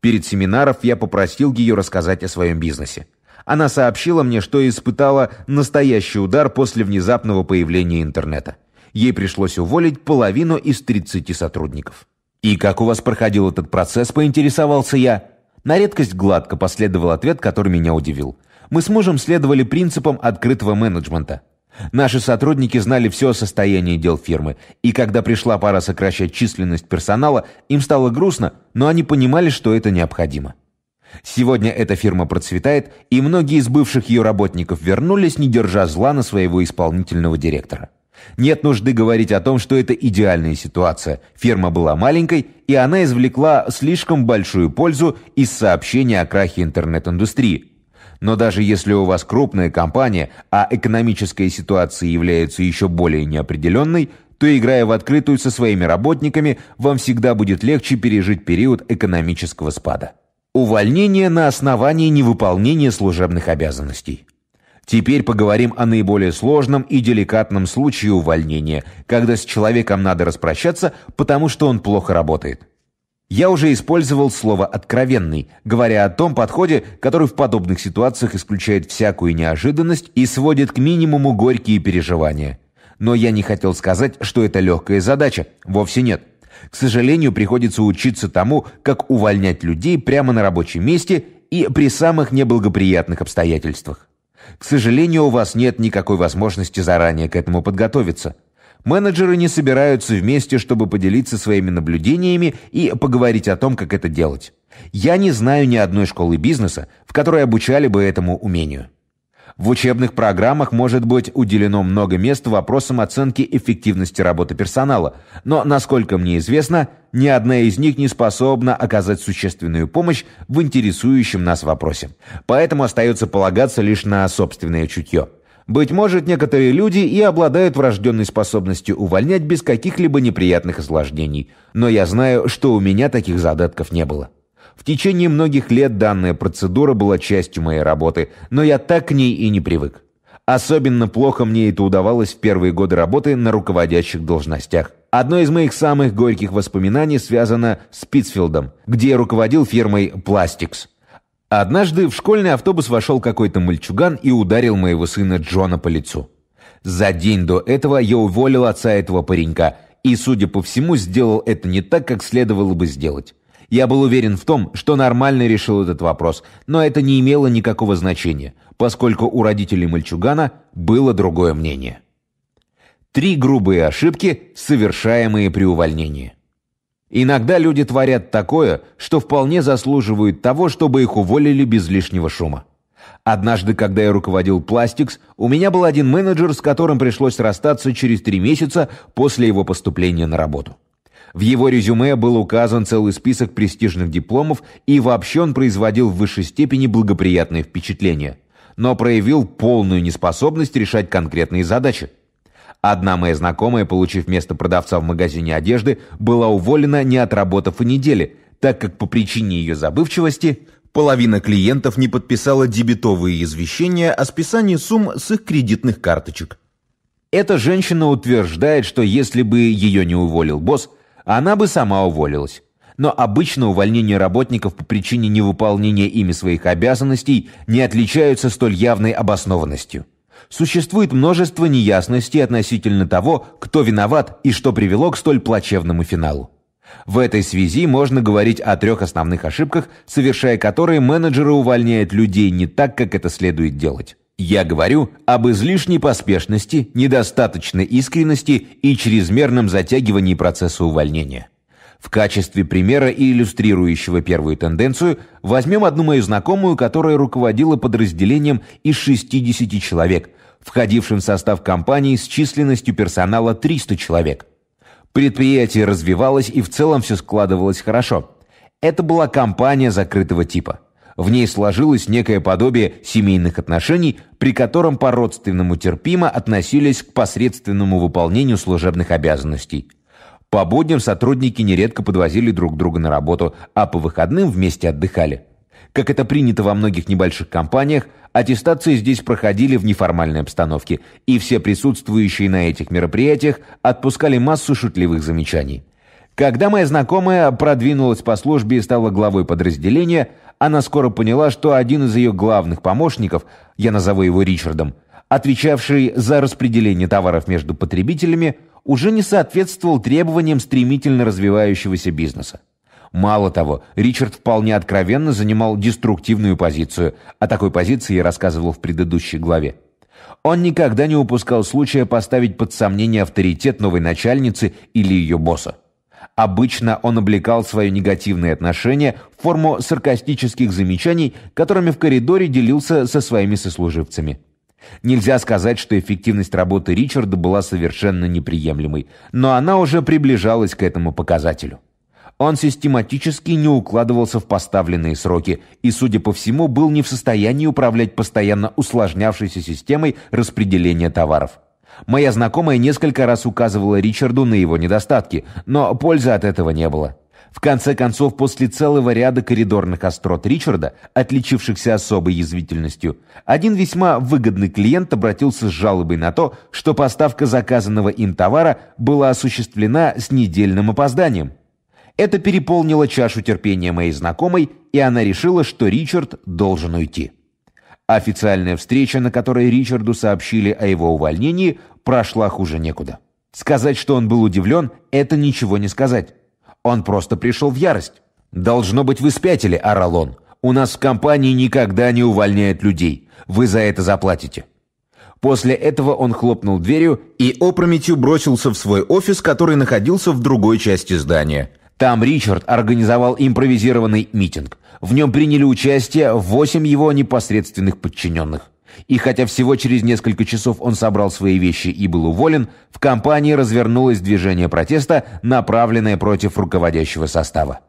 Перед семинаром я попросил ее рассказать о своем бизнесе. Она сообщила мне, что испытала настоящий удар после внезапного появления интернета ей пришлось уволить половину из 30 сотрудников. «И как у вас проходил этот процесс?» – поинтересовался я. На редкость гладко последовал ответ, который меня удивил. Мы с мужем следовали принципам открытого менеджмента. Наши сотрудники знали все о состоянии дел фирмы, и когда пришла пора сокращать численность персонала, им стало грустно, но они понимали, что это необходимо. Сегодня эта фирма процветает, и многие из бывших ее работников вернулись, не держа зла на своего исполнительного директора. Нет нужды говорить о том, что это идеальная ситуация. Ферма была маленькой, и она извлекла слишком большую пользу из сообщения о крахе интернет-индустрии. Но даже если у вас крупная компания, а экономическая ситуация является еще более неопределенной, то играя в открытую со своими работниками, вам всегда будет легче пережить период экономического спада. Увольнение на основании невыполнения служебных обязанностей. Теперь поговорим о наиболее сложном и деликатном случае увольнения, когда с человеком надо распрощаться, потому что он плохо работает. Я уже использовал слово «откровенный», говоря о том подходе, который в подобных ситуациях исключает всякую неожиданность и сводит к минимуму горькие переживания. Но я не хотел сказать, что это легкая задача. Вовсе нет. К сожалению, приходится учиться тому, как увольнять людей прямо на рабочем месте и при самых неблагоприятных обстоятельствах. К сожалению, у вас нет никакой возможности заранее к этому подготовиться. Менеджеры не собираются вместе, чтобы поделиться своими наблюдениями и поговорить о том, как это делать. Я не знаю ни одной школы бизнеса, в которой обучали бы этому умению. В учебных программах может быть уделено много места вопросам оценки эффективности работы персонала, но, насколько мне известно, ни одна из них не способна оказать существенную помощь в интересующем нас вопросе. Поэтому остается полагаться лишь на собственное чутье. Быть может, некоторые люди и обладают врожденной способностью увольнять без каких-либо неприятных осложнений, но я знаю, что у меня таких задатков не было. В течение многих лет данная процедура была частью моей работы, но я так к ней и не привык. Особенно плохо мне это удавалось в первые годы работы на руководящих должностях. Одно из моих самых горьких воспоминаний связано с Питсфилдом, где я руководил фирмой «Пластикс». Однажды в школьный автобус вошел какой-то мальчуган и ударил моего сына Джона по лицу. За день до этого я уволил отца этого паренька и, судя по всему, сделал это не так, как следовало бы сделать. Я был уверен в том, что нормально решил этот вопрос, но это не имело никакого значения, поскольку у родителей мальчугана было другое мнение. Три грубые ошибки, совершаемые при увольнении. Иногда люди творят такое, что вполне заслуживают того, чтобы их уволили без лишнего шума. Однажды, когда я руководил Пластикс, у меня был один менеджер, с которым пришлось расстаться через три месяца после его поступления на работу. В его резюме был указан целый список престижных дипломов, и вообще он производил в высшей степени благоприятные впечатления, но проявил полную неспособность решать конкретные задачи. Одна моя знакомая, получив место продавца в магазине одежды, была уволена, не отработав и недели, так как по причине ее забывчивости половина клиентов не подписала дебетовые извещения о списании сумм с их кредитных карточек. Эта женщина утверждает, что если бы ее не уволил босс, она бы сама уволилась. Но обычно увольнения работников по причине невыполнения ими своих обязанностей не отличаются столь явной обоснованностью. Существует множество неясностей относительно того, кто виноват и что привело к столь плачевному финалу. В этой связи можно говорить о трех основных ошибках, совершая которые менеджеры увольняют людей не так, как это следует делать. Я говорю об излишней поспешности, недостаточной искренности и чрезмерном затягивании процесса увольнения. В качестве примера и иллюстрирующего первую тенденцию возьмем одну мою знакомую, которая руководила подразделением из 60 человек, входившим в состав компании с численностью персонала 300 человек. Предприятие развивалось и в целом все складывалось хорошо. Это была компания закрытого типа. В ней сложилось некое подобие семейных отношений, при котором по-родственному терпимо относились к посредственному выполнению служебных обязанностей. По будням сотрудники нередко подвозили друг друга на работу, а по выходным вместе отдыхали. Как это принято во многих небольших компаниях, аттестации здесь проходили в неформальной обстановке, и все присутствующие на этих мероприятиях отпускали массу шутливых замечаний. Когда моя знакомая продвинулась по службе и стала главой подразделения, она скоро поняла, что один из ее главных помощников, я назову его Ричардом, отвечавший за распределение товаров между потребителями, уже не соответствовал требованиям стремительно развивающегося бизнеса. Мало того, Ричард вполне откровенно занимал деструктивную позицию. О такой позиции я рассказывал в предыдущей главе. Он никогда не упускал случая поставить под сомнение авторитет новой начальницы или ее босса. Обычно он облекал свое негативное отношение в форму саркастических замечаний, которыми в коридоре делился со своими сослуживцами. Нельзя сказать, что эффективность работы Ричарда была совершенно неприемлемой, но она уже приближалась к этому показателю. Он систематически не укладывался в поставленные сроки и, судя по всему, был не в состоянии управлять постоянно усложнявшейся системой распределения товаров. Моя знакомая несколько раз указывала Ричарду на его недостатки, но пользы от этого не было. В конце концов, после целого ряда коридорных острот Ричарда, отличившихся особой язвительностью, один весьма выгодный клиент обратился с жалобой на то, что поставка заказанного им товара была осуществлена с недельным опозданием. Это переполнило чашу терпения моей знакомой, и она решила, что Ричард должен уйти. Официальная встреча, на которой Ричарду сообщили о его увольнении, прошла хуже некуда. Сказать, что он был удивлен, это ничего не сказать. Он просто пришел в ярость. «Должно быть, вы спятили», — Аралон. «У нас в компании никогда не увольняют людей. Вы за это заплатите». После этого он хлопнул дверью и опрометью бросился в свой офис, который находился в другой части здания. Там Ричард организовал импровизированный митинг. В нем приняли участие восемь его непосредственных подчиненных. И хотя всего через несколько часов он собрал свои вещи и был уволен, в компании развернулось движение протеста, направленное против руководящего состава.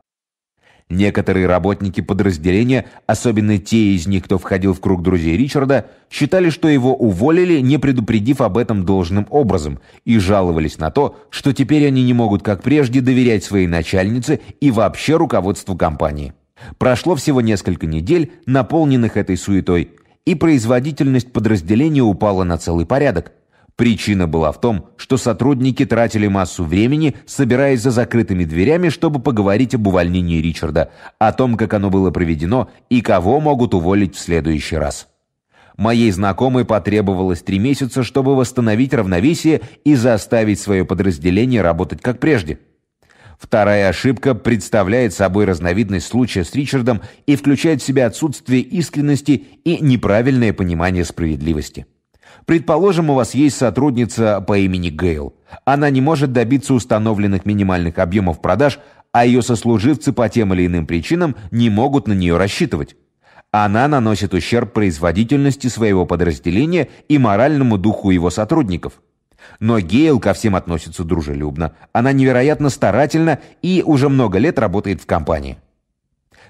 Некоторые работники подразделения, особенно те из них, кто входил в круг друзей Ричарда, считали, что его уволили, не предупредив об этом должным образом, и жаловались на то, что теперь они не могут, как прежде, доверять своей начальнице и вообще руководству компании. Прошло всего несколько недель, наполненных этой суетой, и производительность подразделения упала на целый порядок. Причина была в том, что сотрудники тратили массу времени, собираясь за закрытыми дверями, чтобы поговорить об увольнении Ричарда, о том, как оно было проведено и кого могут уволить в следующий раз. Моей знакомой потребовалось три месяца, чтобы восстановить равновесие и заставить свое подразделение работать как прежде. Вторая ошибка представляет собой разновидность случая с Ричардом и включает в себя отсутствие искренности и неправильное понимание справедливости. Предположим, у вас есть сотрудница по имени Гейл. Она не может добиться установленных минимальных объемов продаж, а ее сослуживцы по тем или иным причинам не могут на нее рассчитывать. Она наносит ущерб производительности своего подразделения и моральному духу его сотрудников. Но Гейл ко всем относится дружелюбно. Она невероятно старательна и уже много лет работает в компании.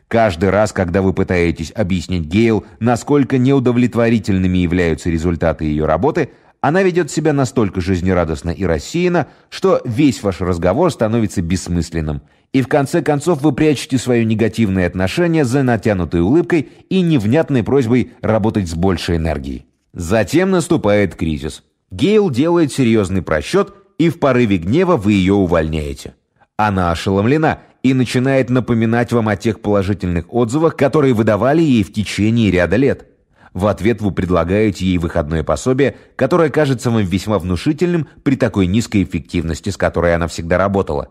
Каждый раз, когда вы пытаетесь объяснить Гейл, насколько неудовлетворительными являются результаты ее работы, она ведет себя настолько жизнерадостно и рассеянно, что весь ваш разговор становится бессмысленным. И в конце концов вы прячете свое негативное отношение за натянутой улыбкой и невнятной просьбой работать с большей энергией. Затем наступает кризис. Гейл делает серьезный просчет, и в порыве гнева вы ее увольняете. Она ошеломлена – и начинает напоминать вам о тех положительных отзывах, которые вы давали ей в течение ряда лет. В ответ вы предлагаете ей выходное пособие, которое кажется вам весьма внушительным при такой низкой эффективности, с которой она всегда работала.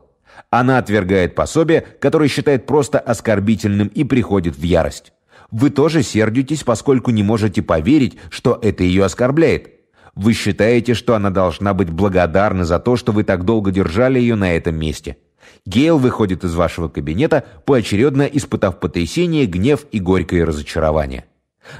Она отвергает пособие, которое считает просто оскорбительным и приходит в ярость. Вы тоже сердитесь, поскольку не можете поверить, что это ее оскорбляет. Вы считаете, что она должна быть благодарна за то, что вы так долго держали ее на этом месте. Гейл выходит из вашего кабинета, поочередно испытав потрясение, гнев и горькое разочарование.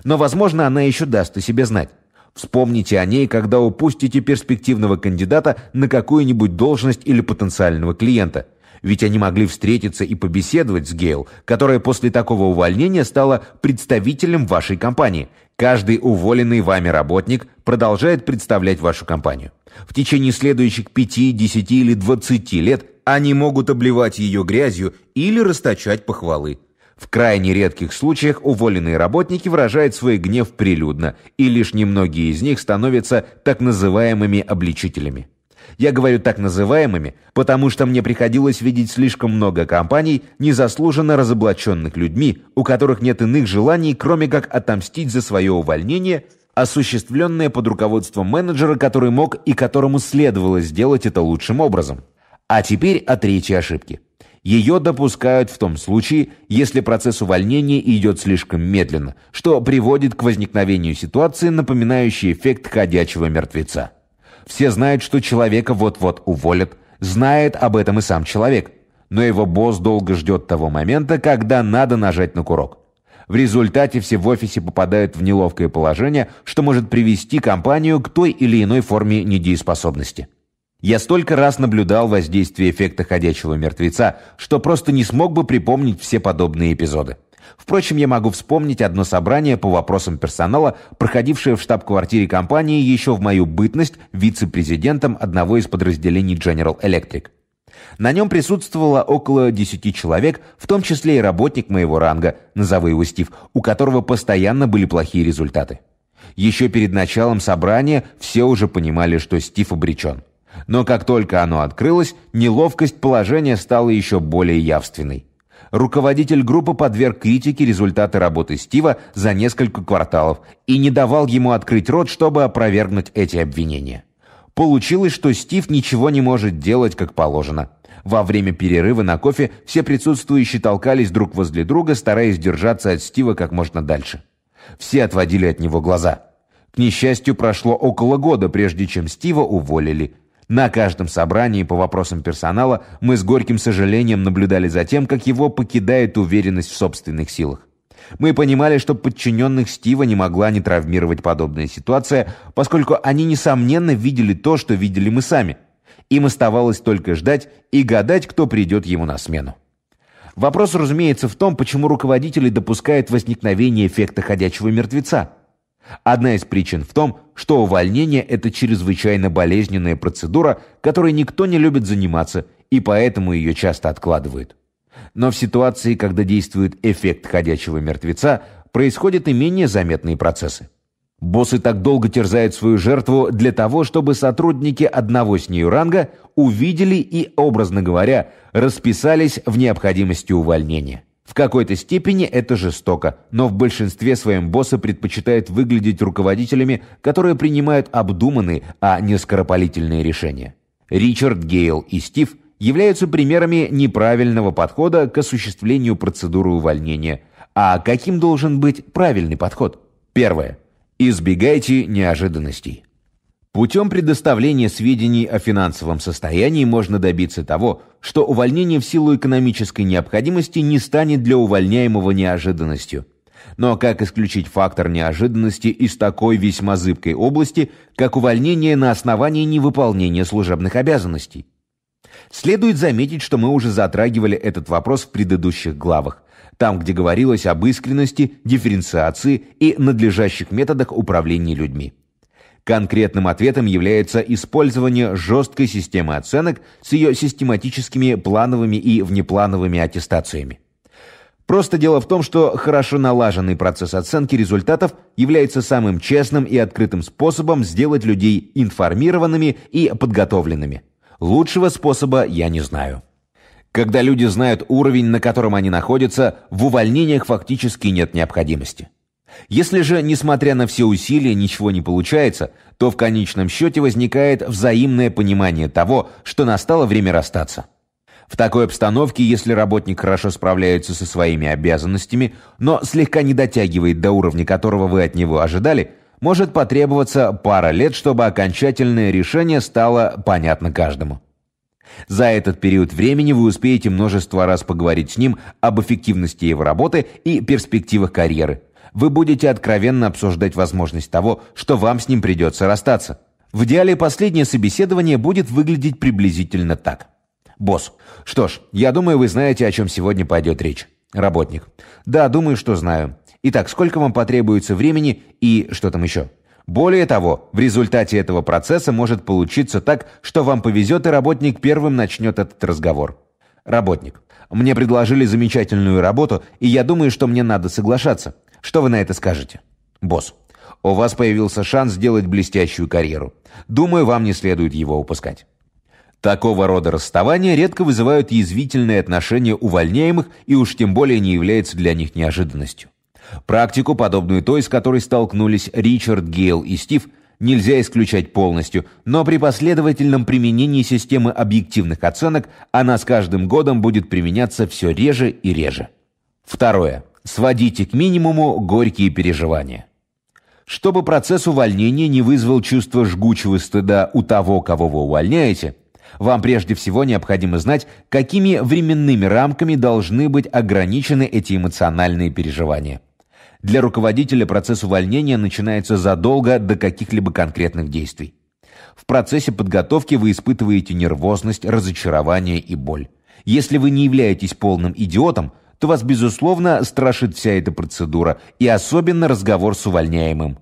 Но, возможно, она еще даст о себе знать. Вспомните о ней, когда упустите перспективного кандидата на какую-нибудь должность или потенциального клиента. Ведь они могли встретиться и побеседовать с Гейл, которая после такого увольнения стала представителем вашей компании. Каждый уволенный вами работник продолжает представлять вашу компанию. В течение следующих 5, 10 или 20 лет – они могут обливать ее грязью или расточать похвалы. В крайне редких случаях уволенные работники выражают свой гнев прилюдно, и лишь немногие из них становятся так называемыми обличителями. Я говорю так называемыми, потому что мне приходилось видеть слишком много компаний, незаслуженно разоблаченных людьми, у которых нет иных желаний, кроме как отомстить за свое увольнение, осуществленное под руководством менеджера, который мог и которому следовало сделать это лучшим образом. А теперь о третьей ошибке. Ее допускают в том случае, если процесс увольнения идет слишком медленно, что приводит к возникновению ситуации, напоминающей эффект ходячего мертвеца. Все знают, что человека вот-вот уволят, знает об этом и сам человек, но его босс долго ждет того момента, когда надо нажать на курок. В результате все в офисе попадают в неловкое положение, что может привести компанию к той или иной форме недееспособности. Я столько раз наблюдал воздействие эффекта ходячего мертвеца, что просто не смог бы припомнить все подобные эпизоды. Впрочем, я могу вспомнить одно собрание по вопросам персонала, проходившее в штаб-квартире компании еще в мою бытность вице-президентом одного из подразделений General Electric. На нем присутствовало около 10 человек, в том числе и работник моего ранга, назову его Стив, у которого постоянно были плохие результаты. Еще перед началом собрания все уже понимали, что Стив обречен. Но как только оно открылось, неловкость положения стала еще более явственной. Руководитель группы подверг критике результаты работы Стива за несколько кварталов и не давал ему открыть рот, чтобы опровергнуть эти обвинения. Получилось, что Стив ничего не может делать, как положено. Во время перерыва на кофе все присутствующие толкались друг возле друга, стараясь держаться от Стива как можно дальше. Все отводили от него глаза. К несчастью, прошло около года, прежде чем Стива уволили – на каждом собрании по вопросам персонала мы с горьким сожалением наблюдали за тем, как его покидает уверенность в собственных силах. Мы понимали, что подчиненных Стива не могла не травмировать подобная ситуация, поскольку они, несомненно, видели то, что видели мы сами. Им оставалось только ждать и гадать, кто придет ему на смену. Вопрос, разумеется, в том, почему руководители допускают возникновение эффекта ходячего мертвеца. Одна из причин в том, что увольнение – это чрезвычайно болезненная процедура, которой никто не любит заниматься, и поэтому ее часто откладывают. Но в ситуации, когда действует эффект ходячего мертвеца, происходят и менее заметные процессы. Боссы так долго терзают свою жертву для того, чтобы сотрудники одного с нею ранга увидели и, образно говоря, расписались в необходимости увольнения. В какой-то степени это жестоко, но в большинстве своем боссы предпочитают выглядеть руководителями, которые принимают обдуманные, а не скоропалительные решения. Ричард Гейл и Стив являются примерами неправильного подхода к осуществлению процедуры увольнения. А каким должен быть правильный подход? Первое. Избегайте неожиданностей. Путем предоставления сведений о финансовом состоянии можно добиться того, что увольнение в силу экономической необходимости не станет для увольняемого неожиданностью. Но как исключить фактор неожиданности из такой весьма зыбкой области, как увольнение на основании невыполнения служебных обязанностей? Следует заметить, что мы уже затрагивали этот вопрос в предыдущих главах, там, где говорилось об искренности, дифференциации и надлежащих методах управления людьми. Конкретным ответом является использование жесткой системы оценок с ее систематическими плановыми и внеплановыми аттестациями. Просто дело в том, что хорошо налаженный процесс оценки результатов является самым честным и открытым способом сделать людей информированными и подготовленными. Лучшего способа я не знаю. Когда люди знают уровень, на котором они находятся, в увольнениях фактически нет необходимости. Если же, несмотря на все усилия, ничего не получается, то в конечном счете возникает взаимное понимание того, что настало время расстаться. В такой обстановке, если работник хорошо справляется со своими обязанностями, но слегка не дотягивает до уровня, которого вы от него ожидали, может потребоваться пара лет, чтобы окончательное решение стало понятно каждому. За этот период времени вы успеете множество раз поговорить с ним об эффективности его работы и перспективах карьеры – вы будете откровенно обсуждать возможность того, что вам с ним придется расстаться. В идеале последнее собеседование будет выглядеть приблизительно так. Босс. Что ж, я думаю, вы знаете, о чем сегодня пойдет речь. Работник. Да, думаю, что знаю. Итак, сколько вам потребуется времени и что там еще? Более того, в результате этого процесса может получиться так, что вам повезет и работник первым начнет этот разговор. Работник. Мне предложили замечательную работу, и я думаю, что мне надо соглашаться. Что вы на это скажете? Босс, у вас появился шанс сделать блестящую карьеру. Думаю, вам не следует его упускать. Такого рода расставания редко вызывают язвительные отношения увольняемых и уж тем более не является для них неожиданностью. Практику, подобную той, с которой столкнулись Ричард Гейл и Стив, нельзя исключать полностью, но при последовательном применении системы объективных оценок она с каждым годом будет применяться все реже и реже. Второе. Сводите к минимуму горькие переживания. Чтобы процесс увольнения не вызвал чувство жгучего стыда у того, кого вы увольняете, вам прежде всего необходимо знать, какими временными рамками должны быть ограничены эти эмоциональные переживания. Для руководителя процесс увольнения начинается задолго до каких-либо конкретных действий. В процессе подготовки вы испытываете нервозность, разочарование и боль. Если вы не являетесь полным идиотом – то вас, безусловно, страшит вся эта процедура, и особенно разговор с увольняемым.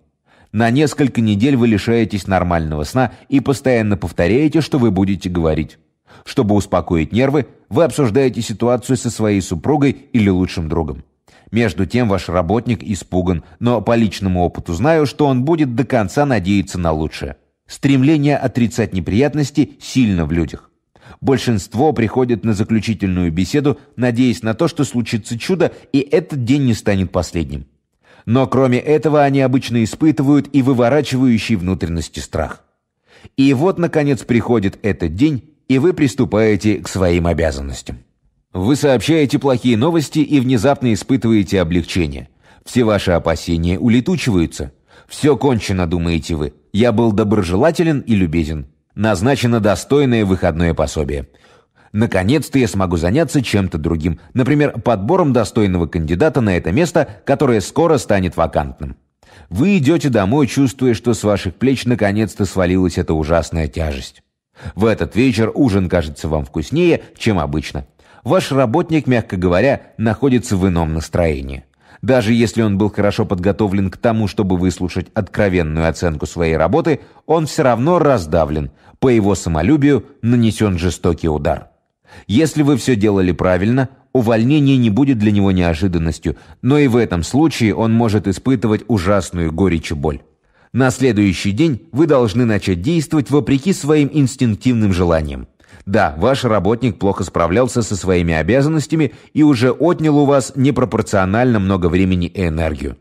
На несколько недель вы лишаетесь нормального сна и постоянно повторяете, что вы будете говорить. Чтобы успокоить нервы, вы обсуждаете ситуацию со своей супругой или лучшим другом. Между тем ваш работник испуган, но по личному опыту знаю, что он будет до конца надеяться на лучшее. Стремление отрицать неприятности сильно в людях. Большинство приходит на заключительную беседу, надеясь на то, что случится чудо, и этот день не станет последним. Но кроме этого они обычно испытывают и выворачивающий внутренности страх. И вот, наконец, приходит этот день, и вы приступаете к своим обязанностям. Вы сообщаете плохие новости и внезапно испытываете облегчение. Все ваши опасения улетучиваются. «Все кончено», — думаете вы. «Я был доброжелателен и любезен». Назначено достойное выходное пособие. Наконец-то я смогу заняться чем-то другим, например, подбором достойного кандидата на это место, которое скоро станет вакантным. Вы идете домой, чувствуя, что с ваших плеч наконец-то свалилась эта ужасная тяжесть. В этот вечер ужин кажется вам вкуснее, чем обычно. Ваш работник, мягко говоря, находится в ином настроении. Даже если он был хорошо подготовлен к тому, чтобы выслушать откровенную оценку своей работы, он все равно раздавлен, по его самолюбию нанесен жестокий удар. Если вы все делали правильно, увольнение не будет для него неожиданностью, но и в этом случае он может испытывать ужасную горечь и боль. На следующий день вы должны начать действовать вопреки своим инстинктивным желаниям. Да, ваш работник плохо справлялся со своими обязанностями и уже отнял у вас непропорционально много времени и энергию.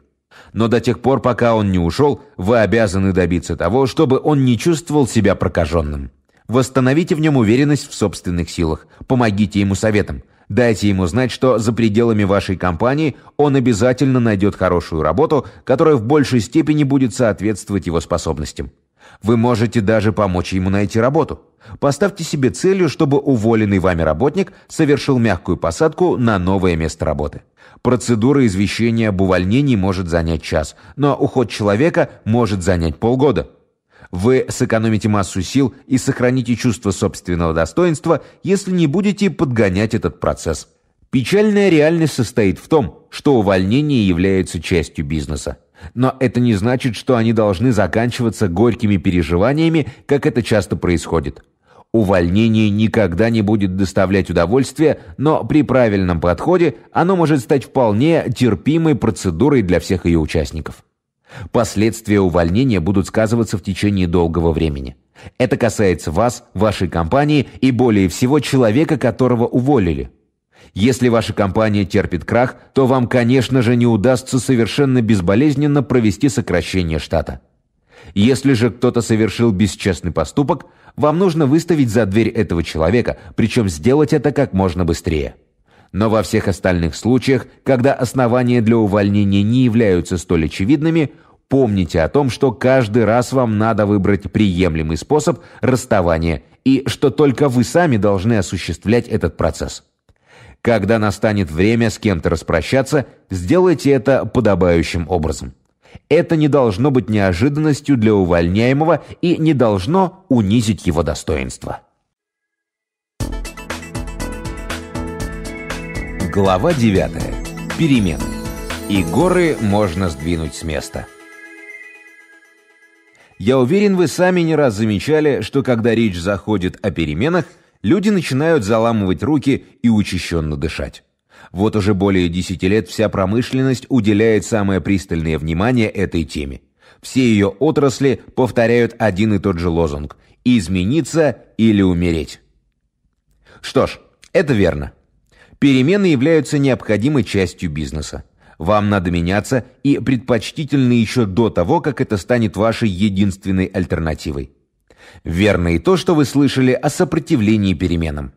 Но до тех пор, пока он не ушел, вы обязаны добиться того, чтобы он не чувствовал себя прокаженным. Восстановите в нем уверенность в собственных силах. Помогите ему советом. Дайте ему знать, что за пределами вашей компании он обязательно найдет хорошую работу, которая в большей степени будет соответствовать его способностям. Вы можете даже помочь ему найти работу. Поставьте себе целью, чтобы уволенный вами работник совершил мягкую посадку на новое место работы. Процедура извещения об увольнении может занять час, но уход человека может занять полгода. Вы сэкономите массу сил и сохраните чувство собственного достоинства, если не будете подгонять этот процесс. Печальная реальность состоит в том, что увольнение является частью бизнеса. Но это не значит, что они должны заканчиваться горькими переживаниями, как это часто происходит. Увольнение никогда не будет доставлять удовольствия, но при правильном подходе оно может стать вполне терпимой процедурой для всех ее участников. Последствия увольнения будут сказываться в течение долгого времени. Это касается вас, вашей компании и более всего человека, которого уволили. Если ваша компания терпит крах, то вам, конечно же, не удастся совершенно безболезненно провести сокращение штата. Если же кто-то совершил бесчестный поступок, вам нужно выставить за дверь этого человека, причем сделать это как можно быстрее. Но во всех остальных случаях, когда основания для увольнения не являются столь очевидными, помните о том, что каждый раз вам надо выбрать приемлемый способ расставания и что только вы сами должны осуществлять этот процесс. Когда настанет время с кем-то распрощаться, сделайте это подобающим образом. Это не должно быть неожиданностью для увольняемого и не должно унизить его достоинство. Глава 9. Перемены. И горы можно сдвинуть с места. Я уверен, вы сами не раз замечали, что когда речь заходит о переменах – люди начинают заламывать руки и учащенно дышать. Вот уже более 10 лет вся промышленность уделяет самое пристальное внимание этой теме. Все ее отрасли повторяют один и тот же лозунг «измениться или умереть». Что ж, это верно. Перемены являются необходимой частью бизнеса. Вам надо меняться и предпочтительно еще до того, как это станет вашей единственной альтернативой. Верно и то, что вы слышали о сопротивлении переменам.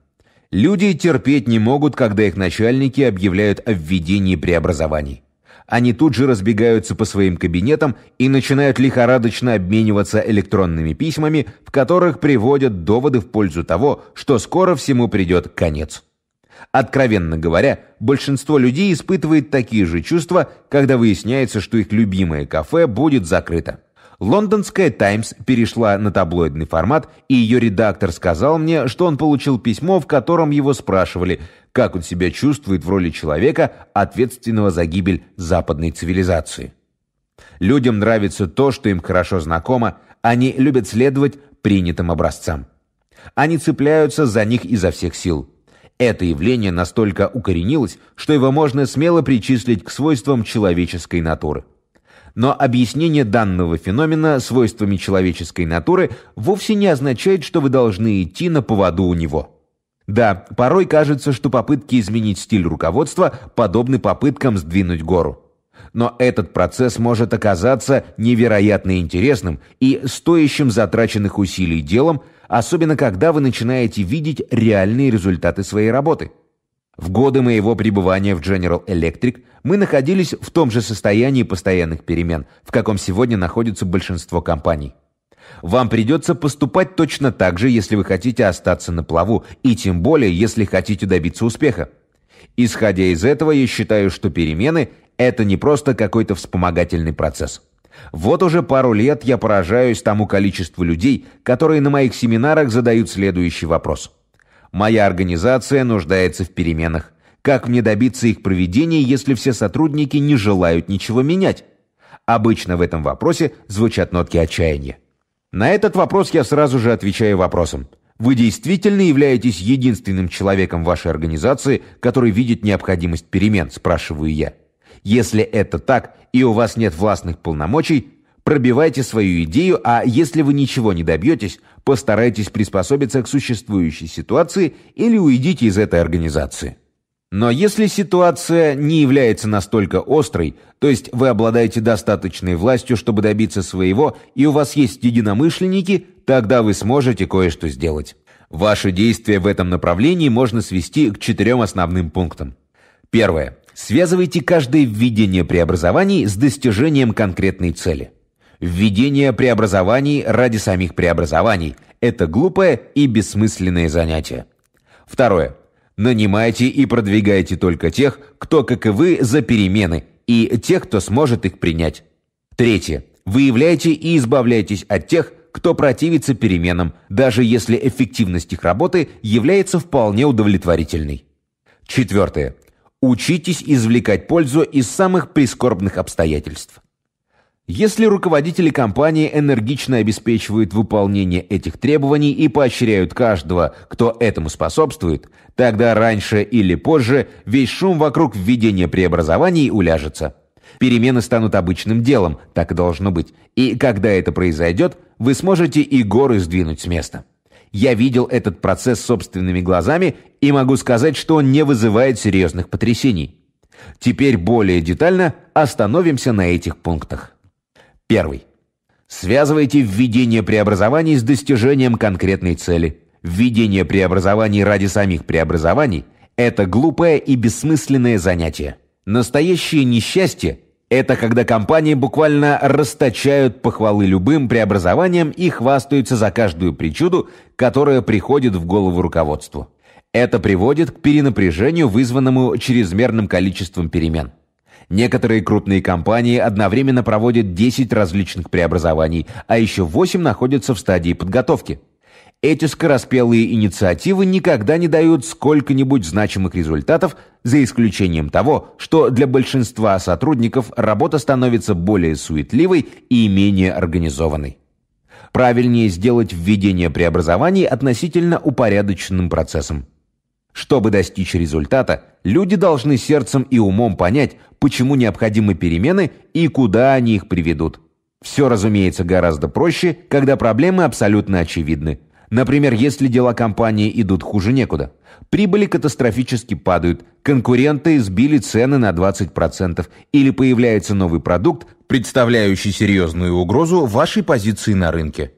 Люди терпеть не могут, когда их начальники объявляют о введении преобразований. Они тут же разбегаются по своим кабинетам и начинают лихорадочно обмениваться электронными письмами, в которых приводят доводы в пользу того, что скоро всему придет конец. Откровенно говоря, большинство людей испытывает такие же чувства, когда выясняется, что их любимое кафе будет закрыто. Лондонская «Таймс» перешла на таблоидный формат, и ее редактор сказал мне, что он получил письмо, в котором его спрашивали, как он себя чувствует в роли человека, ответственного за гибель западной цивилизации. Людям нравится то, что им хорошо знакомо, они любят следовать принятым образцам. Они цепляются за них изо всех сил. Это явление настолько укоренилось, что его можно смело причислить к свойствам человеческой натуры. Но объяснение данного феномена свойствами человеческой натуры вовсе не означает, что вы должны идти на поводу у него. Да, порой кажется, что попытки изменить стиль руководства подобны попыткам сдвинуть гору. Но этот процесс может оказаться невероятно интересным и стоящим затраченных усилий делом, особенно когда вы начинаете видеть реальные результаты своей работы – в годы моего пребывания в General Electric мы находились в том же состоянии постоянных перемен, в каком сегодня находится большинство компаний. Вам придется поступать точно так же, если вы хотите остаться на плаву, и тем более, если хотите добиться успеха. Исходя из этого, я считаю, что перемены – это не просто какой-то вспомогательный процесс. Вот уже пару лет я поражаюсь тому количеству людей, которые на моих семинарах задают следующий вопрос – Моя организация нуждается в переменах. Как мне добиться их проведения, если все сотрудники не желают ничего менять? Обычно в этом вопросе звучат нотки отчаяния. На этот вопрос я сразу же отвечаю вопросом. Вы действительно являетесь единственным человеком вашей организации, который видит необходимость перемен, спрашиваю я. Если это так, и у вас нет властных полномочий, пробивайте свою идею, а если вы ничего не добьетесь, Постарайтесь приспособиться к существующей ситуации или уйдите из этой организации. Но если ситуация не является настолько острой, то есть вы обладаете достаточной властью, чтобы добиться своего, и у вас есть единомышленники, тогда вы сможете кое-что сделать. Ваши действия в этом направлении можно свести к четырем основным пунктам. Первое. Связывайте каждое введение преобразований с достижением конкретной цели. Введение преобразований ради самих преобразований – это глупое и бессмысленное занятие. Второе. Нанимайте и продвигайте только тех, кто, как и вы, за перемены, и тех, кто сможет их принять. Третье. Выявляйте и избавляйтесь от тех, кто противится переменам, даже если эффективность их работы является вполне удовлетворительной. Четвертое. Учитесь извлекать пользу из самых прискорбных обстоятельств. Если руководители компании энергично обеспечивают выполнение этих требований и поощряют каждого, кто этому способствует, тогда раньше или позже весь шум вокруг введения преобразований уляжется. Перемены станут обычным делом, так и должно быть. И когда это произойдет, вы сможете и горы сдвинуть с места. Я видел этот процесс собственными глазами и могу сказать, что он не вызывает серьезных потрясений. Теперь более детально остановимся на этих пунктах. Первый. Связывайте введение преобразований с достижением конкретной цели. Введение преобразований ради самих преобразований – это глупое и бессмысленное занятие. Настоящее несчастье – это когда компании буквально расточают похвалы любым преобразованиям и хвастаются за каждую причуду, которая приходит в голову руководству. Это приводит к перенапряжению, вызванному чрезмерным количеством перемен. Некоторые крупные компании одновременно проводят 10 различных преобразований, а еще 8 находятся в стадии подготовки. Эти скороспелые инициативы никогда не дают сколько-нибудь значимых результатов, за исключением того, что для большинства сотрудников работа становится более суетливой и менее организованной. Правильнее сделать введение преобразований относительно упорядоченным процессом. Чтобы достичь результата, люди должны сердцем и умом понять, почему необходимы перемены и куда они их приведут. Все, разумеется, гораздо проще, когда проблемы абсолютно очевидны. Например, если дела компании идут хуже некуда. Прибыли катастрофически падают, конкуренты сбили цены на 20% или появляется новый продукт, представляющий серьезную угрозу вашей позиции на рынке.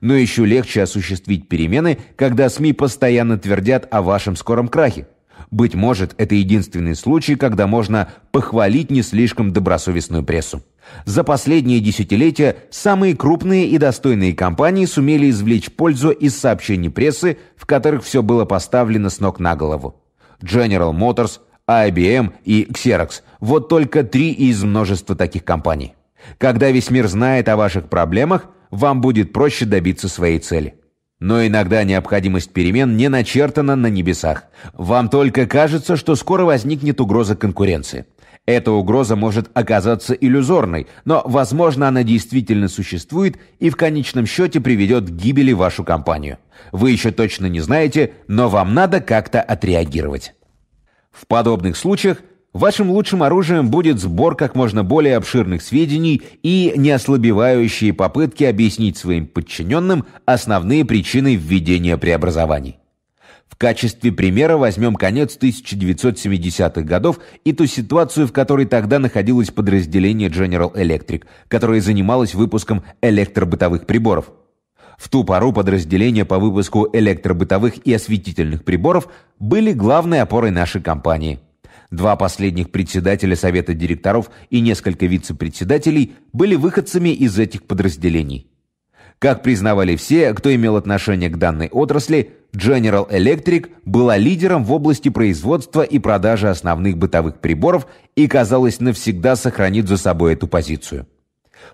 Но еще легче осуществить перемены, когда СМИ постоянно твердят о вашем скором крахе. Быть может, это единственный случай, когда можно похвалить не слишком добросовестную прессу. За последние десятилетия самые крупные и достойные компании сумели извлечь пользу из сообщений прессы, в которых все было поставлено с ног на голову. General Motors, IBM а и Xerox – вот только три из множества таких компаний. Когда весь мир знает о ваших проблемах, вам будет проще добиться своей цели. Но иногда необходимость перемен не начертана на небесах. Вам только кажется, что скоро возникнет угроза конкуренции. Эта угроза может оказаться иллюзорной, но, возможно, она действительно существует и в конечном счете приведет к гибели вашу компанию. Вы еще точно не знаете, но вам надо как-то отреагировать. В подобных случаях Вашим лучшим оружием будет сбор как можно более обширных сведений и неослабевающие попытки объяснить своим подчиненным основные причины введения преобразований. В качестве примера возьмем конец 1970-х годов и ту ситуацию, в которой тогда находилось подразделение General Electric, которое занималось выпуском электробытовых приборов. В ту пору подразделения по выпуску электробытовых и осветительных приборов были главной опорой нашей компании – Два последних председателя Совета директоров и несколько вице-председателей были выходцами из этих подразделений. Как признавали все, кто имел отношение к данной отрасли, General Electric была лидером в области производства и продажи основных бытовых приборов и, казалось, навсегда сохранит за собой эту позицию.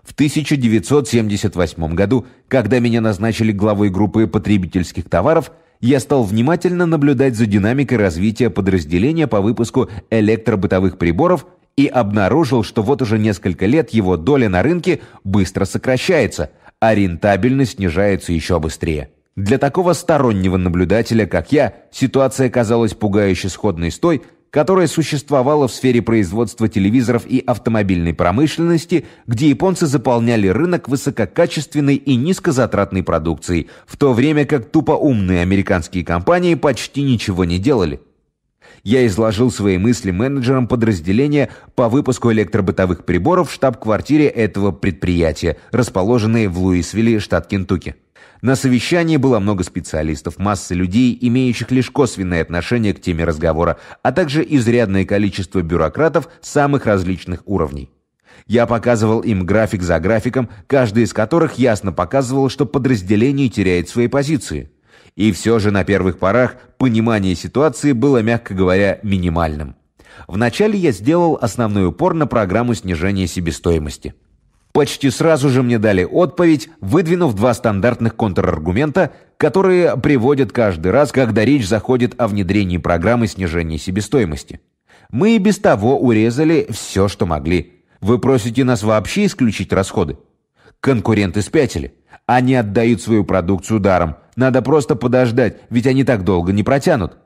В 1978 году, когда меня назначили главой группы потребительских товаров – я стал внимательно наблюдать за динамикой развития подразделения по выпуску электробытовых приборов и обнаружил, что вот уже несколько лет его доля на рынке быстро сокращается, а рентабельность снижается еще быстрее. Для такого стороннего наблюдателя, как я, ситуация казалась пугающе сходной с той, которая существовала в сфере производства телевизоров и автомобильной промышленности, где японцы заполняли рынок высококачественной и низкозатратной продукцией, в то время как тупоумные американские компании почти ничего не делали я изложил свои мысли менеджерам подразделения по выпуску электробытовых приборов в штаб-квартире этого предприятия, расположенной в Луисвилле, штат Кентукки. На совещании было много специалистов, масса людей, имеющих лишь косвенное отношение к теме разговора, а также изрядное количество бюрократов самых различных уровней. Я показывал им график за графиком, каждый из которых ясно показывал, что подразделение теряет свои позиции – и все же на первых порах понимание ситуации было, мягко говоря, минимальным. Вначале я сделал основной упор на программу снижения себестоимости. Почти сразу же мне дали отповедь, выдвинув два стандартных контраргумента, которые приводят каждый раз, когда речь заходит о внедрении программы снижения себестоимости. Мы и без того урезали все, что могли. Вы просите нас вообще исключить расходы? Конкуренты спятили. Они отдают свою продукцию даром. Надо просто подождать, ведь они так долго не протянут.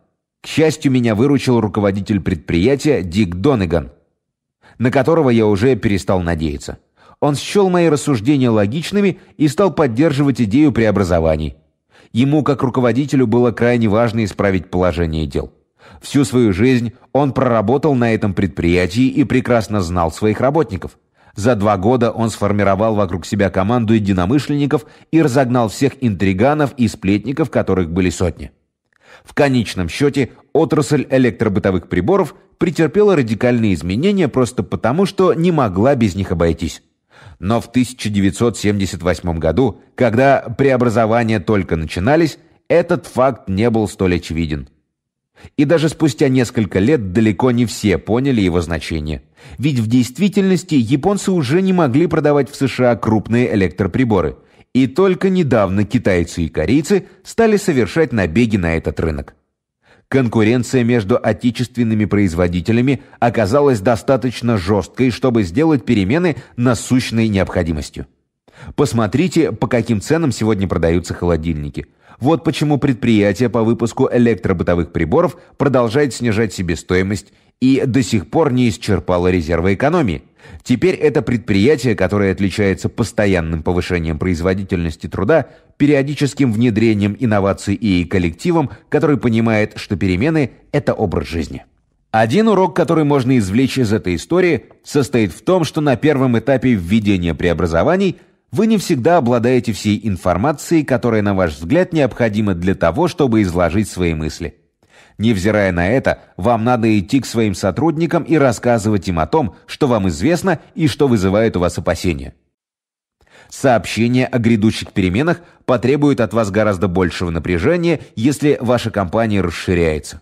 К счастью, меня выручил руководитель предприятия Дик Донеган, на которого я уже перестал надеяться. Он счел мои рассуждения логичными и стал поддерживать идею преобразований. Ему, как руководителю, было крайне важно исправить положение дел. Всю свою жизнь он проработал на этом предприятии и прекрасно знал своих работников – за два года он сформировал вокруг себя команду единомышленников и разогнал всех интриганов и сплетников, которых были сотни. В конечном счете отрасль электробытовых приборов претерпела радикальные изменения просто потому, что не могла без них обойтись. Но в 1978 году, когда преобразования только начинались, этот факт не был столь очевиден. И даже спустя несколько лет далеко не все поняли его значение. Ведь в действительности японцы уже не могли продавать в США крупные электроприборы. И только недавно китайцы и корейцы стали совершать набеги на этот рынок. Конкуренция между отечественными производителями оказалась достаточно жесткой, чтобы сделать перемены насущной необходимостью. Посмотрите, по каким ценам сегодня продаются холодильники. Вот почему предприятие по выпуску электробытовых приборов продолжает снижать себестоимость и до сих пор не исчерпало резервы экономии. Теперь это предприятие, которое отличается постоянным повышением производительности труда, периодическим внедрением инноваций и коллективом, который понимает, что перемены – это образ жизни. Один урок, который можно извлечь из этой истории, состоит в том, что на первом этапе введения преобразований – вы не всегда обладаете всей информацией, которая, на ваш взгляд, необходима для того, чтобы изложить свои мысли. Невзирая на это, вам надо идти к своим сотрудникам и рассказывать им о том, что вам известно и что вызывает у вас опасения. Сообщение о грядущих переменах потребует от вас гораздо большего напряжения, если ваша компания расширяется.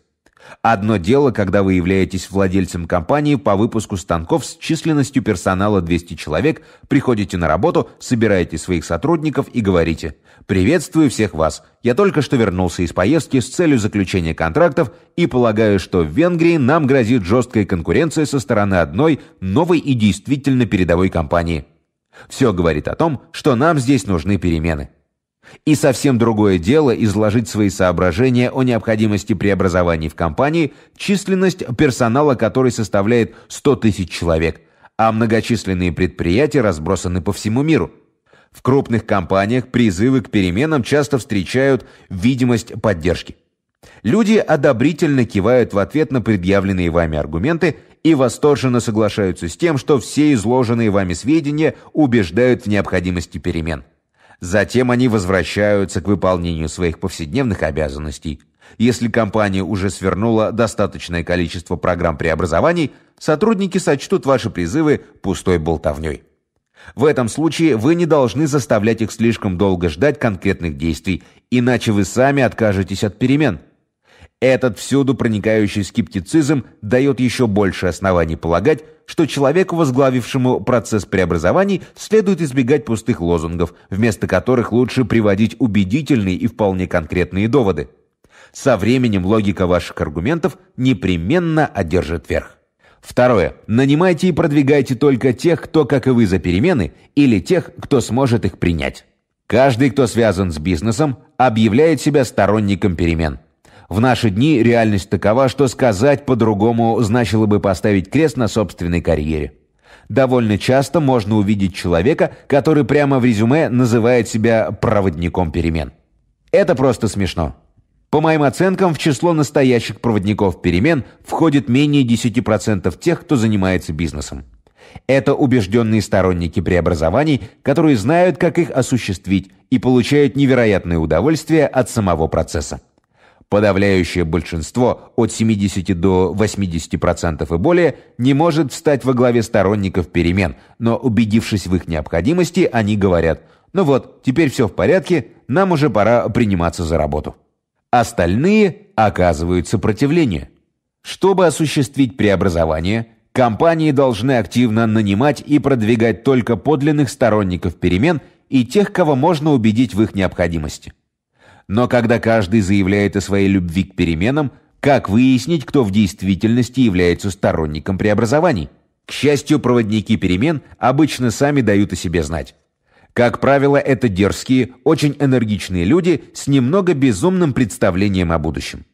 Одно дело, когда вы являетесь владельцем компании по выпуску станков с численностью персонала 200 человек, приходите на работу, собираете своих сотрудников и говорите «Приветствую всех вас. Я только что вернулся из поездки с целью заключения контрактов и полагаю, что в Венгрии нам грозит жесткая конкуренция со стороны одной новой и действительно передовой компании». Все говорит о том, что нам здесь нужны перемены. И совсем другое дело изложить свои соображения о необходимости преобразований в компании, численность персонала которой составляет 100 тысяч человек, а многочисленные предприятия разбросаны по всему миру. В крупных компаниях призывы к переменам часто встречают видимость поддержки. Люди одобрительно кивают в ответ на предъявленные вами аргументы и восторженно соглашаются с тем, что все изложенные вами сведения убеждают в необходимости перемен. Затем они возвращаются к выполнению своих повседневных обязанностей. Если компания уже свернула достаточное количество программ преобразований, сотрудники сочтут ваши призывы пустой болтовней. В этом случае вы не должны заставлять их слишком долго ждать конкретных действий, иначе вы сами откажетесь от перемен. Этот всюду проникающий скептицизм дает еще больше оснований полагать, что человеку, возглавившему процесс преобразований, следует избегать пустых лозунгов, вместо которых лучше приводить убедительные и вполне конкретные доводы. Со временем логика ваших аргументов непременно одержит верх. Второе. Нанимайте и продвигайте только тех, кто, как и вы, за перемены, или тех, кто сможет их принять. Каждый, кто связан с бизнесом, объявляет себя сторонником перемен. В наши дни реальность такова, что сказать по-другому значило бы поставить крест на собственной карьере. Довольно часто можно увидеть человека, который прямо в резюме называет себя проводником перемен. Это просто смешно. По моим оценкам, в число настоящих проводников перемен входит менее 10% тех, кто занимается бизнесом. Это убежденные сторонники преобразований, которые знают, как их осуществить, и получают невероятное удовольствие от самого процесса. Подавляющее большинство, от 70 до 80% и более, не может встать во главе сторонников перемен, но убедившись в их необходимости, они говорят «Ну вот, теперь все в порядке, нам уже пора приниматься за работу». Остальные оказывают сопротивление. Чтобы осуществить преобразование, компании должны активно нанимать и продвигать только подлинных сторонников перемен и тех, кого можно убедить в их необходимости. Но когда каждый заявляет о своей любви к переменам, как выяснить, кто в действительности является сторонником преобразований? К счастью, проводники перемен обычно сами дают о себе знать. Как правило, это дерзкие, очень энергичные люди с немного безумным представлением о будущем.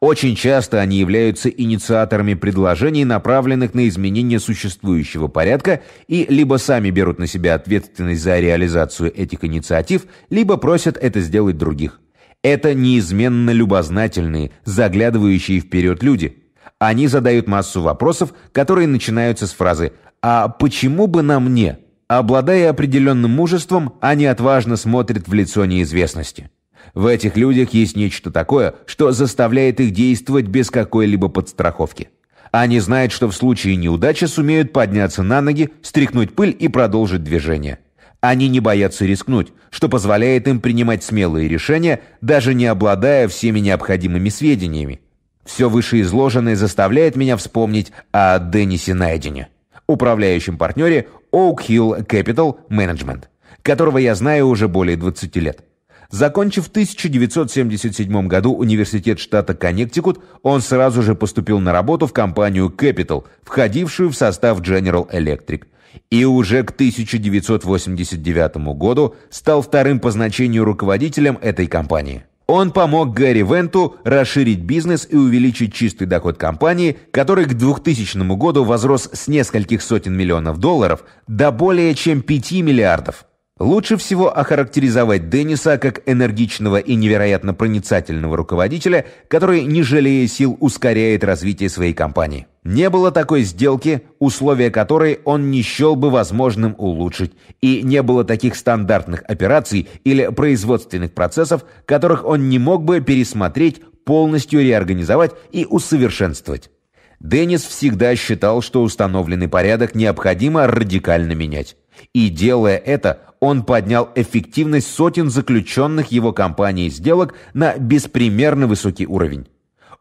Очень часто они являются инициаторами предложений, направленных на изменение существующего порядка, и либо сами берут на себя ответственность за реализацию этих инициатив, либо просят это сделать других. Это неизменно любознательные, заглядывающие вперед люди. Они задают массу вопросов, которые начинаются с фразы «А почему бы нам не?». Обладая определенным мужеством, они отважно смотрят в лицо неизвестности. В этих людях есть нечто такое, что заставляет их действовать без какой-либо подстраховки. Они знают, что в случае неудачи сумеют подняться на ноги, стряхнуть пыль и продолжить движение. Они не боятся рискнуть, что позволяет им принимать смелые решения, даже не обладая всеми необходимыми сведениями. Все вышеизложенное заставляет меня вспомнить о Деннисе Найдене, управляющем партнере Oak Hill Capital Management, которого я знаю уже более 20 лет. Закончив в 1977 году университет штата Коннектикут, он сразу же поступил на работу в компанию Capital, входившую в состав General Electric и уже к 1989 году стал вторым по значению руководителем этой компании. Он помог Гэри Венту расширить бизнес и увеличить чистый доход компании, который к 2000 году возрос с нескольких сотен миллионов долларов до более чем 5 миллиардов. Лучше всего охарактеризовать Денниса как энергичного и невероятно проницательного руководителя, который, не жалея сил, ускоряет развитие своей компании. Не было такой сделки, условия которой он не счел бы возможным улучшить, и не было таких стандартных операций или производственных процессов, которых он не мог бы пересмотреть, полностью реорганизовать и усовершенствовать. Деннис всегда считал, что установленный порядок необходимо радикально менять. И делая это, он поднял эффективность сотен заключенных его компанией сделок на беспримерно высокий уровень.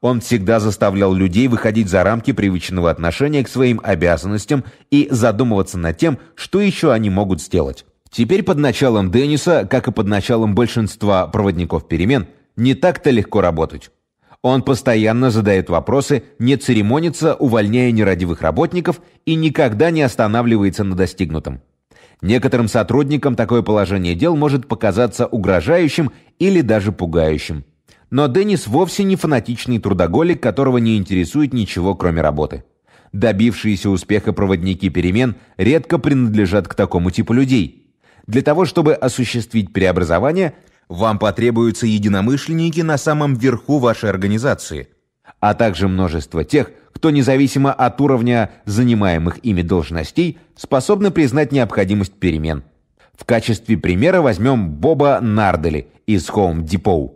Он всегда заставлял людей выходить за рамки привычного отношения к своим обязанностям и задумываться над тем, что еще они могут сделать. Теперь под началом Денниса, как и под началом большинства проводников перемен, не так-то легко работать. Он постоянно задает вопросы, не церемонится, увольняя нерадивых работников и никогда не останавливается на достигнутом. Некоторым сотрудникам такое положение дел может показаться угрожающим или даже пугающим. Но Деннис вовсе не фанатичный трудоголик, которого не интересует ничего, кроме работы. Добившиеся успеха проводники перемен редко принадлежат к такому типу людей. Для того, чтобы осуществить преобразование, вам потребуются единомышленники на самом верху вашей организации, а также множество тех, кто независимо от уровня занимаемых ими должностей способны признать необходимость перемен. В качестве примера возьмем Боба Нардели из Home Depot.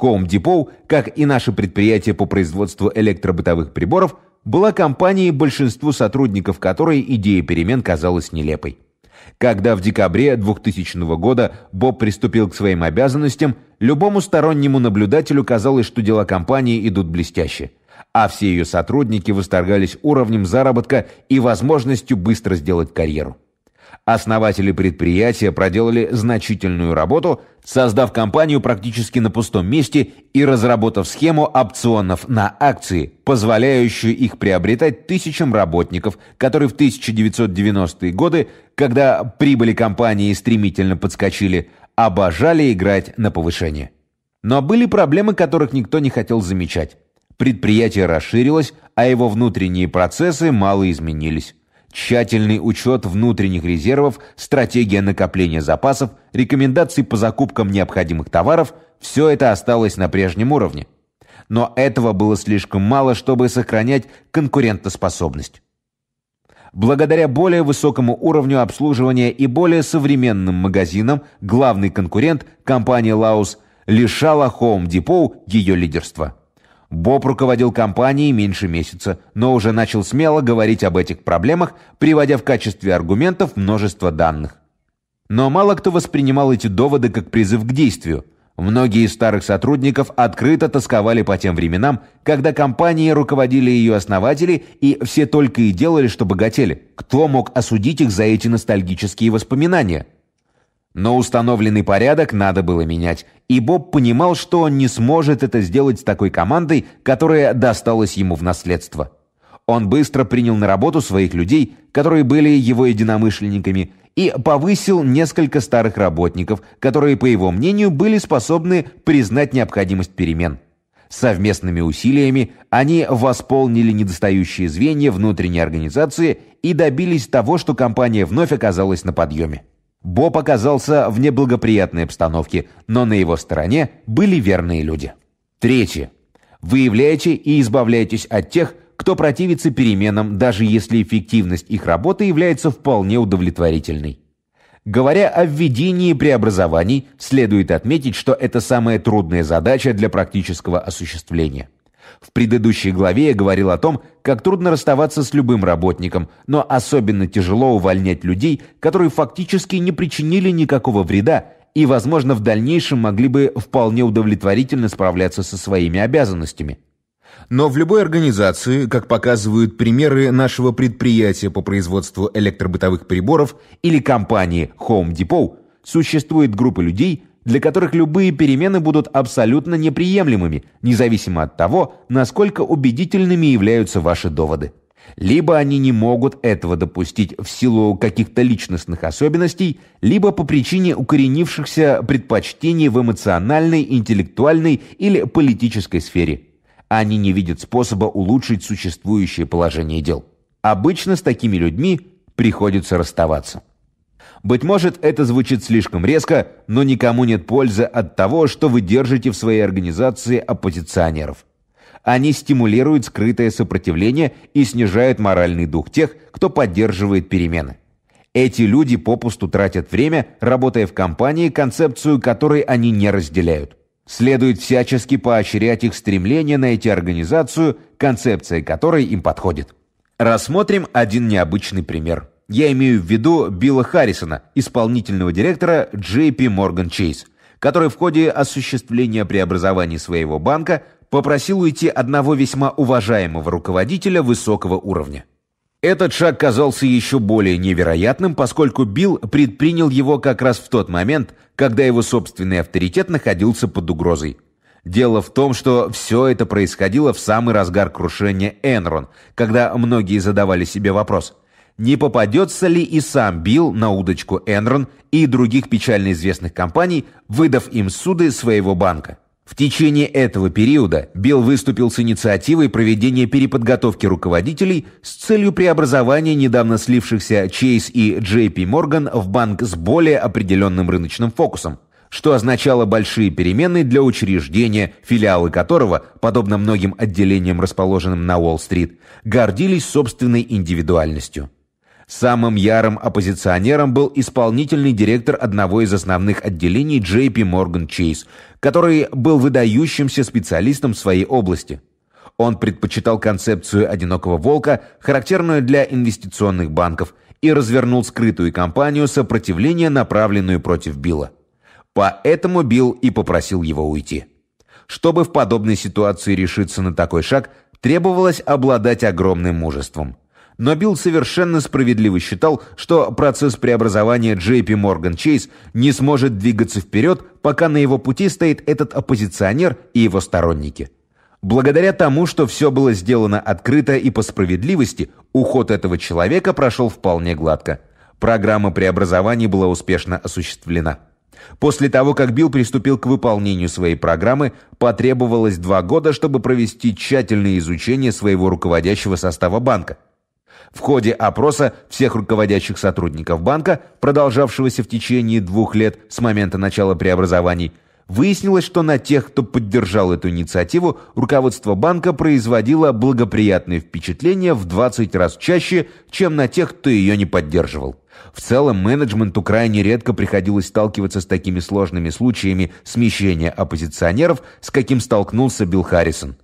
Home Depot, как и наше предприятие по производству электробытовых приборов, была компанией, большинству сотрудников которой идея перемен казалась нелепой. Когда в декабре 2000 года Боб приступил к своим обязанностям, любому стороннему наблюдателю казалось, что дела компании идут блестяще, а все ее сотрудники восторгались уровнем заработка и возможностью быстро сделать карьеру. Основатели предприятия проделали значительную работу, создав компанию практически на пустом месте и разработав схему опционов на акции, позволяющую их приобретать тысячам работников, которые в 1990-е годы, когда прибыли компании стремительно подскочили, обожали играть на повышение. Но были проблемы, которых никто не хотел замечать. Предприятие расширилось, а его внутренние процессы мало изменились тщательный учет внутренних резервов, стратегия накопления запасов, рекомендации по закупкам необходимых товаров – все это осталось на прежнем уровне. Но этого было слишком мало, чтобы сохранять конкурентоспособность. Благодаря более высокому уровню обслуживания и более современным магазинам главный конкурент, компания Laos, лишала Home Depot ее лидерства. Боб руководил компанией меньше месяца, но уже начал смело говорить об этих проблемах, приводя в качестве аргументов множество данных. Но мало кто воспринимал эти доводы как призыв к действию. Многие из старых сотрудников открыто тосковали по тем временам, когда компании руководили ее основатели, и все только и делали, что богатели. Кто мог осудить их за эти ностальгические воспоминания? Но установленный порядок надо было менять, и Боб понимал, что он не сможет это сделать с такой командой, которая досталась ему в наследство. Он быстро принял на работу своих людей, которые были его единомышленниками, и повысил несколько старых работников, которые, по его мнению, были способны признать необходимость перемен. Совместными усилиями они восполнили недостающие звенья внутренней организации и добились того, что компания вновь оказалась на подъеме. Боб оказался в неблагоприятной обстановке, но на его стороне были верные люди. Третье. Выявляйте и избавляйтесь от тех, кто противится переменам, даже если эффективность их работы является вполне удовлетворительной. Говоря о введении преобразований, следует отметить, что это самая трудная задача для практического осуществления. В предыдущей главе я говорил о том, как трудно расставаться с любым работником, но особенно тяжело увольнять людей, которые фактически не причинили никакого вреда и, возможно, в дальнейшем могли бы вполне удовлетворительно справляться со своими обязанностями. Но в любой организации, как показывают примеры нашего предприятия по производству электробытовых приборов или компании Home Depot, существует группа людей, для которых любые перемены будут абсолютно неприемлемыми, независимо от того, насколько убедительными являются ваши доводы. Либо они не могут этого допустить в силу каких-то личностных особенностей, либо по причине укоренившихся предпочтений в эмоциональной, интеллектуальной или политической сфере. Они не видят способа улучшить существующее положение дел. Обычно с такими людьми приходится расставаться. Быть может, это звучит слишком резко, но никому нет пользы от того, что вы держите в своей организации оппозиционеров. Они стимулируют скрытое сопротивление и снижают моральный дух тех, кто поддерживает перемены. Эти люди попусту тратят время, работая в компании, концепцию которой они не разделяют. Следует всячески поощрять их стремление найти организацию, концепция которой им подходит. Рассмотрим один необычный пример. Я имею в виду Билла Харрисона, исполнительного директора JP Morgan Chase, который в ходе осуществления преобразований своего банка попросил уйти одного весьма уважаемого руководителя высокого уровня. Этот шаг казался еще более невероятным, поскольку Билл предпринял его как раз в тот момент, когда его собственный авторитет находился под угрозой. Дело в том, что все это происходило в самый разгар крушения Энрон, когда многие задавали себе вопрос, не попадется ли и сам Билл на удочку Энрон и других печально известных компаний, выдав им суды своего банка. В течение этого периода Билл выступил с инициативой проведения переподготовки руководителей с целью преобразования недавно слившихся Chase и J.P. Morgan в банк с более определенным рыночным фокусом, что означало большие перемены для учреждения, филиалы которого, подобно многим отделениям, расположенным на Уолл-стрит, гордились собственной индивидуальностью. Самым ярым оппозиционером был исполнительный директор одного из основных отделений JP Morgan Chase, который был выдающимся специалистом в своей области. Он предпочитал концепцию «одинокого волка», характерную для инвестиционных банков, и развернул скрытую кампанию сопротивления, направленную против Билла. Поэтому Билл и попросил его уйти. Чтобы в подобной ситуации решиться на такой шаг, требовалось обладать огромным мужеством – но Билл совершенно справедливо считал, что процесс преобразования JP Morgan Chase не сможет двигаться вперед, пока на его пути стоит этот оппозиционер и его сторонники. Благодаря тому, что все было сделано открыто и по справедливости, уход этого человека прошел вполне гладко. Программа преобразований была успешно осуществлена. После того, как Билл приступил к выполнению своей программы, потребовалось два года, чтобы провести тщательное изучение своего руководящего состава банка. В ходе опроса всех руководящих сотрудников банка, продолжавшегося в течение двух лет с момента начала преобразований, выяснилось, что на тех, кто поддержал эту инициативу, руководство банка производило благоприятные впечатления в 20 раз чаще, чем на тех, кто ее не поддерживал. В целом, менеджменту крайне редко приходилось сталкиваться с такими сложными случаями смещения оппозиционеров, с каким столкнулся Билл Харрисон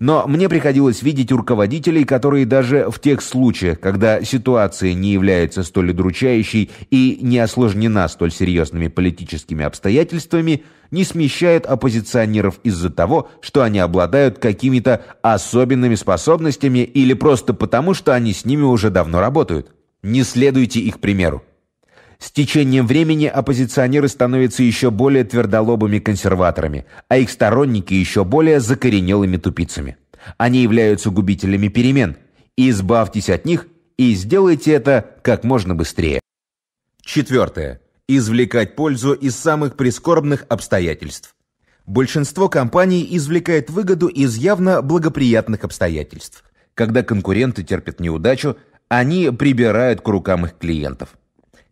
но мне приходилось видеть руководителей, которые даже в тех случаях, когда ситуация не является столь удручающей и не осложнена столь серьезными политическими обстоятельствами, не смещают оппозиционеров из-за того, что они обладают какими-то особенными способностями или просто потому, что они с ними уже давно работают. Не следуйте их примеру. С течением времени оппозиционеры становятся еще более твердолобыми консерваторами, а их сторонники еще более закоренелыми тупицами. Они являются губителями перемен. избавьтесь от них и сделайте это как можно быстрее. Четвертое. Извлекать пользу из самых прискорбных обстоятельств. Большинство компаний извлекает выгоду из явно благоприятных обстоятельств. Когда конкуренты терпят неудачу, они прибирают к рукам их клиентов.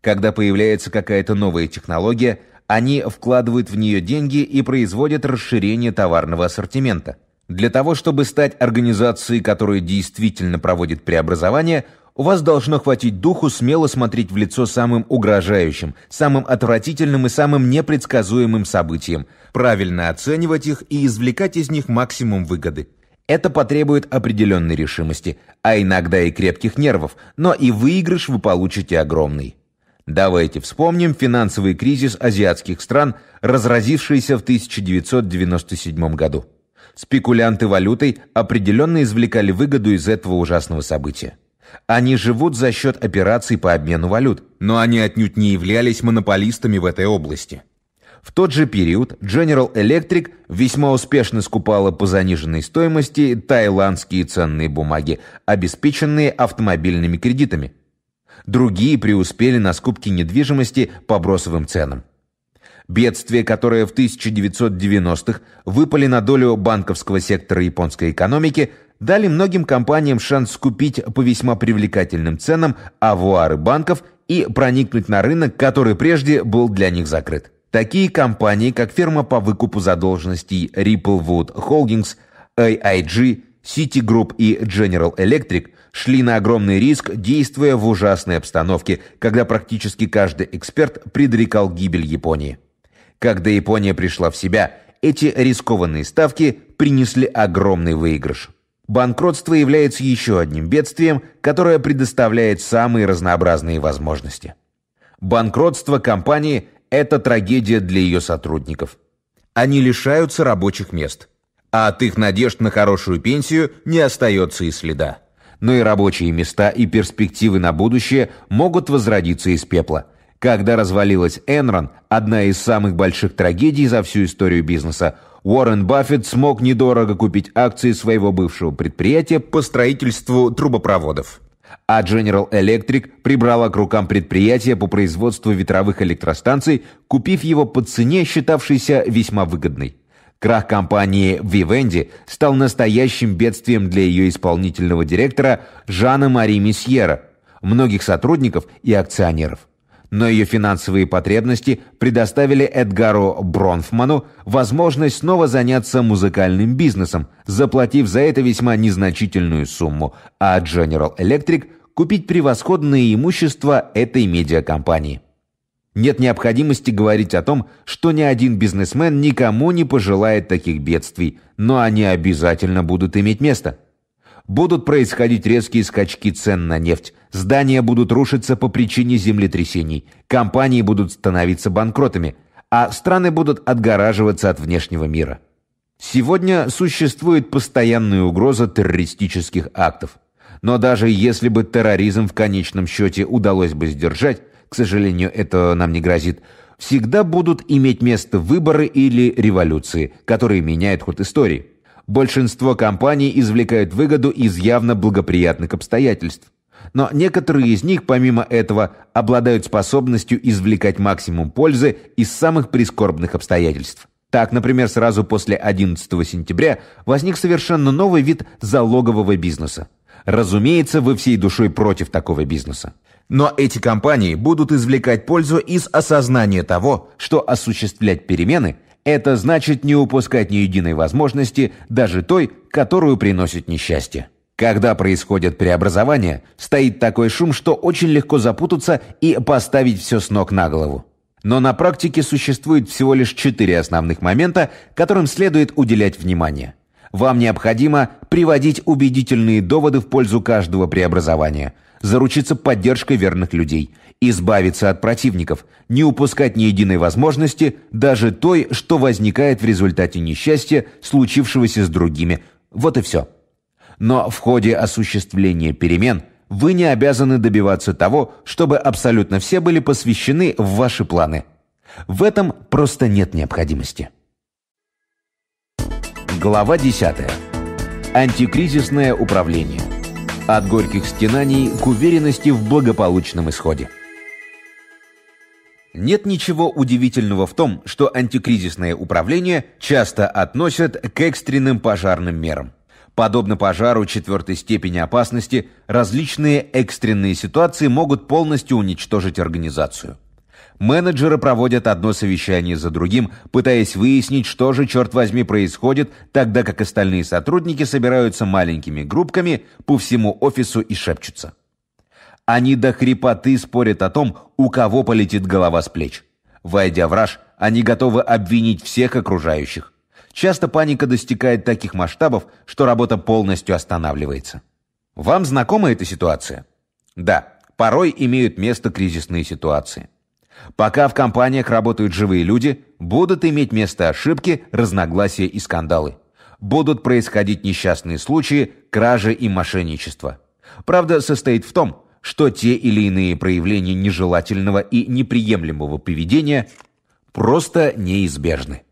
Когда появляется какая-то новая технология, они вкладывают в нее деньги и производят расширение товарного ассортимента. Для того, чтобы стать организацией, которая действительно проводит преобразование, у вас должно хватить духу смело смотреть в лицо самым угрожающим, самым отвратительным и самым непредсказуемым событиям, правильно оценивать их и извлекать из них максимум выгоды. Это потребует определенной решимости, а иногда и крепких нервов, но и выигрыш вы получите огромный. Давайте вспомним финансовый кризис азиатских стран, разразившийся в 1997 году. Спекулянты валютой определенно извлекали выгоду из этого ужасного события. Они живут за счет операций по обмену валют, но они отнюдь не являлись монополистами в этой области. В тот же период General Electric весьма успешно скупала по заниженной стоимости таиландские ценные бумаги, обеспеченные автомобильными кредитами – Другие преуспели на скупке недвижимости по бросовым ценам. Бедствие, которое в 1990-х выпали на долю банковского сектора японской экономики, дали многим компаниям шанс скупить по весьма привлекательным ценам авуары банков и проникнуть на рынок, который прежде был для них закрыт. Такие компании, как фирма по выкупу задолженностей Ripplewood Holdings, AIG, Citigroup и General Electric – шли на огромный риск, действуя в ужасной обстановке, когда практически каждый эксперт предрекал гибель Японии. Когда Япония пришла в себя, эти рискованные ставки принесли огромный выигрыш. Банкротство является еще одним бедствием, которое предоставляет самые разнообразные возможности. Банкротство компании – это трагедия для ее сотрудников. Они лишаются рабочих мест, а от их надежд на хорошую пенсию не остается и следа но и рабочие места и перспективы на будущее могут возродиться из пепла. Когда развалилась Enron, одна из самых больших трагедий за всю историю бизнеса, Уоррен Баффет смог недорого купить акции своего бывшего предприятия по строительству трубопроводов а General Electric прибрала к рукам предприятие по производству ветровых электростанций, купив его по цене, считавшейся весьма выгодной. Крах компании Vivendi стал настоящим бедствием для ее исполнительного директора Жана Мари Месьера, многих сотрудников и акционеров. Но ее финансовые потребности предоставили Эдгару Бронфману возможность снова заняться музыкальным бизнесом, заплатив за это весьма незначительную сумму, а General Electric купить превосходное имущество этой медиакомпании. Нет необходимости говорить о том, что ни один бизнесмен никому не пожелает таких бедствий, но они обязательно будут иметь место. Будут происходить резкие скачки цен на нефть, здания будут рушиться по причине землетрясений, компании будут становиться банкротами, а страны будут отгораживаться от внешнего мира. Сегодня существует постоянная угроза террористических актов. Но даже если бы терроризм в конечном счете удалось бы сдержать, к сожалению, это нам не грозит, всегда будут иметь место выборы или революции, которые меняют ход истории. Большинство компаний извлекают выгоду из явно благоприятных обстоятельств. Но некоторые из них, помимо этого, обладают способностью извлекать максимум пользы из самых прискорбных обстоятельств. Так, например, сразу после 11 сентября возник совершенно новый вид залогового бизнеса. Разумеется, вы всей душой против такого бизнеса. Но эти компании будут извлекать пользу из осознания того, что осуществлять перемены – это значит не упускать ни единой возможности, даже той, которую приносит несчастье. Когда происходят преобразования, стоит такой шум, что очень легко запутаться и поставить все с ног на голову. Но на практике существует всего лишь четыре основных момента, которым следует уделять внимание. Вам необходимо приводить убедительные доводы в пользу каждого преобразования, заручиться поддержкой верных людей, избавиться от противников, не упускать ни единой возможности, даже той, что возникает в результате несчастья, случившегося с другими. Вот и все. Но в ходе осуществления перемен вы не обязаны добиваться того, чтобы абсолютно все были посвящены в ваши планы. В этом просто нет необходимости. Глава 10. Антикризисное управление. От горьких стенаний к уверенности в благополучном исходе. Нет ничего удивительного в том, что антикризисное управление часто относят к экстренным пожарным мерам. Подобно пожару четвертой степени опасности, различные экстренные ситуации могут полностью уничтожить организацию. Менеджеры проводят одно совещание за другим, пытаясь выяснить, что же, черт возьми, происходит, тогда как остальные сотрудники собираются маленькими группками по всему офису и шепчутся. Они до хрипоты спорят о том, у кого полетит голова с плеч. Войдя в раж, они готовы обвинить всех окружающих. Часто паника достигает таких масштабов, что работа полностью останавливается. Вам знакома эта ситуация? Да, порой имеют место кризисные ситуации. Пока в компаниях работают живые люди, будут иметь место ошибки, разногласия и скандалы. Будут происходить несчастные случаи, кражи и мошенничество. Правда состоит в том, что те или иные проявления нежелательного и неприемлемого поведения просто неизбежны.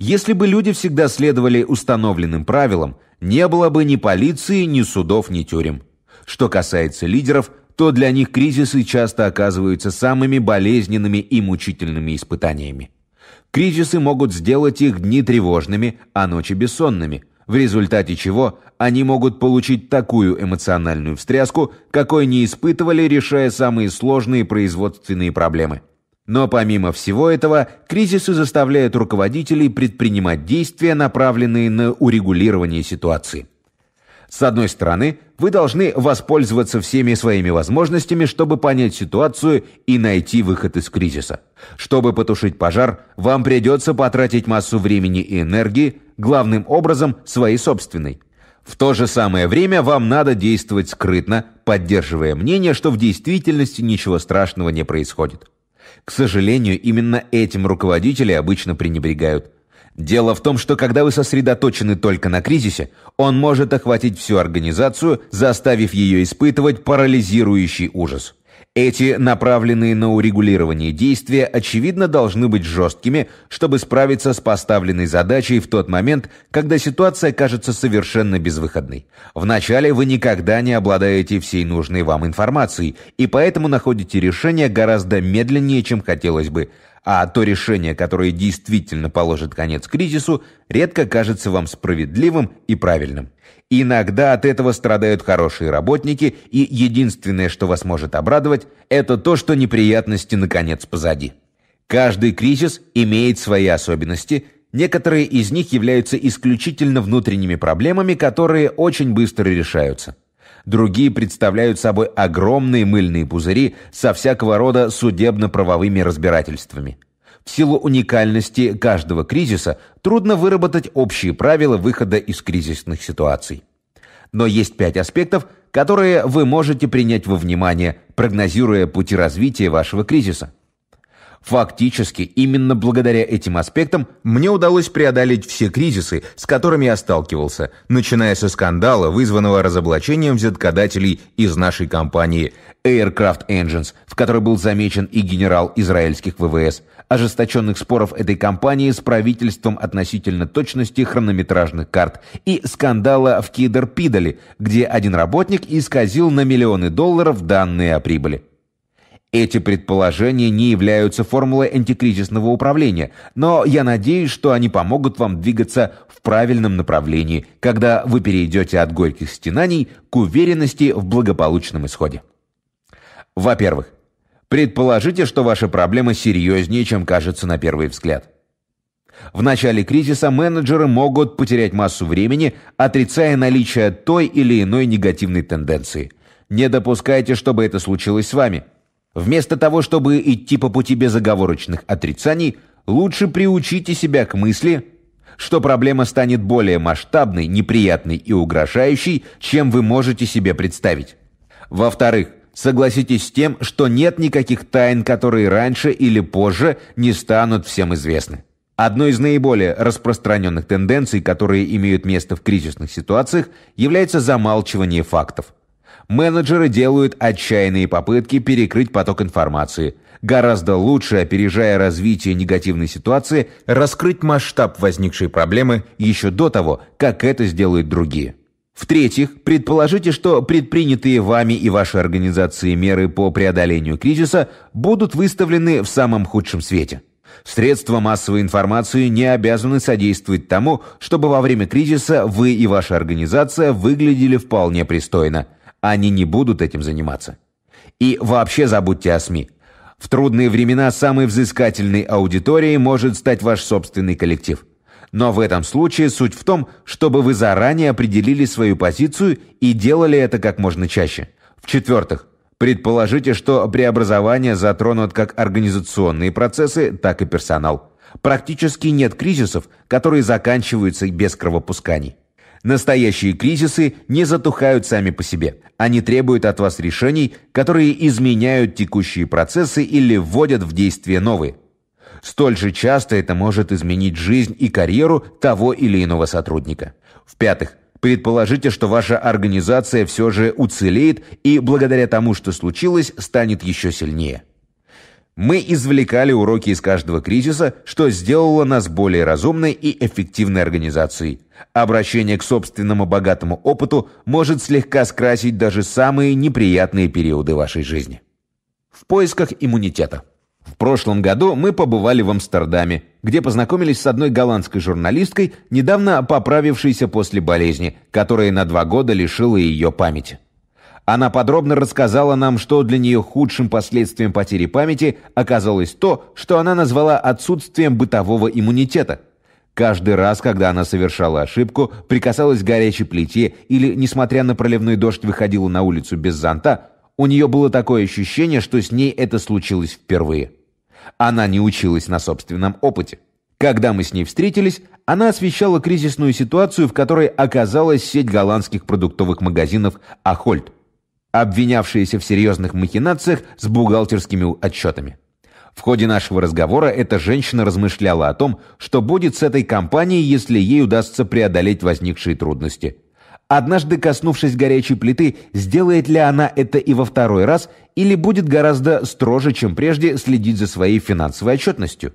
Если бы люди всегда следовали установленным правилам, не было бы ни полиции, ни судов, ни тюрем. Что касается лидеров, то для них кризисы часто оказываются самыми болезненными и мучительными испытаниями. Кризисы могут сделать их дни тревожными, а ночи бессонными, в результате чего они могут получить такую эмоциональную встряску, какой не испытывали, решая самые сложные производственные проблемы. Но помимо всего этого, кризисы заставляют руководителей предпринимать действия, направленные на урегулирование ситуации. С одной стороны, вы должны воспользоваться всеми своими возможностями, чтобы понять ситуацию и найти выход из кризиса. Чтобы потушить пожар, вам придется потратить массу времени и энергии, главным образом своей собственной. В то же самое время вам надо действовать скрытно, поддерживая мнение, что в действительности ничего страшного не происходит. К сожалению, именно этим руководители обычно пренебрегают – Дело в том, что когда вы сосредоточены только на кризисе, он может охватить всю организацию, заставив ее испытывать парализирующий ужас. Эти направленные на урегулирование действия, очевидно, должны быть жесткими, чтобы справиться с поставленной задачей в тот момент, когда ситуация кажется совершенно безвыходной. Вначале вы никогда не обладаете всей нужной вам информацией, и поэтому находите решение гораздо медленнее, чем хотелось бы – а то решение, которое действительно положит конец кризису, редко кажется вам справедливым и правильным. Иногда от этого страдают хорошие работники, и единственное, что вас может обрадовать, это то, что неприятности наконец позади. Каждый кризис имеет свои особенности – Некоторые из них являются исключительно внутренними проблемами, которые очень быстро решаются другие представляют собой огромные мыльные пузыри со всякого рода судебно-правовыми разбирательствами. В силу уникальности каждого кризиса трудно выработать общие правила выхода из кризисных ситуаций. Но есть пять аспектов, которые вы можете принять во внимание, прогнозируя пути развития вашего кризиса. Фактически, именно благодаря этим аспектам мне удалось преодолеть все кризисы, с которыми я сталкивался, начиная со скандала, вызванного разоблачением взяткодателей из нашей компании Aircraft Engines, в которой был замечен и генерал израильских ВВС, ожесточенных споров этой компании с правительством относительно точности хронометражных карт и скандала в Кидер-Пидале, где один работник исказил на миллионы долларов данные о прибыли. Эти предположения не являются формулой антикризисного управления, но я надеюсь, что они помогут вам двигаться в правильном направлении, когда вы перейдете от горьких стенаний к уверенности в благополучном исходе. Во-первых, предположите, что ваша проблема серьезнее, чем кажется на первый взгляд. В начале кризиса менеджеры могут потерять массу времени, отрицая наличие той или иной негативной тенденции. Не допускайте, чтобы это случилось с вами – Вместо того, чтобы идти по пути безоговорочных отрицаний, лучше приучите себя к мысли, что проблема станет более масштабной, неприятной и угрожающей, чем вы можете себе представить. Во-вторых, согласитесь с тем, что нет никаких тайн, которые раньше или позже не станут всем известны. Одной из наиболее распространенных тенденций, которые имеют место в кризисных ситуациях, является замалчивание фактов – Менеджеры делают отчаянные попытки перекрыть поток информации. Гораздо лучше, опережая развитие негативной ситуации, раскрыть масштаб возникшей проблемы еще до того, как это сделают другие. В-третьих, предположите, что предпринятые вами и вашей организации меры по преодолению кризиса будут выставлены в самом худшем свете. Средства массовой информации не обязаны содействовать тому, чтобы во время кризиса вы и ваша организация выглядели вполне пристойно. Они не будут этим заниматься. И вообще забудьте о СМИ. В трудные времена самой взыскательной аудиторией может стать ваш собственный коллектив. Но в этом случае суть в том, чтобы вы заранее определили свою позицию и делали это как можно чаще. В-четвертых, предположите, что преобразования затронут как организационные процессы, так и персонал. Практически нет кризисов, которые заканчиваются без кровопусканий. Настоящие кризисы не затухают сами по себе. Они требуют от вас решений, которые изменяют текущие процессы или вводят в действие новые. Столь же часто это может изменить жизнь и карьеру того или иного сотрудника. В-пятых, предположите, что ваша организация все же уцелеет и благодаря тому, что случилось, станет еще сильнее. Мы извлекали уроки из каждого кризиса, что сделало нас более разумной и эффективной организацией. Обращение к собственному богатому опыту может слегка скрасить даже самые неприятные периоды вашей жизни. В поисках иммунитета. В прошлом году мы побывали в Амстердаме, где познакомились с одной голландской журналисткой, недавно поправившейся после болезни, которая на два года лишила ее памяти. Она подробно рассказала нам, что для нее худшим последствием потери памяти оказалось то, что она назвала отсутствием бытового иммунитета. Каждый раз, когда она совершала ошибку, прикасалась к горячей плите или, несмотря на проливной дождь, выходила на улицу без зонта, у нее было такое ощущение, что с ней это случилось впервые. Она не училась на собственном опыте. Когда мы с ней встретились, она освещала кризисную ситуацию, в которой оказалась сеть голландских продуктовых магазинов «Ахольт» обвинявшиеся в серьезных махинациях с бухгалтерскими отчетами. В ходе нашего разговора эта женщина размышляла о том, что будет с этой компанией, если ей удастся преодолеть возникшие трудности. Однажды коснувшись горячей плиты, сделает ли она это и во второй раз, или будет гораздо строже, чем прежде, следить за своей финансовой отчетностью?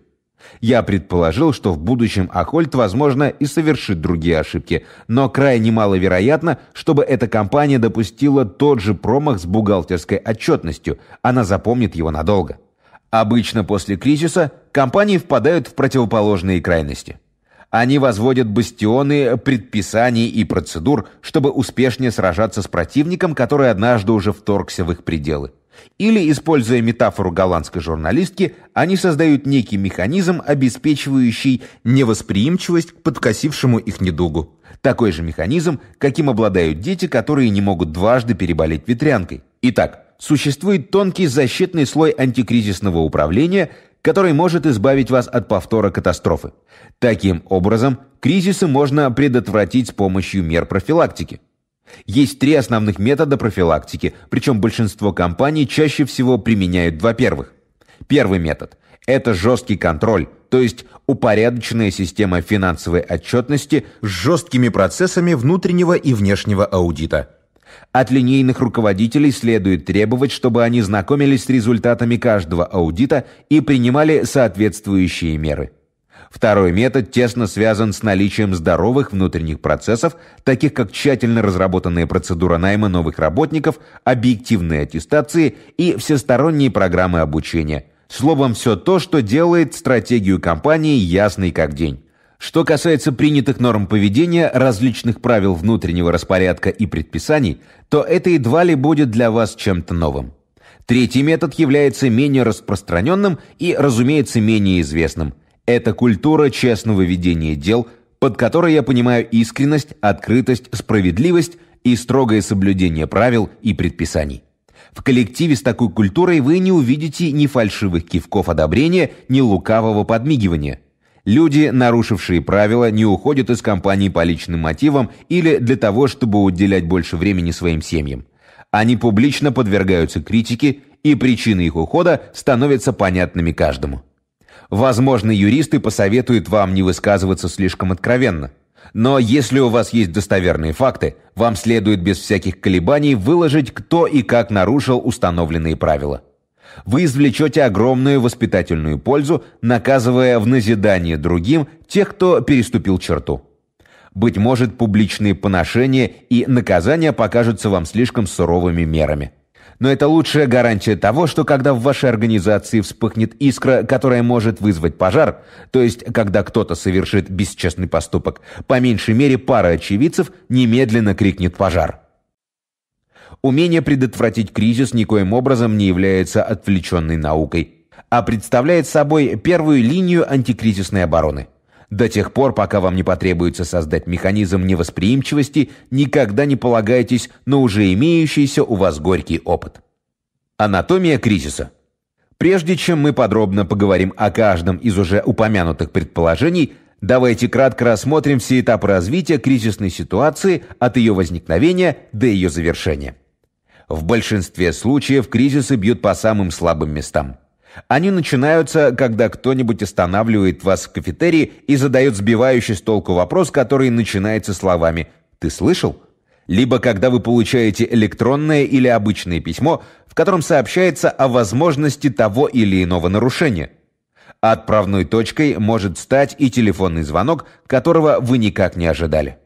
Я предположил, что в будущем Акольт, возможно, и совершит другие ошибки, но крайне маловероятно, чтобы эта компания допустила тот же промах с бухгалтерской отчетностью. Она запомнит его надолго. Обычно после кризиса компании впадают в противоположные крайности. Они возводят бастионы предписаний и процедур, чтобы успешнее сражаться с противником, который однажды уже вторгся в их пределы. Или, используя метафору голландской журналистки, они создают некий механизм, обеспечивающий невосприимчивость к подкосившему их недугу. Такой же механизм, каким обладают дети, которые не могут дважды переболеть ветрянкой. Итак, существует тонкий защитный слой антикризисного управления, который может избавить вас от повтора катастрофы. Таким образом, кризисы можно предотвратить с помощью мер профилактики. Есть три основных метода профилактики, причем большинство компаний чаще всего применяют два первых. Первый метод – это жесткий контроль, то есть упорядоченная система финансовой отчетности с жесткими процессами внутреннего и внешнего аудита. От линейных руководителей следует требовать, чтобы они знакомились с результатами каждого аудита и принимали соответствующие меры. Второй метод тесно связан с наличием здоровых внутренних процессов, таких как тщательно разработанная процедура найма новых работников, объективные аттестации и всесторонние программы обучения. Словом, все то, что делает стратегию компании ясной как день. Что касается принятых норм поведения, различных правил внутреннего распорядка и предписаний, то это едва ли будет для вас чем-то новым. Третий метод является менее распространенным и, разумеется, менее известным – это культура честного ведения дел, под которой я понимаю искренность, открытость, справедливость и строгое соблюдение правил и предписаний. В коллективе с такой культурой вы не увидите ни фальшивых кивков одобрения, ни лукавого подмигивания. Люди, нарушившие правила, не уходят из компании по личным мотивам или для того, чтобы уделять больше времени своим семьям. Они публично подвергаются критике, и причины их ухода становятся понятными каждому. Возможно, юристы посоветуют вам не высказываться слишком откровенно. Но если у вас есть достоверные факты, вам следует без всяких колебаний выложить, кто и как нарушил установленные правила. Вы извлечете огромную воспитательную пользу, наказывая в назидание другим тех, кто переступил черту. Быть может, публичные поношения и наказания покажутся вам слишком суровыми мерами но это лучшая гарантия того, что когда в вашей организации вспыхнет искра, которая может вызвать пожар, то есть когда кто-то совершит бесчестный поступок, по меньшей мере пара очевидцев немедленно крикнет «пожар». Умение предотвратить кризис никоим образом не является отвлеченной наукой, а представляет собой первую линию антикризисной обороны – до тех пор, пока вам не потребуется создать механизм невосприимчивости, никогда не полагайтесь на уже имеющийся у вас горький опыт. Анатомия кризиса. Прежде чем мы подробно поговорим о каждом из уже упомянутых предположений, давайте кратко рассмотрим все этапы развития кризисной ситуации от ее возникновения до ее завершения. В большинстве случаев кризисы бьют по самым слабым местам – они начинаются, когда кто-нибудь останавливает вас в кафетерии и задает сбивающий с толку вопрос, который начинается словами «Ты слышал?», либо когда вы получаете электронное или обычное письмо, в котором сообщается о возможности того или иного нарушения. Отправной точкой может стать и телефонный звонок, которого вы никак не ожидали.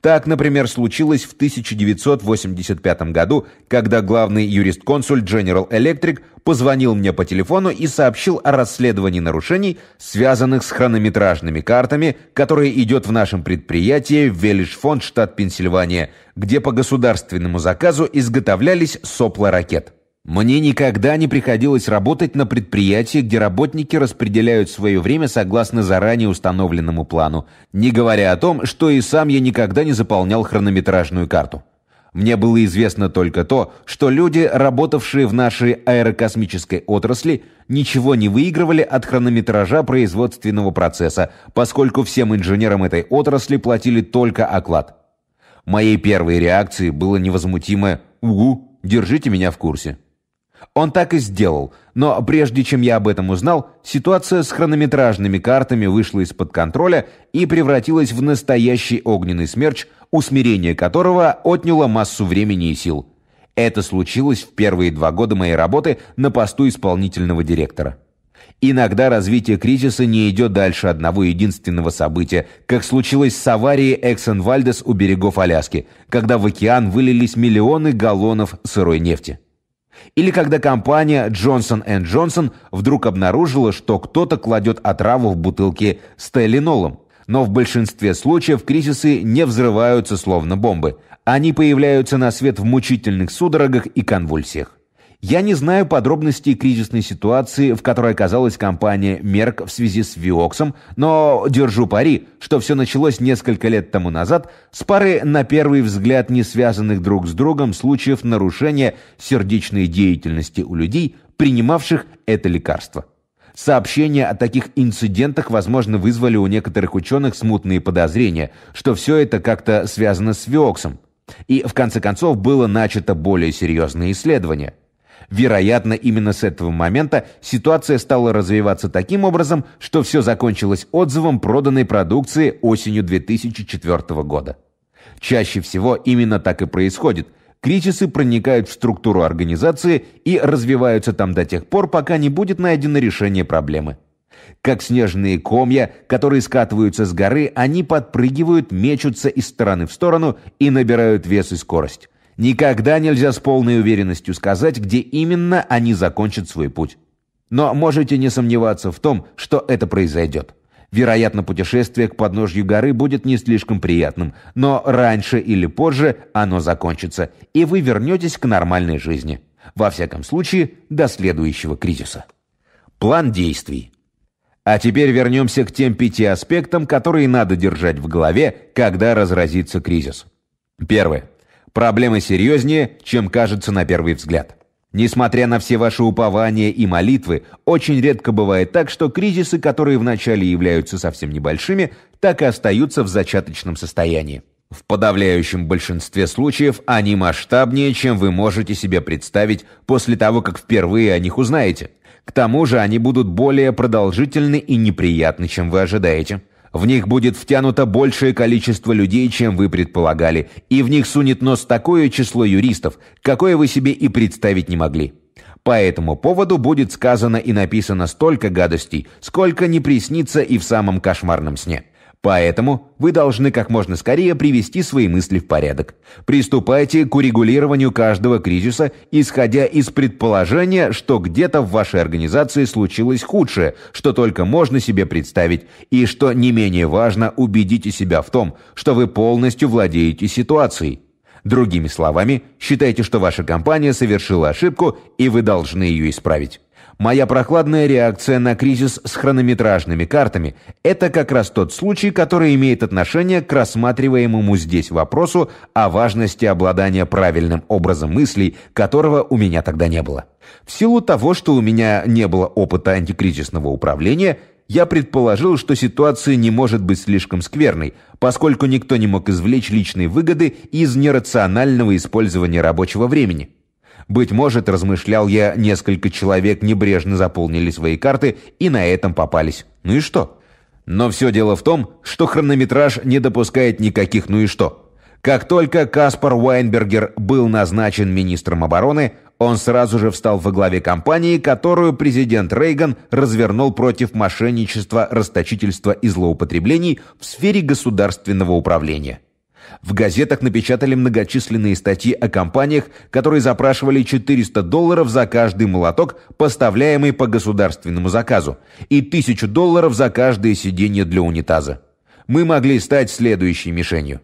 Так, например, случилось в 1985 году, когда главный юрист-консуль General Electric позвонил мне по телефону и сообщил о расследовании нарушений, связанных с хронометражными картами, которые идет в нашем предприятии в Велишфонд, штат Пенсильвания, где по государственному заказу изготовлялись сопла ракет. Мне никогда не приходилось работать на предприятии, где работники распределяют свое время согласно заранее установленному плану, не говоря о том, что и сам я никогда не заполнял хронометражную карту. Мне было известно только то, что люди, работавшие в нашей аэрокосмической отрасли, ничего не выигрывали от хронометража производственного процесса, поскольку всем инженерам этой отрасли платили только оклад. Моей первой реакцией было невозмутимое «Угу, держите меня в курсе». Он так и сделал, но прежде чем я об этом узнал, ситуация с хронометражными картами вышла из-под контроля и превратилась в настоящий огненный смерч, усмирение которого отняло массу времени и сил. Это случилось в первые два года моей работы на посту исполнительного директора. Иногда развитие кризиса не идет дальше одного единственного события, как случилось с аварией Эксен-Вальдес у берегов Аляски, когда в океан вылились миллионы галлонов сырой нефти. Или когда компания Johnson Johnson вдруг обнаружила, что кто-то кладет отраву в бутылки с теленолом. Но в большинстве случаев кризисы не взрываются словно бомбы. Они появляются на свет в мучительных судорогах и конвульсиях. Я не знаю подробностей кризисной ситуации, в которой оказалась компания Merck в связи с Виоксом, но держу пари, что все началось несколько лет тому назад с пары на первый взгляд не связанных друг с другом случаев нарушения сердечной деятельности у людей, принимавших это лекарство. Сообщения о таких инцидентах, возможно, вызвали у некоторых ученых смутные подозрения, что все это как-то связано с Виоксом. И, в конце концов, было начато более серьезное исследование – Вероятно, именно с этого момента ситуация стала развиваться таким образом, что все закончилось отзывом проданной продукции осенью 2004 года. Чаще всего именно так и происходит. Кризисы проникают в структуру организации и развиваются там до тех пор, пока не будет найдено решение проблемы. Как снежные комья, которые скатываются с горы, они подпрыгивают, мечутся из стороны в сторону и набирают вес и скорость. Никогда нельзя с полной уверенностью сказать, где именно они закончат свой путь. Но можете не сомневаться в том, что это произойдет. Вероятно, путешествие к подножью горы будет не слишком приятным, но раньше или позже оно закончится, и вы вернетесь к нормальной жизни. Во всяком случае, до следующего кризиса. План действий. А теперь вернемся к тем пяти аспектам, которые надо держать в голове, когда разразится кризис. Первое. Проблема серьезнее, чем кажется на первый взгляд. Несмотря на все ваши упования и молитвы, очень редко бывает так, что кризисы, которые вначале являются совсем небольшими, так и остаются в зачаточном состоянии. В подавляющем большинстве случаев они масштабнее, чем вы можете себе представить после того, как впервые о них узнаете. К тому же они будут более продолжительны и неприятны, чем вы ожидаете. В них будет втянуто большее количество людей, чем вы предполагали, и в них сунет нос такое число юристов, какое вы себе и представить не могли. По этому поводу будет сказано и написано столько гадостей, сколько не приснится и в самом кошмарном сне. Поэтому вы должны как можно скорее привести свои мысли в порядок. Приступайте к урегулированию каждого кризиса, исходя из предположения, что где-то в вашей организации случилось худшее, что только можно себе представить, и что не менее важно, убедите себя в том, что вы полностью владеете ситуацией. Другими словами, считайте, что ваша компания совершила ошибку, и вы должны ее исправить. Моя прохладная реакция на кризис с хронометражными картами – это как раз тот случай, который имеет отношение к рассматриваемому здесь вопросу о важности обладания правильным образом мыслей, которого у меня тогда не было. В силу того, что у меня не было опыта антикризисного управления – я предположил, что ситуация не может быть слишком скверной, поскольку никто не мог извлечь личные выгоды из нерационального использования рабочего времени. Быть может, размышлял я, несколько человек небрежно заполнили свои карты и на этом попались. Ну и что? Но все дело в том, что хронометраж не допускает никаких «ну и что». Как только Каспар Уайнбергер был назначен министром обороны, он сразу же встал во главе кампании, которую президент Рейган развернул против мошенничества, расточительства и злоупотреблений в сфере государственного управления. В газетах напечатали многочисленные статьи о компаниях, которые запрашивали 400 долларов за каждый молоток, поставляемый по государственному заказу, и 1000 долларов за каждое сиденье для унитаза. Мы могли стать следующей мишенью.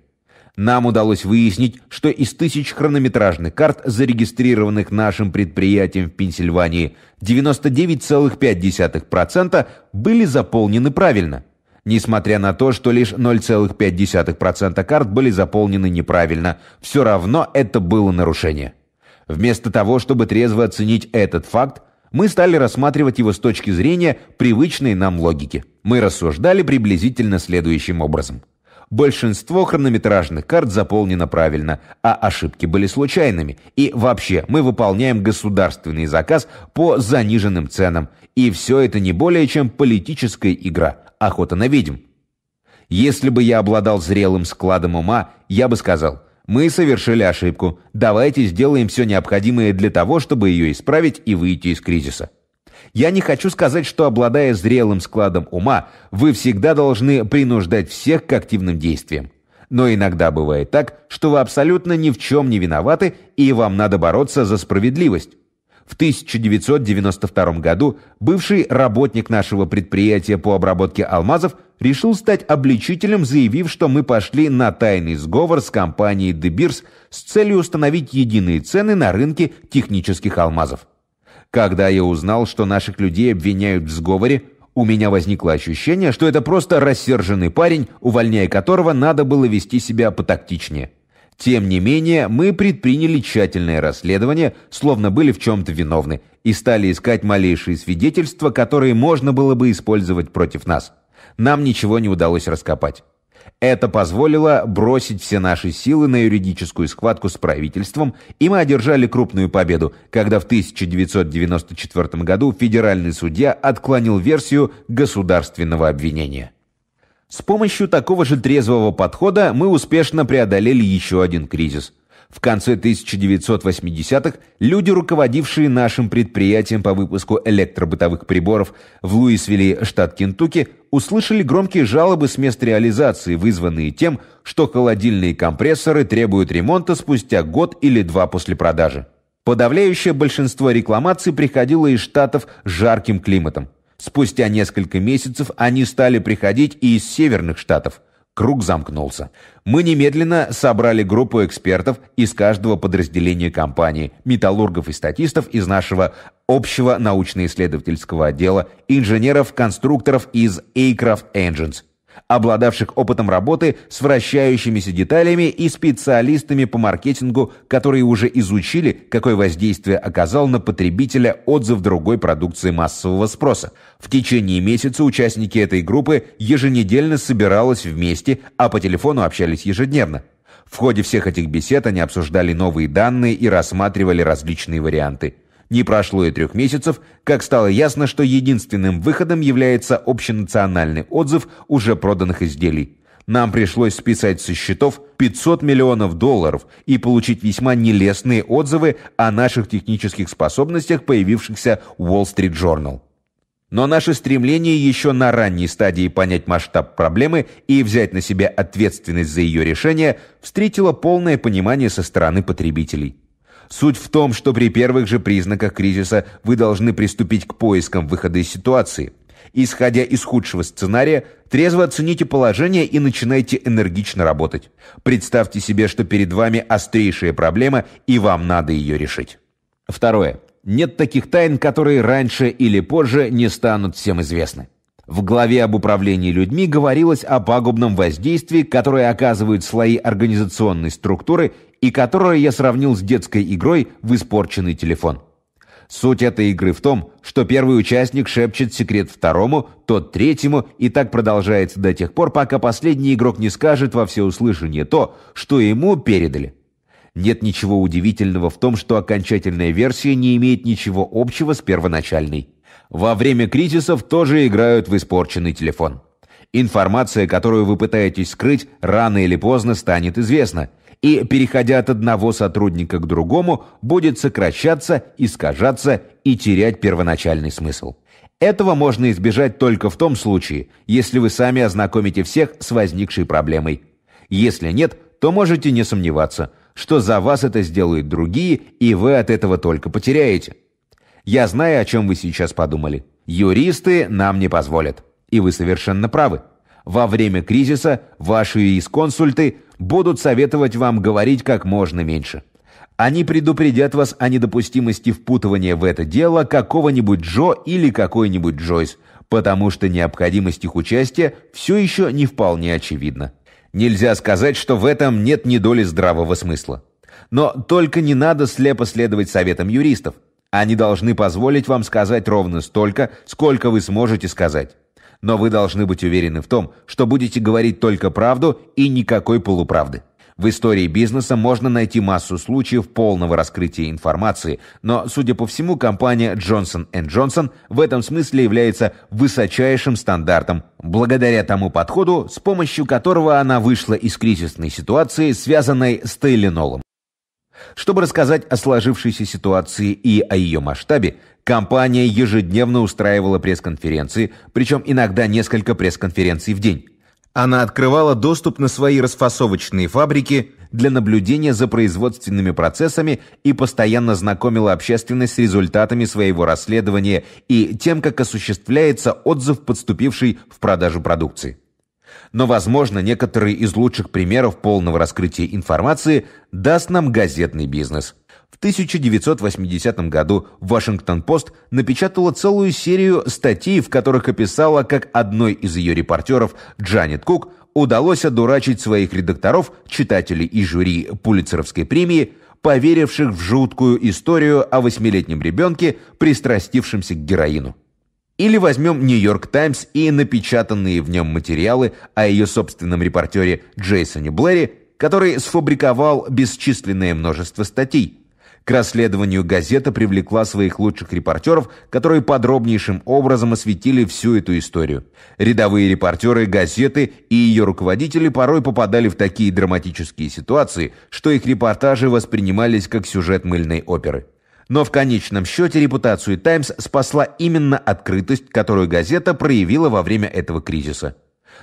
Нам удалось выяснить, что из тысяч хронометражных карт, зарегистрированных нашим предприятием в Пенсильвании, 99,5% были заполнены правильно – Несмотря на то, что лишь 0,5% карт были заполнены неправильно, все равно это было нарушение. Вместо того, чтобы трезво оценить этот факт, мы стали рассматривать его с точки зрения привычной нам логики. Мы рассуждали приблизительно следующим образом. Большинство хронометражных карт заполнено правильно, а ошибки были случайными. И вообще, мы выполняем государственный заказ по заниженным ценам. И все это не более чем политическая игра охота на ведьм. Если бы я обладал зрелым складом ума, я бы сказал, мы совершили ошибку, давайте сделаем все необходимое для того, чтобы ее исправить и выйти из кризиса. Я не хочу сказать, что, обладая зрелым складом ума, вы всегда должны принуждать всех к активным действиям. Но иногда бывает так, что вы абсолютно ни в чем не виноваты, и вам надо бороться за справедливость. В 1992 году бывший работник нашего предприятия по обработке алмазов решил стать обличителем, заявив, что мы пошли на тайный сговор с компанией De Beers с целью установить единые цены на рынке технических алмазов. Когда я узнал, что наших людей обвиняют в сговоре, у меня возникло ощущение, что это просто рассерженный парень, увольняя которого надо было вести себя потактичнее. Тем не менее, мы предприняли тщательное расследование, словно были в чем-то виновны, и стали искать малейшие свидетельства, которые можно было бы использовать против нас. Нам ничего не удалось раскопать. Это позволило бросить все наши силы на юридическую схватку с правительством, и мы одержали крупную победу, когда в 1994 году федеральный судья отклонил версию государственного обвинения. С помощью такого же трезвого подхода мы успешно преодолели еще один кризис. В конце 1980-х люди, руководившие нашим предприятием по выпуску электробытовых приборов в Луисвилле, штат Кентукки, услышали громкие жалобы с мест реализации, вызванные тем, что холодильные компрессоры требуют ремонта спустя год или два после продажи. Подавляющее большинство рекламаций приходило из штатов с жарким климатом. Спустя несколько месяцев они стали приходить и из северных штатов. Круг замкнулся. Мы немедленно собрали группу экспертов из каждого подразделения компании, металлургов и статистов из нашего общего научно-исследовательского отдела, инженеров-конструкторов из Aircraft Engines, обладавших опытом работы с вращающимися деталями и специалистами по маркетингу, которые уже изучили, какое воздействие оказал на потребителя отзыв другой продукции массового спроса. В течение месяца участники этой группы еженедельно собирались вместе, а по телефону общались ежедневно. В ходе всех этих бесед они обсуждали новые данные и рассматривали различные варианты. Не прошло и трех месяцев, как стало ясно, что единственным выходом является общенациональный отзыв уже проданных изделий. Нам пришлось списать со счетов 500 миллионов долларов и получить весьма нелестные отзывы о наших технических способностях, появившихся в Wall Street Journal. Но наше стремление еще на ранней стадии понять масштаб проблемы и взять на себя ответственность за ее решение встретило полное понимание со стороны потребителей. Суть в том, что при первых же признаках кризиса вы должны приступить к поискам выхода из ситуации. Исходя из худшего сценария, трезво оцените положение и начинайте энергично работать. Представьте себе, что перед вами острейшая проблема, и вам надо ее решить. Второе. Нет таких тайн, которые раньше или позже не станут всем известны. В главе об управлении людьми говорилось о пагубном воздействии, которое оказывают слои организационной структуры и которую я сравнил с детской игрой в испорченный телефон. Суть этой игры в том, что первый участник шепчет секрет второму, тот третьему, и так продолжается до тех пор, пока последний игрок не скажет во всеуслышание то, что ему передали. Нет ничего удивительного в том, что окончательная версия не имеет ничего общего с первоначальной. Во время кризисов тоже играют в испорченный телефон. Информация, которую вы пытаетесь скрыть, рано или поздно станет известна, и, переходя от одного сотрудника к другому, будет сокращаться, искажаться и терять первоначальный смысл. Этого можно избежать только в том случае, если вы сами ознакомите всех с возникшей проблемой. Если нет, то можете не сомневаться, что за вас это сделают другие, и вы от этого только потеряете. Я знаю, о чем вы сейчас подумали. Юристы нам не позволят. И вы совершенно правы. Во время кризиса ваши юрисконсульты – будут советовать вам говорить как можно меньше. Они предупредят вас о недопустимости впутывания в это дело какого-нибудь Джо или какой-нибудь Джойс, потому что необходимость их участия все еще не вполне очевидна. Нельзя сказать, что в этом нет ни доли здравого смысла. Но только не надо слепо следовать советам юристов. Они должны позволить вам сказать ровно столько, сколько вы сможете сказать но вы должны быть уверены в том, что будете говорить только правду и никакой полуправды. В истории бизнеса можно найти массу случаев полного раскрытия информации, но, судя по всему, компания Johnson Johnson в этом смысле является высочайшим стандартом, благодаря тому подходу, с помощью которого она вышла из кризисной ситуации, связанной с Тейленолом. Чтобы рассказать о сложившейся ситуации и о ее масштабе, Компания ежедневно устраивала пресс-конференции, причем иногда несколько пресс-конференций в день. Она открывала доступ на свои расфасовочные фабрики для наблюдения за производственными процессами и постоянно знакомила общественность с результатами своего расследования и тем, как осуществляется отзыв подступившей в продажу продукции. Но, возможно, некоторые из лучших примеров полного раскрытия информации даст нам газетный бизнес – в 1980 году «Вашингтон-Пост» напечатала целую серию статей, в которых описала, как одной из ее репортеров, Джанет Кук, удалось одурачить своих редакторов, читателей и жюри Пулитцеровской премии, поверивших в жуткую историю о восьмилетнем ребенке, пристрастившемся к героину. Или возьмем «Нью-Йорк Таймс» и напечатанные в нем материалы о ее собственном репортере Джейсоне Блэре, который сфабриковал бесчисленное множество статей – к расследованию газета привлекла своих лучших репортеров, которые подробнейшим образом осветили всю эту историю. Рядовые репортеры газеты и ее руководители порой попадали в такие драматические ситуации, что их репортажи воспринимались как сюжет мыльной оперы. Но в конечном счете репутацию «Таймс» спасла именно открытость, которую газета проявила во время этого кризиса.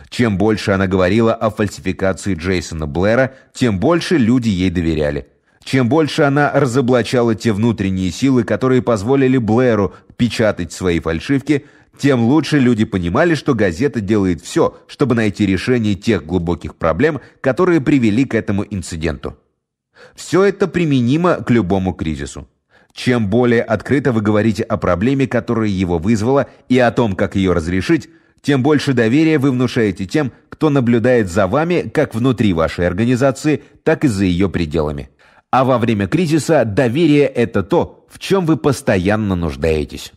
Чем больше она говорила о фальсификации Джейсона Блэра, тем больше люди ей доверяли – чем больше она разоблачала те внутренние силы, которые позволили Блэру печатать свои фальшивки, тем лучше люди понимали, что газета делает все, чтобы найти решение тех глубоких проблем, которые привели к этому инциденту. Все это применимо к любому кризису. Чем более открыто вы говорите о проблеме, которая его вызвала, и о том, как ее разрешить, тем больше доверия вы внушаете тем, кто наблюдает за вами как внутри вашей организации, так и за ее пределами. А во время кризиса доверие – это то, в чем вы постоянно нуждаетесь.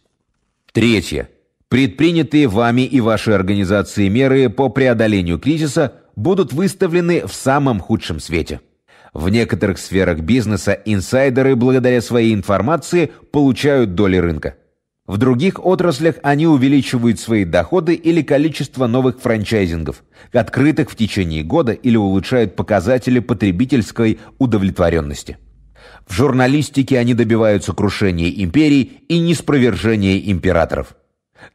Третье. Предпринятые вами и вашей организацией меры по преодолению кризиса будут выставлены в самом худшем свете. В некоторых сферах бизнеса инсайдеры благодаря своей информации получают доли рынка. В других отраслях они увеличивают свои доходы или количество новых франчайзингов, открытых в течение года или улучшают показатели потребительской удовлетворенности. В журналистике они добиваются крушения империй и неспровержения императоров.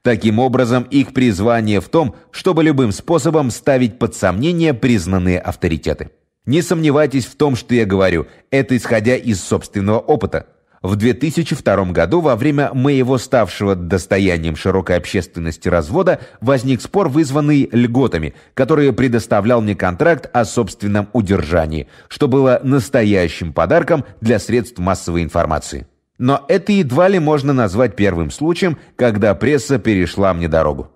Таким образом, их призвание в том, чтобы любым способом ставить под сомнение признанные авторитеты. Не сомневайтесь в том, что я говорю, это исходя из собственного опыта – в 2002 году во время моего ставшего достоянием широкой общественности развода возник спор, вызванный льготами, которые предоставлял мне контракт о собственном удержании, что было настоящим подарком для средств массовой информации. Но это едва ли можно назвать первым случаем, когда пресса перешла мне дорогу.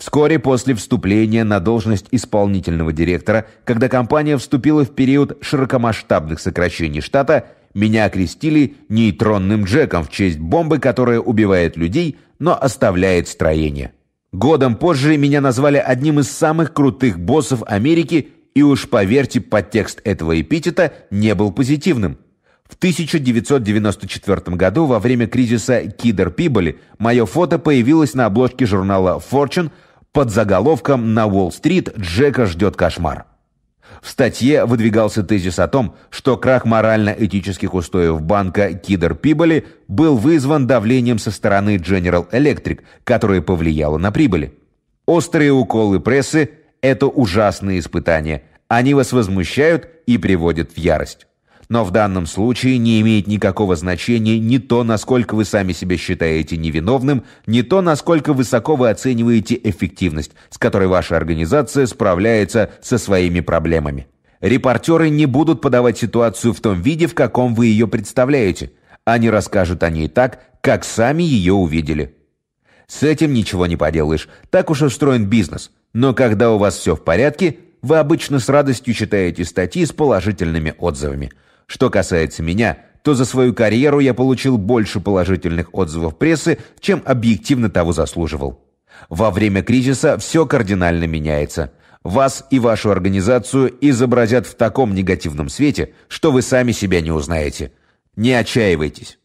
Вскоре после вступления на должность исполнительного директора, когда компания вступила в период широкомасштабных сокращений штата – меня окрестили нейтронным Джеком в честь бомбы, которая убивает людей, но оставляет строение. Годом позже меня назвали одним из самых крутых боссов Америки, и уж поверьте, подтекст этого эпитета не был позитивным. В 1994 году во время кризиса Кидер Пиболи мое фото появилось на обложке журнала Fortune под заголовком «На Уолл-стрит Джека ждет кошмар». В статье выдвигался тезис о том, что крах морально-этических устоев банка Кидер Пиболи был вызван давлением со стороны General Electric, которое повлияло на прибыли. Острые уколы прессы – это ужасные испытания. Они вас возмущают и приводят в ярость но в данном случае не имеет никакого значения ни то, насколько вы сами себя считаете невиновным, ни то, насколько высоко вы оцениваете эффективность, с которой ваша организация справляется со своими проблемами. Репортеры не будут подавать ситуацию в том виде, в каком вы ее представляете. Они расскажут о ней так, как сами ее увидели. С этим ничего не поделаешь. Так уж устроен бизнес. Но когда у вас все в порядке, вы обычно с радостью читаете статьи с положительными отзывами – что касается меня, то за свою карьеру я получил больше положительных отзывов прессы, чем объективно того заслуживал. Во время кризиса все кардинально меняется. Вас и вашу организацию изобразят в таком негативном свете, что вы сами себя не узнаете. Не отчаивайтесь.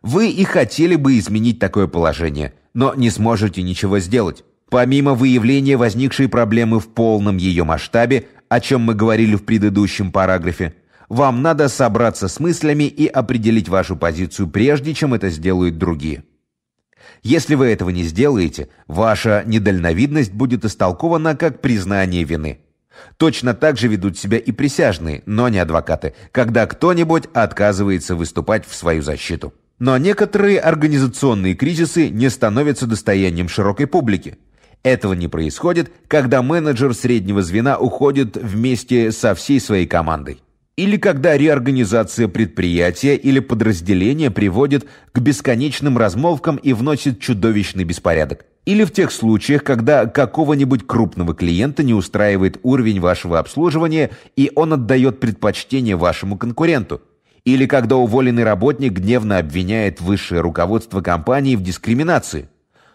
Вы и хотели бы изменить такое положение, но не сможете ничего сделать. Помимо выявления возникшей проблемы в полном ее масштабе, о чем мы говорили в предыдущем параграфе, вам надо собраться с мыслями и определить вашу позицию, прежде чем это сделают другие. Если вы этого не сделаете, ваша недальновидность будет истолкована как признание вины. Точно так же ведут себя и присяжные, но не адвокаты, когда кто-нибудь отказывается выступать в свою защиту. Но некоторые организационные кризисы не становятся достоянием широкой публики. Этого не происходит, когда менеджер среднего звена уходит вместе со всей своей командой или когда реорганизация предприятия или подразделения приводит к бесконечным размолвкам и вносит чудовищный беспорядок, или в тех случаях, когда какого-нибудь крупного клиента не устраивает уровень вашего обслуживания и он отдает предпочтение вашему конкуренту, или когда уволенный работник гневно обвиняет высшее руководство компании в дискриминации.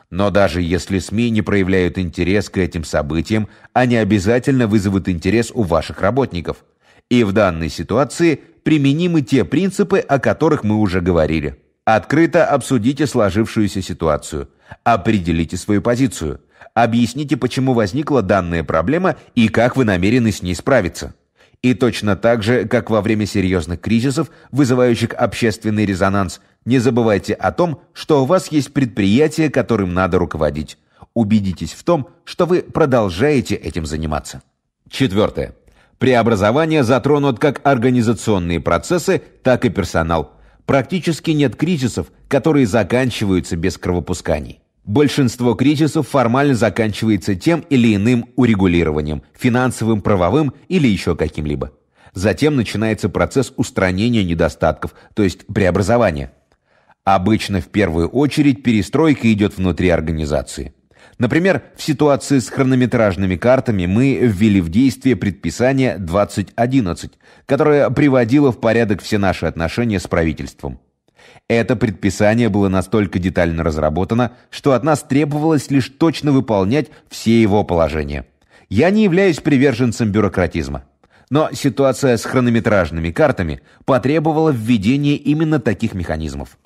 Но даже если СМИ не проявляют интерес к этим событиям, они обязательно вызовут интерес у ваших работников – и в данной ситуации применимы те принципы, о которых мы уже говорили. Открыто обсудите сложившуюся ситуацию. Определите свою позицию. Объясните, почему возникла данная проблема и как вы намерены с ней справиться. И точно так же, как во время серьезных кризисов, вызывающих общественный резонанс, не забывайте о том, что у вас есть предприятие, которым надо руководить. Убедитесь в том, что вы продолжаете этим заниматься. Четвертое преобразования затронут как организационные процессы, так и персонал. Практически нет кризисов, которые заканчиваются без кровопусканий. Большинство кризисов формально заканчивается тем или иным урегулированием, финансовым, правовым или еще каким-либо. Затем начинается процесс устранения недостатков, то есть преобразования. Обычно в первую очередь перестройка идет внутри организации. Например, в ситуации с хронометражными картами мы ввели в действие предписание 2011, которое приводило в порядок все наши отношения с правительством. Это предписание было настолько детально разработано, что от нас требовалось лишь точно выполнять все его положения. Я не являюсь приверженцем бюрократизма. Но ситуация с хронометражными картами потребовала введения именно таких механизмов.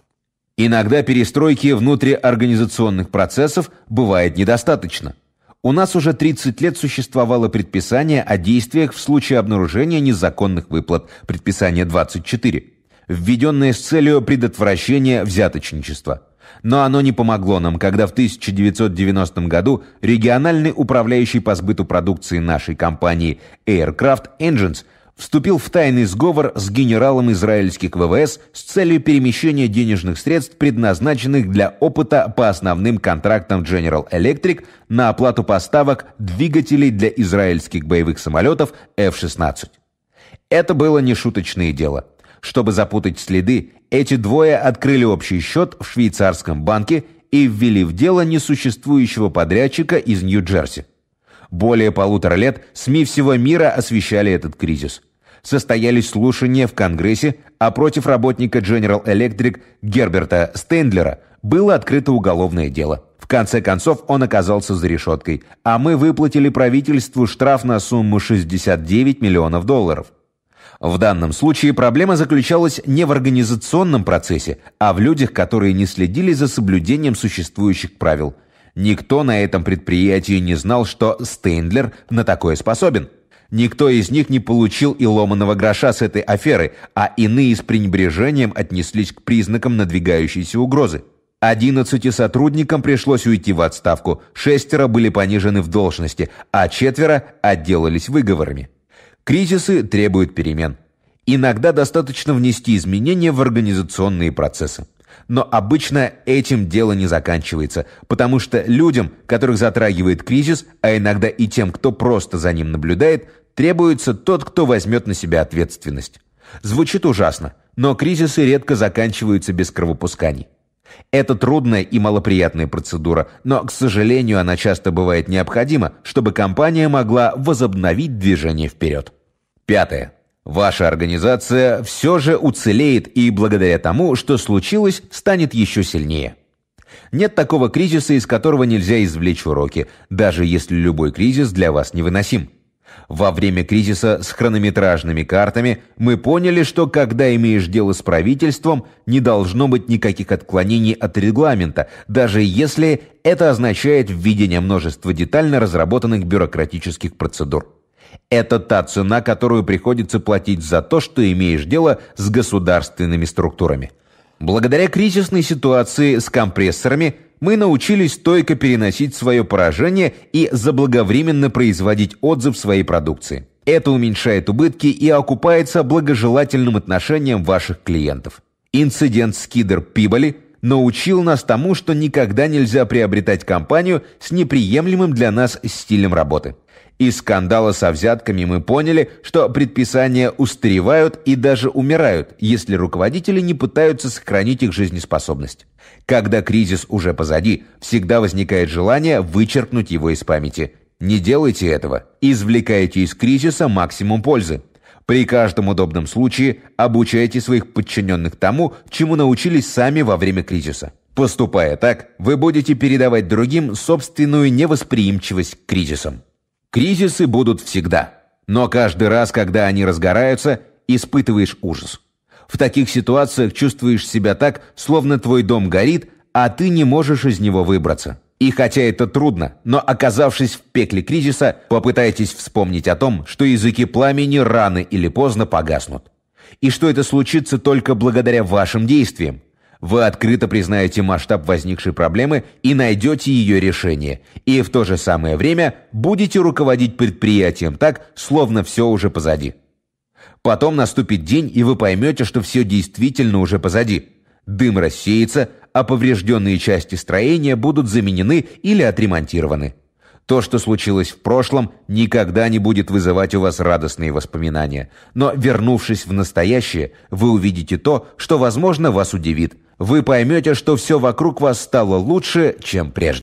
Иногда перестройки внутриорганизационных процессов бывает недостаточно. У нас уже 30 лет существовало предписание о действиях в случае обнаружения незаконных выплат, предписание 24, введенное с целью предотвращения взяточничества. Но оно не помогло нам, когда в 1990 году региональный управляющий по сбыту продукции нашей компании Aircraft Engines – вступил в тайный сговор с генералом израильских ВВС с целью перемещения денежных средств, предназначенных для опыта по основным контрактам General Electric на оплату поставок двигателей для израильских боевых самолетов F-16. Это было нешуточное дело. Чтобы запутать следы, эти двое открыли общий счет в швейцарском банке и ввели в дело несуществующего подрядчика из Нью-Джерси. Более полутора лет СМИ всего мира освещали этот кризис. Состоялись слушания в Конгрессе, а против работника General Electric Герберта Стендлера было открыто уголовное дело. В конце концов он оказался за решеткой, а мы выплатили правительству штраф на сумму 69 миллионов долларов. В данном случае проблема заключалась не в организационном процессе, а в людях, которые не следили за соблюдением существующих правил. Никто на этом предприятии не знал, что Стейндлер на такое способен. Никто из них не получил и ломаного гроша с этой аферы, а иные с пренебрежением отнеслись к признакам надвигающейся угрозы. 11 сотрудникам пришлось уйти в отставку, шестеро были понижены в должности, а четверо отделались выговорами. Кризисы требуют перемен. Иногда достаточно внести изменения в организационные процессы. Но обычно этим дело не заканчивается, потому что людям, которых затрагивает кризис, а иногда и тем, кто просто за ним наблюдает, требуется тот, кто возьмет на себя ответственность. Звучит ужасно, но кризисы редко заканчиваются без кровопусканий. Это трудная и малоприятная процедура, но, к сожалению, она часто бывает необходима, чтобы компания могла возобновить движение вперед. Пятое. Ваша организация все же уцелеет и благодаря тому, что случилось, станет еще сильнее. Нет такого кризиса, из которого нельзя извлечь уроки, даже если любой кризис для вас невыносим. Во время кризиса с хронометражными картами мы поняли, что когда имеешь дело с правительством, не должно быть никаких отклонений от регламента, даже если это означает введение множества детально разработанных бюрократических процедур. Это та цена, которую приходится платить за то, что имеешь дело с государственными структурами. Благодаря кризисной ситуации с компрессорами мы научились стойко переносить свое поражение и заблаговременно производить отзыв своей продукции. Это уменьшает убытки и окупается благожелательным отношением ваших клиентов. Инцидент с Кидер Пибали научил нас тому, что никогда нельзя приобретать компанию с неприемлемым для нас стилем работы. Из скандала со взятками мы поняли, что предписания устаревают и даже умирают, если руководители не пытаются сохранить их жизнеспособность. Когда кризис уже позади, всегда возникает желание вычеркнуть его из памяти. Не делайте этого. Извлекайте из кризиса максимум пользы. При каждом удобном случае обучайте своих подчиненных тому, чему научились сами во время кризиса. Поступая так, вы будете передавать другим собственную невосприимчивость к кризисам. Кризисы будут всегда, но каждый раз, когда они разгораются, испытываешь ужас. В таких ситуациях чувствуешь себя так, словно твой дом горит, а ты не можешь из него выбраться. И хотя это трудно, но оказавшись в пекле кризиса, попытайтесь вспомнить о том, что языки пламени рано или поздно погаснут. И что это случится только благодаря вашим действиям. Вы открыто признаете масштаб возникшей проблемы и найдете ее решение. И в то же самое время будете руководить предприятием так, словно все уже позади. Потом наступит день, и вы поймете, что все действительно уже позади. Дым рассеется, а поврежденные части строения будут заменены или отремонтированы. То, что случилось в прошлом, никогда не будет вызывать у вас радостные воспоминания. Но, вернувшись в настоящее, вы увидите то, что, возможно, вас удивит, вы поймете, что все вокруг вас стало лучше, чем прежде.